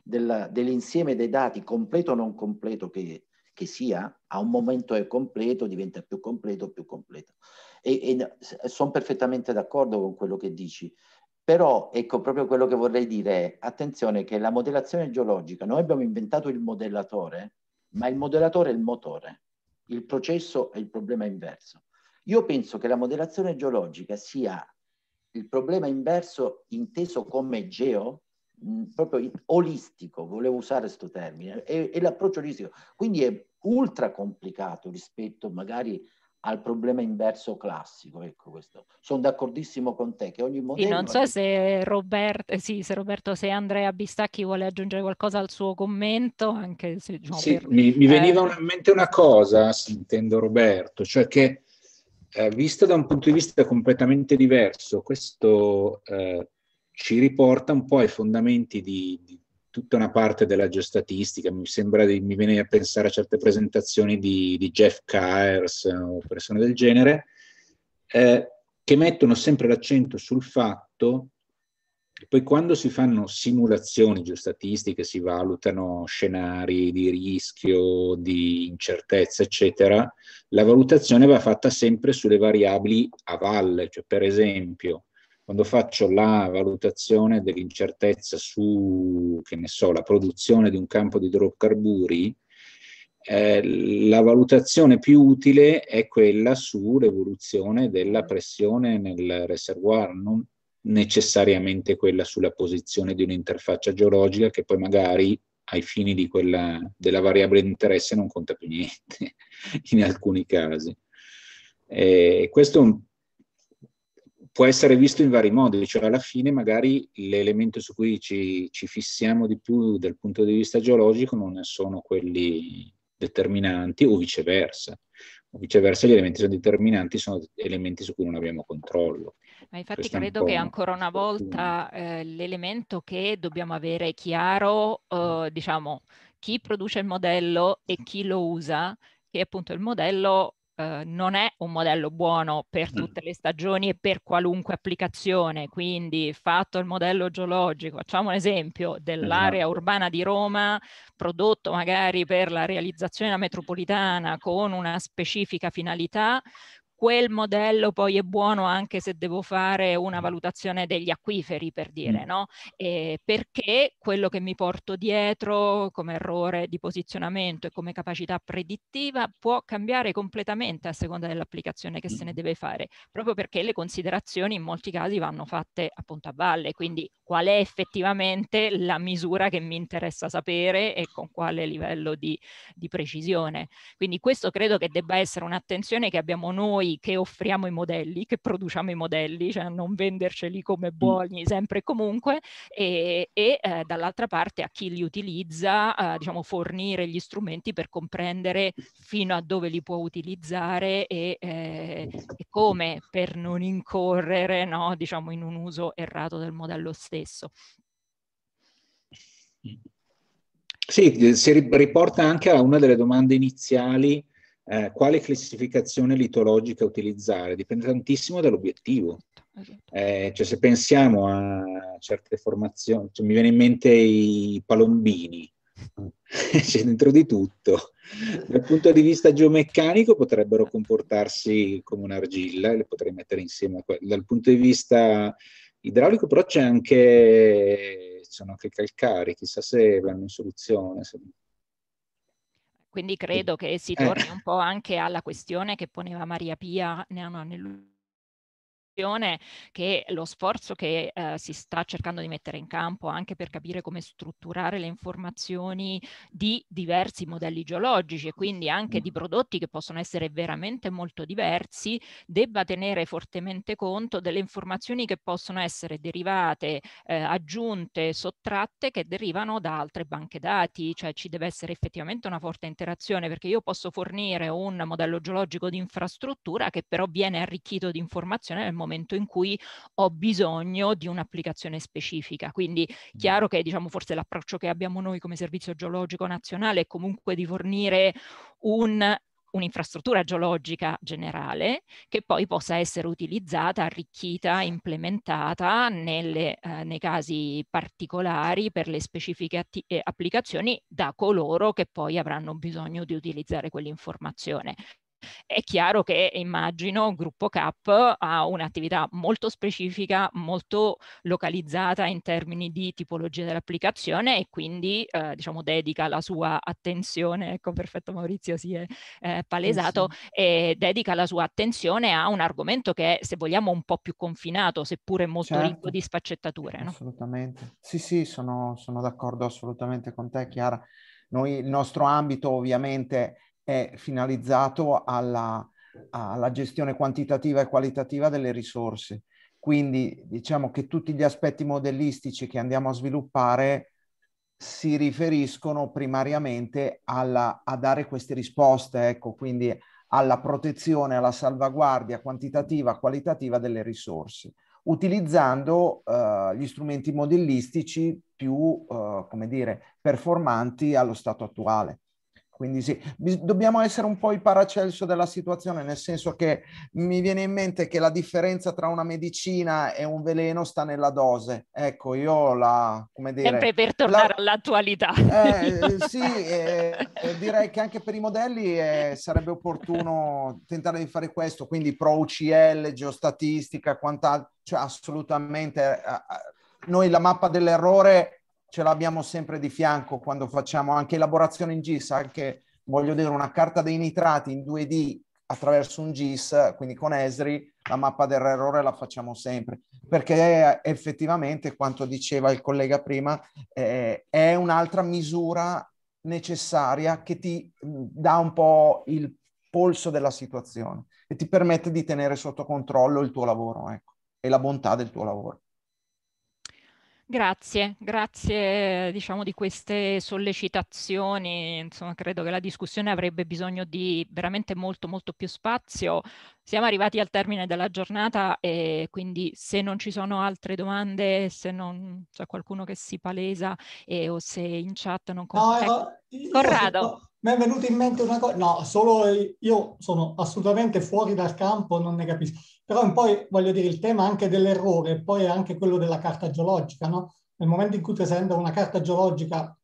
dell'insieme dei dati, completo o non completo che, che, sia, a un momento è completo, diventa più completo, più completo. E, e sono perfettamente d'accordo con quello che dici, però ecco proprio quello che vorrei dire attenzione che la modellazione geologica, noi abbiamo inventato il modellatore, ma il modellatore è il motore, il processo è il problema inverso. Io penso che la modellazione geologica sia il problema inverso inteso come geo, proprio olistico, volevo usare questo termine, è, è l'approccio olistico. Quindi è ultra complicato rispetto magari al problema inverso classico. Ecco questo. Sono d'accordissimo con te che ogni modello... Sì, non so se, Robert, eh, sì, se Roberto, se Andrea Bistacchi vuole aggiungere qualcosa al suo commento, anche se... Diciamo, sì, per... mi, mi, eh. veniva in mente una cosa, sentendo Roberto, cioè che eh, visto da un punto di vista completamente diverso, questo eh, ci riporta un po' ai fondamenti di, di tutta una parte della geostatistica, mi sembra di, mi viene a pensare a certe presentazioni di, di Jeff Kayers o persone del genere, eh, che mettono sempre l'accento sul fatto che poi quando si fanno simulazioni geostatistiche, si valutano scenari di rischio, di incertezza, eccetera, la valutazione va fatta sempre sulle variabili a valle, cioè per esempio quando faccio la valutazione dell'incertezza su, che ne so, la produzione di un campo di idrocarburi, eh, la valutazione più utile è quella sull'evoluzione della pressione nel reservoir, non necessariamente quella sulla posizione di un'interfaccia geologica che poi magari ai fini di quella, della variabile di interesse non conta più niente in alcuni casi. Eh, questo è un può essere visto in vari modi, cioè alla fine magari l'elemento su cui ci, ci fissiamo di più dal punto di vista geologico non sono quelli determinanti o viceversa. O viceversa gli elementi sono determinanti, sono elementi su cui non abbiamo controllo. Ma infatti Questa credo che ancora una volta eh, l'elemento che dobbiamo avere chiaro, eh, diciamo, chi produce il modello e chi lo usa, che appunto il modello eh, non è un modello buono per tutte le stagioni e per qualunque applicazione, quindi fatto il modello geologico, facciamo un esempio dell'area esatto. urbana di Roma, prodotto magari per la realizzazione della metropolitana con una specifica finalità, quel modello poi è buono anche se devo fare una mm. valutazione degli acquiferi, per dire, mm. no? Eh, perché quello che mi porto dietro come errore di posizionamento e come capacità predittiva può cambiare completamente a seconda dell'applicazione che se ne mm. deve fare, proprio perché le considerazioni in molti casi vanno fatte appunto a valle, quindi qual è effettivamente la misura che mi interessa sapere e con quale livello di, di precisione. Quindi questo credo che debba essere un'attenzione che abbiamo noi che offriamo i modelli, che produciamo i modelli, cioè non venderceli come mm. buoni sempre e comunque, e, e eh, dall'altra parte a chi li utilizza, eh, diciamo, fornire gli strumenti per comprendere fino a dove li può utilizzare e, eh, e come per non incorrere no, diciamo, in un uso errato del modello stesso stesso. Sì, si riporta anche a una delle domande iniziali, eh, quale classificazione litologica utilizzare? Dipende tantissimo dall'obiettivo. Esatto. Eh, cioè se pensiamo a certe formazioni, cioè mi viene in mente i palombini, c'è dentro di tutto. Dal punto di vista geomeccanico potrebbero comportarsi come un'argilla, le potrei mettere insieme. Dal punto di vista idraulico, però c'è anche, ci sono anche calcari, chissà se vanno in soluzione. Se... Quindi credo che si eh. torni eh. un po' anche alla questione che poneva Maria Pia nell'ultimo che lo sforzo che eh, si sta cercando di mettere in campo anche per capire come strutturare le informazioni di diversi modelli geologici e quindi anche di prodotti che possono essere veramente molto diversi, debba tenere fortemente conto delle informazioni che possono essere derivate, eh, aggiunte, sottratte che derivano da altre banche dati, cioè ci deve essere effettivamente una forte interazione perché io posso fornire un modello geologico di infrastruttura che però viene arricchito di informazione nel modo momento in cui ho bisogno di un'applicazione specifica. Quindi chiaro che diciamo, forse l'approccio che abbiamo noi come servizio geologico nazionale è comunque di fornire un un'infrastruttura geologica generale che poi possa essere utilizzata, arricchita, implementata nelle, eh, nei casi particolari per le specifiche atti- eh, applicazioni da coloro che poi avranno bisogno di utilizzare quell'informazione. È chiaro che immagino Gruppo CAP ha un'attività molto specifica, molto localizzata in termini di tipologia dell'applicazione e quindi eh, diciamo dedica la sua attenzione, ecco perfetto Maurizio si è eh, palesato, sì. e dedica la sua attenzione a un argomento che è se vogliamo un po' più confinato, seppure molto certo. ricco di sfaccettature. No? Assolutamente, sì sì sono, sono d'accordo assolutamente con te Chiara. Noi, il nostro ambito ovviamente è finalizzato alla, alla gestione quantitativa e qualitativa delle risorse. Quindi diciamo che tutti gli aspetti modellistici che andiamo a sviluppare si riferiscono primariamente alla, a dare queste risposte, ecco, quindi alla protezione, alla salvaguardia quantitativa, qualitativa delle risorse, utilizzando eh, gli strumenti modellistici più, eh, come dire, performanti allo stato attuale. Quindi sì, dobbiamo essere un po' il paracelso della situazione, nel senso che mi viene in mente che la differenza tra una medicina e un veleno sta nella dose. Ecco, io la, come dire... Sempre per tornare la, all'attualità. Eh, eh sì, eh, eh, direi che anche per i modelli eh, sarebbe opportuno tentare di fare questo, quindi pro UCL, geostatistica, quant'altro, cioè assolutamente... Eh, noi la mappa dell'errore ce l'abbiamo sempre di fianco quando facciamo anche elaborazione in GIS, anche voglio dire una carta dei nitrati in 2D attraverso un GIS, quindi con Esri, la mappa dell'errore la facciamo sempre, perché effettivamente, quanto diceva il collega prima, eh, è un'altra misura necessaria che ti dà un po' il polso della situazione e ti permette di tenere sotto controllo il tuo lavoro ecco, e la bontà del tuo lavoro. Grazie, grazie diciamo, di queste sollecitazioni, insomma credo che la discussione avrebbe bisogno di veramente molto molto più spazio. Siamo arrivati al termine della giornata e quindi se non ci sono altre domande, se non c'è qualcuno che si palesa eh, o se in chat non contesta... No, Corrado. Mi è venuta in mente una cosa, no, solo io sono assolutamente fuori dal campo, non ne capisco. Però poi, voglio dire, il tema anche dell'errore, poi è anche quello della carta geologica, no? Nel momento in cui presenta una carta geologica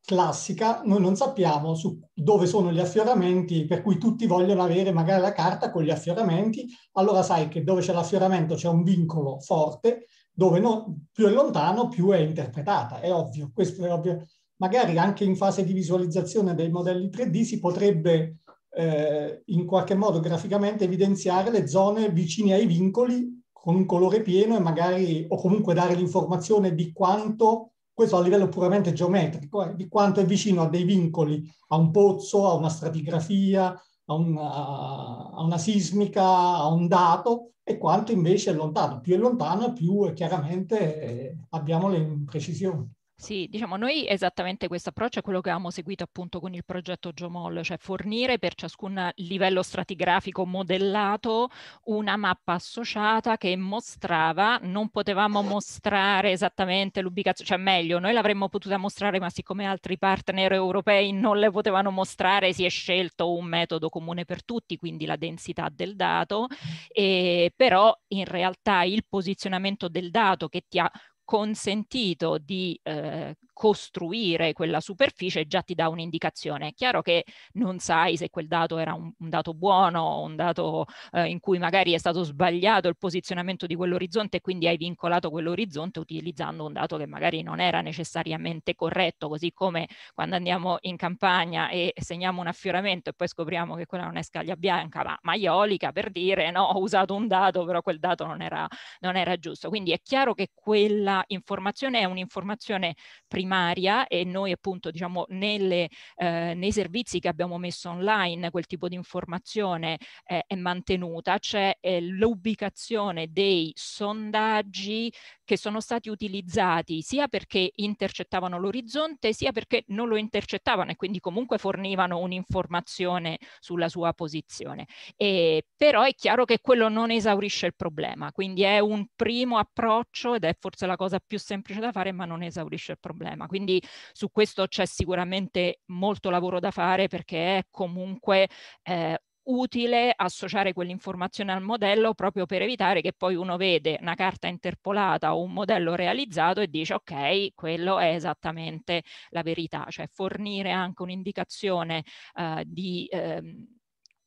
classica, noi non sappiamo su dove sono gli affioramenti, per cui tutti vogliono avere magari la carta con gli affioramenti, allora sai che dove c'è l'affioramento c'è un vincolo forte, dove no, più è lontano più è interpretata, è ovvio, questo è ovvio magari anche in fase di visualizzazione dei modelli 3D si potrebbe eh, in qualche modo graficamente evidenziare le zone vicine ai vincoli con un colore pieno e magari o comunque dare l'informazione di quanto questo a livello puramente geometrico, eh, di quanto è vicino a dei vincoli, a un pozzo, a una stratigrafia, a una, a una, sismica, a un dato, e quanto invece è lontano. Più è lontano, più chiaramente eh, abbiamo le imprecisioni. Sì, diciamo, noi esattamente questo approccio è quello che avevamo seguito appunto con il progetto Geomol, cioè fornire per ciascun livello stratigrafico modellato una mappa associata che mostrava, non potevamo mostrare esattamente l'ubicazione, cioè meglio, noi l'avremmo potuta mostrare, ma siccome altri partner europei non le potevano mostrare, si è scelto un metodo comune per tutti, quindi la densità del dato, e, però in realtà il posizionamento del dato che ti ha consentito di eh, costruire quella superficie già ti dà un'indicazione. È chiaro che non sai se quel dato era un, un dato buono un dato eh, in cui magari è stato sbagliato il posizionamento di quell'orizzonte e quindi hai vincolato quell'orizzonte utilizzando un dato che magari non era necessariamente corretto, così come quando andiamo in campagna e segniamo un affioramento e poi scopriamo che quella non è scaglia bianca ma maiolica per dire no, ho usato un dato però quel dato non era, non era giusto. Quindi è chiaro che quella informazione è un'informazione primaria primaria e noi appunto diciamo nelle, eh, nei servizi che abbiamo messo online quel tipo di informazione eh, è mantenuta, c'è eh, l'ubicazione dei sondaggi che sono stati utilizzati sia perché intercettavano l'orizzonte sia perché non lo intercettavano e quindi comunque fornivano un'informazione sulla sua posizione. E, però è chiaro che quello non esaurisce il problema, quindi è un primo approccio ed è forse la cosa più semplice da fare ma non esaurisce il problema problema. Quindi su questo c'è sicuramente molto lavoro da fare perché è comunque eh, utile associare quell'informazione al modello proprio per evitare che poi uno vede una carta interpolata o un modello realizzato e dice ok, quello è esattamente la verità, cioè fornire anche un'indicazione eh, di eh,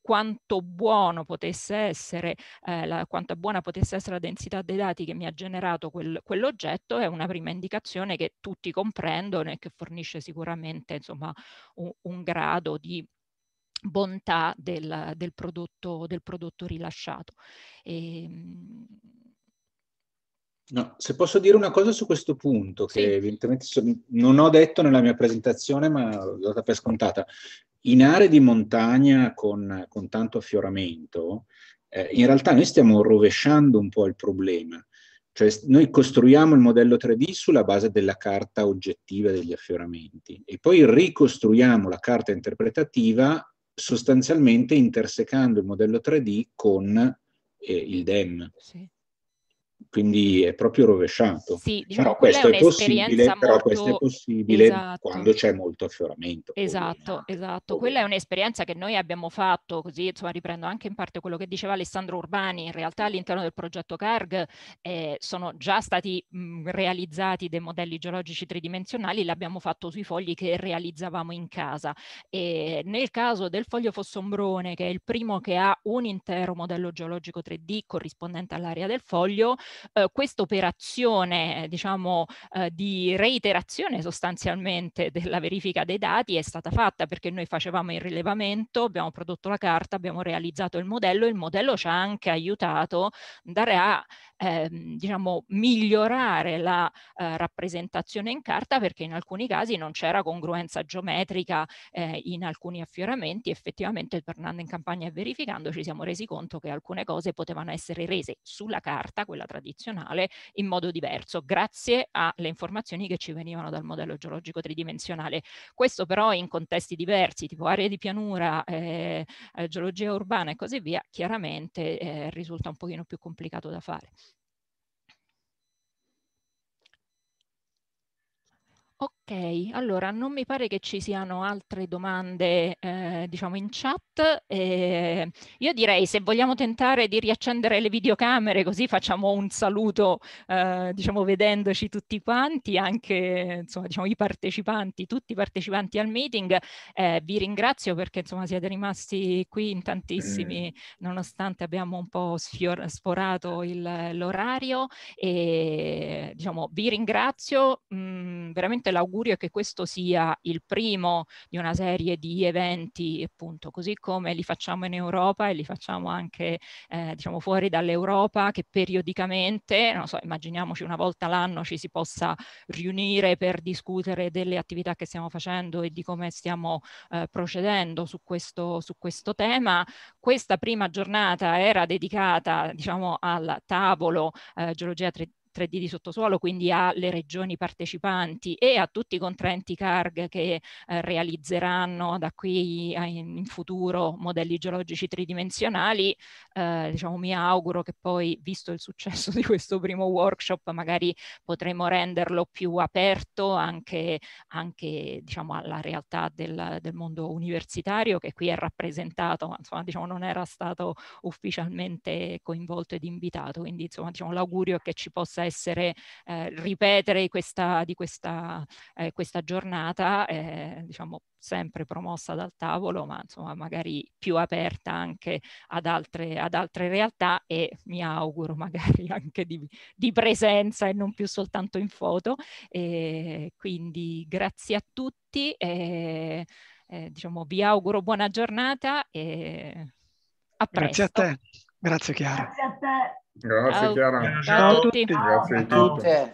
quanto buono potesse essere, eh, la, quanto buona potesse essere la densità dei dati che mi ha generato quel, quell'oggetto è una prima indicazione che tutti comprendono e che fornisce sicuramente insomma, un, un grado di bontà del, del, prodotto, del prodotto rilasciato. E, ehm, No, se posso dire una cosa su questo punto, che evidentemente non ho detto nella mia presentazione, ma l'ho data per scontata in aree di montagna con, con tanto affioramento, eh, in realtà noi stiamo rovesciando un po' il problema. Cioè noi costruiamo il modello 3D sulla base della carta oggettiva degli affioramenti e poi ricostruiamo la carta interpretativa sostanzialmente intersecando il modello 3D con eh, il DEM. Sì quindi è proprio rovesciato. Sì, diciamo, però, questo è, è molto... però questo è, possibile, esatto. quando c'è molto affioramento. Esatto, ovvia, esatto. Ovvia. Quella è un'esperienza che noi abbiamo fatto, così insomma riprendo anche in parte quello che diceva Alessandro Urbani, in realtà all'interno del progetto CARG eh, sono già stati mh, realizzati dei modelli geologici tridimensionali, l'abbiamo fatto sui fogli che realizzavamo in casa. E nel caso del foglio Fossombrone, che è il primo che ha un intero modello geologico 3D corrispondente all'area del foglio, eh, questa operazione diciamo eh, di reiterazione sostanzialmente della verifica dei dati è stata fatta perché noi facevamo il rilevamento, abbiamo prodotto la carta, abbiamo realizzato il modello, e il modello ci ha anche aiutato andare a ehm, diciamo, migliorare la eh, rappresentazione in carta perché in alcuni casi non c'era congruenza geometrica eh, in alcuni affioramenti, effettivamente tornando in campagna e verificando ci siamo resi conto che alcune cose potevano essere rese sulla carta, quella tradizionale tradizionale in modo diverso, grazie alle informazioni che ci venivano dal modello geologico tridimensionale. Questo però in contesti diversi, tipo aree di pianura, eh, eh geologia urbana e così via, chiaramente eh, risulta un pochino più complicato da fare. Ok, allora non mi pare che ci siano altre domande eh, diciamo in chat. Eh, io direi se vogliamo tentare di riaccendere le videocamere così facciamo un saluto eh, diciamo vedendoci tutti quanti, anche insomma diciamo i partecipanti, tutti i partecipanti al meeting. Eh, vi ringrazio perché insomma siete rimasti qui in tantissimi mm. nonostante abbiamo un po' sfior- sforato l'orario e diciamo vi ringrazio mh, mm, veramente l'augurio l'augurio è che questo sia il primo di una serie di eventi, appunto, così come li facciamo in Europa e li facciamo anche, eh, diciamo, fuori dall'Europa, che periodicamente, non so, immaginiamoci una volta l'anno ci si possa riunire per discutere delle attività che stiamo facendo e di come stiamo eh, procedendo su questo, su questo tema. Questa prima giornata era dedicata, diciamo, al tavolo eh, geologia 3D 3D di sottosuolo, quindi alle regioni partecipanti e a tutti i contraenti CARG che eh, realizzeranno da qui in futuro modelli geologici tridimensionali, eh, diciamo, mi auguro che poi, visto il successo di questo primo workshop, magari potremo renderlo più aperto anche, anche diciamo, alla realtà del, del, mondo universitario che qui è rappresentato, ma insomma, diciamo, non era stato ufficialmente coinvolto ed invitato, quindi insomma, diciamo, l'augurio è che ci possa essere, eh, ripetere questa, di questa, eh, questa giornata, eh, diciamo sempre promossa dal tavolo, ma insomma magari più aperta anche ad altre, ad altre realtà e mi auguro magari anche di, di, presenza e non più soltanto in foto. E quindi grazie a tutti e eh, diciamo, vi auguro buona giornata e a presto. Grazie a te. Grazie Chiara. Grazie a te. Grazie Ciao. Chiara. Ciao, Ciao a tutti. Grazie a tutti.